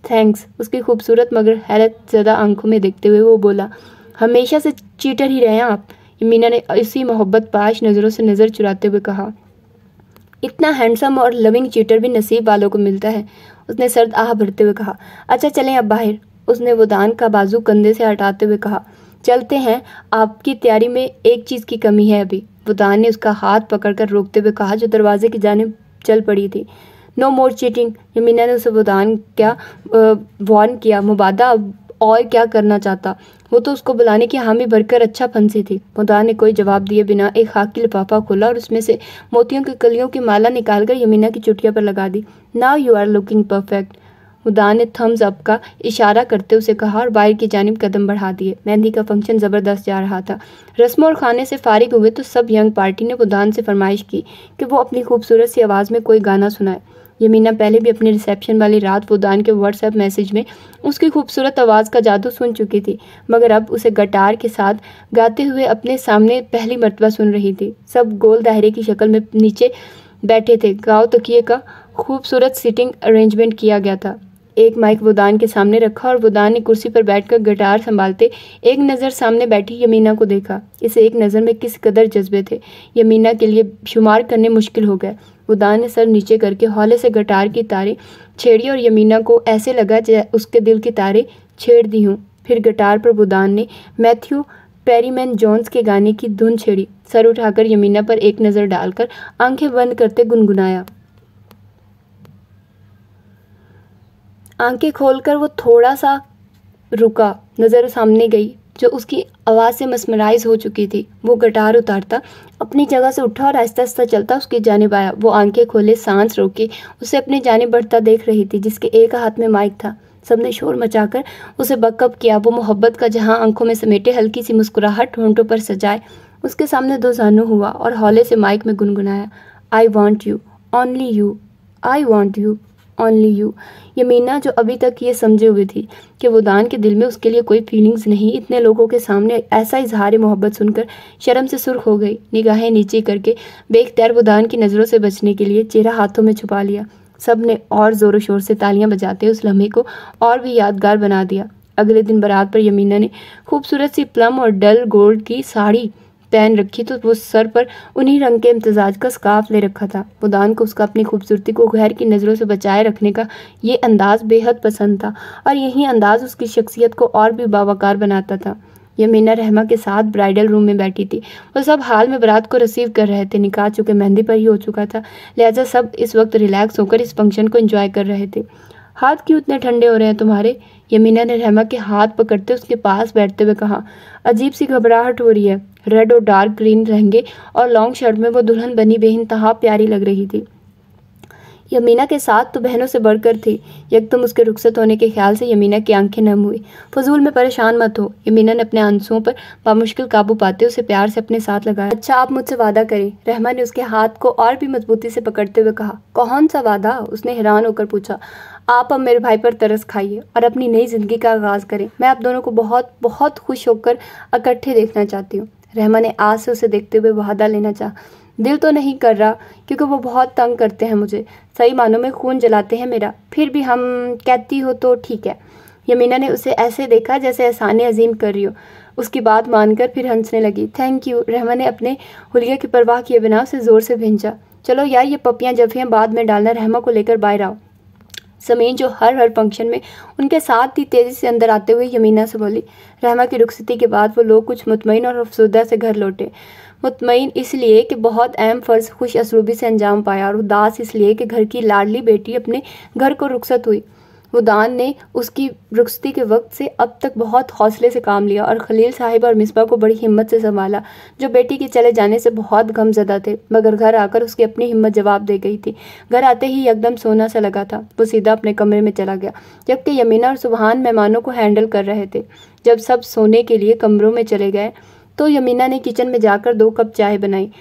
थैंक्स उसकी खूबसूरत मगर हैरत ज़्यादा आंखों में देखते हुए वो बोला हमेशा से चीटर ही रहे आप यमीना ने इसी मोहब्बत पाश नज़रों से नज़र चुराते हुए कहा इतना हैंडसम और लविंग चीटर भी नसीब वालों को मिलता है उसने सर्द आह भरते हुए कहा अच्छा चलें अब बाहर उसने वुदान का बाजू कंधे से हटाते हुए कहा चलते हैं आपकी तैयारी में एक चीज़ की कमी है अभी वदान ने उसका हाथ पकड़कर रोकते हुए कहा जो दरवाजे की जाने चल पड़ी थी नो मोर चीटिंग यमीना ने उसे वदान क्या वार्न किया मुबादा और क्या करना चाहता वो तो उसको बुलाने की हामी भरकर अच्छा फंसी थी मुदान ने कोई जवाब दिए बिना एक खाकी लिफाफा खोला और उसमें से मोतियों की कलियों की माला निकालकर यमीना की चुटिया पर लगा दी now you are looking perfect Huda ने थम्स अप का इशारा करते उसे कहा और बाहर की जानब कदम बढ़ा दिए मेहंदी का फंक्शन ज़बरदस्त जा रहा था रस्म और खाने से फारिग हुए तो सब यंग पार्टी ने उदान से फरमाइश की कि वो अपनी खूबसूरत सी आवाज़ में कोई गाना सुनाए यमीना पहले भी अपने रिसेप्शन वाली रात वुदान के व्हाट्सएप मैसेज में उसकी खूबसूरत आवाज़ का जादू सुन चुकी थी मगर अब उसे गटार के साथ गाते हुए अपने सामने पहली मरतबा सुन रही थी सब गोल दायरे की शक्ल में नीचे बैठे थे गाँव तकिए का खूबसूरत सीटिंग अरेंजमेंट किया गया था एक माइक वुदान के सामने रखा और वुदान ने कुर्सी पर बैठकर गिटार संभालते एक नज़र सामने बैठी यमीना को देखा इस एक नज़र में किस कदर जज्बे थे यमीना के लिए शुमार करने मुश्किल हो गया वुदान ने सर नीचे करके हौले से गटार की तारे छेड़ी और यमीना को ऐसे लगा जै उसके दिल की तारे छेड़ दी हूँ फिर गटार पर बुदान ने मैथ्यू पेरीमैन जॉन्स के गाने की धुन छेड़ी सर उठाकर यमीना पर एक नज़र डालकर आंखें बंद करते गुनगुनाया आंखें खोलकर वो थोड़ा सा रुका नज़र सामने गई जो उसकी आवाज़ से मसमराइज हो चुकी थी वो गटार उतारता अपनी जगह से उठा और आहिस्ता आहिस्ता चलता उसकी जानब आया वो आंखें खोले सांस रोकी उसे अपनी जानब बढ़ता देख रही थी जिसके एक हाथ में माइक था सबने शोर मचाकर उसे बकअप किया वो मोहब्बत का जहां आंखों में समेटे हल्की सी मुस्कुराहट ठोंटों पर सजाए उसके सामने दो जानू हुआ और हौले से माइक में गुनगुनाया I want you only you I want you only you Yamina जो अभी तक ये समझे हुए थी कि वो दान के दिल में उसके लिए कोई फीलिंग्स नहीं इतने लोगों के सामने ऐसा इजहार मोहब्बत सुनकर शर्म से सुर्ख हो गई निगाहें नीचे करके वो दान की नज़रों से बचने के लिए चेहरा हाथों में छुपा लिया सब ने और ज़ोरों शोर से तालियां बजाते उस लम्हे को और भी यादगार बना दिया अगले दिन बारात पर यमीना ने खूबसूरत सी प्लम और डल गोल्ड की साड़ी पहन रखी तो वो सर पर उन्हीं रंग के इम्तजाज का स्काफ ले रखा था मुदान को उसका अपनी खूबसूरती को गैर की नज़रों से बचाए रखने का ये अंदाज़ बेहद पसंद था और यही अंदाज़ उसकी शख्सियत को और भी बावाकार बनाता था यमीना रहमा के साथ ब्राइडल रूम में बैठी थी वो सब हाल में बारात को रिसीव कर रहे थे निकाह चुके मेहंदी पर ही हो चुका था लिहाजा सब इस वक्त रिलैक्स होकर इस फंक्शन को एंजॉय कर रहे थे हाथ क्यों इतने ठंडे हो रहे हैं तुम्हारे यमीना ने रहमा के हाथ पकड़ते उसके पास बैठते हुए कहा अजीब सी घबराहट हो रही है रेड और डार्क ग्रीन रहेंगे और लॉन्ग शर्ट में वो दुल्हन बनी बेानतहा प्यारी लग रही थी यमीना के साथ तो बहनों से बढ़कर थी यकदम उसके रुखसत होने के ख्याल से यमीना की आंखें नम हुई फजूल में परेशान मत हो यमीना ने अपने आंसुओं पर बामुश्किल काबू पाते उसे प्यार से अपने साथ लगाया अच्छा आप मुझसे वादा करें रहमा ने उसके हाथ को और भी मजबूती से पकड़ते हुए कहा कौन सा वादा उसने हैरान होकर पूछा आप अब मेरे भाई पर तरस खाइए और अपनी नई ज़िंदगी का आगाज़ करें मैं आप दोनों को बहुत बहुत खुश होकर इकट्ठे देखना चाहती हूँ रहमा ने आज से उसे देखते हुए वादा लेना चाह दिल तो नहीं कर रहा क्योंकि वो बहुत तंग करते हैं मुझे सही मानों में खून जलाते हैं मेरा फिर भी हम कहती हो तो ठीक है यमीना ने उसे ऐसे देखा जैसे एहसान अजीम कर रही हो उसकी बात मानकर फिर हंसने लगी थैंक यू रहमा ने अपने हुलिया की परवाह किए बिना उसे ज़ोर से भेजा चलो यार ये पपियाँ जफियाँ बाद में डालना रहमा को लेकर बाहर आओ समीन जो हर हर फंक्शन में उनके साथ ही तेज़ी से अंदर आते हुए यमीना से बोली रहमा की रुखसती के बाद वो लोग कुछ मुतमिन और अफसुदा से घर लौटे मुतमिन इसलिए कि बहुत अहम फ़र्ज़ खुश असलूबी से अंजाम पाया और उदास इसलिए कि घर की लाडली बेटी अपने घर को रुखसत हुई दान ने उसकी रुखसती के वक्त से अब तक बहुत हौसले से काम लिया और खलील साहिब और मिसबा को बड़ी हिम्मत से संभाला जो बेटी के चले जाने से बहुत गमजदा थे मगर घर आकर उसकी अपनी हिम्मत जवाब दे गई थी घर आते ही एकदम सोना सा लगा था वो सीधा अपने कमरे में चला गया जबकि यमीना और सुबहान मेहमानों को हैंडल कर रहे थे जब सब सोने के लिए कमरों में चले गए तो यमीना ने किचन में जाकर दो कप चाय बनाई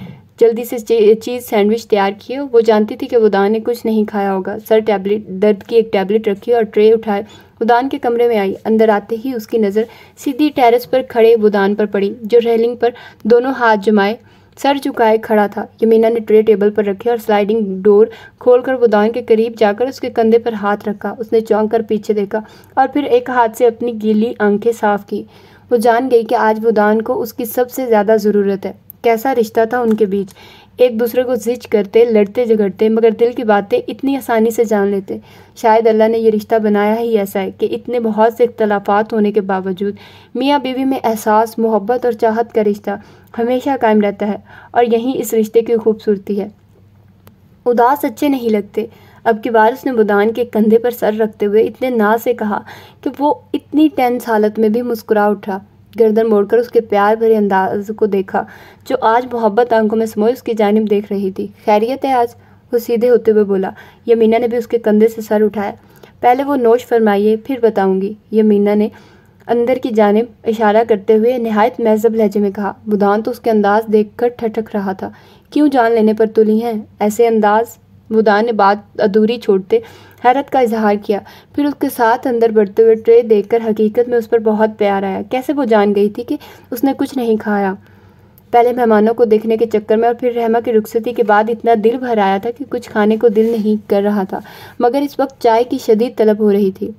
जल्दी से चीज़ सैंडविच तैयार किए वो जानती थी कि उदान ने कुछ नहीं खाया होगा सर टैबलेट दर्द की एक टैबलेट रखी और ट्रे उठाए उदान के कमरे में आई अंदर आते ही उसकी नज़र सीधी टेरेस पर खड़े उदान पर पड़ी जो रेलिंग पर दोनों हाथ जमाए सर झुकाए खड़ा था यमीना ने ट्रे टेबल पर रखे और स्लाइडिंग डोर खोलकर गोदान के करीब जाकर उसके कंधे पर हाथ रखा उसने चौंक कर पीछे देखा और फिर एक हाथ से अपनी गीली आंखें साफ की वो जान गई कि आज गोदान को उसकी सबसे ज़्यादा ज़रूरत है कैसा रिश्ता था उनके बीच एक दूसरे को जिच करते लड़ते झगड़ते मगर दिल की बातें इतनी आसानी से जान लेते शायद अल्लाह ने यह रिश्ता बनाया ही ऐसा है कि इतने बहुत से इख्तलाफात होने के बावजूद मियाँ बीवी में एहसास मोहब्बत और चाहत का रिश्ता हमेशा कायम रहता है और यहीं इस रिश्ते की खूबसूरती है उदास अच्छे नहीं लगते अब की बार उसने बुदान के कंधे पर सर रखते हुए इतने ना से कहा कि वो इतनी टेंस हालत में भी मुस्कुरा उठा गर्दन मोड़कर उसके प्यार भरे अंदाज को देखा जो आज मोहब्बत आंखों में समोए उसकी जानब देख रही थी खैरियत है आज वो सीधे होते हुए बोला यमीना ने भी उसके कंधे से सर उठाया पहले वो नोश फरमाइए फिर बताऊंगी यमीना ने अंदर की जानब इशारा करते हुए नहायत महजब लहजे में कहा बुधान तो उसके अंदाज देख कर ठठक रहा था क्यों जान लेने पर तुली हैं ऐसे अंदाज मुदा ने बात अधूरी छोड़ते हैरत का इजहार किया फिर उसके साथ अंदर बढ़ते हुए ट्रे देखकर हकीकत में उस पर बहुत प्यार आया कैसे वो जान गई थी कि उसने कुछ नहीं खाया पहले मेहमानों को देखने के चक्कर में और फिर रहमा की रुखसती के बाद इतना दिल भर आया था कि कुछ खाने को दिल नहीं कर रहा था मगर इस वक्त चाय की शदीद तलब हो रही थी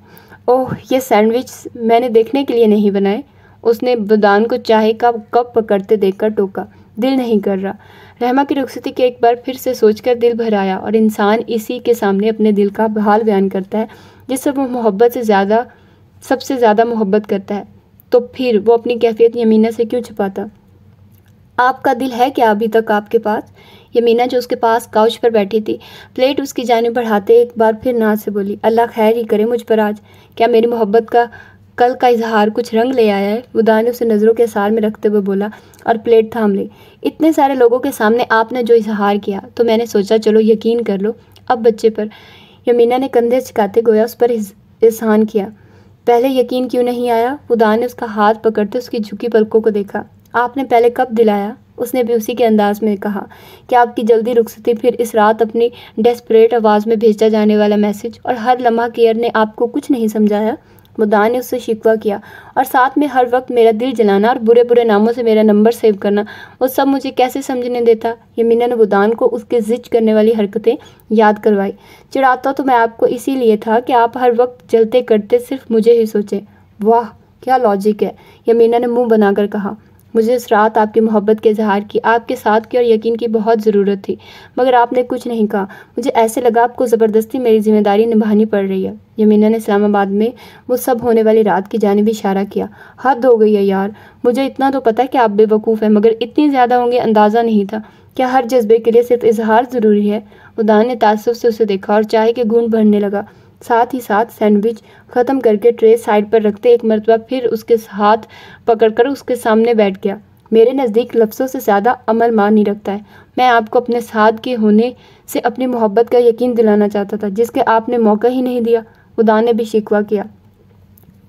ओह ये सैंडविच मैंने देखने के लिए नहीं बनाए उसने बुदान को चाय का कप पकड़ते देखकर टोका दिल नहीं कर रहा रहमा की रुखसती के एक बार फिर से सोचकर दिल भर आया और इंसान इसी के सामने अपने दिल का हाल बयान करता है जिससे वो मोहब्बत से ज़्यादा सबसे ज़्यादा मोहब्बत करता है तो फिर वो अपनी कैफियत यमीना से क्यों छुपाता आपका दिल है क्या अभी तक आपके पास यमीना जो उसके पास काउच पर बैठी थी प्लेट उसकी जानब बढ़ाते एक बार फिर ना से बोली अल्लाह खैर ही करे मुझ पर आज क्या मेरी मोहब्बत का कल का इजहार कुछ रंग ले आया है उदा ने उसे नज़रों के सार में रखते हुए बोला और प्लेट थाम ली इतने सारे लोगों के सामने आपने जो इजहार किया तो मैंने सोचा चलो यकीन कर लो अब बच्चे पर यमीना ने कंधे छिकाते गोया उस पर एहसान किया पहले यकीन क्यों नहीं आया उदा ने उसका हाथ पकड़ते उसकी झुकी पलकों को देखा आपने पहले कब दिलाया उसने भी उसी के अंदाज में कहा कि आपकी जल्दी रुखसती फिर इस रात अपनी डेस्परेट आवाज़ में भेजा जाने वाला मैसेज और हर लम्हा केयर ने आपको कुछ नहीं समझाया मुद्दा ने उससे शिकवा किया और साथ में हर वक्त मेरा दिल जलाना और बुरे बुरे नामों से मेरा नंबर सेव करना वो सब मुझे कैसे समझने देता ये मीना ने मुदान को उसके ज़िज करने वाली हरकतें याद करवाई चिड़ाता तो मैं आपको इसीलिए था कि आप हर वक्त जलते करते सिर्फ मुझे ही सोचें वाह क्या लॉजिक है यमीना ने मुंह बनाकर कहा मुझे उस रात आपकी मोहब्बत के इजहार की आपके साथ की और यकीन की बहुत ज़रूरत थी मगर आपने कुछ नहीं कहा मुझे ऐसे लगा आपको ज़बरदस्ती मेरी जिम्मेदारी निभानी पड़ रही है यमीना ने इस्लामाबाद में वो सब होने वाली रात की जानब इशारा किया हद हो गई है यार मुझे इतना तो पता है कि आप बेवकूफ़ हैं मगर इतनी ज़्यादा होंगे अंदाज़ा नहीं था क्या हर जज्बे के लिए सिर्फ इजहार ज़रूरी है उदान ने तसब से उसे देखा और चाहे के घूंढ भरने लगा साथ ही साथ सैंडविच ख़त्म करके ट्रे साइड पर रखते एक मरतबा फिर उसके हाथ पकड़कर उसके सामने बैठ गया मेरे नज़दीक लफ्ज़ों से ज़्यादा अमल मान नहीं रखता है मैं आपको अपने साथ के होने से अपनी मोहब्बत का यकीन दिलाना चाहता था जिसके आपने मौका ही नहीं दिया खुदा ने भी शिकवा किया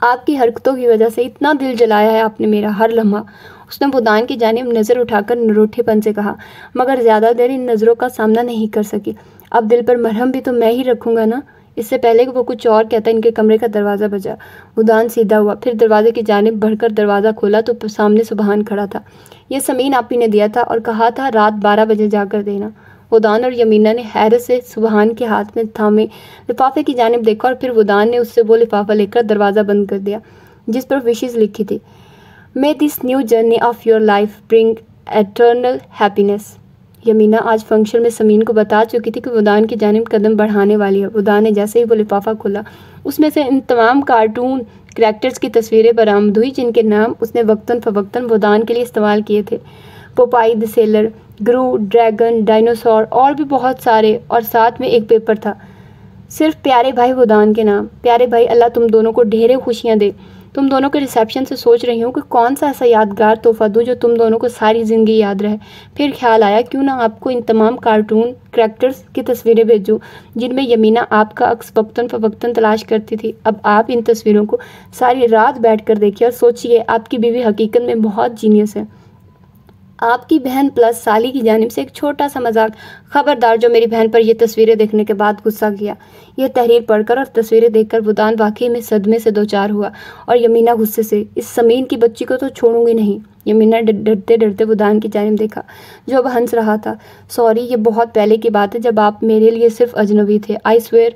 आपकी हरकतों की वजह से इतना दिल जलाया है आपने मेरा हर लम्हा उसने बुदान की जानब नज़र उठाकर नरूठेपन से कहा मगर ज़्यादा देर इन नज़रों का सामना नहीं कर सकी अब दिल पर मरहम भी तो मैं ही रखूँगा ना इससे पहले कि वो कुछ और कहता इनके कमरे का दरवाज़ा बजा उदान सीधा हुआ फिर दरवाजे की जानब बढ़कर दरवाज़ा खोला तो सामने सुबहान खड़ा था यह समीन आप ही ने दिया था और कहा था रात बारह बजे जाकर देना उदान और यमीना ने हैरत से सुबहान के हाथ में थामे लिफाफे की जानब देखा और फिर उदान ने उससे वो लिफाफा लेकर दरवाज़ा बंद कर दिया जिस पर विशेज़ लिखी थी may this new journey of your life bring eternal happiness Yamina आज फंक्शन में समीन को बता चुकी थी कि वुदान की जानब कदम बढ़ाने वाली है वुदान ने जैसे ही वो लिफाफा खोला उसमें से इन तमाम कार्टून करैक्टर्स की तस्वीरें बरामद हुई जिनके नाम उसने वक्ता फ़वक्ता वुदान के लिए इस्तेमाल किए थे Popeye the sailor Gru dragon dinosaur और भी बहुत सारे और साथ में एक पेपर था सिर्फ प्यारे भाई वुदान के नाम प्यारे भाई अल्लाह तुम दोनों को ढेरे खुशियाँ दे तुम दोनों के रिसेप्शन से सोच रही हूँ कि कौन सा ऐसा यादगार तोहफा दूँ जो तुम दोनों को सारी ज़िंदगी याद रहे फिर ख्याल आया क्यों ना आपको इन तमाम कार्टून करेक्टर्स की तस्वीरें भेजूँ जिनमें यमीना आपका अक्स वक्ता फवक्ता तलाश करती थी अब आप इन तस्वीरों को सारी रात बैठ कर देखिए और सोचिए आपकी बीवी हकीकत में बहुत जीनियस है आपकी बहन प्लस साली की जानब से एक छोटा सा मजाक खबरदार जो मेरी बहन पर यह तस्वीरें देखने के बाद गुस्सा किया यह तहरीर पढ़कर और तस्वीरें देखकर बुदान वाकई में सदमे से दो चार हुआ और यमीना गुस्से से इस समीन की बच्ची को तो छोड़ूंगी नहीं यमीना डरते डरते बुदान की जानब देखा जो अब हंस रहा था सॉरी ये बहुत पहले की बात है जब आप मेरे लिए सिर्फ अजनबी थे आई स्वेयर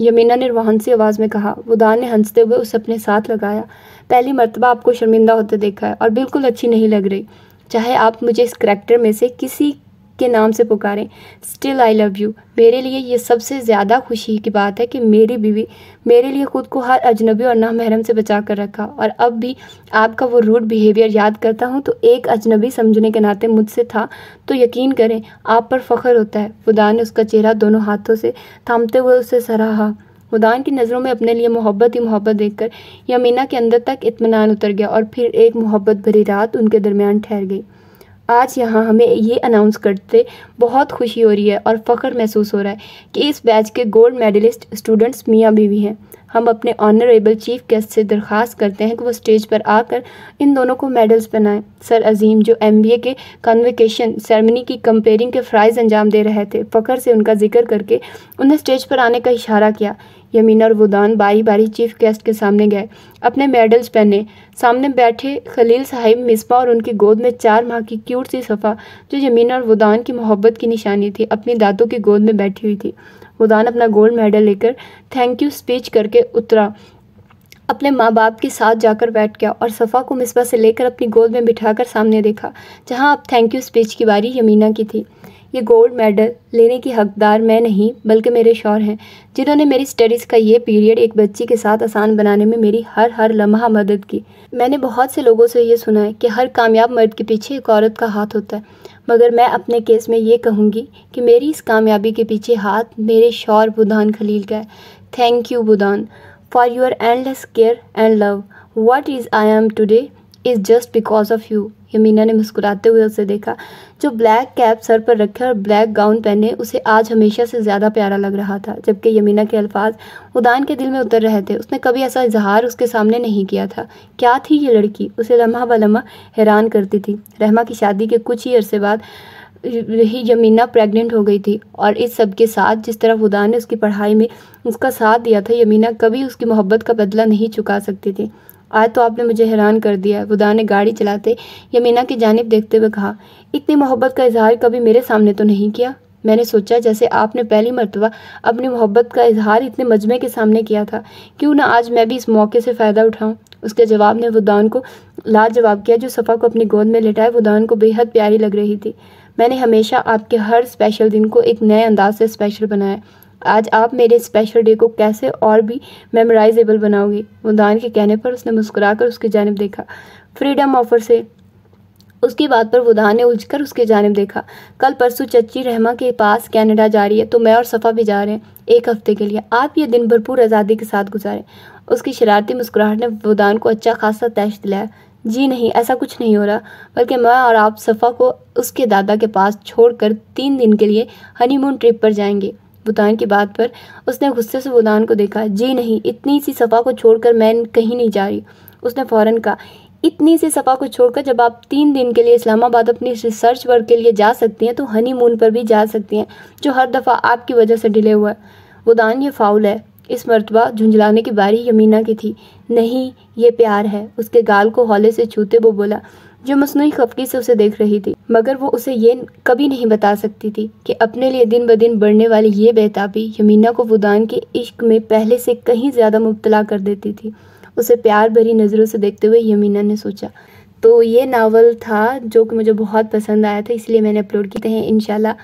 यमीना ने रोहानसी आवाज़ में कहा बुदान ने हंसते हुए उसे अपने साथ लगाया पहली मरतबा आपको शर्मिंदा होते देखा है और बिल्कुल अच्छी नहीं लग रही चाहे आप मुझे इस करैक्टर में से किसी के नाम से पुकारें स्टिल आई लव यू मेरे लिए ये सबसे ज़्यादा खुशी की बात है कि मेरी बीवी मेरे लिए खुद को हर अजनबी और ना महरम से बचा कर रखा और अब भी आपका वो रूड बिहेवियर याद करता हूँ तो एक अजनबी समझने के नाते मुझसे था तो यकीन करें आप पर फ़ख्र होता है खुदा ने उसका चेहरा दोनों हाथों से थामते हुए उसे सराहा मुदान की नज़रों में अपने लिए मोहब्बत ही मोहब्बत देखकर यमीना के अंदर तक इतमान उतर गया और फिर एक मोहब्बत भरी रात उनके दरमियान ठहर गई आज यहाँ हमें ये अनाउंस करते बहुत खुशी हो रही है और फ़ख्र महसूस हो रहा है कि इस बैच के गोल्ड मेडलिस्ट स्टूडेंट्स मियाँ बीवी हैं हम अपने ऑनरेबल चीफ गेस्ट से दरख्वास्त करते हैं कि वो स्टेज पर आकर इन दोनों को मेडल्स बनाएं सर अजीम जो एम बी ए के कन्विकेशन सेरेमनी की कंपेयरिंग के फ्राइज अंजाम दे रहे थे फ़ख्र से उनका जिक्र करके उन्हें स्टेज पर आने का इशारा किया यमीना और वुदान बारी बारी चीफ गेस्ट के सामने गए अपने मेडल्स पहने सामने बैठे खलील साहिब मिसबा और उनकी गोद में चार माह की क्यूट सी सफ़ा जो यमीना और वुदान की मोहब्बत की निशानी थी अपनी दादों की गोद में बैठी हुई थी वुदान अपना गोल्ड मेडल लेकर थैंक यू स्पीच करके उतरा अपने माँ बाप के साथ जाकर बैठ गया और सफ़ा को मिसबा से लेकर अपनी गोद में बिठाकर सामने देखा जहाँ अब थैंक यू स्पीच की बारी यमीना की थी ये गोल्ड मेडल लेने की हकदार मैं नहीं बल्कि मेरे शौर हैं जिन्होंने मेरी स्टडीज़ का ये पीरियड एक बच्ची के साथ आसान बनाने में मेरी हर हर लम्हा मदद की मैंने बहुत से लोगों से ये सुना है कि हर कामयाब मर्द के पीछे एक औरत का हाथ होता है मगर मैं अपने केस में ये कहूँगी कि मेरी इस कामयाबी के पीछे हाथ मेरे शौर बुधान खलील का है thank you Budhan for your endless care and love what is I am today is just because of you Yamina ने मुस्कुराते हुए उसे देखा जो ब्लैक कैप सर पर रखे और ब्लैक गाउन पहने उसे आज हमेशा से ज़्यादा प्यारा लग रहा था जबकि यमीना के अल्फाज उदान के दिल में उतर रहे थे उसने कभी ऐसा इजहार उसके सामने नहीं किया था क्या थी ये लड़की उसे लम्हा ब लम्हा हैरान करती थी रहमा की शादी के कुछ ही अरसे बाद ही यमीना प्रेग्नेंट हो गई थी और इस सब के साथ जिस तरह उदान ने उसकी पढ़ाई में उसका साथ दिया था यमीना कभी उसकी मोहब्बत का बदला नहीं चुका सकती थी आज तो आपने मुझे हैरान कर दिया खुदा ने गाड़ी चलाते यमीना की जानब देखते हुए कहा इतनी मोहब्बत का इजहार कभी मेरे सामने तो नहीं किया मैंने सोचा जैसे आपने पहली मरतबा अपनी मोहब्बत का इजहार इतने मजमे के सामने किया था क्यों ना आज मैं भी इस मौके से फ़ायदा उठाऊँ उसके जवाब ने वुदान को लाजवाब किया जो सफ़ा को अपनी गोद में लेटाए वुदान को बेहद प्यारी लग रही थी मैंने हमेशा आपके हर स्पेशल दिन को एक नए अंदाज से स्पेशल बनाया आज आप मेरे स्पेशल डे को कैसे और भी मेमोराइजेबल बनाओगी मुदान के कहने पर उसने मुस्कुराकर उसकी जानब देखा फ्रीडम ऑफर से उसकी बात पर वुदान ने उलझ कर उसकी जानब देखा कल परसों चची रहमा के पास कनाडा जा रही है तो मैं और सफ़ा भी जा रहे हैं एक हफ़्ते के लिए आप ये दिन भरपूर आज़ादी के साथ गुजारें उसकी शरारती मुस्कुराहट ने वुदान को अच्छा खासा तैश दिलाया जी नहीं ऐसा कुछ नहीं हो रहा बल्कि मैं और आप सफ़ा को उसके दादा के पास छोड़कर तीन दिन के लिए हनीमून ट्रिप पर जाएंगे भूतान की बात पर उसने गुस्से से भूतान को देखा जी नहीं इतनी सी सफ़ा को छोड़कर मैं कहीं नहीं जा रही उसने फ़ौरन कहा इतनी सी सफ़ा को छोड़कर जब आप तीन दिन के लिए इस्लामाबाद अपनी रिसर्च वर्क के लिए जा सकती हैं तो हनीमून पर भी जा सकती हैं जो हर दफ़ा आपकी वजह से डिले हुआ है ये फाउल है इस मरतबा झुंझलाने की बारी यमीना की थी नहीं ये प्यार है उसके गाल को हौले से छूते वो बोला जो मसनू खफकी से उसे देख रही थी मगर वो उसे ये कभी नहीं बता सकती थी कि अपने लिए दिन ब दिन बढ़ने वाली ये बेताबी यमीना को वुदान के इश्क में पहले से कहीं ज़्यादा मुबतला कर देती थी उसे प्यार भरी नज़रों से देखते हुए यमीना ने सोचा तो ये नावल था जो कि मुझे बहुत पसंद आया था इसलिए मैंने अपलोड किए तो हैं इनशाला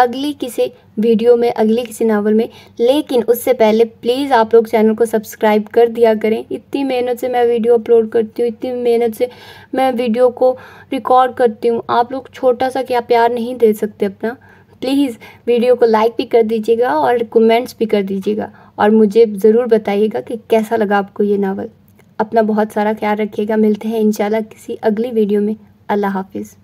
अगली किसी वीडियो में अगली किसी नावल में लेकिन उससे पहले प्लीज़ आप लोग चैनल को सब्सक्राइब कर दिया करें इतनी मेहनत से मैं वीडियो अपलोड करती हूँ इतनी मेहनत से मैं वीडियो को रिकॉर्ड करती हूँ आप लोग छोटा सा क्या प्यार नहीं दे सकते अपना प्लीज़ वीडियो को लाइक भी कर दीजिएगा और कमेंट्स भी कर दीजिएगा और मुझे ज़रूर बताइएगा कि कैसा लगा आपको ये नावल अपना बहुत सारा ख्याल रखिएगा मिलते हैं इंशाल्लाह किसी अगली वीडियो में अल्लाह हाफिज़